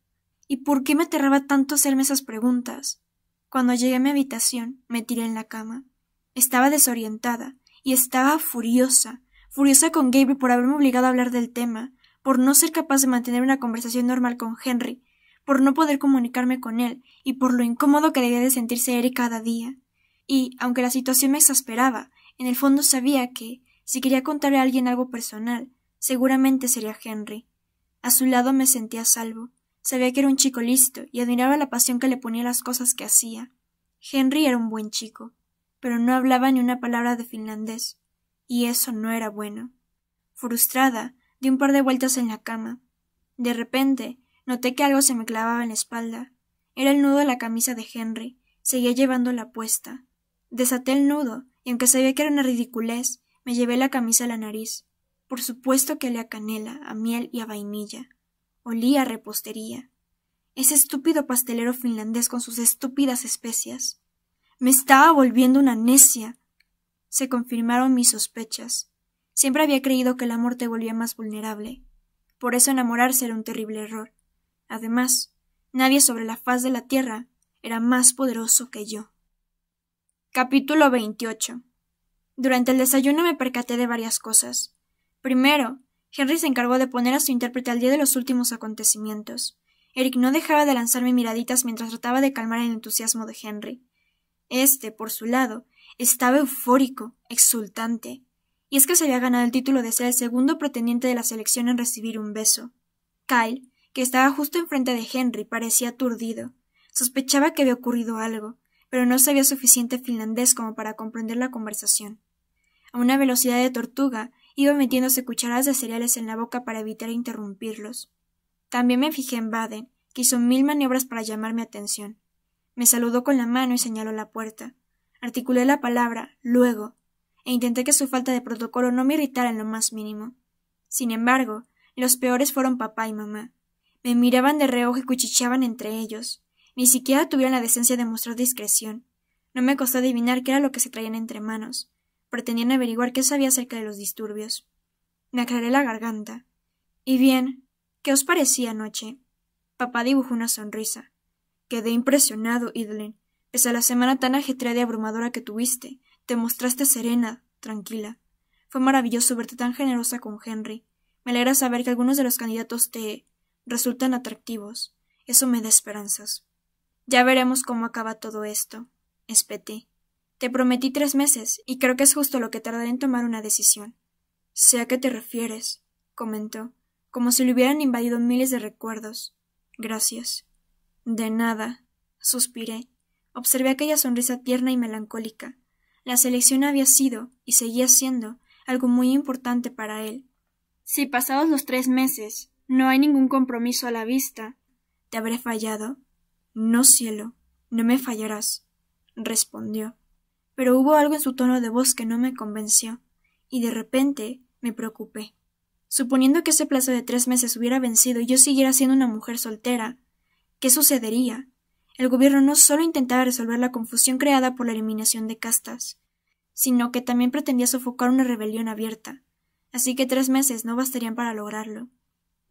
¿Y por qué me aterraba tanto hacerme esas preguntas? Cuando llegué a mi habitación, me tiré en la cama. Estaba desorientada y estaba furiosa, furiosa con Gabriel por haberme obligado a hablar del tema, por no ser capaz de mantener una conversación normal con Henry, por no poder comunicarme con él y por lo incómodo que debía de sentirse Eric cada día. Y, aunque la situación me exasperaba, en el fondo sabía que, si quería contarle a alguien algo personal, seguramente sería Henry. A su lado me sentía salvo. Sabía que era un chico listo y admiraba la pasión que le ponía las cosas que hacía. Henry era un buen chico, pero no hablaba ni una palabra de finlandés, y eso no era bueno. Frustrada, di un par de vueltas en la cama. De repente, Noté que algo se me clavaba en la espalda. Era el nudo de la camisa de Henry. Seguía llevándola puesta. Desaté el nudo, y aunque sabía que era una ridiculez, me llevé la camisa a la nariz. Por supuesto que olía a canela, a miel y a vainilla. Olía a repostería. Ese estúpido pastelero finlandés con sus estúpidas especias. Me estaba volviendo una necia. Se confirmaron mis sospechas. Siempre había creído que el amor te volvía más vulnerable. Por eso enamorarse era un terrible error. Además, nadie sobre la faz de la tierra era más poderoso que yo. Capítulo 28. Durante el desayuno me percaté de varias cosas. Primero, Henry se encargó de poner a su intérprete al día de los últimos acontecimientos. Eric no dejaba de lanzarme miraditas mientras trataba de calmar el entusiasmo de Henry. Este, por su lado, estaba eufórico, exultante, y es que se había ganado el título de ser el segundo pretendiente de la selección en recibir un beso. Kyle que estaba justo enfrente de Henry, parecía aturdido. Sospechaba que había ocurrido algo, pero no sabía suficiente finlandés como para comprender la conversación. A una velocidad de tortuga, iba metiéndose cucharadas de cereales en la boca para evitar interrumpirlos. También me fijé en Baden, que hizo mil maniobras para llamar mi atención. Me saludó con la mano y señaló la puerta. Articulé la palabra luego, e intenté que su falta de protocolo no me irritara en lo más mínimo. Sin embargo, los peores fueron papá y mamá. Me miraban de reojo y cuchicheaban entre ellos. Ni siquiera tuvieron la decencia de mostrar discreción. No me costó adivinar qué era lo que se traían entre manos. Pretendían averiguar qué sabía acerca de los disturbios. Me aclaré la garganta. Y bien, ¿qué os parecía anoche? Papá dibujó una sonrisa. Quedé impresionado, Idlin. Es a la semana tan ajetreada y abrumadora que tuviste, te mostraste serena, tranquila. Fue maravilloso verte tan generosa con Henry. Me alegra saber que algunos de los candidatos te resultan atractivos. Eso me da esperanzas. Ya veremos cómo acaba todo esto, espeté. Te prometí tres meses, y creo que es justo lo que tardaré en tomar una decisión. Sé a qué te refieres, comentó, como si le hubieran invadido miles de recuerdos. Gracias. De nada, suspiré. Observé aquella sonrisa tierna y melancólica. La selección había sido, y seguía siendo, algo muy importante para él. Si pasados los tres meses no hay ningún compromiso a la vista. Te habré fallado. No, cielo, no me fallarás, respondió. Pero hubo algo en su tono de voz que no me convenció, y de repente me preocupé. Suponiendo que ese plazo de tres meses hubiera vencido y yo siguiera siendo una mujer soltera, ¿qué sucedería? El gobierno no solo intentaba resolver la confusión creada por la eliminación de castas, sino que también pretendía sofocar una rebelión abierta. Así que tres meses no bastarían para lograrlo.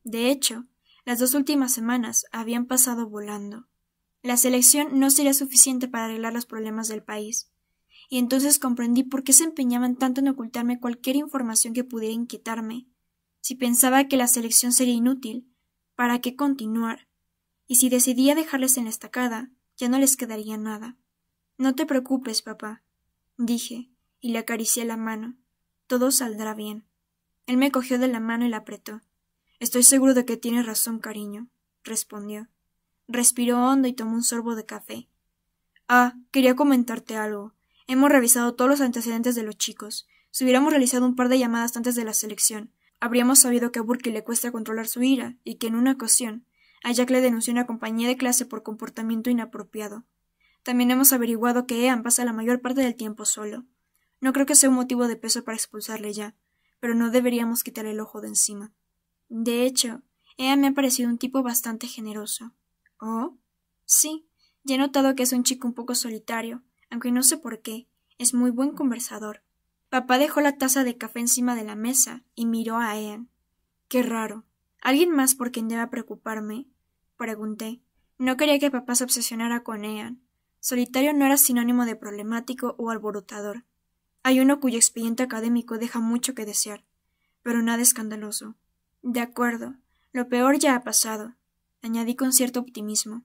De hecho, las dos últimas semanas habían pasado volando. La selección no sería suficiente para arreglar los problemas del país, y entonces comprendí por qué se empeñaban tanto en ocultarme cualquier información que pudiera inquietarme. Si pensaba que la selección sería inútil, ¿para qué continuar? Y si decidía dejarles en la estacada, ya no les quedaría nada. No te preocupes, papá, dije, y le acaricié la mano. Todo saldrá bien. Él me cogió de la mano y la apretó. Estoy seguro de que tienes razón, cariño, respondió. Respiró hondo y tomó un sorbo de café. Ah, quería comentarte algo. Hemos revisado todos los antecedentes de los chicos. Si hubiéramos realizado un par de llamadas antes de la selección, habríamos sabido que a Burke le cuesta controlar su ira y que en una ocasión a Jack le denunció una compañía de clase por comportamiento inapropiado. También hemos averiguado que Ean pasa la mayor parte del tiempo solo. No creo que sea un motivo de peso para expulsarle ya, pero no deberíamos quitarle el ojo de encima. De hecho, Ean me ha parecido un tipo bastante generoso. ¿Oh? Sí, ya he notado que es un chico un poco solitario, aunque no sé por qué. Es muy buen conversador. Papá dejó la taza de café encima de la mesa y miró a Ean. Qué raro. ¿Alguien más por quien deba preocuparme? pregunté. No quería que papá se obsesionara con Ean. Solitario no era sinónimo de problemático o alborotador. Hay uno cuyo expediente académico deja mucho que desear, pero nada escandaloso. De acuerdo, lo peor ya ha pasado, añadí con cierto optimismo.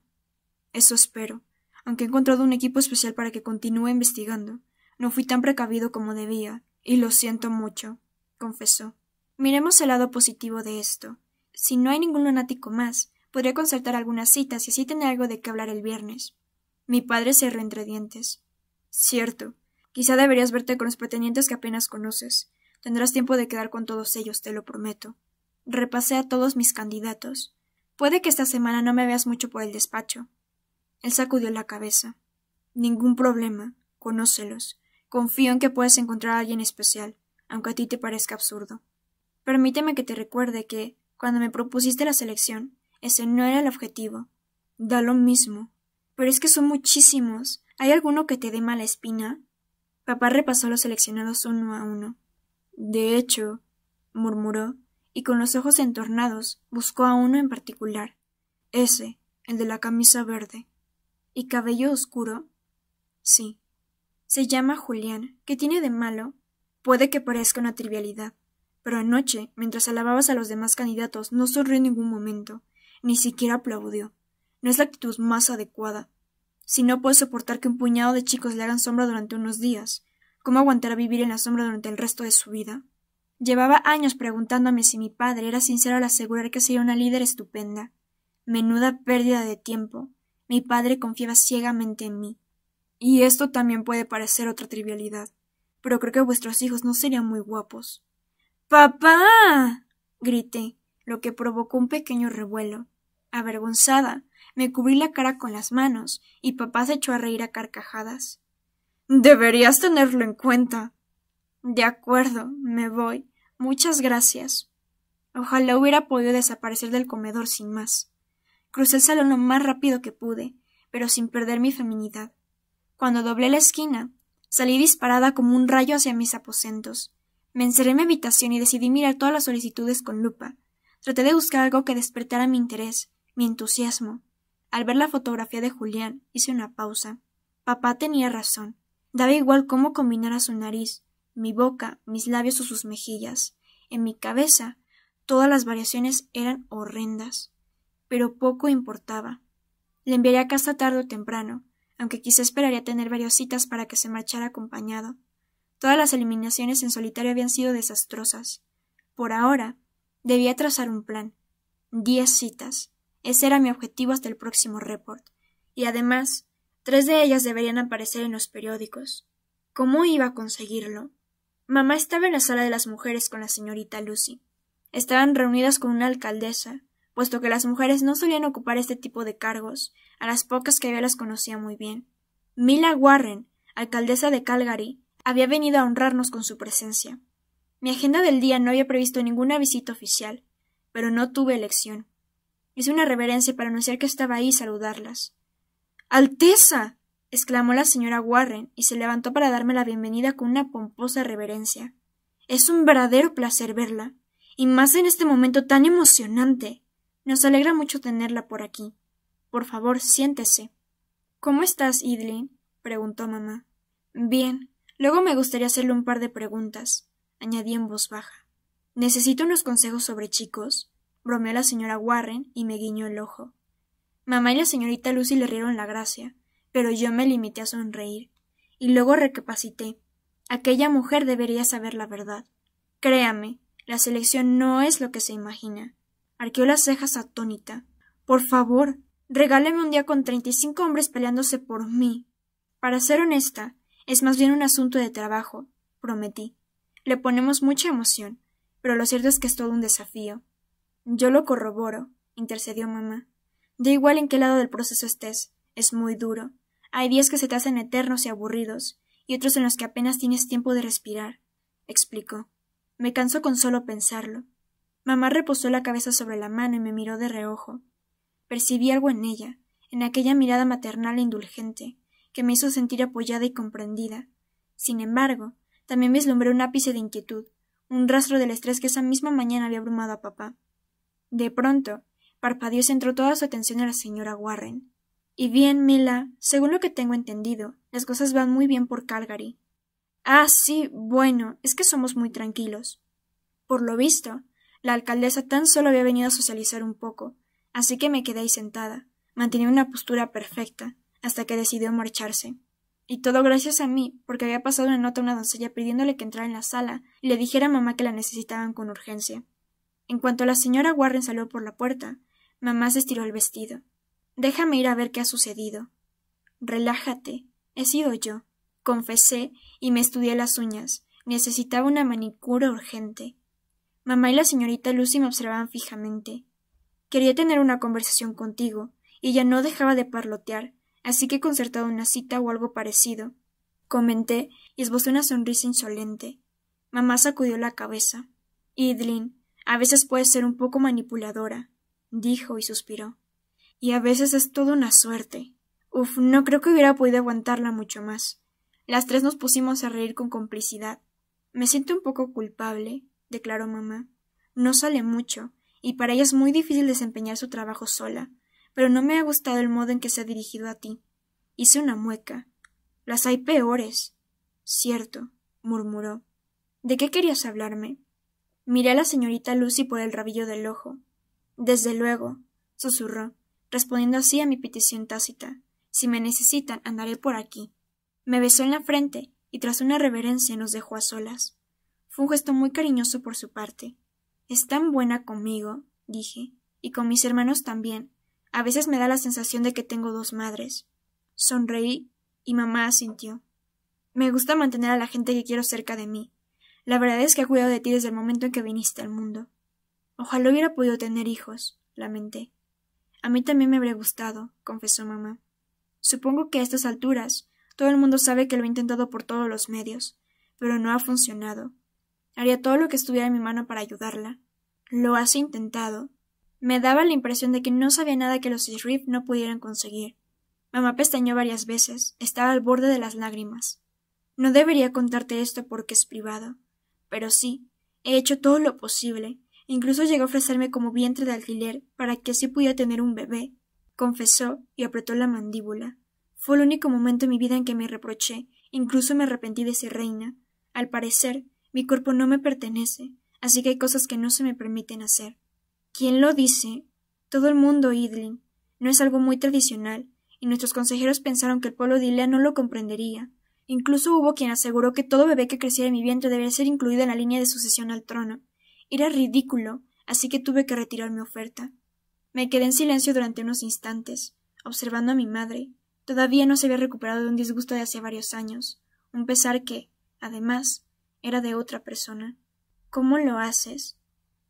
Eso espero, aunque he encontrado un equipo especial para que continúe investigando. No fui tan precavido como debía, y lo siento mucho, confesó. Miremos el lado positivo de esto. Si no hay ningún lunático más, podría concertar algunas citas y así tener algo de qué hablar el viernes. Mi padre cerró entre dientes. Cierto. Quizá deberías verte con los pretendientes que apenas conoces. Tendrás tiempo de quedar con todos ellos, te lo prometo repasé a todos mis candidatos. Puede que esta semana no me veas mucho por el despacho. Él sacudió la cabeza. Ningún problema. Conócelos. Confío en que puedes encontrar a alguien especial, aunque a ti te parezca absurdo. Permíteme que te recuerde que, cuando me propusiste la selección, ese no era el objetivo. Da lo mismo. Pero es que son muchísimos. ¿Hay alguno que te dé mala espina? Papá repasó los seleccionados uno a uno. De hecho, murmuró, y con los ojos entornados buscó a uno en particular, ese, el de la camisa verde. ¿Y cabello oscuro? Sí. Se llama Julián. ¿Qué tiene de malo? Puede que parezca una trivialidad, pero anoche, mientras alababas a los demás candidatos, no sonrió en ningún momento, ni siquiera aplaudió. No es la actitud más adecuada. Si no puede soportar que un puñado de chicos le hagan sombra durante unos días, ¿cómo aguantará vivir en la sombra durante el resto de su vida? Llevaba años preguntándome si mi padre era sincero al asegurar que sería una líder estupenda. Menuda pérdida de tiempo. Mi padre confiaba ciegamente en mí. Y esto también puede parecer otra trivialidad, pero creo que vuestros hijos no serían muy guapos. ¡Papá! grité, lo que provocó un pequeño revuelo. Avergonzada, me cubrí la cara con las manos, y papá se echó a reír a carcajadas. Deberías tenerlo en cuenta, de acuerdo, me voy. Muchas gracias. Ojalá hubiera podido desaparecer del comedor sin más. Crucé el salón lo más rápido que pude, pero sin perder mi feminidad. Cuando doblé la esquina, salí disparada como un rayo hacia mis aposentos. Me encerré en mi habitación y decidí mirar todas las solicitudes con lupa. Traté de buscar algo que despertara mi interés, mi entusiasmo. Al ver la fotografía de Julián, hice una pausa. Papá tenía razón. Daba igual cómo combinara su nariz, mi boca, mis labios o sus mejillas. En mi cabeza, todas las variaciones eran horrendas. Pero poco importaba. Le enviaría a casa tarde o temprano, aunque quizá esperaría tener varias citas para que se marchara acompañado. Todas las eliminaciones en solitario habían sido desastrosas. Por ahora, debía trazar un plan. Diez citas. Ese era mi objetivo hasta el próximo report. Y además, tres de ellas deberían aparecer en los periódicos. ¿Cómo iba a conseguirlo? Mamá estaba en la sala de las mujeres con la señorita Lucy. Estaban reunidas con una alcaldesa, puesto que las mujeres no solían ocupar este tipo de cargos, a las pocas que había las conocía muy bien. Mila Warren, alcaldesa de Calgary, había venido a honrarnos con su presencia. Mi agenda del día no había previsto ninguna visita oficial, pero no tuve elección. Hice una reverencia para anunciar que estaba ahí y saludarlas. Alteza exclamó la señora Warren, y se levantó para darme la bienvenida con una pomposa reverencia. Es un verdadero placer verla, y más en este momento tan emocionante. Nos alegra mucho tenerla por aquí. Por favor, siéntese. ¿Cómo estás, Idlin? preguntó mamá. Bien. Luego me gustaría hacerle un par de preguntas, añadí en voz baja. Necesito unos consejos sobre chicos, bromeó la señora Warren y me guiñó el ojo. Mamá y la señorita Lucy le rieron la gracia, pero yo me limité a sonreír, y luego recapacité. Aquella mujer debería saber la verdad. Créame, la selección no es lo que se imagina. Arqueó las cejas atónita. Por favor, regáleme un día con treinta y cinco hombres peleándose por mí. Para ser honesta, es más bien un asunto de trabajo, prometí. Le ponemos mucha emoción, pero lo cierto es que es todo un desafío. Yo lo corroboro, intercedió mamá. Da igual en qué lado del proceso estés, es muy duro. Hay días que se te hacen eternos y aburridos, y otros en los que apenas tienes tiempo de respirar, explicó. Me cansó con solo pensarlo. Mamá reposó la cabeza sobre la mano y me miró de reojo. Percibí algo en ella, en aquella mirada maternal e indulgente, que me hizo sentir apoyada y comprendida. Sin embargo, también vislumbré un ápice de inquietud, un rastro del estrés que esa misma mañana había abrumado a papá. De pronto, parpadeó y centró toda su atención a la señora Warren. Y bien, Mila, según lo que tengo entendido, las cosas van muy bien por Calgary. Ah, sí, bueno, es que somos muy tranquilos. Por lo visto, la alcaldesa tan solo había venido a socializar un poco, así que me quedé ahí sentada. manteniendo una postura perfecta, hasta que decidió marcharse. Y todo gracias a mí, porque había pasado una nota a una doncella pidiéndole que entrara en la sala y le dijera a mamá que la necesitaban con urgencia. En cuanto la señora Warren salió por la puerta, mamá se estiró el vestido. Déjame ir a ver qué ha sucedido. Relájate, he sido yo. Confesé y me estudié las uñas. Necesitaba una manicura urgente. Mamá y la señorita Lucy me observaban fijamente. Quería tener una conversación contigo, y ya no dejaba de parlotear, así que he concertado una cita o algo parecido. Comenté y esbocé una sonrisa insolente. Mamá sacudió la cabeza. Idlin, a veces puedes ser un poco manipuladora, dijo y suspiró y a veces es toda una suerte. Uf, no creo que hubiera podido aguantarla mucho más. Las tres nos pusimos a reír con complicidad. Me siento un poco culpable, declaró mamá. No sale mucho, y para ella es muy difícil desempeñar su trabajo sola, pero no me ha gustado el modo en que se ha dirigido a ti. Hice una mueca. Las hay peores. Cierto, murmuró. ¿De qué querías hablarme? Miré a la señorita Lucy por el rabillo del ojo. Desde luego, susurró respondiendo así a mi petición tácita. Si me necesitan, andaré por aquí. Me besó en la frente y tras una reverencia nos dejó a solas. Fue un gesto muy cariñoso por su parte. Es tan buena conmigo, dije, y con mis hermanos también. A veces me da la sensación de que tengo dos madres. Sonreí y mamá asintió. Me gusta mantener a la gente que quiero cerca de mí. La verdad es que he cuidado de ti desde el momento en que viniste al mundo. Ojalá hubiera podido tener hijos, lamenté. A mí también me habría gustado, confesó mamá. Supongo que a estas alturas todo el mundo sabe que lo he intentado por todos los medios, pero no ha funcionado. Haría todo lo que estuviera en mi mano para ayudarla. Lo has intentado. Me daba la impresión de que no sabía nada que los Swift no pudieran conseguir. Mamá pestañó varias veces, estaba al borde de las lágrimas. No debería contarte esto porque es privado, pero sí, he hecho todo lo posible, Incluso llegó a ofrecerme como vientre de alquiler para que así pudiera tener un bebé, confesó y apretó la mandíbula. Fue el único momento en mi vida en que me reproché, incluso me arrepentí de ser reina. Al parecer, mi cuerpo no me pertenece, así que hay cosas que no se me permiten hacer. ¿Quién lo dice? Todo el mundo, Idlin. No es algo muy tradicional, y nuestros consejeros pensaron que el pueblo de Ilea no lo comprendería. Incluso hubo quien aseguró que todo bebé que creciera en mi vientre debería ser incluido en la línea de sucesión al trono. Era ridículo, así que tuve que retirar mi oferta. Me quedé en silencio durante unos instantes, observando a mi madre. Todavía no se había recuperado de un disgusto de hace varios años, un pesar que, además, era de otra persona. ¿Cómo lo haces?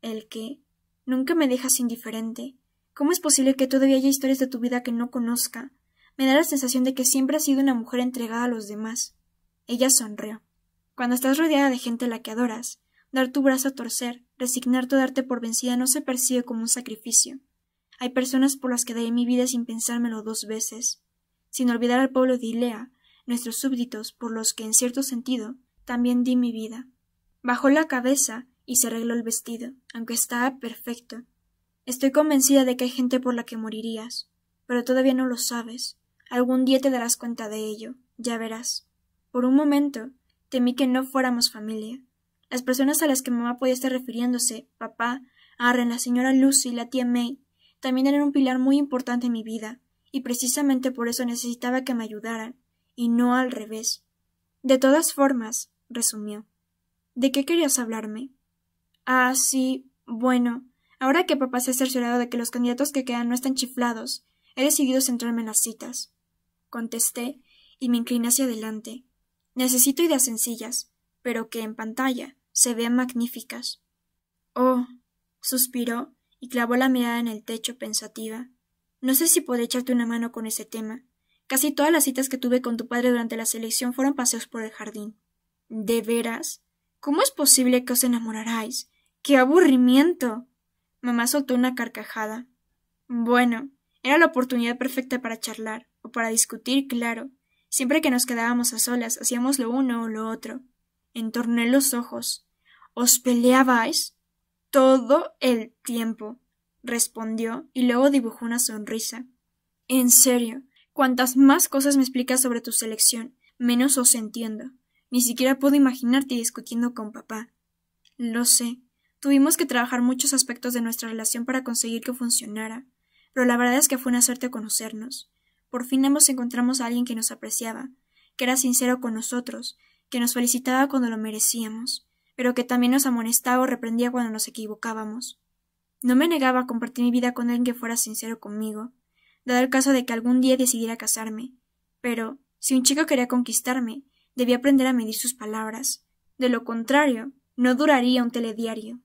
El que nunca me dejas indiferente. ¿Cómo es posible que todavía haya historias de tu vida que no conozca? Me da la sensación de que siempre has sido una mujer entregada a los demás. Ella sonrió. Cuando estás rodeada de gente a la que adoras, dar tu brazo a torcer Resignar tu darte por vencida no se percibe como un sacrificio. Hay personas por las que daré mi vida sin pensármelo dos veces, sin olvidar al pueblo de Ilea, nuestros súbditos, por los que, en cierto sentido, también di mi vida. Bajó la cabeza y se arregló el vestido, aunque estaba perfecto. Estoy convencida de que hay gente por la que morirías, pero todavía no lo sabes. Algún día te darás cuenta de ello, ya verás. Por un momento temí que no fuéramos familia, las personas a las que mamá podía estar refiriéndose, papá, Arren, la señora Lucy, la tía May, también eran un pilar muy importante en mi vida, y precisamente por eso necesitaba que me ayudaran, y no al revés. De todas formas, resumió. ¿De qué querías hablarme? Ah, sí, bueno, ahora que papá se ha cerciorado de que los candidatos que quedan no están chiflados, he decidido centrarme en las citas. Contesté y me incliné hacia adelante. Necesito ideas sencillas, pero que en pantalla se vean magníficas. Oh. suspiró y clavó la mirada en el techo pensativa. No sé si podré echarte una mano con ese tema. Casi todas las citas que tuve con tu padre durante la selección fueron paseos por el jardín. ¿De veras? ¿Cómo es posible que os enamorarais? ¡Qué aburrimiento! Mamá soltó una carcajada. Bueno, era la oportunidad perfecta para charlar, o para discutir, claro. Siempre que nos quedábamos a solas, hacíamos lo uno o lo otro. Entorné los ojos. Os peleabais todo el tiempo, respondió, y luego dibujó una sonrisa. En serio, cuantas más cosas me explicas sobre tu selección, menos os entiendo. Ni siquiera puedo imaginarte discutiendo con papá. Lo sé. Tuvimos que trabajar muchos aspectos de nuestra relación para conseguir que funcionara, pero la verdad es que fue una suerte conocernos. Por fin ambos encontramos a alguien que nos apreciaba, que era sincero con nosotros, que nos felicitaba cuando lo merecíamos, pero que también nos amonestaba o reprendía cuando nos equivocábamos. No me negaba a compartir mi vida con alguien que fuera sincero conmigo, dado el caso de que algún día decidiera casarme, pero si un chico quería conquistarme, debía aprender a medir sus palabras. De lo contrario, no duraría un telediario.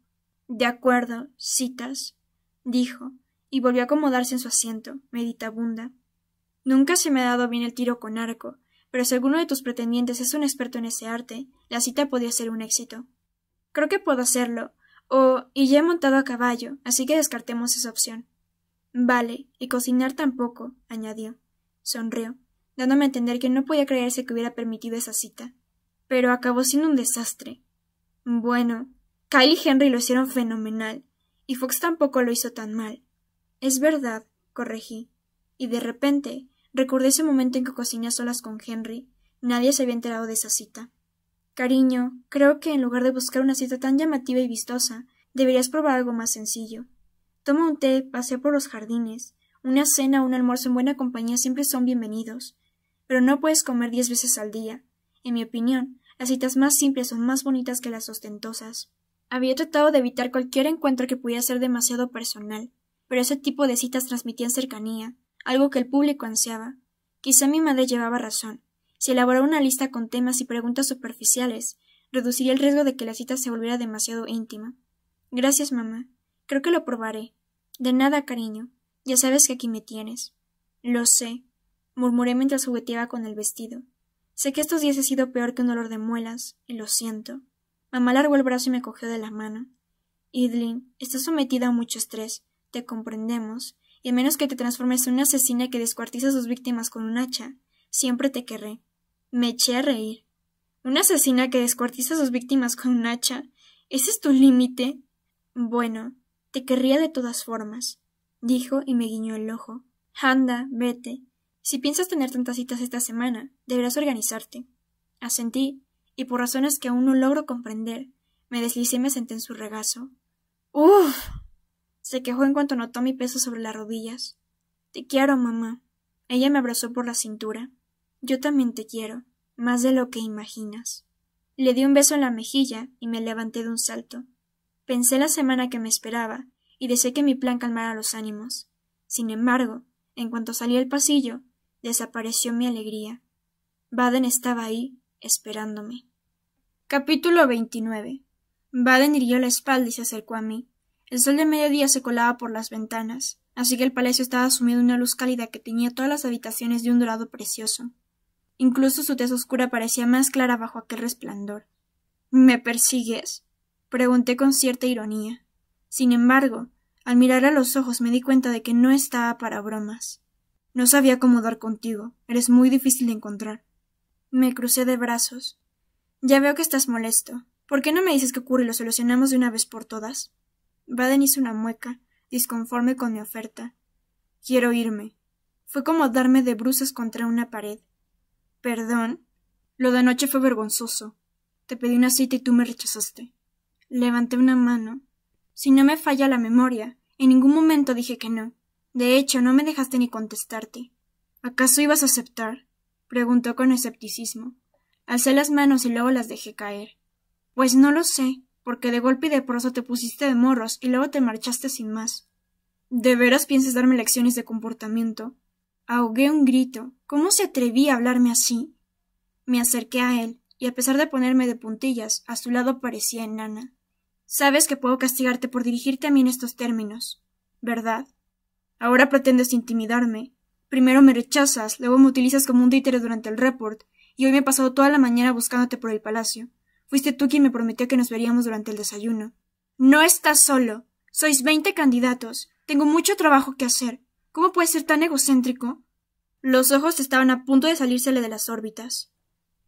De acuerdo, citas, dijo, y volvió a acomodarse en su asiento, meditabunda. Nunca se me ha dado bien el tiro con arco, pero si alguno de tus pretendientes es un experto en ese arte, la cita podría ser un éxito. Creo que puedo hacerlo. O y ya he montado a caballo, así que descartemos esa opción. Vale, y cocinar tampoco, añadió. Sonrió, dándome a entender que no podía creerse que hubiera permitido esa cita. Pero acabó siendo un desastre. Bueno, Kyle y Henry lo hicieron fenomenal, y Fox tampoco lo hizo tan mal. Es verdad, corregí. Y de repente recordé ese momento en que cociné a solas con Henry. Nadie se había enterado de esa cita. Cariño, creo que en lugar de buscar una cita tan llamativa y vistosa, deberías probar algo más sencillo. Toma un té, pasea por los jardines. Una cena o un almuerzo en buena compañía siempre son bienvenidos. Pero no puedes comer diez veces al día. En mi opinión, las citas más simples son más bonitas que las ostentosas. Había tratado de evitar cualquier encuentro que pudiera ser demasiado personal, pero ese tipo de citas transmitían cercanía, algo que el público ansiaba. Quizá mi madre llevaba razón. Si elaborara una lista con temas y preguntas superficiales, reduciría el riesgo de que la cita se volviera demasiado íntima. Gracias, mamá. Creo que lo probaré. De nada, cariño. Ya sabes que aquí me tienes. Lo sé, murmuré mientras jugueteaba con el vestido. Sé que estos días he sido peor que un dolor de muelas, y lo siento. Mamá largó el brazo y me cogió de la mano. Idlin, estás sometida a mucho estrés, te comprendemos, y a menos que te transformes en una asesina que descuartiza a sus víctimas con un hacha, siempre te querré. Me eché a reír. ¿Una asesina que descuartiza a sus víctimas con un hacha? ¿Ese es tu límite? Bueno, te querría de todas formas, dijo y me guiñó el ojo. Anda, vete. Si piensas tener tantas citas esta semana, deberás organizarte. Asentí, y por razones que aún no logro comprender, me deslicé y me senté en su regazo. ¡Uf! se quejó en cuanto notó mi peso sobre las rodillas. Te quiero, mamá. Ella me abrazó por la cintura. Yo también te quiero, más de lo que imaginas. Le di un beso en la mejilla y me levanté de un salto. Pensé la semana que me esperaba y deseé que mi plan calmara los ánimos. Sin embargo, en cuanto salí al pasillo, desapareció mi alegría. Baden estaba ahí, esperándome. Capítulo 29. Baden hirió la espalda y se acercó a mí. El sol de mediodía se colaba por las ventanas, así que el palacio estaba sumido en una luz cálida que tenía todas las habitaciones de un dorado precioso. Incluso su tez oscura parecía más clara bajo aquel resplandor. ¿Me persigues? pregunté con cierta ironía. Sin embargo, al mirar a los ojos me di cuenta de que no estaba para bromas. No sabía cómo dar contigo. Eres muy difícil de encontrar. Me crucé de brazos. Ya veo que estás molesto. ¿Por qué no me dices que ocurre y lo solucionamos de una vez por todas? Baden hizo una mueca, disconforme con mi oferta. Quiero irme. Fue como darme de bruces contra una pared. ¿Perdón? Lo de anoche fue vergonzoso. Te pedí una cita y tú me rechazaste. Levanté una mano. Si no me falla la memoria, en ningún momento dije que no. De hecho, no me dejaste ni contestarte. ¿Acaso ibas a aceptar? preguntó con escepticismo. Alcé las manos y luego las dejé caer. Pues no lo sé, porque de golpe y de prosa te pusiste de morros y luego te marchaste sin más. ¿De veras piensas darme lecciones de comportamiento? Ahogué un grito. ¿Cómo se atrevía a hablarme así? Me acerqué a él, y a pesar de ponerme de puntillas, a su lado parecía enana. Sabes que puedo castigarte por dirigirte a mí en estos términos, ¿verdad? Ahora pretendes intimidarme. Primero me rechazas, luego me utilizas como un títere durante el report, y hoy me he pasado toda la mañana buscándote por el palacio. Fuiste tú quien me prometió que nos veríamos durante el desayuno. No estás solo. Sois veinte candidatos. Tengo mucho trabajo que hacer. ¿Cómo puedes ser tan egocéntrico? Los ojos estaban a punto de salírsele de las órbitas.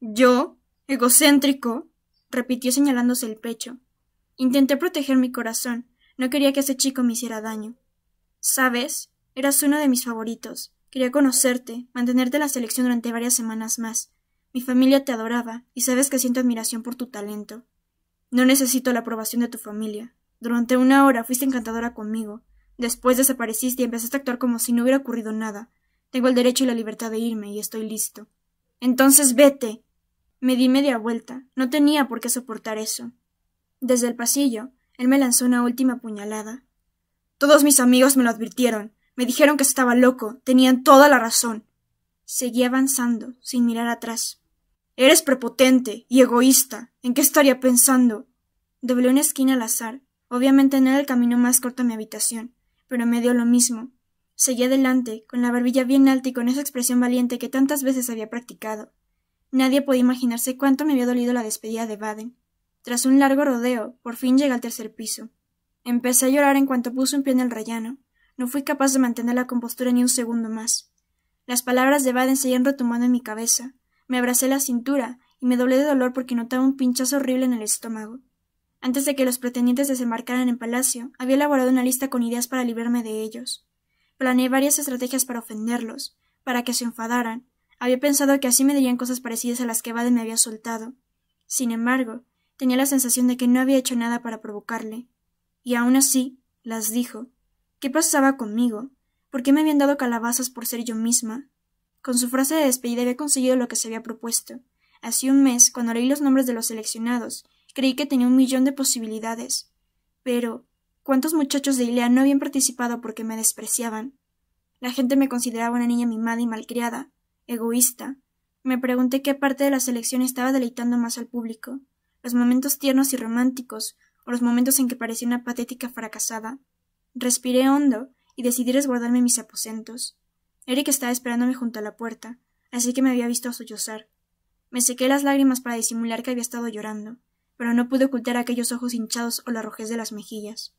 ¿Yo? ¿Egocéntrico? repitió señalándose el pecho. Intenté proteger mi corazón. No quería que ese chico me hiciera daño. Sabes, eras uno de mis favoritos. Quería conocerte, mantenerte en la selección durante varias semanas más. Mi familia te adoraba, y sabes que siento admiración por tu talento. No necesito la aprobación de tu familia. Durante una hora fuiste encantadora conmigo, Después desapareciste y empezaste a actuar como si no hubiera ocurrido nada. Tengo el derecho y la libertad de irme, y estoy listo. Entonces vete. Me di media vuelta. No tenía por qué soportar eso. Desde el pasillo, él me lanzó una última puñalada. Todos mis amigos me lo advirtieron. Me dijeron que estaba loco. Tenían toda la razón. Seguí avanzando, sin mirar atrás. Eres prepotente y egoísta. ¿En qué estaría pensando? Doblé una esquina al azar, obviamente no era el camino más corto a mi habitación, pero me dio lo mismo. Seguí adelante, con la barbilla bien alta y con esa expresión valiente que tantas veces había practicado. Nadie podía imaginarse cuánto me había dolido la despedida de Baden. Tras un largo rodeo, por fin llegué al tercer piso. Empecé a llorar en cuanto puse un pie en el rellano. No fui capaz de mantener la compostura ni un segundo más. Las palabras de Baden seguían retumbando en mi cabeza. Me abracé la cintura y me doblé de dolor porque notaba un pinchazo horrible en el estómago. Antes de que los pretendientes desembarcaran en Palacio, había elaborado una lista con ideas para librarme de ellos. Planeé varias estrategias para ofenderlos, para que se enfadaran. Había pensado que así me dirían cosas parecidas a las que Bade me había soltado. Sin embargo, tenía la sensación de que no había hecho nada para provocarle. Y aun así, las dijo. ¿Qué pasaba conmigo? ¿Por qué me habían dado calabazas por ser yo misma? Con su frase de despedida había conseguido lo que se había propuesto. Hacía un mes, cuando leí los nombres de los seleccionados Creí que tenía un millón de posibilidades. Pero, ¿cuántos muchachos de Ilea no habían participado porque me despreciaban? La gente me consideraba una niña mimada y malcriada, egoísta. Me pregunté qué parte de la selección estaba deleitando más al público, los momentos tiernos y románticos, o los momentos en que parecía una patética fracasada. Respiré hondo y decidí resguardarme en mis aposentos. Eric estaba esperándome junto a la puerta, así que me había visto sollozar. Me sequé las lágrimas para disimular que había estado llorando pero no pude ocultar aquellos ojos hinchados o la rojez de las mejillas.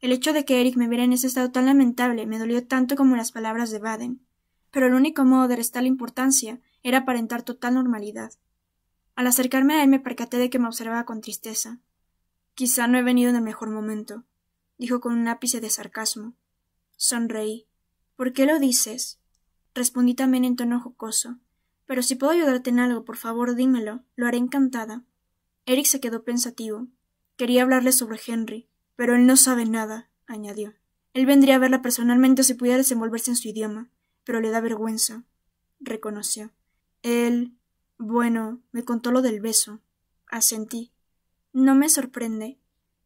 El hecho de que Eric me viera en ese estado tan lamentable me dolió tanto como las palabras de Baden, pero el único modo de la importancia era aparentar total normalidad. Al acercarme a él me percaté de que me observaba con tristeza. Quizá no he venido en el mejor momento, dijo con un ápice de sarcasmo. Sonreí. ¿Por qué lo dices? respondí también en tono jocoso. Pero si puedo ayudarte en algo, por favor, dímelo. Lo haré encantada. Eric se quedó pensativo. Quería hablarle sobre Henry, pero él no sabe nada, añadió. Él vendría a verla personalmente si pudiera desenvolverse en su idioma, pero le da vergüenza, reconoció. Él. bueno, me contó lo del beso. Asentí. No me sorprende.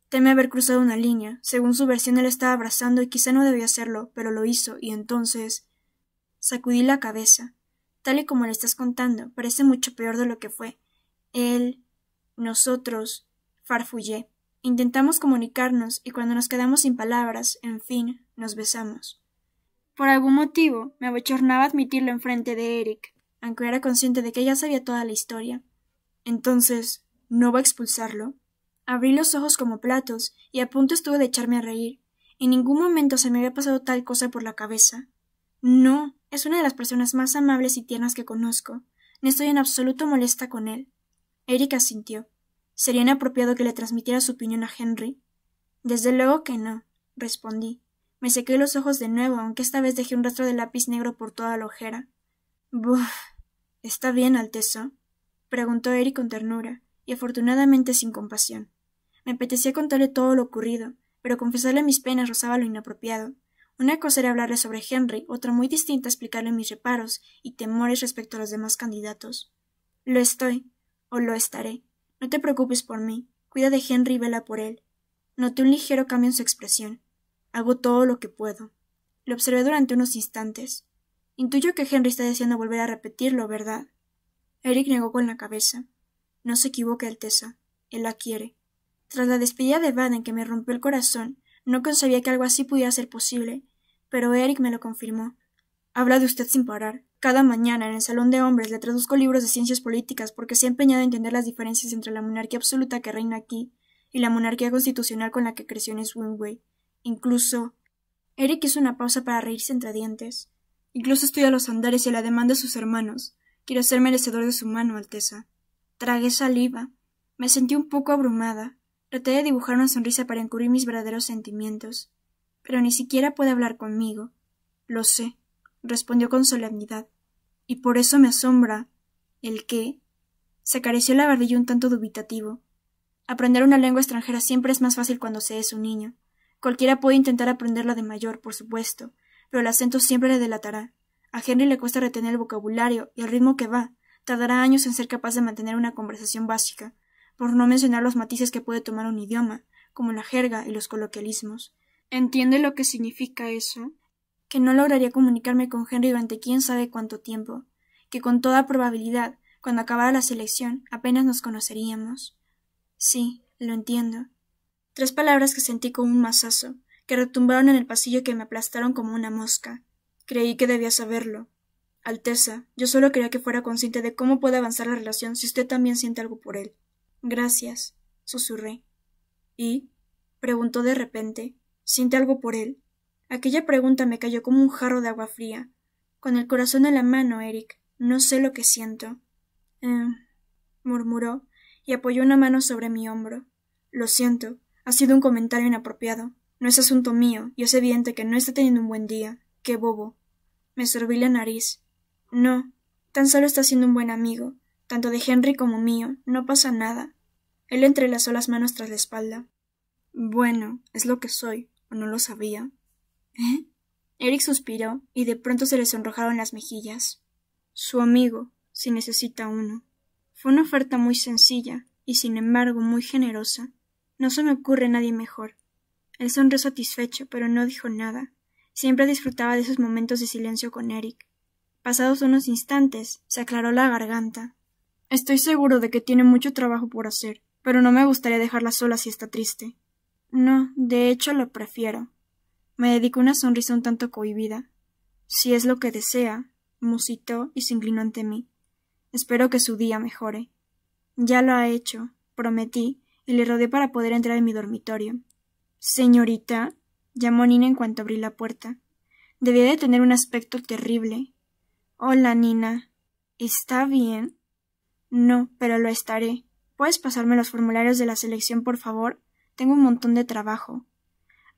Teme haber cruzado una línea. Según su versión, él estaba abrazando y quizá no debía hacerlo, pero lo hizo, y entonces. Sacudí la cabeza. Tal y como le estás contando, parece mucho peor de lo que fue. Él. Nosotros, farfullé. Intentamos comunicarnos y cuando nos quedamos sin palabras, en fin, nos besamos. Por algún motivo, me abochornaba admitirlo enfrente de Eric, aunque era consciente de que ella sabía toda la historia. Entonces, ¿no va a expulsarlo? Abrí los ojos como platos y a punto estuve de echarme a reír. En ningún momento se me había pasado tal cosa por la cabeza. No, es una de las personas más amables y tiernas que conozco. No estoy en absoluto molesta con él. Eric asintió. ¿Sería inapropiado que le transmitiera su opinión a Henry? Desde luego que no, respondí. Me sequé los ojos de nuevo, aunque esta vez dejé un rastro de lápiz negro por toda la ojera. Buf. ¿Está bien, Alteso? preguntó Eric con ternura, y afortunadamente sin compasión. Me apetecía contarle todo lo ocurrido, pero confesarle mis penas rozaba lo inapropiado. Una cosa era hablarle sobre Henry, otra muy distinta explicarle mis reparos y temores respecto a los demás candidatos. Lo estoy, o lo estaré. No te preocupes por mí. Cuida de Henry y vela por él. Noté un ligero cambio en su expresión. Hago todo lo que puedo. Lo observé durante unos instantes. Intuyo que Henry está deseando volver a repetirlo, ¿verdad? Eric negó con la cabeza. No se equivoque, Alteza. Él la quiere. Tras la despedida de Baden que me rompió el corazón, no concebía que algo así pudiera ser posible, pero Eric me lo confirmó. Habla de usted sin parar. Cada mañana en el Salón de Hombres le traduzco libros de ciencias políticas porque se ha empeñado a entender las diferencias entre la monarquía absoluta que reina aquí y la monarquía constitucional con la que creció en Swinway. Incluso. Eric hizo una pausa para reírse entre dientes. Incluso estoy a los andares y a la demanda de sus hermanos. Quiero ser merecedor de su mano, Alteza. Tragué saliva. Me sentí un poco abrumada. Traté de dibujar una sonrisa para encubrir mis verdaderos sentimientos. Pero ni siquiera puede hablar conmigo. Lo sé, respondió con solemnidad y por eso me asombra el que. se acarició la barbilla un tanto dubitativo. Aprender una lengua extranjera siempre es más fácil cuando se es un niño. Cualquiera puede intentar aprenderla de mayor, por supuesto, pero el acento siempre le delatará. A Henry le cuesta retener el vocabulario y el ritmo que va. Tardará años en ser capaz de mantener una conversación básica, por no mencionar los matices que puede tomar un idioma, como la jerga y los coloquialismos. ¿Entiende lo que significa eso? que no lograría comunicarme con Henry durante quién sabe cuánto tiempo, que con toda probabilidad, cuando acabara la selección, apenas nos conoceríamos. Sí, lo entiendo. Tres palabras que sentí como un mazazo, que retumbaron en el pasillo que me aplastaron como una mosca. Creí que debía saberlo. Alteza, yo solo quería que fuera consciente de cómo puede avanzar la relación si usted también siente algo por él. Gracias, susurré. ¿Y? preguntó de repente. ¿Siente algo por él? Aquella pregunta me cayó como un jarro de agua fría. Con el corazón en la mano, Eric. No sé lo que siento. Eh, murmuró, y apoyó una mano sobre mi hombro. Lo siento. Ha sido un comentario inapropiado. No es asunto mío, y es evidente que no está teniendo un buen día. Qué bobo. Me sorbí la nariz. No, tan solo está siendo un buen amigo, tanto de Henry como mío. No pasa nada. Él entrelazó las manos tras la espalda. Bueno, es lo que soy, o no lo sabía. Eric suspiró y de pronto se le sonrojaron las mejillas. Su amigo, si necesita uno. Fue una oferta muy sencilla y sin embargo muy generosa. No se me ocurre nadie mejor. Él sonrió satisfecho, pero no dijo nada. Siempre disfrutaba de esos momentos de silencio con Eric. Pasados unos instantes, se aclaró la garganta. Estoy seguro de que tiene mucho trabajo por hacer, pero no me gustaría dejarla sola si está triste. No, de hecho lo prefiero. Me dedicó una sonrisa un tanto cohibida. Si es lo que desea, musitó y se inclinó ante mí. Espero que su día mejore. Ya lo ha hecho, prometí, y le rodeé para poder entrar en mi dormitorio. Señorita, llamó Nina en cuanto abrí la puerta. Debía de tener un aspecto terrible. Hola, Nina. ¿Está bien? No, pero lo estaré. ¿Puedes pasarme los formularios de la selección, por favor? Tengo un montón de trabajo.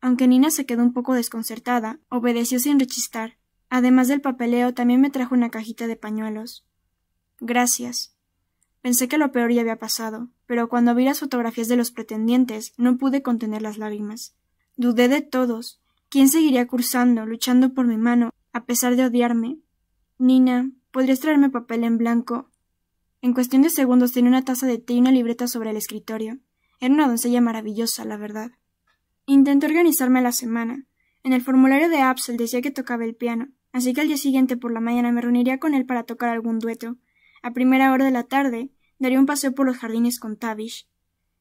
Aunque Nina se quedó un poco desconcertada, obedeció sin rechistar. Además del papeleo, también me trajo una cajita de pañuelos. Gracias. Pensé que lo peor ya había pasado, pero cuando vi las fotografías de los pretendientes, no pude contener las lágrimas. Dudé de todos. ¿Quién seguiría cursando, luchando por mi mano, a pesar de odiarme? Nina, ¿podrías traerme papel en blanco? En cuestión de segundos tenía una taza de té y una libreta sobre el escritorio. Era una doncella maravillosa, la verdad. Intenté organizarme la semana. En el formulario de Absol decía que tocaba el piano, así que al día siguiente por la mañana me reuniría con él para tocar algún dueto. A primera hora de la tarde, daría un paseo por los jardines con Tavish.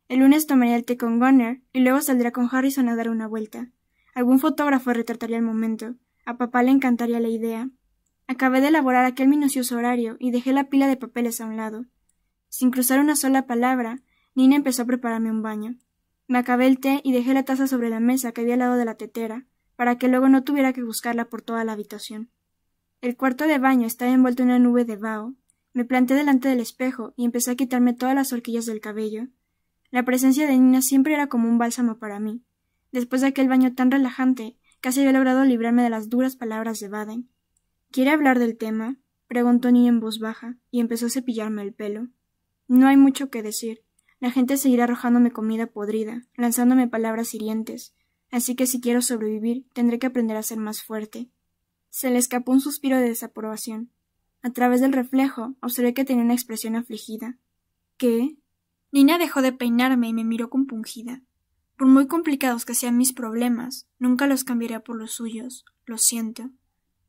El lunes tomaría el té con Gunner y luego saldría con Harrison a dar una vuelta. Algún fotógrafo retrataría el momento. A papá le encantaría la idea. Acabé de elaborar aquel minucioso horario y dejé la pila de papeles a un lado. Sin cruzar una sola palabra, Nina empezó a prepararme un baño. Me acabé el té y dejé la taza sobre la mesa que había al lado de la tetera, para que luego no tuviera que buscarla por toda la habitación. El cuarto de baño estaba envuelto en una nube de vaho. Me planté delante del espejo y empecé a quitarme todas las horquillas del cabello. La presencia de Nina siempre era como un bálsamo para mí. Después de aquel baño tan relajante, casi había logrado librarme de las duras palabras de Baden. ¿Quiere hablar del tema? preguntó Nina en voz baja y empezó a cepillarme el pelo. No hay mucho que decir. La gente seguirá arrojándome comida podrida, lanzándome palabras hirientes, así que si quiero sobrevivir tendré que aprender a ser más fuerte. Se le escapó un suspiro de desaprobación. A través del reflejo observé que tenía una expresión afligida. ¿Qué? Nina dejó de peinarme y me miró compungida. Por muy complicados que sean mis problemas, nunca los cambiaré por los suyos. Lo siento.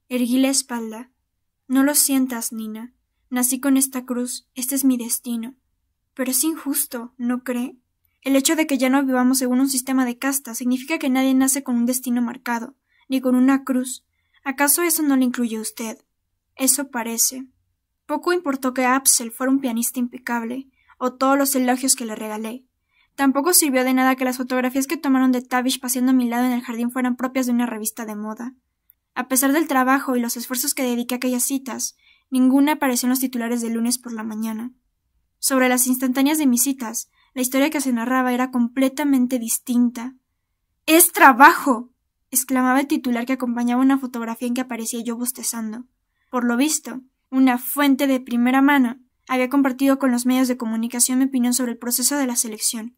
Erguí la espalda. No lo sientas, Nina. Nací con esta cruz. Este es mi destino. Pero es injusto, ¿no cree? El hecho de que ya no vivamos según un sistema de casta significa que nadie nace con un destino marcado, ni con una cruz. ¿Acaso eso no le incluye usted? Eso parece. Poco importó que Absel fuera un pianista impecable, o todos los elogios que le regalé. Tampoco sirvió de nada que las fotografías que tomaron de Tavish paseando a mi lado en el jardín fueran propias de una revista de moda. A pesar del trabajo y los esfuerzos que dediqué a aquellas citas, ninguna apareció en los titulares de lunes por la mañana sobre las instantáneas de mis citas, la historia que se narraba era completamente distinta. ¡Es trabajo! exclamaba el titular que acompañaba una fotografía en que aparecía yo bostezando. Por lo visto, una fuente de primera mano había compartido con los medios de comunicación mi opinión sobre el proceso de la selección,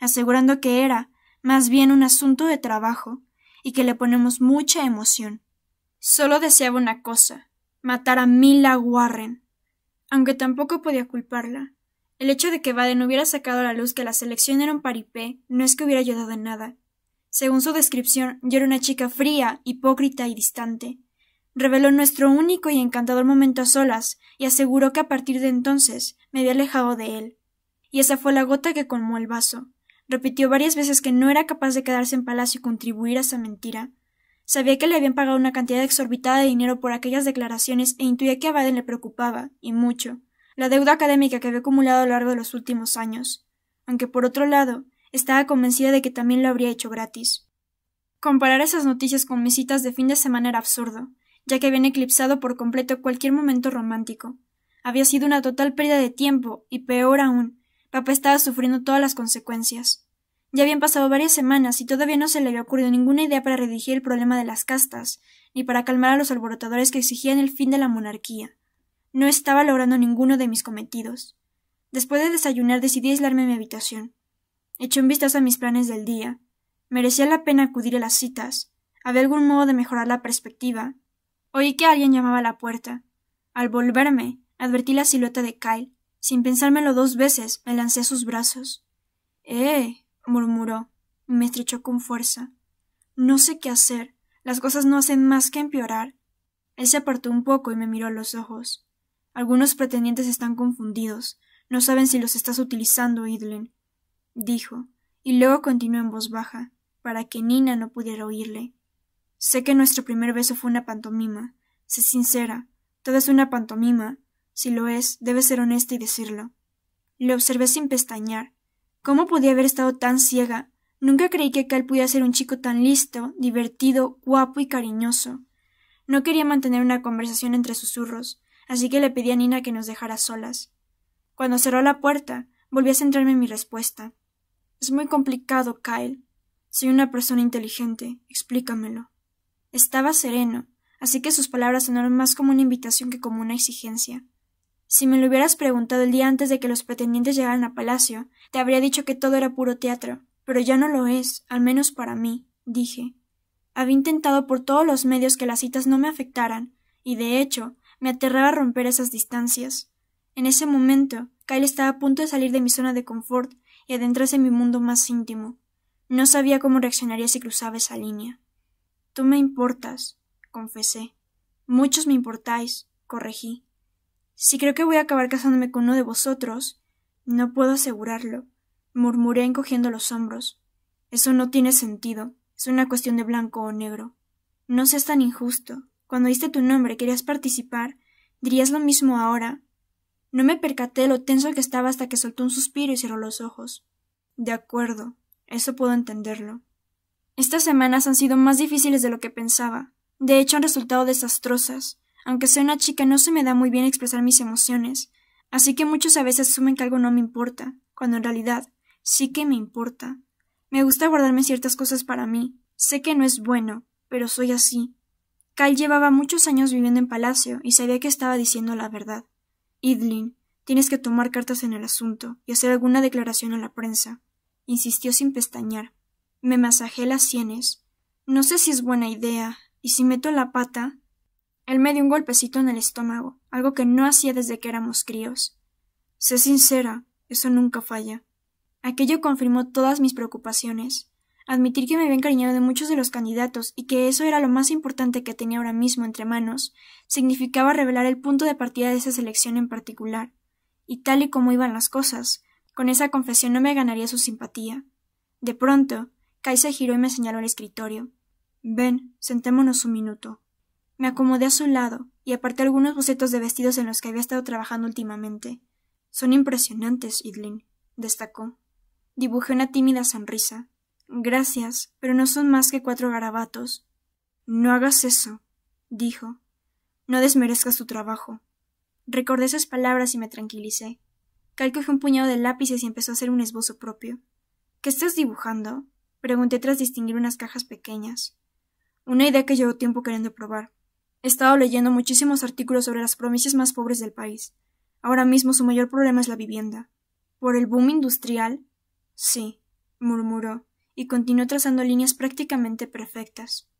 asegurando que era más bien un asunto de trabajo y que le ponemos mucha emoción. Solo deseaba una cosa, matar a Mila Warren, aunque tampoco podía culparla. El hecho de que Baden hubiera sacado a la luz que la selección era un paripé no es que hubiera ayudado en nada. Según su descripción, yo era una chica fría, hipócrita y distante. Reveló nuestro único y encantador momento a solas y aseguró que a partir de entonces me había alejado de él. Y esa fue la gota que colmó el vaso. Repitió varias veces que no era capaz de quedarse en palacio y contribuir a esa mentira. Sabía que le habían pagado una cantidad exorbitada de dinero por aquellas declaraciones e intuía que a Baden le preocupaba, y mucho la deuda académica que había acumulado a lo largo de los últimos años, aunque por otro lado, estaba convencida de que también lo habría hecho gratis. Comparar esas noticias con mis citas de fin de semana era absurdo, ya que habían eclipsado por completo cualquier momento romántico. Había sido una total pérdida de tiempo, y peor aún, papá estaba sufriendo todas las consecuencias. Ya habían pasado varias semanas y todavía no se le había ocurrido ninguna idea para redigir el problema de las castas, ni para calmar a los alborotadores que exigían el fin de la monarquía. No estaba logrando ninguno de mis cometidos. Después de desayunar decidí aislarme en mi habitación. Eché un vistazo a mis planes del día. Merecía la pena acudir a las citas. Había algún modo de mejorar la perspectiva. Oí que alguien llamaba a la puerta. Al volverme, advertí la silueta de Kyle. Sin pensármelo dos veces, me lancé a sus brazos. Eh, murmuró, y me estrechó con fuerza. No sé qué hacer. Las cosas no hacen más que empeorar. Él se apartó un poco y me miró a los ojos. Algunos pretendientes están confundidos. No saben si los estás utilizando, Idlen, dijo, y luego continuó en voz baja, para que Nina no pudiera oírle. Sé que nuestro primer beso fue una pantomima. Sé sincera. Todo es una pantomima. Si lo es, debes ser honesta y decirlo. Le observé sin pestañear. ¿Cómo podía haber estado tan ciega? Nunca creí que Cal pudiera ser un chico tan listo, divertido, guapo y cariñoso. No quería mantener una conversación entre susurros, así que le pedí a Nina que nos dejara solas. Cuando cerró la puerta, volví a centrarme en mi respuesta. Es muy complicado, Kyle. Soy una persona inteligente, explícamelo. Estaba sereno, así que sus palabras sonaron más como una invitación que como una exigencia. Si me lo hubieras preguntado el día antes de que los pretendientes llegaran a Palacio, te habría dicho que todo era puro teatro, pero ya no lo es, al menos para mí, dije. Había intentado por todos los medios que las citas no me afectaran, y de hecho, me aterraba romper esas distancias. En ese momento, Kyle estaba a punto de salir de mi zona de confort y adentrarse en mi mundo más íntimo. No sabía cómo reaccionaría si cruzaba esa línea. Tú me importas, confesé. Muchos me importáis, corregí. Si creo que voy a acabar casándome con uno de vosotros, no puedo asegurarlo, murmuré encogiendo los hombros. Eso no tiene sentido. Es una cuestión de blanco o negro. No seas tan injusto, cuando diste tu nombre querías participar, dirías lo mismo ahora. No me percaté lo tenso que estaba hasta que soltó un suspiro y cerró los ojos. De acuerdo, eso puedo entenderlo. Estas semanas han sido más difíciles de lo que pensaba. De hecho, han resultado desastrosas. Aunque sea una chica, no se me da muy bien expresar mis emociones. Así que muchos a veces asumen que algo no me importa, cuando en realidad sí que me importa. Me gusta guardarme ciertas cosas para mí. Sé que no es bueno, pero soy así. Cal llevaba muchos años viviendo en palacio y sabía que estaba diciendo la verdad. Idlin, tienes que tomar cartas en el asunto y hacer alguna declaración a la prensa. Insistió sin pestañear. Me masajé las sienes. No sé si es buena idea, y si meto la pata. Él me dio un golpecito en el estómago, algo que no hacía desde que éramos críos. Sé sincera, eso nunca falla. Aquello confirmó todas mis preocupaciones admitir que me había encariñado de muchos de los candidatos y que eso era lo más importante que tenía ahora mismo entre manos, significaba revelar el punto de partida de esa selección en particular. Y tal y como iban las cosas, con esa confesión no me ganaría su simpatía. De pronto, Kai se giró y me señaló el escritorio. Ven, sentémonos un minuto. Me acomodé a su lado y aparté algunos bocetos de vestidos en los que había estado trabajando últimamente. Son impresionantes, Idlin, destacó. Dibujé una tímida sonrisa. Gracias, pero no son más que cuatro garabatos. No hagas eso, dijo. No desmerezcas tu trabajo. Recordé esas palabras y me tranquilicé. Cal un puñado de lápices y empezó a hacer un esbozo propio. ¿Qué estás dibujando? pregunté tras distinguir unas cajas pequeñas. Una idea que llevo tiempo queriendo probar. He estado leyendo muchísimos artículos sobre las provincias más pobres del país. Ahora mismo su mayor problema es la vivienda. ¿Por el boom industrial? Sí, murmuró y continuó trazando líneas prácticamente perfectas.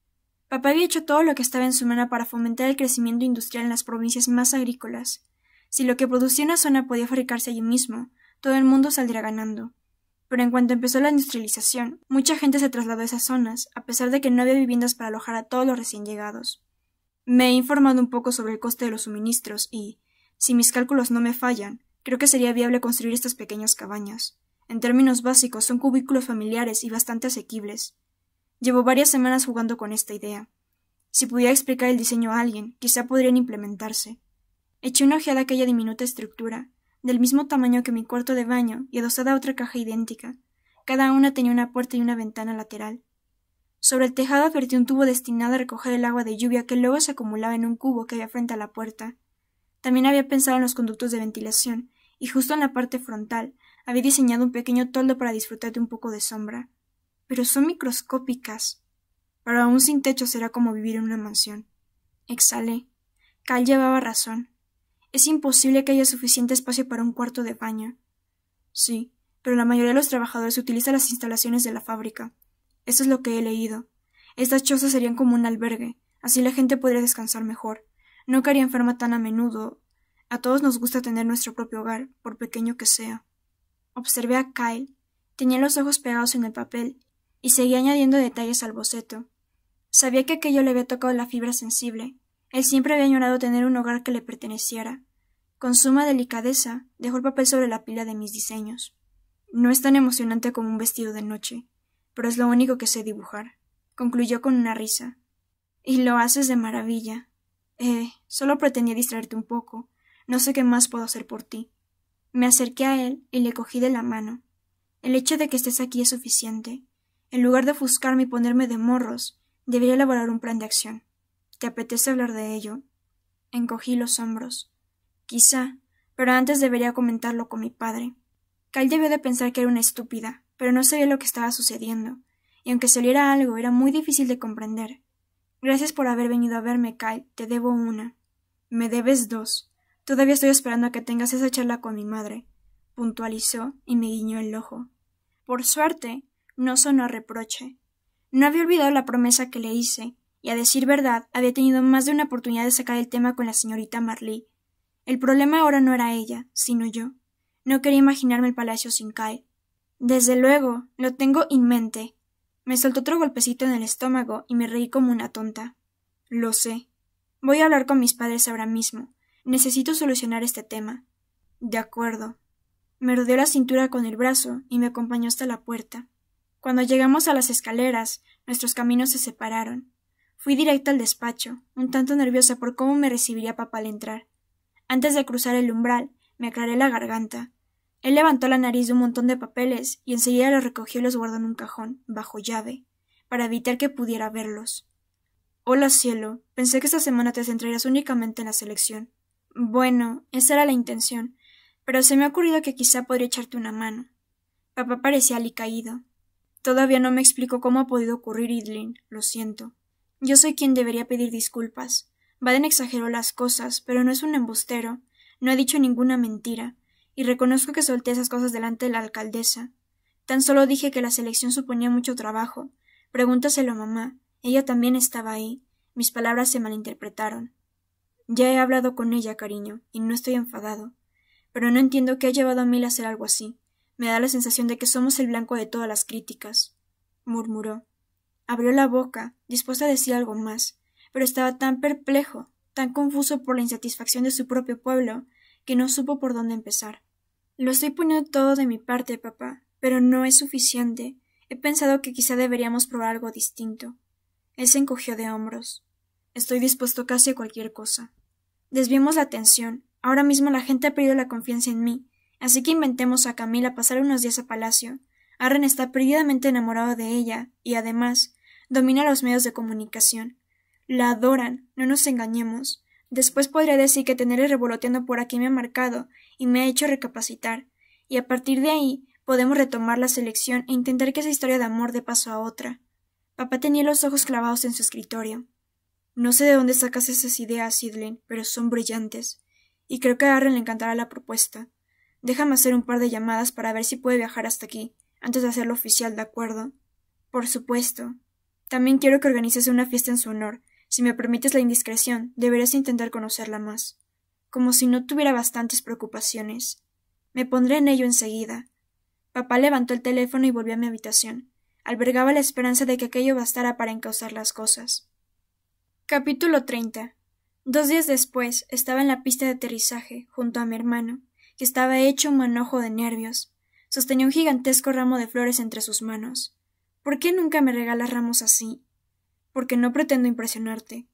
Papá había hecho todo lo que estaba en su mano para fomentar el crecimiento industrial en las provincias más agrícolas. Si lo que producía una zona podía fabricarse allí mismo, todo el mundo saldría ganando. Pero en cuanto empezó la industrialización, mucha gente se trasladó a esas zonas, a pesar de que no había viviendas para alojar a todos los recién llegados. Me he informado un poco sobre el coste de los suministros y, si mis cálculos no me fallan, creo que sería viable construir estas pequeñas cabañas. En términos básicos, son cubículos familiares y bastante asequibles. Llevo varias semanas jugando con esta idea. Si pudiera explicar el diseño a alguien, quizá podrían implementarse. Eché una ojeada a aquella diminuta estructura, del mismo tamaño que mi cuarto de baño y adosada a otra caja idéntica. Cada una tenía una puerta y una ventana lateral. Sobre el tejado advertí un tubo destinado a recoger el agua de lluvia que luego se acumulaba en un cubo que había frente a la puerta. También había pensado en los conductos de ventilación, y justo en la parte frontal, había diseñado un pequeño toldo para disfrutar de un poco de sombra, pero son microscópicas. Pero aún sin techo será como vivir en una mansión. Exhalé. Cal llevaba razón. Es imposible que haya suficiente espacio para un cuarto de baño. Sí, pero la mayoría de los trabajadores utiliza las instalaciones de la fábrica. Eso es lo que he leído. Estas chozas serían como un albergue, así la gente podría descansar mejor. No caería enferma tan a menudo. A todos nos gusta tener nuestro propio hogar, por pequeño que sea. Observé a Kyle. Tenía los ojos pegados en el papel y seguía añadiendo detalles al boceto. Sabía que aquello le había tocado la fibra sensible. Él siempre había añorado tener un hogar que le perteneciera. Con suma delicadeza, dejó el papel sobre la pila de mis diseños. No es tan emocionante como un vestido de noche, pero es lo único que sé dibujar. Concluyó con una risa. Y lo haces de maravilla. Eh, solo pretendía distraerte un poco. No sé qué más puedo hacer por ti. Me acerqué a él y le cogí de la mano. El hecho de que estés aquí es suficiente. En lugar de ofuscarme y ponerme de morros, debería elaborar un plan de acción. ¿Te apetece hablar de ello? Encogí los hombros. Quizá, pero antes debería comentarlo con mi padre. Kyle debió de pensar que era una estúpida, pero no sabía lo que estaba sucediendo, y aunque saliera algo, era muy difícil de comprender. Gracias por haber venido a verme, Kyle. Te debo una. Me debes dos. Todavía estoy esperando a que tengas esa charla con mi madre, puntualizó y me guiñó el ojo. Por suerte, no sonó reproche. No había olvidado la promesa que le hice, y a decir verdad, había tenido más de una oportunidad de sacar el tema con la señorita Marley. El problema ahora no era ella, sino yo. No quería imaginarme el palacio sin Kyle. Desde luego, lo tengo en mente. Me soltó otro golpecito en el estómago y me reí como una tonta. Lo sé. Voy a hablar con mis padres ahora mismo, Necesito solucionar este tema. De acuerdo. Me rodeó la cintura con el brazo y me acompañó hasta la puerta. Cuando llegamos a las escaleras, nuestros caminos se separaron. Fui directo al despacho, un tanto nerviosa por cómo me recibiría papá al entrar. Antes de cruzar el umbral, me aclaré la garganta. Él levantó la nariz de un montón de papeles y enseguida los recogió y los guardó en un cajón, bajo llave, para evitar que pudiera verlos. Hola cielo, pensé que esta semana te centrarías únicamente en la selección. Bueno, esa era la intención, pero se me ha ocurrido que quizá podría echarte una mano. Papá parecía alicaído. Todavía no me explico cómo ha podido ocurrir, Idlin, lo siento. Yo soy quien debería pedir disculpas. Baden exageró las cosas, pero no es un embustero, no ha dicho ninguna mentira, y reconozco que solté esas cosas delante de la alcaldesa. Tan solo dije que la selección suponía mucho trabajo. Pregúntaselo a mamá. Ella también estaba ahí. Mis palabras se malinterpretaron. Ya he hablado con ella, cariño, y no estoy enfadado. Pero no entiendo qué ha llevado a mí a hacer algo así. Me da la sensación de que somos el blanco de todas las críticas. murmuró. Abrió la boca, dispuesta a decir algo más, pero estaba tan perplejo, tan confuso por la insatisfacción de su propio pueblo, que no supo por dónde empezar. Lo estoy poniendo todo de mi parte, papá, pero no es suficiente. He pensado que quizá deberíamos probar algo distinto. Él se encogió de hombros. Estoy dispuesto casi a cualquier cosa. Desviemos la atención. Ahora mismo la gente ha perdido la confianza en mí, así que inventemos a Camila pasar unos días a Palacio. Arren está perdidamente enamorado de ella, y además, domina los medios de comunicación. La adoran, no nos engañemos. Después podría decir que tenerle revoloteando por aquí me ha marcado y me ha hecho recapacitar, y a partir de ahí podemos retomar la selección e intentar que esa historia de amor dé paso a otra. Papá tenía los ojos clavados en su escritorio. No sé de dónde sacas esas ideas, Sidlin, pero son brillantes. Y creo que a le encantará la propuesta. Déjame hacer un par de llamadas para ver si puede viajar hasta aquí, antes de hacerlo oficial, ¿de acuerdo? Por supuesto. También quiero que organices una fiesta en su honor. Si me permites la indiscreción, deberás intentar conocerla más. Como si no tuviera bastantes preocupaciones. Me pondré en ello enseguida. Papá levantó el teléfono y volvió a mi habitación. Albergaba la esperanza de que aquello bastara para encauzar las cosas. Capítulo 30. Dos días después estaba en la pista de aterrizaje junto a mi hermano, que estaba hecho un manojo de nervios. Sostenía un gigantesco ramo de flores entre sus manos. ¿Por qué nunca me regalas ramos así? Porque no pretendo impresionarte.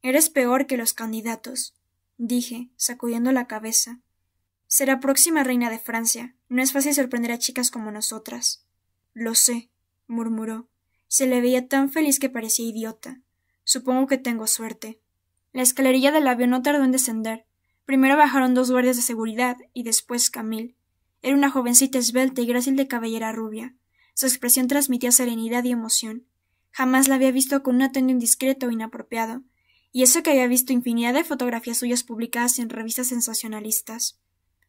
Eres peor que los candidatos, dije, sacudiendo la cabeza. Será próxima reina de Francia. No es fácil sorprender a chicas como nosotras. Lo sé, murmuró. Se le veía tan feliz que parecía idiota. Supongo que tengo suerte. La escalerilla del avión no tardó en descender. Primero bajaron dos guardias de seguridad y después Camille. Era una jovencita esbelta y grácil de cabellera rubia. Su expresión transmitía serenidad y emoción. Jamás la había visto con un atuendo indiscreto o inapropiado, y eso que había visto infinidad de fotografías suyas publicadas en revistas sensacionalistas.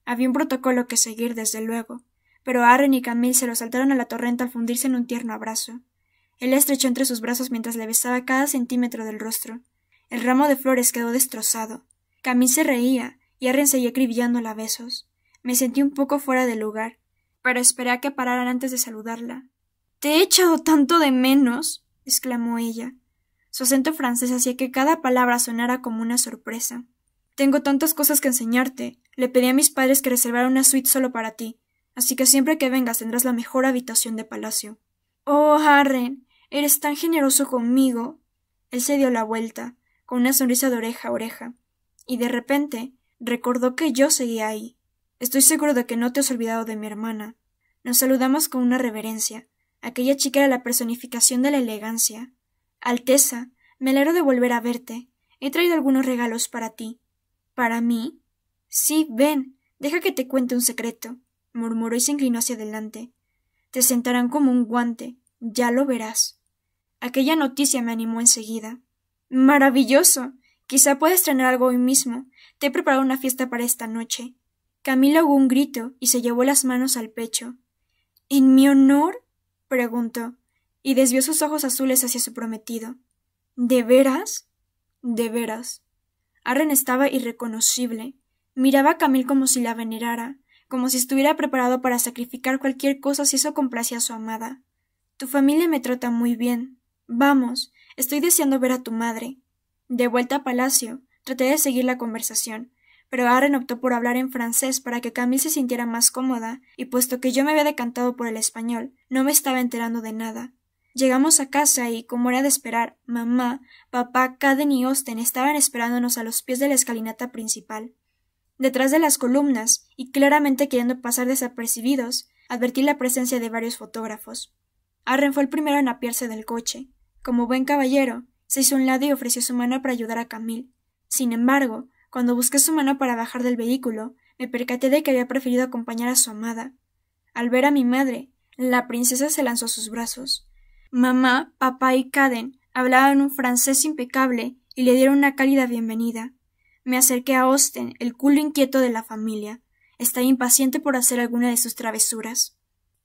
Había un protocolo que seguir, desde luego, pero Arren y Camille se lo saltaron a la torrente al fundirse en un tierno abrazo. Él la estrechó entre sus brazos mientras le besaba cada centímetro del rostro. El ramo de flores quedó destrozado. Camille se reía y Arren seguía cribillándola a besos. Me sentí un poco fuera de lugar, pero esperé a que pararan antes de saludarla. Te he echado tanto de menos, exclamó ella. Su acento francés hacía que cada palabra sonara como una sorpresa. Tengo tantas cosas que enseñarte. Le pedí a mis padres que reservaran una suite solo para ti, así que siempre que vengas tendrás la mejor habitación de palacio. Oh, Harren, Eres tan generoso conmigo. Él se dio la vuelta, con una sonrisa de oreja a oreja, y de repente recordó que yo seguía ahí. Estoy seguro de que no te has olvidado de mi hermana. Nos saludamos con una reverencia. Aquella chica era la personificación de la elegancia. Alteza, me alegro de volver a verte. He traído algunos regalos para ti. ¿Para mí? Sí, ven, deja que te cuente un secreto, murmuró y se inclinó hacia adelante. Te sentarán como un guante, ya lo verás. Aquella noticia me animó enseguida. Maravilloso. Quizá puedas estrenar algo hoy mismo. Te he preparado una fiesta para esta noche. Camila hubo un grito y se llevó las manos al pecho. ¿En mi honor? preguntó, y desvió sus ojos azules hacia su prometido. ¿De veras? De veras. Arren estaba irreconocible. Miraba a Camil como si la venerara, como si estuviera preparado para sacrificar cualquier cosa si eso complace a su amada. Tu familia me trata muy bien, Vamos, estoy deseando ver a tu madre. De vuelta a palacio, traté de seguir la conversación, pero Arren optó por hablar en francés para que Camille se sintiera más cómoda, y puesto que yo me había decantado por el español, no me estaba enterando de nada. Llegamos a casa y, como era de esperar, mamá, papá, Caden y Osten estaban esperándonos a los pies de la escalinata principal. Detrás de las columnas, y claramente queriendo pasar desapercibidos, advertí la presencia de varios fotógrafos. Arren fue el primero en apiarse del coche. Como buen caballero, se hizo un lado y ofreció su mano para ayudar a Camille. Sin embargo, cuando busqué su mano para bajar del vehículo, me percaté de que había preferido acompañar a su amada. Al ver a mi madre, la princesa se lanzó a sus brazos. Mamá, papá y Caden hablaban un francés impecable y le dieron una cálida bienvenida. Me acerqué a Austen, el culo inquieto de la familia. Estaba impaciente por hacer alguna de sus travesuras.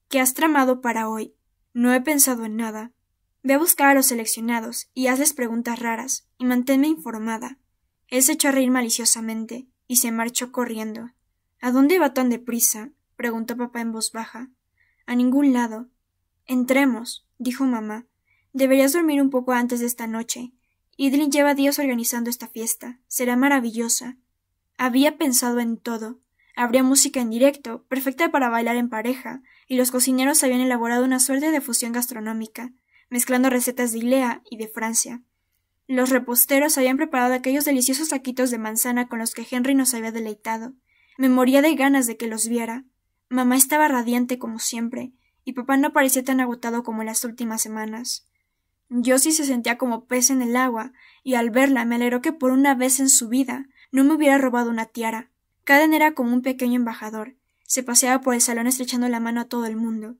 ¿Qué has tramado para hoy? No he pensado en nada. Ve a buscar a los seleccionados y hazles preguntas raras, y manténme informada. Él se echó a reír maliciosamente y se marchó corriendo. ¿A dónde va tan deprisa? preguntó papá en voz baja. A ningún lado. Entremos, dijo mamá. Deberías dormir un poco antes de esta noche. Idlin lleva días organizando esta fiesta. Será maravillosa. Había pensado en todo. Habría música en directo, perfecta para bailar en pareja, y los cocineros habían elaborado una suerte de fusión gastronómica mezclando recetas de Ilea y de Francia. Los reposteros habían preparado aquellos deliciosos saquitos de manzana con los que Henry nos había deleitado. Me moría de ganas de que los viera. Mamá estaba radiante como siempre, y papá no parecía tan agotado como en las últimas semanas. Yo sí se sentía como pez en el agua, y al verla me alegró que por una vez en su vida no me hubiera robado una tiara. Caden era como un pequeño embajador, se paseaba por el salón estrechando la mano a todo el mundo.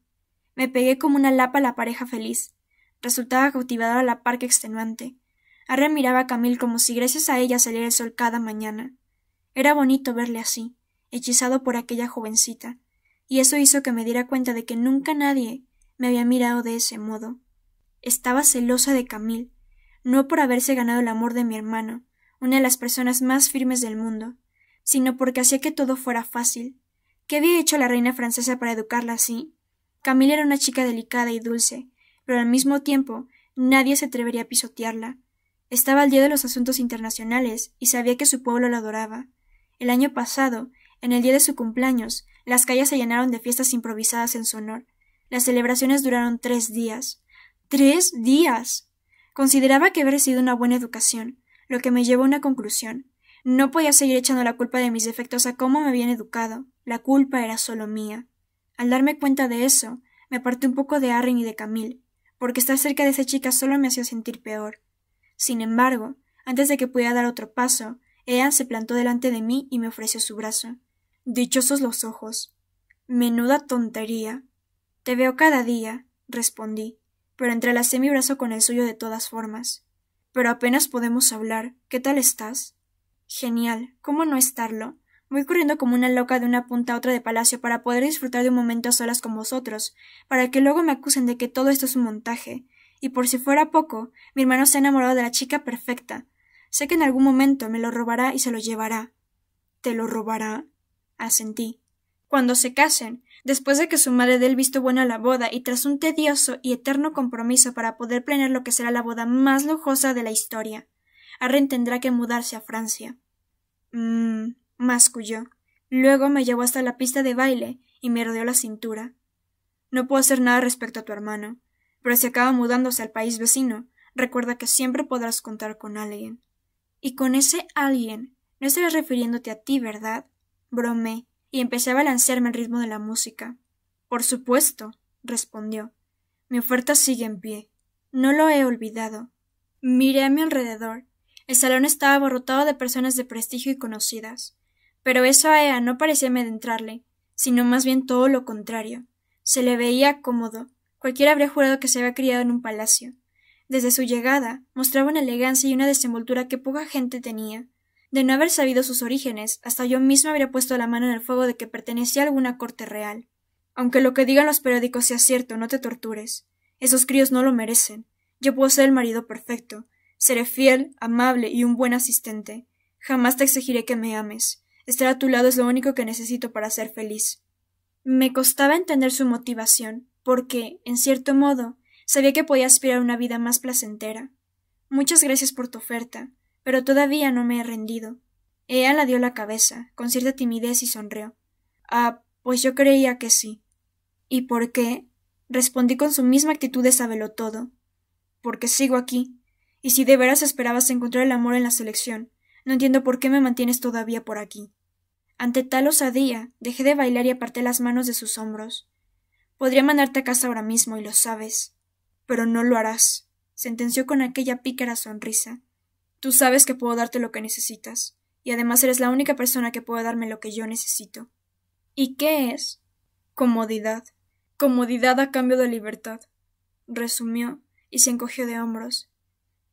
Me pegué como una lapa a la pareja feliz, resultaba cautivadora a la par que extenuante. Arre miraba a Camille como si gracias a ella saliera el sol cada mañana. Era bonito verle así, hechizado por aquella jovencita, y eso hizo que me diera cuenta de que nunca nadie me había mirado de ese modo. Estaba celosa de Camille, no por haberse ganado el amor de mi hermano, una de las personas más firmes del mundo, sino porque hacía que todo fuera fácil. ¿Qué había hecho la reina francesa para educarla así? Camille era una chica delicada y dulce, pero al mismo tiempo nadie se atrevería a pisotearla. Estaba al día de los asuntos internacionales y sabía que su pueblo la adoraba. El año pasado, en el día de su cumpleaños, las calles se llenaron de fiestas improvisadas en su honor. Las celebraciones duraron tres días. ¡Tres días! Consideraba que haber sido una buena educación, lo que me llevó a una conclusión. No podía seguir echando la culpa de mis defectos a cómo me habían educado. La culpa era solo mía. Al darme cuenta de eso, me aparté un poco de Arren y de Camille, porque estar cerca de esa chica solo me hacía sentir peor. Sin embargo, antes de que pudiera dar otro paso, Ean se plantó delante de mí y me ofreció su brazo. Dichosos los ojos. Menuda tontería. Te veo cada día, respondí, pero entrelacé mi brazo con el suyo de todas formas. Pero apenas podemos hablar. ¿Qué tal estás? Genial. ¿Cómo no estarlo? Voy corriendo como una loca de una punta a otra de palacio para poder disfrutar de un momento a solas con vosotros, para que luego me acusen de que todo esto es un montaje. Y por si fuera poco, mi hermano se ha enamorado de la chica perfecta. Sé que en algún momento me lo robará y se lo llevará. ¿Te lo robará? asentí. Cuando se casen, después de que su madre dé el visto bueno a la boda y tras un tedioso y eterno compromiso para poder planear lo que será la boda más lujosa de la historia, Arren tendrá que mudarse a Francia. Mmm masculló. Luego me llevó hasta la pista de baile y me rodeó la cintura. No puedo hacer nada respecto a tu hermano, pero si acaba mudándose al país vecino, recuerda que siempre podrás contar con alguien. Y con ese alguien, no estarás refiriéndote a ti, ¿verdad? Bromé y empecé a balancearme el ritmo de la música. Por supuesto, respondió. Mi oferta sigue en pie. No lo he olvidado. Miré a mi alrededor. El salón estaba abarrotado de personas de prestigio y conocidas. Pero eso a ella no parecía medentrarle sino más bien todo lo contrario. Se le veía cómodo. Cualquiera habría jurado que se había criado en un palacio. Desde su llegada, mostraba una elegancia y una desenvoltura que poca gente tenía. De no haber sabido sus orígenes, hasta yo misma habría puesto la mano en el fuego de que pertenecía a alguna corte real. Aunque lo que digan los periódicos sea cierto, no te tortures. Esos críos no lo merecen. Yo puedo ser el marido perfecto. Seré fiel, amable y un buen asistente. Jamás te exigiré que me ames. Estar a tu lado es lo único que necesito para ser feliz. Me costaba entender su motivación, porque, en cierto modo, sabía que podía aspirar a una vida más placentera. Muchas gracias por tu oferta, pero todavía no me he rendido. Ella la dio la cabeza, con cierta timidez, y sonrió. Ah, pues yo creía que sí. ¿Y por qué? Respondí con su misma actitud de sabelotodo. todo. Porque sigo aquí. Y si de veras esperabas encontrar el amor en la selección, no entiendo por qué me mantienes todavía por aquí. Ante tal osadía, dejé de bailar y aparté las manos de sus hombros. Podría mandarte a casa ahora mismo, y lo sabes. Pero no lo harás, sentenció con aquella pícara sonrisa. Tú sabes que puedo darte lo que necesitas, y además eres la única persona que puede darme lo que yo necesito. ¿Y qué es? Comodidad. Comodidad a cambio de libertad. resumió, y se encogió de hombros.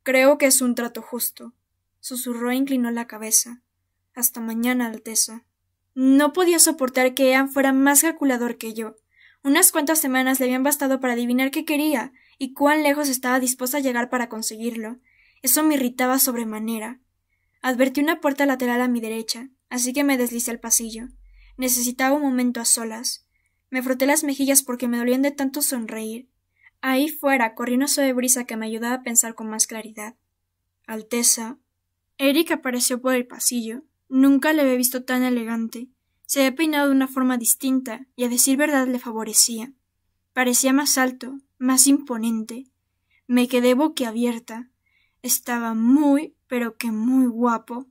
Creo que es un trato justo susurró e inclinó la cabeza. Hasta mañana, Alteza. No podía soportar que Ean fuera más calculador que yo. Unas cuantas semanas le habían bastado para adivinar qué quería y cuán lejos estaba dispuesta a llegar para conseguirlo. Eso me irritaba sobremanera. Advertí una puerta lateral a mi derecha, así que me deslicé al pasillo. Necesitaba un momento a solas. Me froté las mejillas porque me dolían de tanto sonreír. Ahí fuera corrió una suave brisa que me ayudaba a pensar con más claridad. Alteza, Eric apareció por el pasillo. Nunca le había visto tan elegante. Se había peinado de una forma distinta, y a decir verdad le favorecía. Parecía más alto, más imponente. Me quedé boquiabierta. Estaba muy, pero que muy guapo.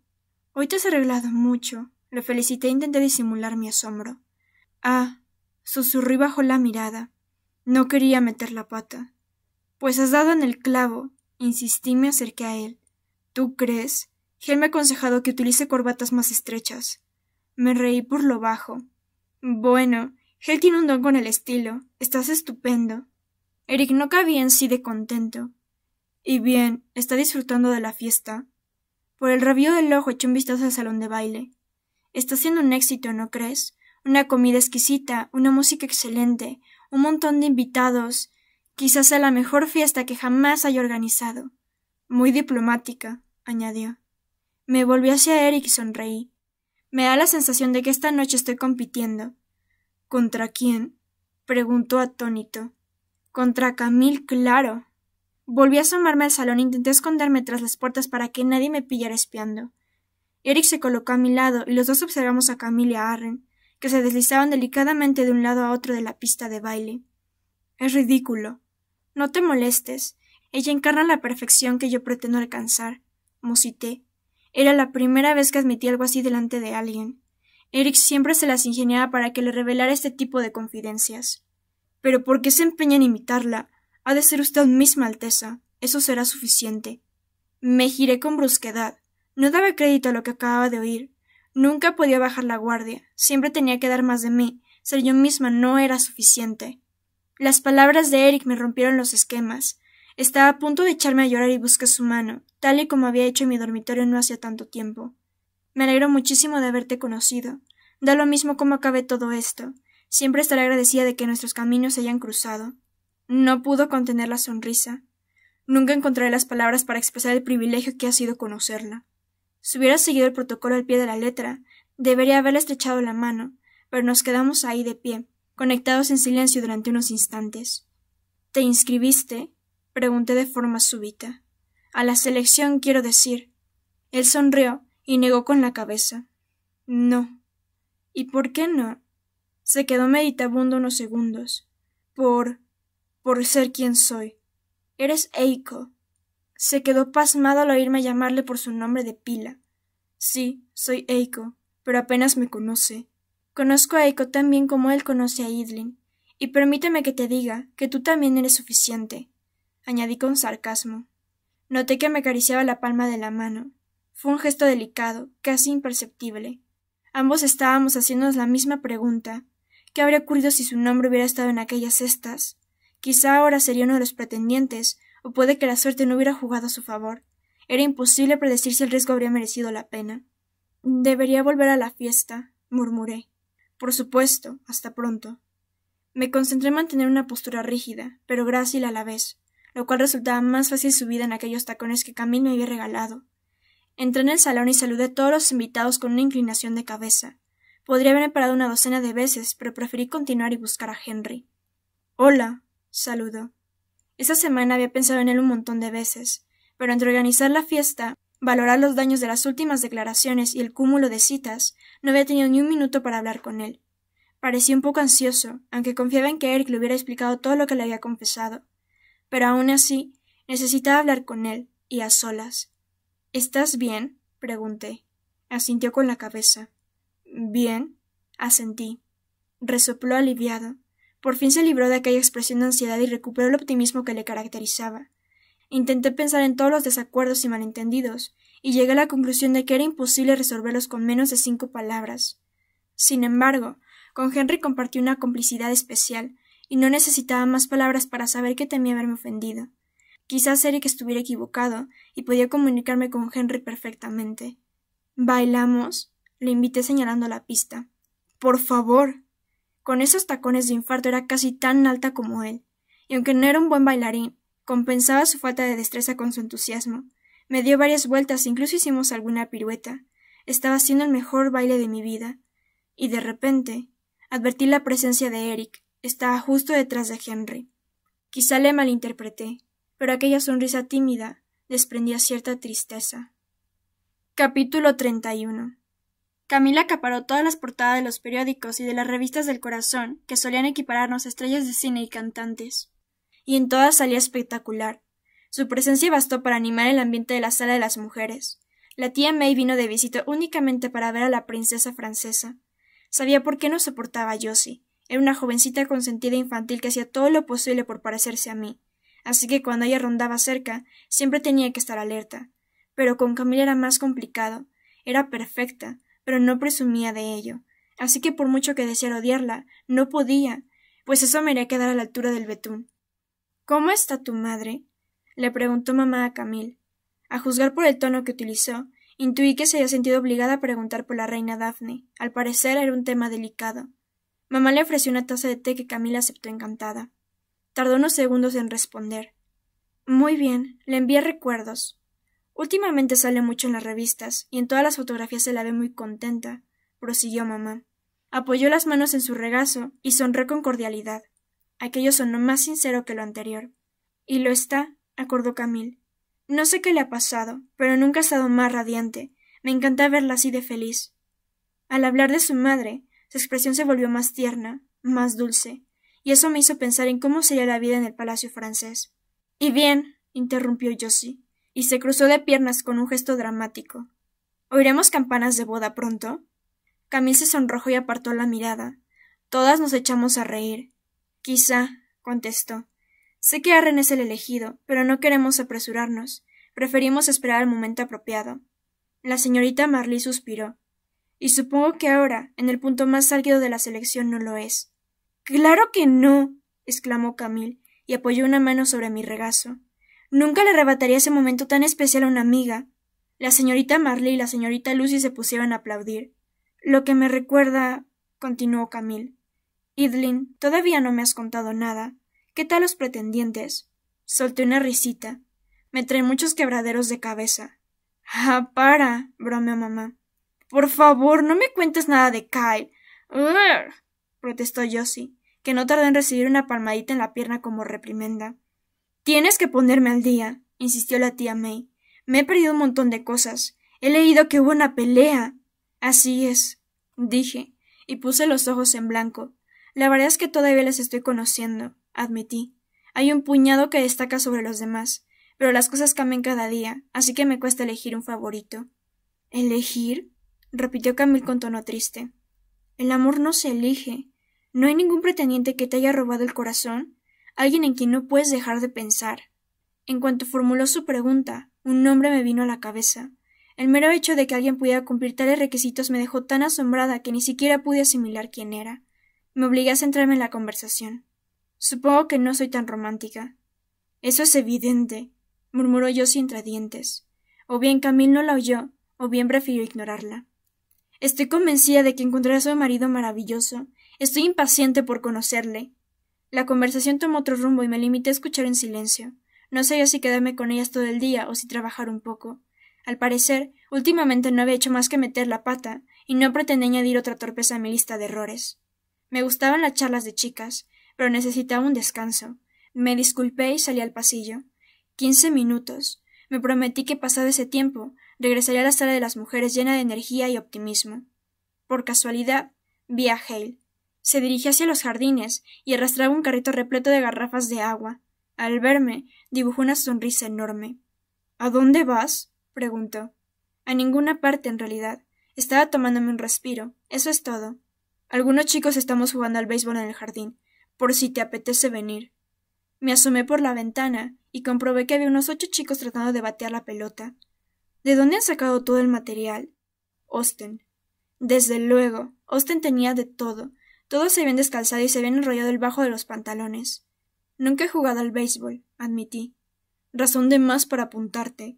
Hoy te has arreglado mucho. Le felicité e intenté disimular mi asombro. Ah, susurré bajo la mirada. No quería meter la pata. Pues has dado en el clavo. Insistí y me acerqué a él. ¿Tú crees? Gel me ha aconsejado que utilice corbatas más estrechas. Me reí por lo bajo. Bueno, Gel tiene un don con el estilo. Estás estupendo. Eric no cabía en sí de contento. Y bien, está disfrutando de la fiesta. Por el rabillo del ojo eché un vistazo al salón de baile. Está siendo un éxito, ¿no crees? Una comida exquisita, una música excelente, un montón de invitados. Quizás sea la mejor fiesta que jamás haya organizado. Muy diplomática, añadió. Me volví hacia Eric y sonreí. Me da la sensación de que esta noche estoy compitiendo. ¿Contra quién? preguntó atónito. Contra Camille, claro. Volví a asomarme al salón e intenté esconderme tras las puertas para que nadie me pillara espiando. Eric se colocó a mi lado y los dos observamos a Camille y a Arren, que se deslizaban delicadamente de un lado a otro de la pista de baile. Es ridículo. No te molestes. Ella encarna la perfección que yo pretendo alcanzar, musité. Era la primera vez que admitía algo así delante de alguien. Eric siempre se las ingeniaba para que le revelara este tipo de confidencias. Pero ¿por qué se empeña en imitarla? Ha de ser usted misma, Alteza. Eso será suficiente. Me giré con brusquedad. No daba crédito a lo que acababa de oír. Nunca podía bajar la guardia. Siempre tenía que dar más de mí. Ser yo misma no era suficiente. Las palabras de Eric me rompieron los esquemas. Estaba a punto de echarme a llorar y busqué su mano, tal y como había hecho en mi dormitorio no hacía tanto tiempo. Me alegro muchísimo de haberte conocido. Da lo mismo cómo acabe todo esto. Siempre estaré agradecida de que nuestros caminos se hayan cruzado. No pudo contener la sonrisa. Nunca encontré las palabras para expresar el privilegio que ha sido conocerla. Si hubiera seguido el protocolo al pie de la letra, debería haberle estrechado la mano, pero nos quedamos ahí de pie, conectados en silencio durante unos instantes. ¿Te inscribiste? pregunté de forma súbita. A la selección quiero decir. Él sonrió y negó con la cabeza. No. ¿Y por qué no? Se quedó meditabundo unos segundos. Por. por ser quien soy. Eres Eiko. Se quedó pasmado al oírme llamarle por su nombre de pila. Sí, soy Eiko, pero apenas me conoce. Conozco a Eiko tan bien como él conoce a Idlin, y permíteme que te diga que tú también eres suficiente añadí con sarcasmo. Noté que me acariciaba la palma de la mano. Fue un gesto delicado, casi imperceptible. Ambos estábamos haciéndonos la misma pregunta. ¿Qué habría ocurrido si su nombre hubiera estado en aquellas cestas? Quizá ahora sería uno de los pretendientes, o puede que la suerte no hubiera jugado a su favor. Era imposible predecir si el riesgo habría merecido la pena. Debería volver a la fiesta, murmuré. Por supuesto, hasta pronto. Me concentré en mantener una postura rígida, pero grácil a la vez lo cual resultaba más fácil su vida en aquellos tacones que Camille había regalado. Entré en el salón y saludé a todos los invitados con una inclinación de cabeza. Podría haberme parado una docena de veces, pero preferí continuar y buscar a Henry. Hola, saludó. Esa semana había pensado en él un montón de veces, pero entre organizar la fiesta, valorar los daños de las últimas declaraciones y el cúmulo de citas, no había tenido ni un minuto para hablar con él. Parecía un poco ansioso, aunque confiaba en que Eric le hubiera explicado todo lo que le había confesado pero aún así necesitaba hablar con él y a solas. ¿Estás bien? pregunté. Asintió con la cabeza. Bien, asentí. Resopló aliviado. Por fin se libró de aquella expresión de ansiedad y recuperó el optimismo que le caracterizaba. Intenté pensar en todos los desacuerdos y malentendidos, y llegué a la conclusión de que era imposible resolverlos con menos de cinco palabras. Sin embargo, con Henry compartí una complicidad especial, y no necesitaba más palabras para saber que temía haberme ofendido. Quizás Eric estuviera equivocado y podía comunicarme con Henry perfectamente. ¿Bailamos? le invité señalando la pista. Por favor. Con esos tacones de infarto era casi tan alta como él, y aunque no era un buen bailarín, compensaba su falta de destreza con su entusiasmo. Me dio varias vueltas, e incluso hicimos alguna pirueta. Estaba haciendo el mejor baile de mi vida. Y de repente, advertí la presencia de Eric, estaba justo detrás de Henry. Quizá le malinterpreté, pero aquella sonrisa tímida desprendía cierta tristeza. Capítulo 31 Camila acaparó todas las portadas de los periódicos y de las revistas del corazón que solían equipararnos estrellas de cine y cantantes. Y en todas salía espectacular. Su presencia bastó para animar el ambiente de la sala de las mujeres. La tía May vino de visita únicamente para ver a la princesa francesa. Sabía por qué no soportaba a Josie, era una jovencita consentida e infantil que hacía todo lo posible por parecerse a mí, así que cuando ella rondaba cerca, siempre tenía que estar alerta. Pero con Camila era más complicado. Era perfecta, pero no presumía de ello. Así que por mucho que deseara odiarla, no podía, pues eso me haría quedar a la altura del betún. ¿Cómo está tu madre? le preguntó mamá a Camille. A juzgar por el tono que utilizó, intuí que se había sentido obligada a preguntar por la reina Daphne. Al parecer era un tema delicado. Mamá le ofreció una taza de té que Camila aceptó encantada. Tardó unos segundos en responder. Muy bien, le envié recuerdos. Últimamente sale mucho en las revistas, y en todas las fotografías se la ve muy contenta, prosiguió mamá. Apoyó las manos en su regazo y sonrió con cordialidad. Aquello sonó más sincero que lo anterior. Y lo está, acordó Camil. No sé qué le ha pasado, pero nunca ha estado más radiante. Me encanta verla así de feliz. Al hablar de su madre, su expresión se volvió más tierna, más dulce, y eso me hizo pensar en cómo sería la vida en el palacio francés. Y bien, interrumpió Josie, y se cruzó de piernas con un gesto dramático. ¿Oiremos campanas de boda pronto? Camille se sonrojó y apartó la mirada. Todas nos echamos a reír. Quizá, contestó. Sé que Arren es el elegido, pero no queremos apresurarnos. Preferimos esperar el momento apropiado. La señorita Marley suspiró y supongo que ahora, en el punto más álgido de la selección, no lo es. Claro que no. exclamó Camille, y apoyó una mano sobre mi regazo. Nunca le arrebataría ese momento tan especial a una amiga. La señorita Marley y la señorita Lucy se pusieron a aplaudir. Lo que me recuerda continuó Camille. Idlin, todavía no me has contado nada. ¿Qué tal los pretendientes? Solté una risita. Me traen muchos quebraderos de cabeza. Ah, para, bromeó mamá. Por favor, no me cuentes nada de Kyle. protestó Josie, que no tardó en recibir una palmadita en la pierna como reprimenda. Tienes que ponerme al día, insistió la tía May. Me he perdido un montón de cosas. He leído que hubo una pelea. Así es, dije, y puse los ojos en blanco. La verdad es que todavía las estoy conociendo, admití. Hay un puñado que destaca sobre los demás, pero las cosas cambian cada día, así que me cuesta elegir un favorito. ¿Elegir? repitió Camil con tono triste. El amor no se elige. No hay ningún pretendiente que te haya robado el corazón, alguien en quien no puedes dejar de pensar. En cuanto formuló su pregunta, un nombre me vino a la cabeza. El mero hecho de que alguien pudiera cumplir tales requisitos me dejó tan asombrada que ni siquiera pude asimilar quién era. Me obligué a centrarme en la conversación. Supongo que no soy tan romántica. Eso es evidente, murmuró yo sin tradientes O bien camil no la oyó, o bien prefirió ignorarla. Estoy convencida de que encontraré a su marido maravilloso. Estoy impaciente por conocerle. La conversación tomó otro rumbo y me limité a escuchar en silencio. No sabía si quedarme con ellas todo el día o si trabajar un poco. Al parecer, últimamente no había hecho más que meter la pata, y no pretendía añadir otra torpeza a mi lista de errores. Me gustaban las charlas de chicas, pero necesitaba un descanso. Me disculpé y salí al pasillo. Quince minutos. Me prometí que pasado ese tiempo Regresaré a la sala de las mujeres llena de energía y optimismo. Por casualidad, vi a Hale. Se dirigía hacia los jardines y arrastraba un carrito repleto de garrafas de agua. Al verme, dibujó una sonrisa enorme. ¿A dónde vas? preguntó. A ninguna parte, en realidad. Estaba tomándome un respiro. Eso es todo. Algunos chicos estamos jugando al béisbol en el jardín, por si te apetece venir. Me asomé por la ventana y comprobé que había unos ocho chicos tratando de batear la pelota. ¿De dónde han sacado todo el material? Osten. Desde luego, Osten tenía de todo. Todos se habían descalzado y se habían enrollado el bajo de los pantalones. Nunca he jugado al béisbol, admití. Razón de más para apuntarte.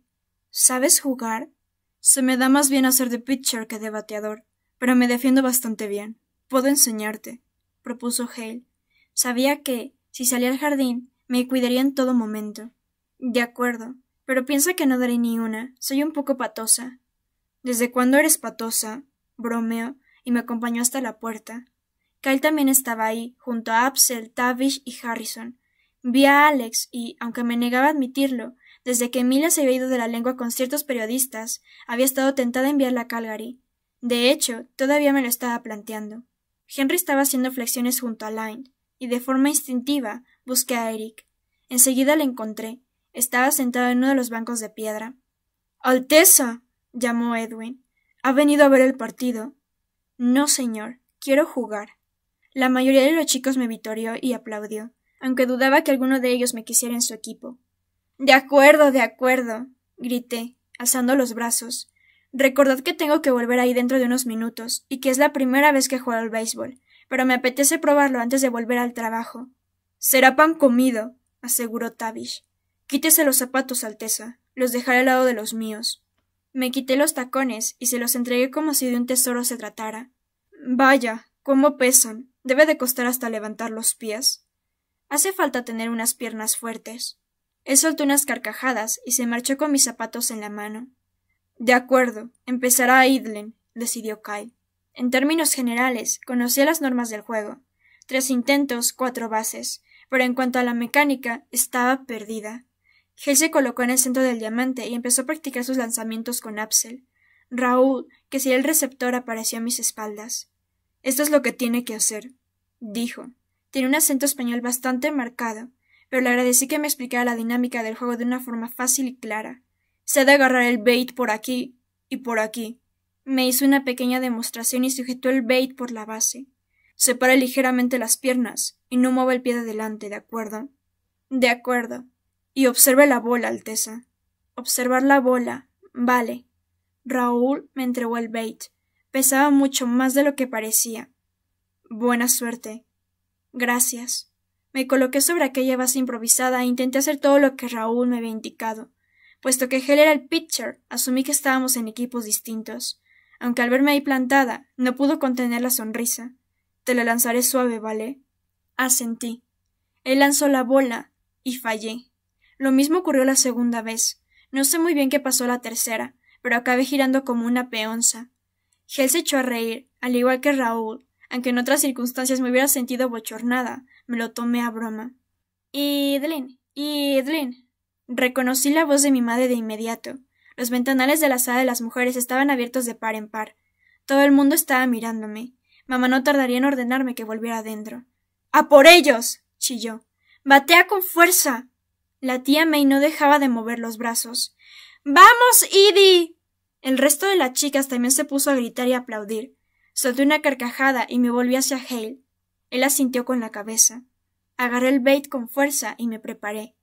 ¿Sabes jugar? Se me da más bien hacer de pitcher que de bateador, pero me defiendo bastante bien. Puedo enseñarte, propuso Hale. Sabía que, si salía al jardín, me cuidaría en todo momento. De acuerdo, pero piensa que no daré ni una. Soy un poco patosa. ¿Desde cuándo eres patosa? bromeó, y me acompañó hasta la puerta. Kyle también estaba ahí, junto a Absel, Tavish y Harrison. Vi a Alex y, aunque me negaba a admitirlo, desde que Emilia se había ido de la lengua con ciertos periodistas, había estado tentada enviarla a Calgary. De hecho, todavía me lo estaba planteando. Henry estaba haciendo flexiones junto a Line y de forma instintiva busqué a Eric. Enseguida le encontré, estaba sentado en uno de los bancos de piedra. Alteza. llamó Edwin. ¿Ha venido a ver el partido? No, señor. Quiero jugar. La mayoría de los chicos me vitoreó y aplaudió, aunque dudaba que alguno de ellos me quisiera en su equipo. De acuerdo, de acuerdo. grité, alzando los brazos. Recordad que tengo que volver ahí dentro de unos minutos, y que es la primera vez que juego al béisbol, pero me apetece probarlo antes de volver al trabajo. Será pan comido, aseguró Tavish. Quítese los zapatos, Alteza. Los dejaré al lado de los míos. Me quité los tacones y se los entregué como si de un tesoro se tratara. Vaya, cómo pesan. Debe de costar hasta levantar los pies. Hace falta tener unas piernas fuertes. Él soltó unas carcajadas y se marchó con mis zapatos en la mano. De acuerdo, empezará a Idlen, decidió Kai. En términos generales, conocía las normas del juego. Tres intentos, cuatro bases, pero en cuanto a la mecánica, estaba perdida. Hell se colocó en el centro del diamante y empezó a practicar sus lanzamientos con Apsel. Raúl, que sería el receptor, apareció a mis espaldas. Esto es lo que tiene que hacer, dijo. Tiene un acento español bastante marcado, pero le agradecí que me explicara la dinámica del juego de una forma fácil y clara. Se ha de agarrar el bait por aquí y por aquí. Me hizo una pequeña demostración y sujetó el bait por la base. Separa ligeramente las piernas y no mueva el pie de adelante, ¿de acuerdo? De acuerdo. Y observe la bola, Alteza. Observar la bola. Vale. Raúl me entregó el bait. Pesaba mucho más de lo que parecía. Buena suerte. Gracias. Me coloqué sobre aquella base improvisada e intenté hacer todo lo que Raúl me había indicado. Puesto que Hell era el pitcher, asumí que estábamos en equipos distintos. Aunque al verme ahí plantada, no pudo contener la sonrisa. Te la lanzaré suave, ¿vale? Asentí. Él lanzó la bola y fallé. Lo mismo ocurrió la segunda vez. No sé muy bien qué pasó la tercera, pero acabé girando como una peonza. Hel se echó a reír, al igual que Raúl, aunque en otras circunstancias me hubiera sentido bochornada, me lo tomé a broma. y, Idlin. Reconocí la voz de mi madre de inmediato. Los ventanales de la sala de las mujeres estaban abiertos de par en par. Todo el mundo estaba mirándome. Mamá no tardaría en ordenarme que volviera adentro. ¡A por ellos! chilló. ¡Batea con fuerza! La tía May no dejaba de mover los brazos. ¡Vamos, Edie! El resto de las chicas también se puso a gritar y aplaudir. Solté una carcajada y me volví hacia Hale. Él asintió con la cabeza. Agarré el bait con fuerza y me preparé.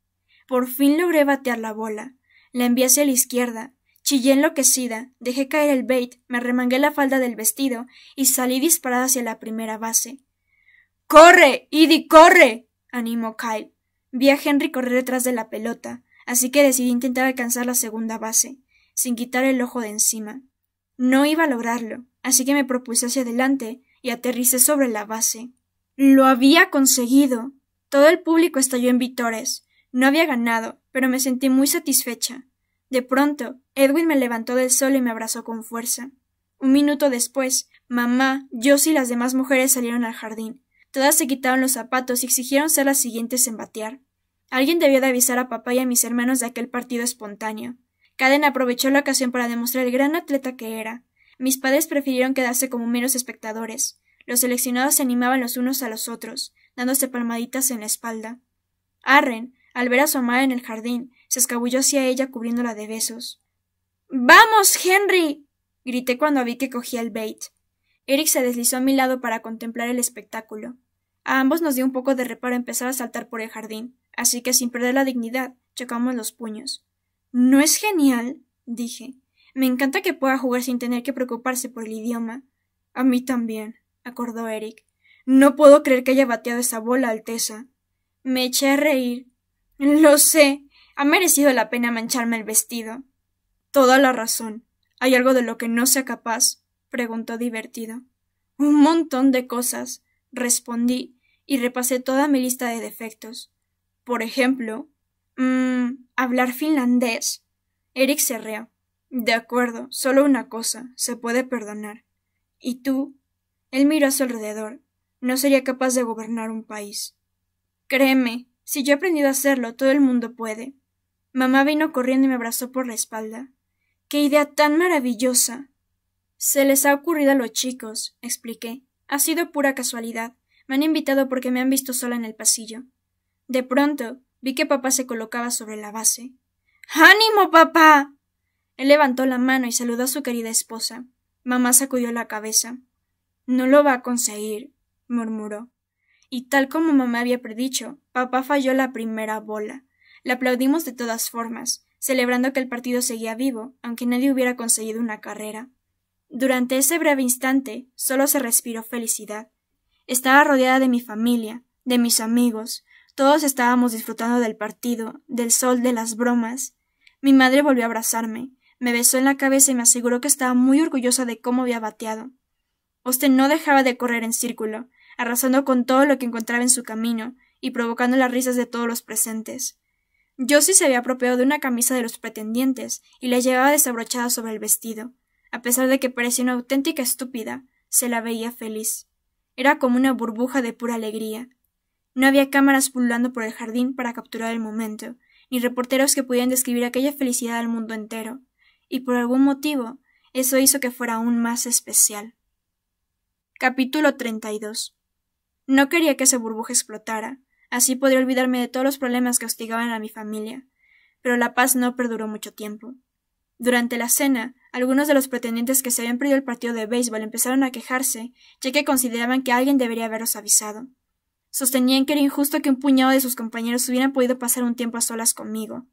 Por fin logré batear la bola. La envié hacia la izquierda. Chillé enloquecida, dejé caer el bait, me remangué la falda del vestido y salí disparada hacia la primera base. ¡Corre, Edie, corre! animó Kyle. Vi a Henry correr detrás de la pelota, así que decidí intentar alcanzar la segunda base, sin quitar el ojo de encima. No iba a lograrlo, así que me propuse hacia adelante y aterricé sobre la base. Lo había conseguido. Todo el público estalló en vítores. No había ganado, pero me sentí muy satisfecha. De pronto, Edwin me levantó del suelo y me abrazó con fuerza. Un minuto después, mamá, yo y las demás mujeres salieron al jardín, Todas se quitaron los zapatos y exigieron ser las siguientes en batear. Alguien debió de avisar a papá y a mis hermanos de aquel partido espontáneo. Caden aprovechó la ocasión para demostrar el gran atleta que era. Mis padres prefirieron quedarse como meros espectadores. Los seleccionados se animaban los unos a los otros, dándose palmaditas en la espalda. Arren, al ver a su amada en el jardín, se escabulló hacia ella cubriéndola de besos. ¡Vamos, Henry! grité cuando vi que cogía el bait. Eric se deslizó a mi lado para contemplar el espectáculo. A ambos nos dio un poco de reparo empezar a saltar por el jardín, así que sin perder la dignidad, chocamos los puños. ¿No es genial? dije. Me encanta que pueda jugar sin tener que preocuparse por el idioma. A mí también, acordó Eric. No puedo creer que haya bateado esa bola, Alteza. Me eché a reír. Lo sé. Ha merecido la pena mancharme el vestido. Toda la razón. Hay algo de lo que no sea capaz preguntó divertido. Un montón de cosas, respondí y repasé toda mi lista de defectos. Por ejemplo, mm, hablar finlandés. Eric se rió. De acuerdo, solo una cosa, se puede perdonar. ¿Y tú? Él miró a su alrededor. No sería capaz de gobernar un país. Créeme, si yo he aprendido a hacerlo, todo el mundo puede. Mamá vino corriendo y me abrazó por la espalda. ¡Qué idea tan maravillosa! Se les ha ocurrido a los chicos, expliqué. Ha sido pura casualidad. Me han invitado porque me han visto sola en el pasillo. De pronto, vi que papá se colocaba sobre la base. ¡Ánimo, papá! Él levantó la mano y saludó a su querida esposa. Mamá sacudió la cabeza. No lo va a conseguir, murmuró. Y tal como mamá había predicho, papá falló la primera bola. Le aplaudimos de todas formas, celebrando que el partido seguía vivo, aunque nadie hubiera conseguido una carrera. Durante ese breve instante solo se respiró felicidad. Estaba rodeada de mi familia, de mis amigos, todos estábamos disfrutando del partido, del sol, de las bromas. Mi madre volvió a abrazarme, me besó en la cabeza y me aseguró que estaba muy orgullosa de cómo había bateado. Osten no dejaba de correr en círculo, arrasando con todo lo que encontraba en su camino y provocando las risas de todos los presentes. Yo sí se había apropiado de una camisa de los pretendientes y la llevaba desabrochada sobre el vestido. A pesar de que parecía una auténtica estúpida, se la veía feliz. Era como una burbuja de pura alegría. No había cámaras pululando por el jardín para capturar el momento, ni reporteros que pudieran describir aquella felicidad al mundo entero, y por algún motivo eso hizo que fuera aún más especial. Capítulo 32 No quería que esa burbuja explotara, así podría olvidarme de todos los problemas que hostigaban a mi familia, pero la paz no perduró mucho tiempo. Durante la cena, algunos de los pretendientes que se habían perdido el partido de béisbol empezaron a quejarse, ya que consideraban que alguien debería haberlos avisado. Sostenían que era injusto que un puñado de sus compañeros hubieran podido pasar un tiempo a solas conmigo,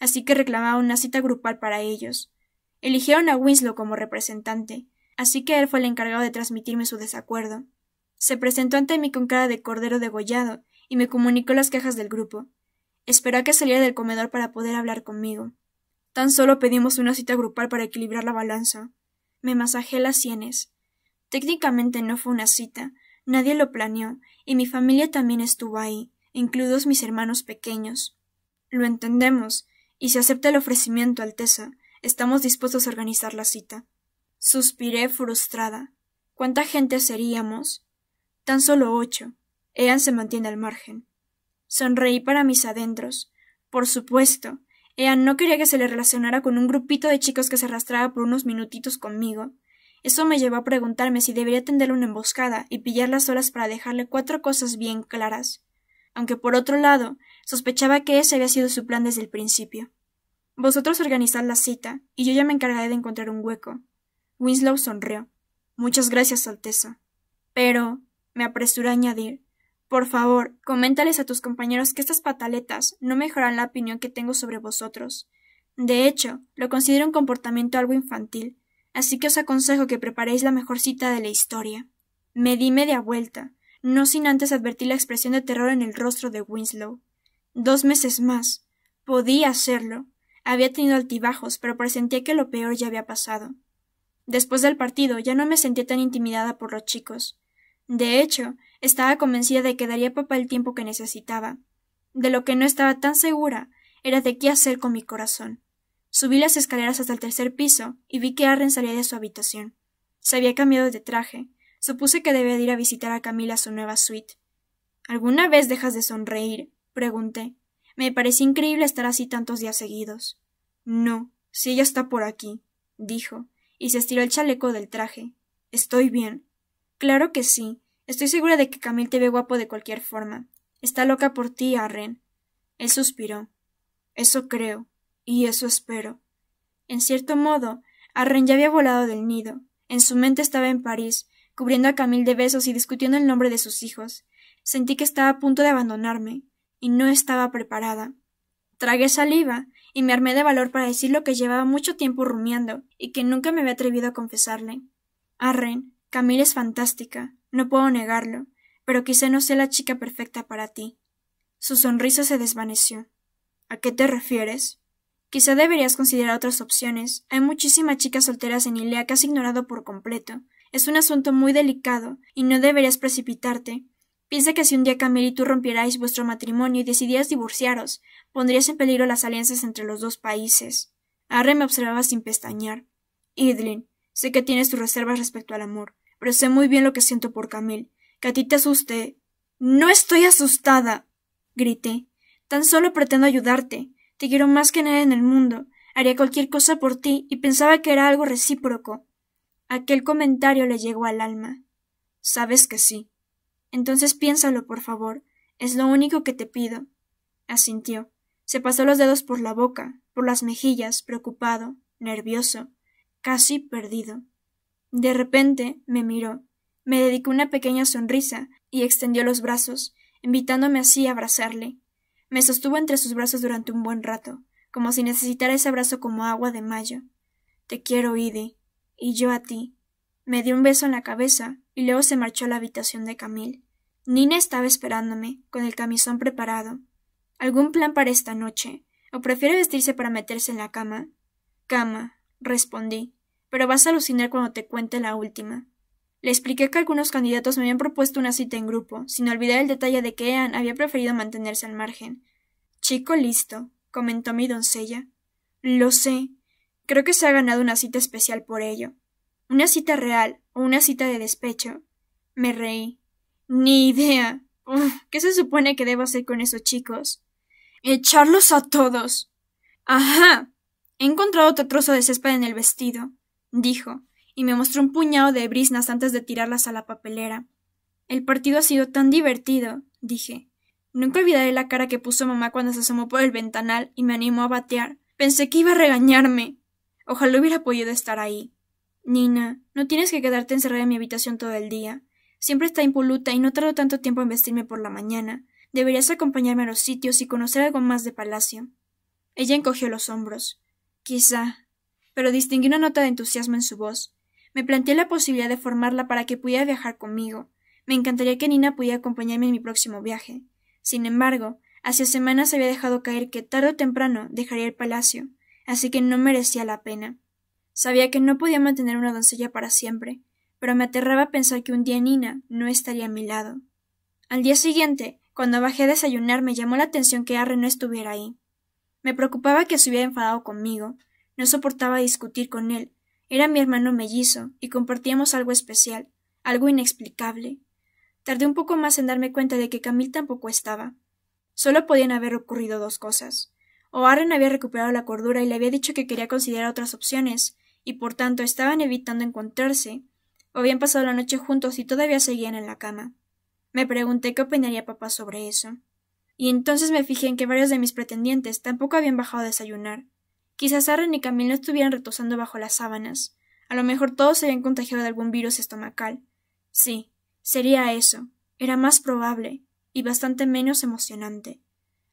así que reclamaban una cita grupal para ellos. Eligieron a Winslow como representante, así que él fue el encargado de transmitirme su desacuerdo. Se presentó ante mí con cara de cordero degollado y me comunicó las quejas del grupo. Esperó a que saliera del comedor para poder hablar conmigo. Tan solo pedimos una cita grupal para equilibrar la balanza. Me masajé las sienes. Técnicamente no fue una cita, nadie lo planeó, y mi familia también estuvo ahí, incluidos mis hermanos pequeños. Lo entendemos, y si acepta el ofrecimiento, Alteza. Estamos dispuestos a organizar la cita. Suspiré frustrada. ¿Cuánta gente seríamos? Tan solo ocho. Ean se mantiene al margen. Sonreí para mis adentros. Por supuesto, Ean no quería que se le relacionara con un grupito de chicos que se arrastraba por unos minutitos conmigo. Eso me llevó a preguntarme si debería tenderle una emboscada y pillar las horas para dejarle cuatro cosas bien claras. Aunque por otro lado, sospechaba que ese había sido su plan desde el principio. Vosotros organizad la cita, y yo ya me encargaré de encontrar un hueco. Winslow sonrió. Muchas gracias, Alteza. Pero, me apresuré a añadir, por favor, coméntales a tus compañeros que estas pataletas no mejoran la opinión que tengo sobre vosotros. De hecho, lo considero un comportamiento algo infantil, así que os aconsejo que preparéis la mejor cita de la historia. Me di media vuelta, no sin antes advertir la expresión de terror en el rostro de Winslow. Dos meses más. Podía hacerlo. Había tenido altibajos, pero presentía que lo peor ya había pasado. Después del partido ya no me sentía tan intimidada por los chicos. De hecho, estaba convencida de que daría papá el tiempo que necesitaba. De lo que no estaba tan segura era de qué hacer con mi corazón. Subí las escaleras hasta el tercer piso y vi que Arren salía de su habitación. Se había cambiado de traje. Supuse que debía de ir a visitar a Camila a su nueva suite. ¿Alguna vez dejas de sonreír? pregunté. Me parecía increíble estar así tantos días seguidos. No, si ella está por aquí, dijo, y se estiró el chaleco del traje. Estoy bien. Claro que sí, Estoy segura de que Camille te ve guapo de cualquier forma. Está loca por ti, Arren. Él suspiró. Eso creo, y eso espero. En cierto modo, Arren ya había volado del nido. En su mente estaba en París, cubriendo a Camille de besos y discutiendo el nombre de sus hijos. Sentí que estaba a punto de abandonarme, y no estaba preparada. Tragué saliva y me armé de valor para decir lo que llevaba mucho tiempo rumiando y que nunca me había atrevido a confesarle. Arren, Camille es fantástica. No puedo negarlo, pero quizá no sea la chica perfecta para ti. Su sonrisa se desvaneció. ¿A qué te refieres? Quizá deberías considerar otras opciones. Hay muchísimas chicas solteras en Ilea que has ignorado por completo. Es un asunto muy delicado y no deberías precipitarte. Piensa que si un día Camille y tú rompierais vuestro matrimonio y decidías divorciaros, pondrías en peligro las alianzas entre los dos países. Arre me observaba sin pestañear. Idlin, sé que tienes tus reservas respecto al amor, pero sé muy bien lo que siento por Camil. Que a ti te asuste. No estoy asustada. grité. Tan solo pretendo ayudarte. Te quiero más que nadie en el mundo. Haría cualquier cosa por ti y pensaba que era algo recíproco. Aquel comentario le llegó al alma. Sabes que sí. Entonces piénsalo, por favor. Es lo único que te pido. Asintió. Se pasó los dedos por la boca, por las mejillas, preocupado, nervioso, casi perdido. De repente me miró, me dedicó una pequeña sonrisa y extendió los brazos, invitándome así a abrazarle. Me sostuvo entre sus brazos durante un buen rato, como si necesitara ese abrazo como agua de mayo. Te quiero, Idi, y yo a ti. Me dio un beso en la cabeza y luego se marchó a la habitación de Camille. Nina estaba esperándome, con el camisón preparado. ¿Algún plan para esta noche? ¿O prefiere vestirse para meterse en la cama? Cama, respondí, pero vas a alucinar cuando te cuente la última. Le expliqué que algunos candidatos me habían propuesto una cita en grupo, sin olvidar el detalle de que Ean había preferido mantenerse al margen. Chico listo, comentó mi doncella. Lo sé. Creo que se ha ganado una cita especial por ello. Una cita real o una cita de despecho. Me reí. Ni idea. ¿Qué se supone que debo hacer con esos chicos? Echarlos a todos. Ajá. He encontrado otro trozo de césped en el vestido dijo, y me mostró un puñado de brisnas antes de tirarlas a la papelera. El partido ha sido tan divertido, dije. Nunca olvidaré la cara que puso mamá cuando se asomó por el ventanal y me animó a batear. Pensé que iba a regañarme. Ojalá hubiera podido estar ahí. Nina, no tienes que quedarte encerrada en mi habitación todo el día. Siempre está impoluta y no tardo tanto tiempo en vestirme por la mañana. Deberías acompañarme a los sitios y conocer algo más de palacio. Ella encogió los hombros. Quizá, pero distinguí una nota de entusiasmo en su voz. Me planteé la posibilidad de formarla para que pudiera viajar conmigo. Me encantaría que Nina pudiera acompañarme en mi próximo viaje. Sin embargo, hacía semanas había dejado caer que tarde o temprano dejaría el palacio, así que no merecía la pena. Sabía que no podía mantener una doncella para siempre, pero me aterraba pensar que un día Nina no estaría a mi lado. Al día siguiente, cuando bajé a desayunar, me llamó la atención que Arre no estuviera ahí. Me preocupaba que se hubiera enfadado conmigo, no soportaba discutir con él. Era mi hermano mellizo, y compartíamos algo especial, algo inexplicable. Tardé un poco más en darme cuenta de que Camille tampoco estaba. Solo podían haber ocurrido dos cosas. O Arren había recuperado la cordura y le había dicho que quería considerar otras opciones, y por tanto estaban evitando encontrarse, o habían pasado la noche juntos y todavía seguían en la cama. Me pregunté qué opinaría papá sobre eso. Y entonces me fijé en que varios de mis pretendientes tampoco habían bajado a desayunar. Quizás Arren y Camille no estuvieran retosando bajo las sábanas. A lo mejor todos se habían contagiado de algún virus estomacal. Sí, sería eso. Era más probable y bastante menos emocionante.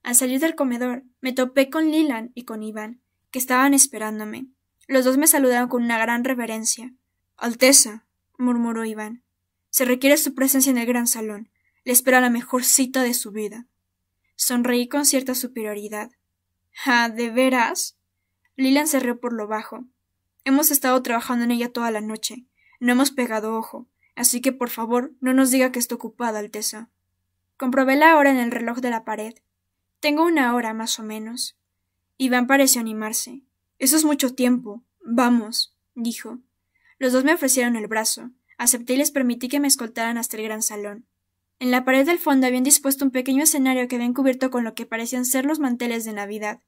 Al salir del comedor, me topé con Lilan y con Iván, que estaban esperándome. Los dos me saludaron con una gran reverencia. Alteza, murmuró Iván. Se requiere su presencia en el gran salón. Le espera la mejor cita de su vida. Sonreí con cierta superioridad. Ah, ¿de veras? Lilian se por lo bajo. Hemos estado trabajando en ella toda la noche. No hemos pegado ojo. Así que, por favor, no nos diga que está ocupada, Alteza. Comprobé la hora en el reloj de la pared. Tengo una hora, más o menos. Iván pareció animarse. Eso es mucho tiempo. Vamos, dijo. Los dos me ofrecieron el brazo. Acepté y les permití que me escoltaran hasta el gran salón. En la pared del fondo habían dispuesto un pequeño escenario que había cubierto con lo que parecían ser los manteles de Navidad.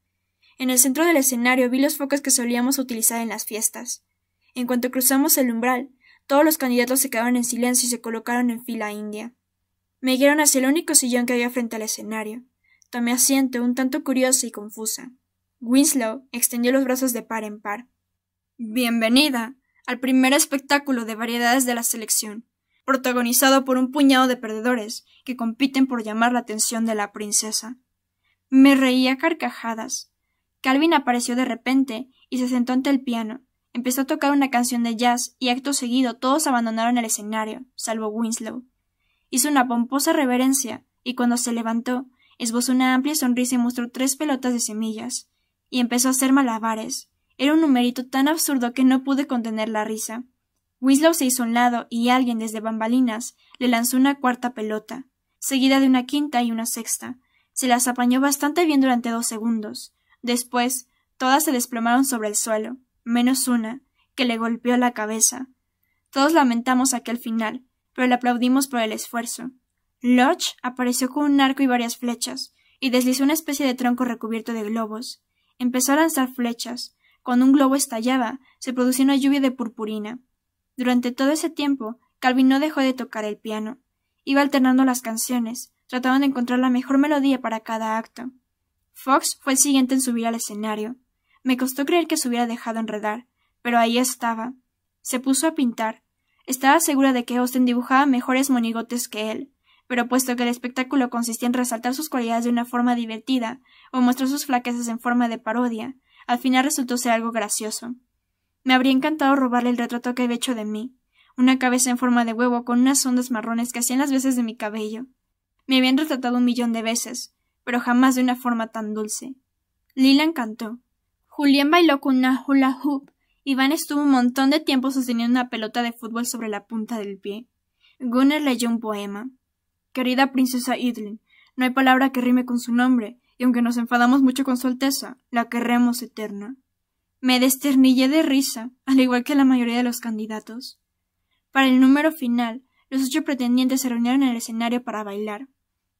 En el centro del escenario vi los focos que solíamos utilizar en las fiestas. En cuanto cruzamos el umbral, todos los candidatos se quedaron en silencio y se colocaron en fila india. Me guiaron hacia el único sillón que había frente al escenario. Tomé asiento, un tanto curiosa y confusa. Winslow extendió los brazos de par en par. Bienvenida al primer espectáculo de variedades de la selección, protagonizado por un puñado de perdedores que compiten por llamar la atención de la princesa. Me reía carcajadas. Calvin apareció de repente y se sentó ante el piano. Empezó a tocar una canción de jazz y acto seguido todos abandonaron el escenario, salvo Winslow. Hizo una pomposa reverencia y cuando se levantó, esbozó una amplia sonrisa y mostró tres pelotas de semillas. Y empezó a hacer malabares. Era un numerito tan absurdo que no pude contener la risa. Winslow se hizo a un lado y alguien desde bambalinas le lanzó una cuarta pelota, seguida de una quinta y una sexta. Se las apañó bastante bien durante dos segundos. Después, todas se desplomaron sobre el suelo, menos una, que le golpeó la cabeza. Todos lamentamos aquel final, pero le aplaudimos por el esfuerzo. Lodge apareció con un arco y varias flechas, y deslizó una especie de tronco recubierto de globos. Empezó a lanzar flechas. Cuando un globo estallaba, se producía una lluvia de purpurina. Durante todo ese tiempo, Calvin no dejó de tocar el piano. Iba alternando las canciones, tratando de encontrar la mejor melodía para cada acto. Fox fue el siguiente en subir al escenario. Me costó creer que se hubiera dejado enredar, pero ahí estaba. Se puso a pintar. Estaba segura de que Austin dibujaba mejores monigotes que él, pero puesto que el espectáculo consistía en resaltar sus cualidades de una forma divertida o mostrar sus flaquezas en forma de parodia, al final resultó ser algo gracioso. Me habría encantado robarle el retrato que había hecho de mí, una cabeza en forma de huevo con unas ondas marrones que hacían las veces de mi cabello. Me habían retratado un millón de veces, pero jamás de una forma tan dulce. Lila cantó. Julián bailó con una hula hoop. Iván estuvo un montón de tiempo sosteniendo una pelota de fútbol sobre la punta del pie. Gunner leyó un poema. Querida princesa Idlin, no hay palabra que rime con su nombre, y aunque nos enfadamos mucho con su alteza, la querremos eterna. Me desternillé de risa, al igual que la mayoría de los candidatos. Para el número final, los ocho pretendientes se reunieron en el escenario para bailar.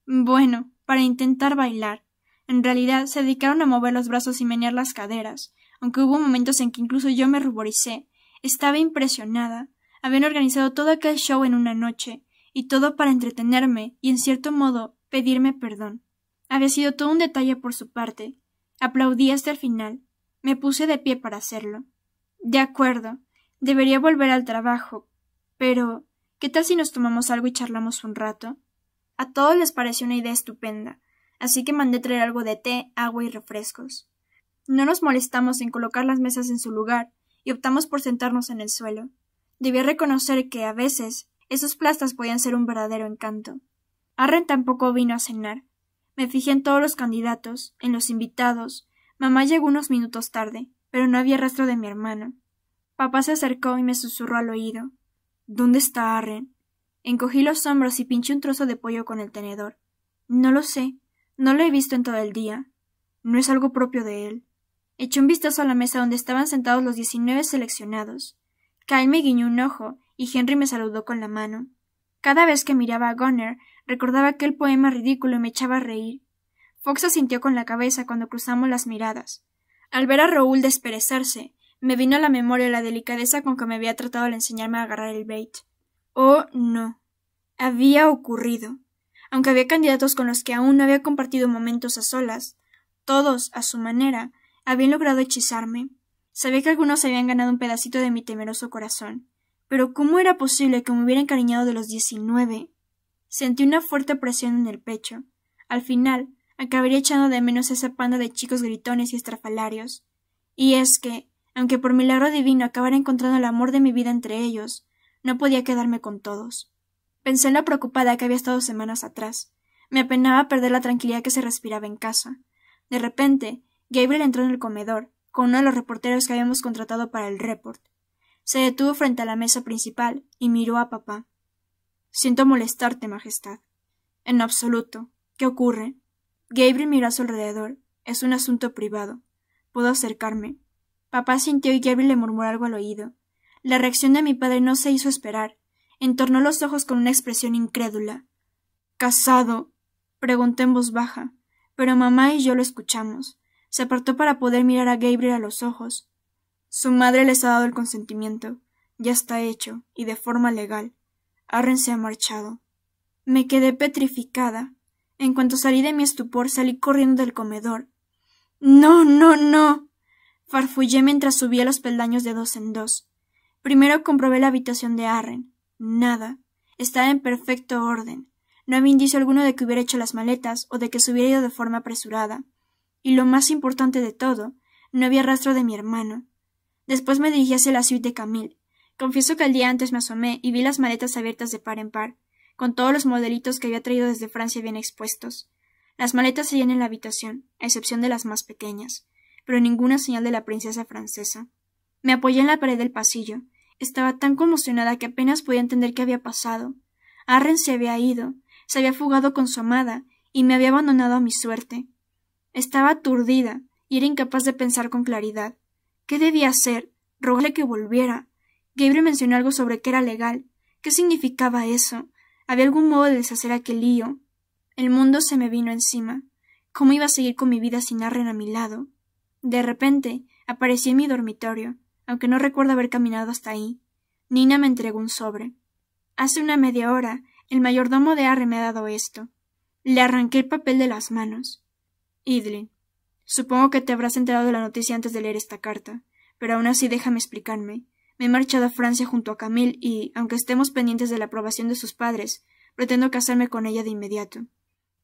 Bueno, para intentar bailar. En realidad se dedicaron a mover los brazos y menear las caderas, aunque hubo momentos en que incluso yo me ruboricé. Estaba impresionada. Habían organizado todo aquel show en una noche, y todo para entretenerme y, en cierto modo, pedirme perdón. Había sido todo un detalle por su parte. Aplaudí hasta el final. Me puse de pie para hacerlo. De acuerdo. Debería volver al trabajo. Pero. ¿Qué tal si nos tomamos algo y charlamos un rato? A todos les pareció una idea estupenda, así que mandé traer algo de té, agua y refrescos. No nos molestamos en colocar las mesas en su lugar y optamos por sentarnos en el suelo. Debía reconocer que, a veces, esos plastas podían ser un verdadero encanto. Arren tampoco vino a cenar. Me fijé en todos los candidatos, en los invitados. Mamá llegó unos minutos tarde, pero no había rastro de mi hermano. Papá se acercó y me susurró al oído. ¿Dónde está Arren? Encogí los hombros y pinché un trozo de pollo con el tenedor. No lo sé. No lo he visto en todo el día. No es algo propio de él. Eché un vistazo a la mesa donde estaban sentados los diecinueve seleccionados. Kyle me guiñó un ojo y Henry me saludó con la mano. Cada vez que miraba a Gunner, recordaba aquel poema ridículo y me echaba a reír. Fox asintió con la cabeza cuando cruzamos las miradas. Al ver a Raúl desperezarse, me vino a la memoria la delicadeza con que me había tratado al enseñarme a agarrar el bait. Oh, no. Había ocurrido. Aunque había candidatos con los que aún no había compartido momentos a solas, todos, a su manera, habían logrado hechizarme. Sabía que algunos habían ganado un pedacito de mi temeroso corazón. Pero ¿cómo era posible que me hubiera encariñado de los diecinueve? Sentí una fuerte presión en el pecho. Al final, acabaría echando de menos esa panda de chicos gritones y estrafalarios. Y es que, aunque por milagro divino acabara encontrando el amor de mi vida entre ellos, no podía quedarme con todos. Pensé en la preocupada que había estado semanas atrás. Me apenaba perder la tranquilidad que se respiraba en casa. De repente, Gabriel entró en el comedor, con uno de los reporteros que habíamos contratado para el report. Se detuvo frente a la mesa principal y miró a papá. Siento molestarte, Majestad. En absoluto. ¿Qué ocurre? Gabriel miró a su alrededor. Es un asunto privado. Puedo acercarme. Papá sintió y Gabriel le murmuró algo al oído. La reacción de mi padre no se hizo esperar. Entornó los ojos con una expresión incrédula. ¿Casado? —pregunté en voz baja, pero mamá y yo lo escuchamos. Se apartó para poder mirar a Gabriel a los ojos. Su madre les ha dado el consentimiento. Ya está hecho, y de forma legal. Arren se ha marchado. Me quedé petrificada. En cuanto salí de mi estupor, salí corriendo del comedor. No, no, no. farfullé mientras subía los peldaños de dos en dos. Primero comprobé la habitación de Arren. Nada. Estaba en perfecto orden. No había indicio alguno de que hubiera hecho las maletas o de que se hubiera ido de forma apresurada. Y lo más importante de todo, no había rastro de mi hermano. Después me dirigí hacia la suite de Camille. Confieso que el día antes me asomé y vi las maletas abiertas de par en par, con todos los modelitos que había traído desde Francia bien expuestos. Las maletas se en la habitación, a excepción de las más pequeñas, pero ninguna señal de la princesa francesa. Me apoyé en la pared del pasillo, estaba tan conmocionada que apenas podía entender qué había pasado. Arren se había ido, se había fugado con su amada, y me había abandonado a mi suerte. Estaba aturdida, y era incapaz de pensar con claridad. ¿Qué debía hacer? Rogarle que volviera. Gabriel mencionó algo sobre que era legal. ¿Qué significaba eso? ¿Había algún modo de deshacer aquel lío? El mundo se me vino encima. ¿Cómo iba a seguir con mi vida sin Arren a mi lado? De repente, aparecí en mi dormitorio, aunque no recuerdo haber caminado hasta ahí. Nina me entregó un sobre. Hace una media hora el mayordomo de Arre me ha dado esto. Le arranqué el papel de las manos. Idlin, supongo que te habrás enterado de la noticia antes de leer esta carta, pero aún así déjame explicarme. Me he marchado a Francia junto a Camille y, aunque estemos pendientes de la aprobación de sus padres, pretendo casarme con ella de inmediato.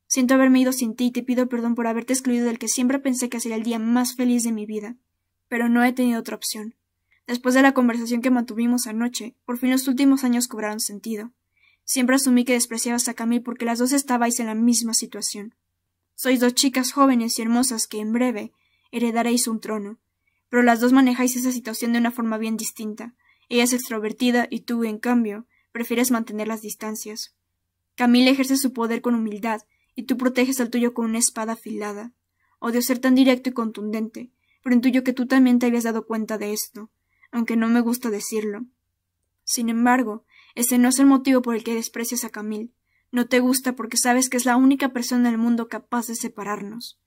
Siento haberme ido sin ti y te pido perdón por haberte excluido del que siempre pensé que sería el día más feliz de mi vida. Pero no he tenido otra opción. Después de la conversación que mantuvimos anoche, por fin los últimos años cobraron sentido. Siempre asumí que despreciabas a Camille porque las dos estabais en la misma situación. Sois dos chicas jóvenes y hermosas que en breve heredaréis un trono. Pero las dos manejáis esa situación de una forma bien distinta. Ella es extrovertida y tú, en cambio, prefieres mantener las distancias. Camille ejerce su poder con humildad y tú proteges al tuyo con una espada afilada. Odio ser tan directo y contundente, pero intuyo que tú también te habías dado cuenta de esto aunque no me gusta decirlo. Sin embargo, ese no es el motivo por el que desprecias a Camille. No te gusta porque sabes que es la única persona del mundo capaz de separarnos.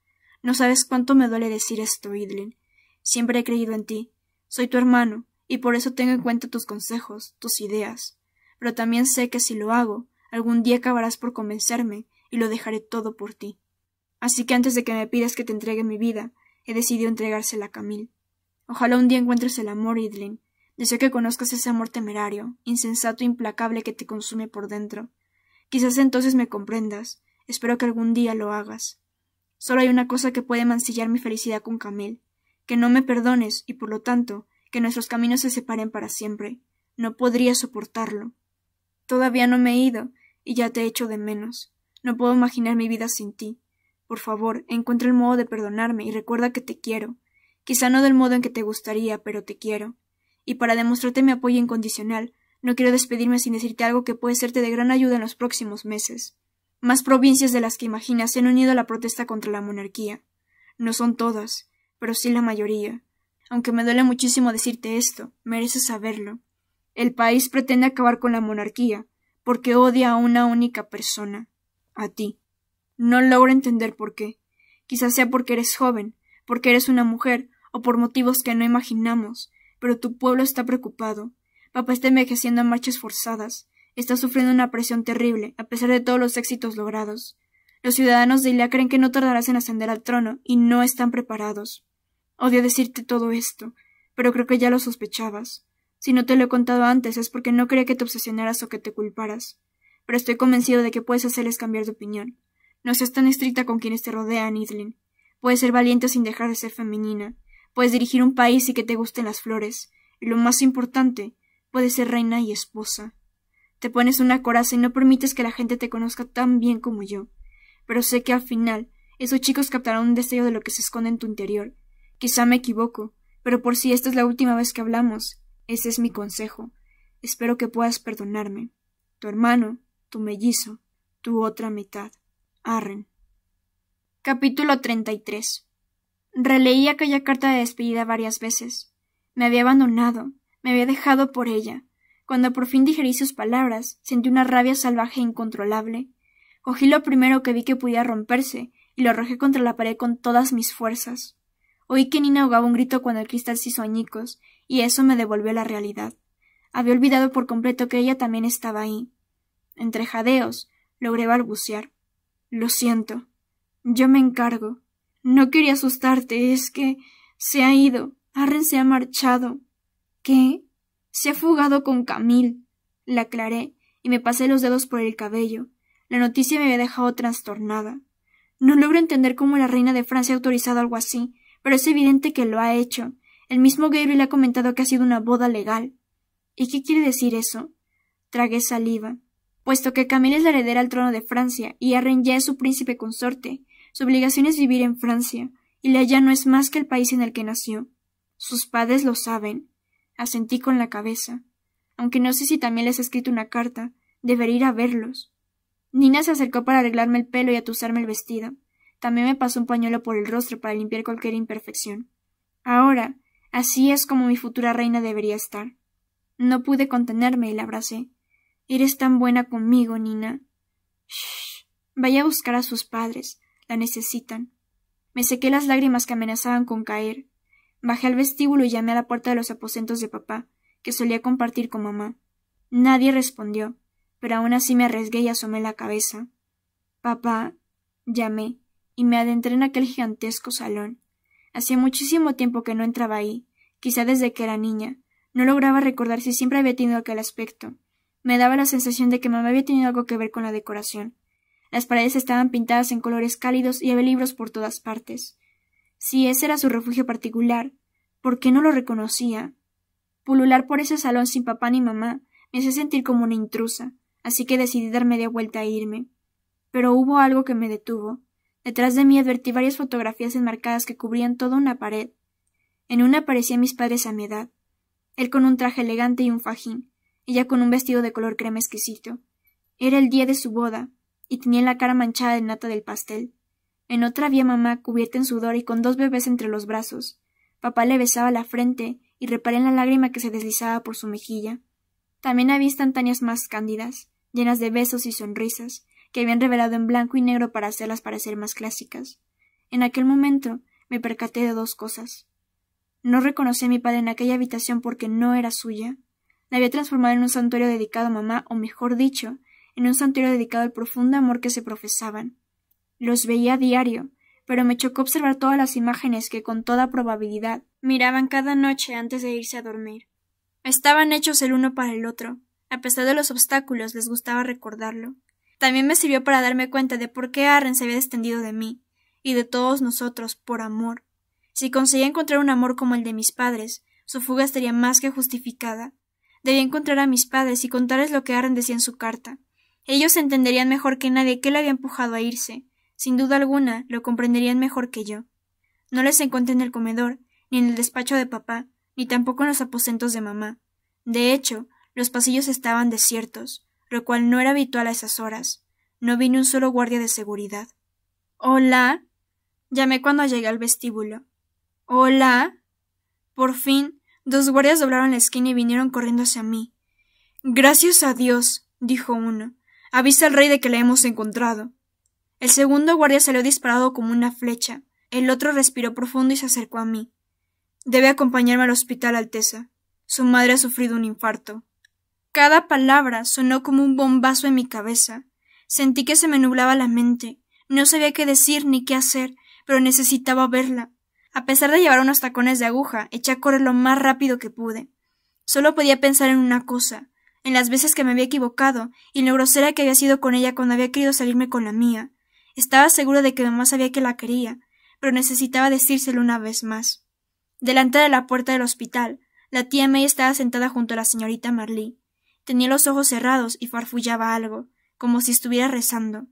No sabes cuánto me duele decir esto, Idlin. Siempre he creído en ti. Soy tu hermano, y por eso tengo en cuenta tus consejos, tus ideas. Pero también sé que si lo hago, algún día acabarás por convencerme, y lo dejaré todo por ti. Así que antes de que me pidas que te entregue mi vida, he decidido entregársela a Camille. Ojalá un día encuentres el amor, Idlin. Deseo que conozcas ese amor temerario, insensato e implacable que te consume por dentro. Quizás entonces me comprendas. Espero que algún día lo hagas. Solo hay una cosa que puede mancillar mi felicidad con Camel, que no me perdones y por lo tanto que nuestros caminos se separen para siempre. No podría soportarlo. Todavía no me he ido y ya te he echo de menos. No puedo imaginar mi vida sin ti. Por favor, encuentra el modo de perdonarme y recuerda que te quiero. Quizá no del modo en que te gustaría, pero te quiero. Y para demostrarte mi apoyo incondicional, no quiero despedirme sin decirte algo que puede serte de gran ayuda en los próximos meses. Más provincias de las que imaginas se han unido a la protesta contra la monarquía. No son todas, pero sí la mayoría. Aunque me duele muchísimo decirte esto, mereces saberlo. El país pretende acabar con la monarquía, porque odia a una única persona, a ti. No logro entender por qué. Quizás sea porque eres joven, porque eres una mujer, o por motivos que no imaginamos, pero tu pueblo está preocupado. Papá está envejeciendo a marchas forzadas, está sufriendo una presión terrible, a pesar de todos los éxitos logrados. Los ciudadanos de Ilia creen que no tardarás en ascender al trono, y no están preparados. Odio decirte todo esto, pero creo que ya lo sospechabas. Si no te lo he contado antes es porque no quería que te obsesionaras o que te culparas. Pero estoy convencido de que puedes hacerles cambiar de opinión. No seas tan estricta con quienes te rodean, Idlin. Puedes ser valiente sin dejar de ser femenina. Puedes dirigir un país y que te gusten las flores. Y lo más importante, puedes ser reina y esposa. Te pones una coraza y no permites que la gente te conozca tan bien como yo. Pero sé que al final, esos chicos captarán un deseo de lo que se esconde en tu interior. Quizá me equivoco, pero por si esta es la última vez que hablamos, ese es mi consejo. Espero que puedas perdonarme. Tu hermano, tu mellizo, tu otra mitad. Arren. Capítulo 33 Releí aquella carta de despedida varias veces. Me había abandonado, me había dejado por ella. Cuando por fin digerí sus palabras, sentí una rabia salvaje e incontrolable. Cogí lo primero que vi que podía romperse y lo arrojé contra la pared con todas mis fuerzas. Oí que Nina ahogaba un grito cuando el cristal se hizo añicos, y eso me devolvió la realidad. Había olvidado por completo que ella también estaba ahí. Entre jadeos, logré balbucear. Lo siento. Yo me encargo. No quería asustarte, es que se ha ido. Arren se ha marchado. ¿Qué? Se ha fugado con Camille. La aclaré y me pasé los dedos por el cabello. La noticia me había dejado trastornada. No logro entender cómo la reina de Francia ha autorizado algo así, pero es evidente que lo ha hecho. El mismo Gabriel ha comentado que ha sido una boda legal. ¿Y qué quiere decir eso? Tragué saliva. Puesto que Camille es la heredera al trono de Francia y Arren ya es su príncipe consorte, su obligación es vivir en Francia, y la ya no es más que el país en el que nació. Sus padres lo saben. Asentí con la cabeza. Aunque no sé si también les he escrito una carta. Debería ir a verlos. Nina se acercó para arreglarme el pelo y atusarme el vestido. También me pasó un pañuelo por el rostro para limpiar cualquier imperfección. Ahora, así es como mi futura reina debería estar. No pude contenerme y la abracé. Eres tan buena conmigo, Nina. Shh. Vaya a buscar a sus padres. La necesitan. Me sequé las lágrimas que amenazaban con caer. Bajé al vestíbulo y llamé a la puerta de los aposentos de papá, que solía compartir con mamá. Nadie respondió, pero aún así me arriesgué y asomé la cabeza. Papá, llamé, y me adentré en aquel gigantesco salón. Hacía muchísimo tiempo que no entraba ahí, quizá desde que era niña. No lograba recordar si siempre había tenido aquel aspecto. Me daba la sensación de que mamá había tenido algo que ver con la decoración. Las paredes estaban pintadas en colores cálidos y había libros por todas partes. Si ese era su refugio particular, ¿por qué no lo reconocía? Pulular por ese salón sin papá ni mamá me hacía sentir como una intrusa, así que decidí dar media vuelta e irme. Pero hubo algo que me detuvo. Detrás de mí advertí varias fotografías enmarcadas que cubrían toda una pared. En una aparecían mis padres a mi edad, él con un traje elegante y un fajín, ella con un vestido de color crema exquisito. Era el día de su boda, y tenía la cara manchada de nata del pastel. En otra había mamá cubierta en sudor y con dos bebés entre los brazos. Papá le besaba la frente y reparé en la lágrima que se deslizaba por su mejilla. También había instantáneas más cándidas, llenas de besos y sonrisas, que habían revelado en blanco y negro para hacerlas parecer más clásicas. En aquel momento me percaté de dos cosas. No reconocí a mi padre en aquella habitación porque no era suya. La había transformado en un santuario dedicado a mamá, o mejor dicho, en un santuario dedicado al profundo amor que se profesaban. Los veía a diario, pero me chocó observar todas las imágenes que con toda probabilidad miraban cada noche antes de irse a dormir. Estaban hechos el uno para el otro. A pesar de los obstáculos, les gustaba recordarlo. También me sirvió para darme cuenta de por qué Arren se había extendido de mí y de todos nosotros por amor. Si conseguía encontrar un amor como el de mis padres, su fuga estaría más que justificada. Debía encontrar a mis padres y contarles lo que Arren decía en su carta. Ellos entenderían mejor que nadie qué le había empujado a irse. Sin duda alguna, lo comprenderían mejor que yo. No les encontré en el comedor, ni en el despacho de papá, ni tampoco en los aposentos de mamá. De hecho, los pasillos estaban desiertos, lo cual no era habitual a esas horas. No vino un solo guardia de seguridad. Hola. llamé cuando llegué al vestíbulo. Hola. Por fin, dos guardias doblaron la esquina y vinieron corriendo hacia mí. Gracias a Dios, dijo uno. Avisa al rey de que la hemos encontrado. El segundo guardia salió disparado como una flecha. El otro respiró profundo y se acercó a mí. Debe acompañarme al hospital, Alteza. Su madre ha sufrido un infarto. Cada palabra sonó como un bombazo en mi cabeza. Sentí que se me nublaba la mente. No sabía qué decir ni qué hacer, pero necesitaba verla. A pesar de llevar unos tacones de aguja, eché a correr lo más rápido que pude. Solo podía pensar en una cosa, en las veces que me había equivocado y en lo grosera que había sido con ella cuando había querido salirme con la mía. Estaba segura de que mamá sabía que la quería, pero necesitaba decírselo una vez más. Delante de la puerta del hospital, la tía May estaba sentada junto a la señorita Marley. Tenía los ojos cerrados y farfullaba algo, como si estuviera rezando.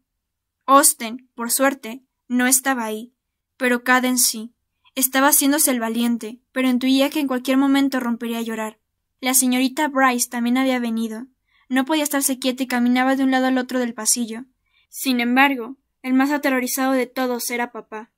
Osten, por suerte, no estaba ahí, pero Caden sí. Estaba haciéndose el valiente, pero intuía que en cualquier momento rompería a llorar. La señorita Bryce también había venido. No podía estarse quieta y caminaba de un lado al otro del pasillo. Sin embargo, el más aterrorizado de todos era papá.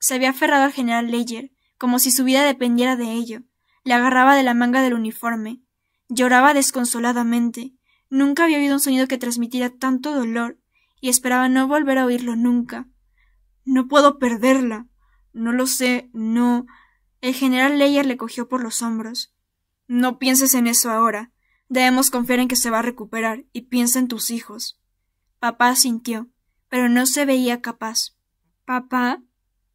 Se había aferrado al general Leyer, como si su vida dependiera de ello. Le agarraba de la manga del uniforme. Lloraba desconsoladamente. Nunca había oído un sonido que transmitiera tanto dolor, y esperaba no volver a oírlo nunca. No puedo perderla. No lo sé, no. El general Leyer le cogió por los hombros. No pienses en eso ahora. Debemos confiar en que se va a recuperar y piensa en tus hijos. Papá sintió, pero no se veía capaz. Papá.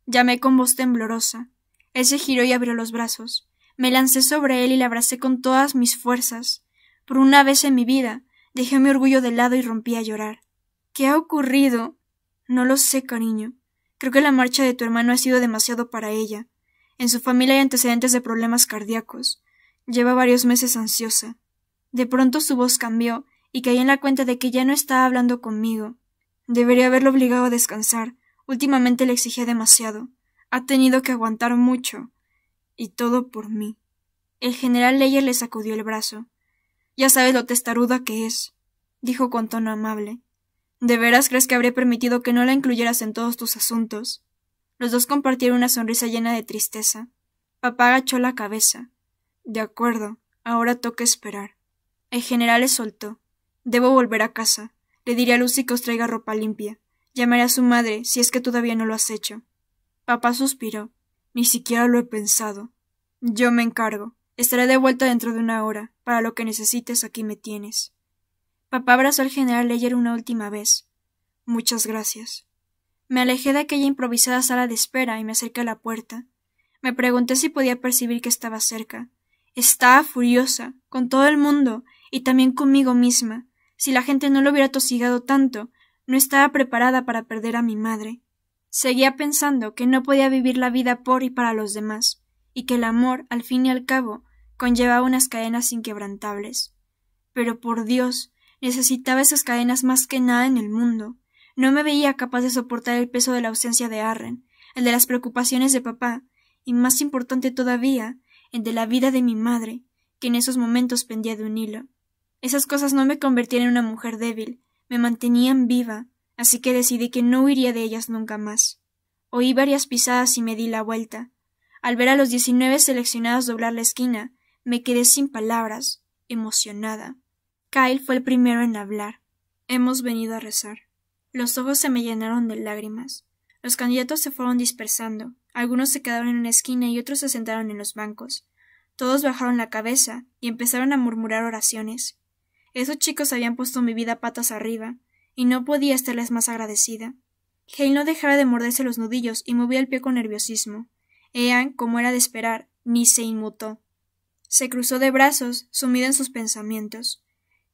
llamé con voz temblorosa. Él se giró y abrió los brazos. Me lancé sobre él y le abracé con todas mis fuerzas. Por una vez en mi vida, dejé mi orgullo de lado y rompí a llorar. ¿Qué ha ocurrido? No lo sé, cariño. Creo que la marcha de tu hermano ha sido demasiado para ella. En su familia hay antecedentes de problemas cardíacos. Lleva varios meses ansiosa. De pronto su voz cambió y caí en la cuenta de que ya no estaba hablando conmigo. Debería haberlo obligado a descansar. Últimamente le exigía demasiado. Ha tenido que aguantar mucho. Y todo por mí. El general Leyer le sacudió el brazo. Ya sabes lo testaruda que es, dijo con tono amable. ¿De veras crees que habré permitido que no la incluyeras en todos tus asuntos? Los dos compartieron una sonrisa llena de tristeza. Papá agachó la cabeza. De acuerdo, ahora toca esperar. El general le soltó. Debo volver a casa. Le diré a Lucy que os traiga ropa limpia. Llamaré a su madre si es que todavía no lo has hecho. Papá suspiró. Ni siquiera lo he pensado. Yo me encargo. Estaré de vuelta dentro de una hora. Para lo que necesites aquí me tienes. Papá abrazó al general Leyer una última vez. Muchas gracias. Me alejé de aquella improvisada sala de espera y me acerqué a la puerta. Me pregunté si podía percibir que estaba cerca, estaba furiosa, con todo el mundo, y también conmigo misma. Si la gente no lo hubiera tosigado tanto, no estaba preparada para perder a mi madre. Seguía pensando que no podía vivir la vida por y para los demás, y que el amor, al fin y al cabo, conllevaba unas cadenas inquebrantables. Pero por Dios, necesitaba esas cadenas más que nada en el mundo. No me veía capaz de soportar el peso de la ausencia de Arren, el de las preocupaciones de papá, y más importante todavía, el de la vida de mi madre, que en esos momentos pendía de un hilo. Esas cosas no me convertían en una mujer débil, me mantenían viva, así que decidí que no huiría de ellas nunca más. Oí varias pisadas y me di la vuelta. Al ver a los diecinueve seleccionados doblar la esquina, me quedé sin palabras, emocionada. Kyle fue el primero en hablar. Hemos venido a rezar. Los ojos se me llenaron de lágrimas. Los candidatos se fueron dispersando. Algunos se quedaron en una esquina y otros se sentaron en los bancos. Todos bajaron la cabeza y empezaron a murmurar oraciones. Esos chicos habían puesto mi vida patas arriba, y no podía estarles más agradecida. Hale no dejaba de morderse los nudillos y movía el pie con nerviosismo. Ean, como era de esperar, ni se inmutó. Se cruzó de brazos, sumido en sus pensamientos.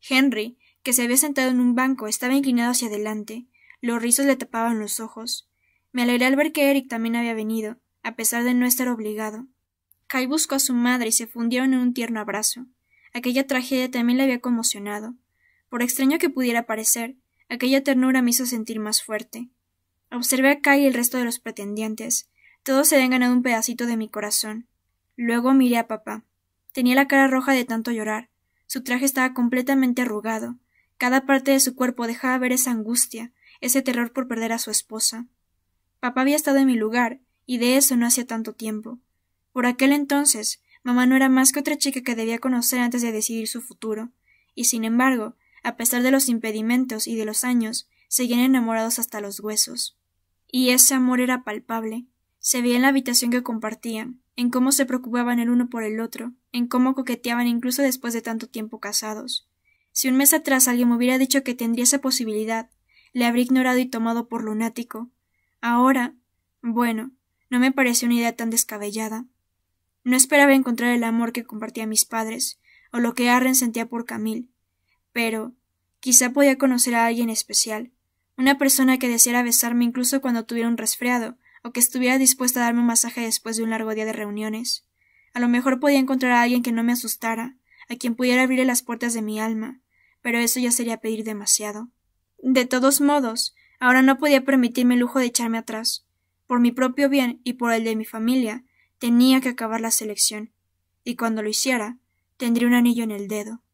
Henry, que se había sentado en un banco, estaba inclinado hacia adelante. Los rizos le tapaban los ojos. Me alegré al ver que Eric también había venido, a pesar de no estar obligado. Kai buscó a su madre y se fundieron en un tierno abrazo. Aquella tragedia también le había conmocionado. Por extraño que pudiera parecer, aquella ternura me hizo sentir más fuerte. Observé a Kai y el resto de los pretendientes. Todos se habían ganado un pedacito de mi corazón. Luego miré a papá. Tenía la cara roja de tanto llorar. Su traje estaba completamente arrugado. Cada parte de su cuerpo dejaba ver esa angustia, ese terror por perder a su esposa. Papá había estado en mi lugar, y de eso no hacía tanto tiempo. Por aquel entonces, mamá no era más que otra chica que debía conocer antes de decidir su futuro, y sin embargo, a pesar de los impedimentos y de los años, seguían enamorados hasta los huesos. Y ese amor era palpable. Se veía en la habitación que compartían, en cómo se preocupaban el uno por el otro, en cómo coqueteaban incluso después de tanto tiempo casados. Si un mes atrás alguien me hubiera dicho que tendría esa posibilidad, le habría ignorado y tomado por lunático, Ahora, bueno, no me pareció una idea tan descabellada. No esperaba encontrar el amor que compartían mis padres, o lo que Arren sentía por Camille, pero quizá podía conocer a alguien especial, una persona que deseara besarme incluso cuando tuviera un resfriado, o que estuviera dispuesta a darme un masaje después de un largo día de reuniones. A lo mejor podía encontrar a alguien que no me asustara, a quien pudiera abrirle las puertas de mi alma, pero eso ya sería pedir demasiado. De todos modos, Ahora no podía permitirme el lujo de echarme atrás. Por mi propio bien y por el de mi familia, tenía que acabar la selección, y cuando lo hiciera, tendría un anillo en el dedo.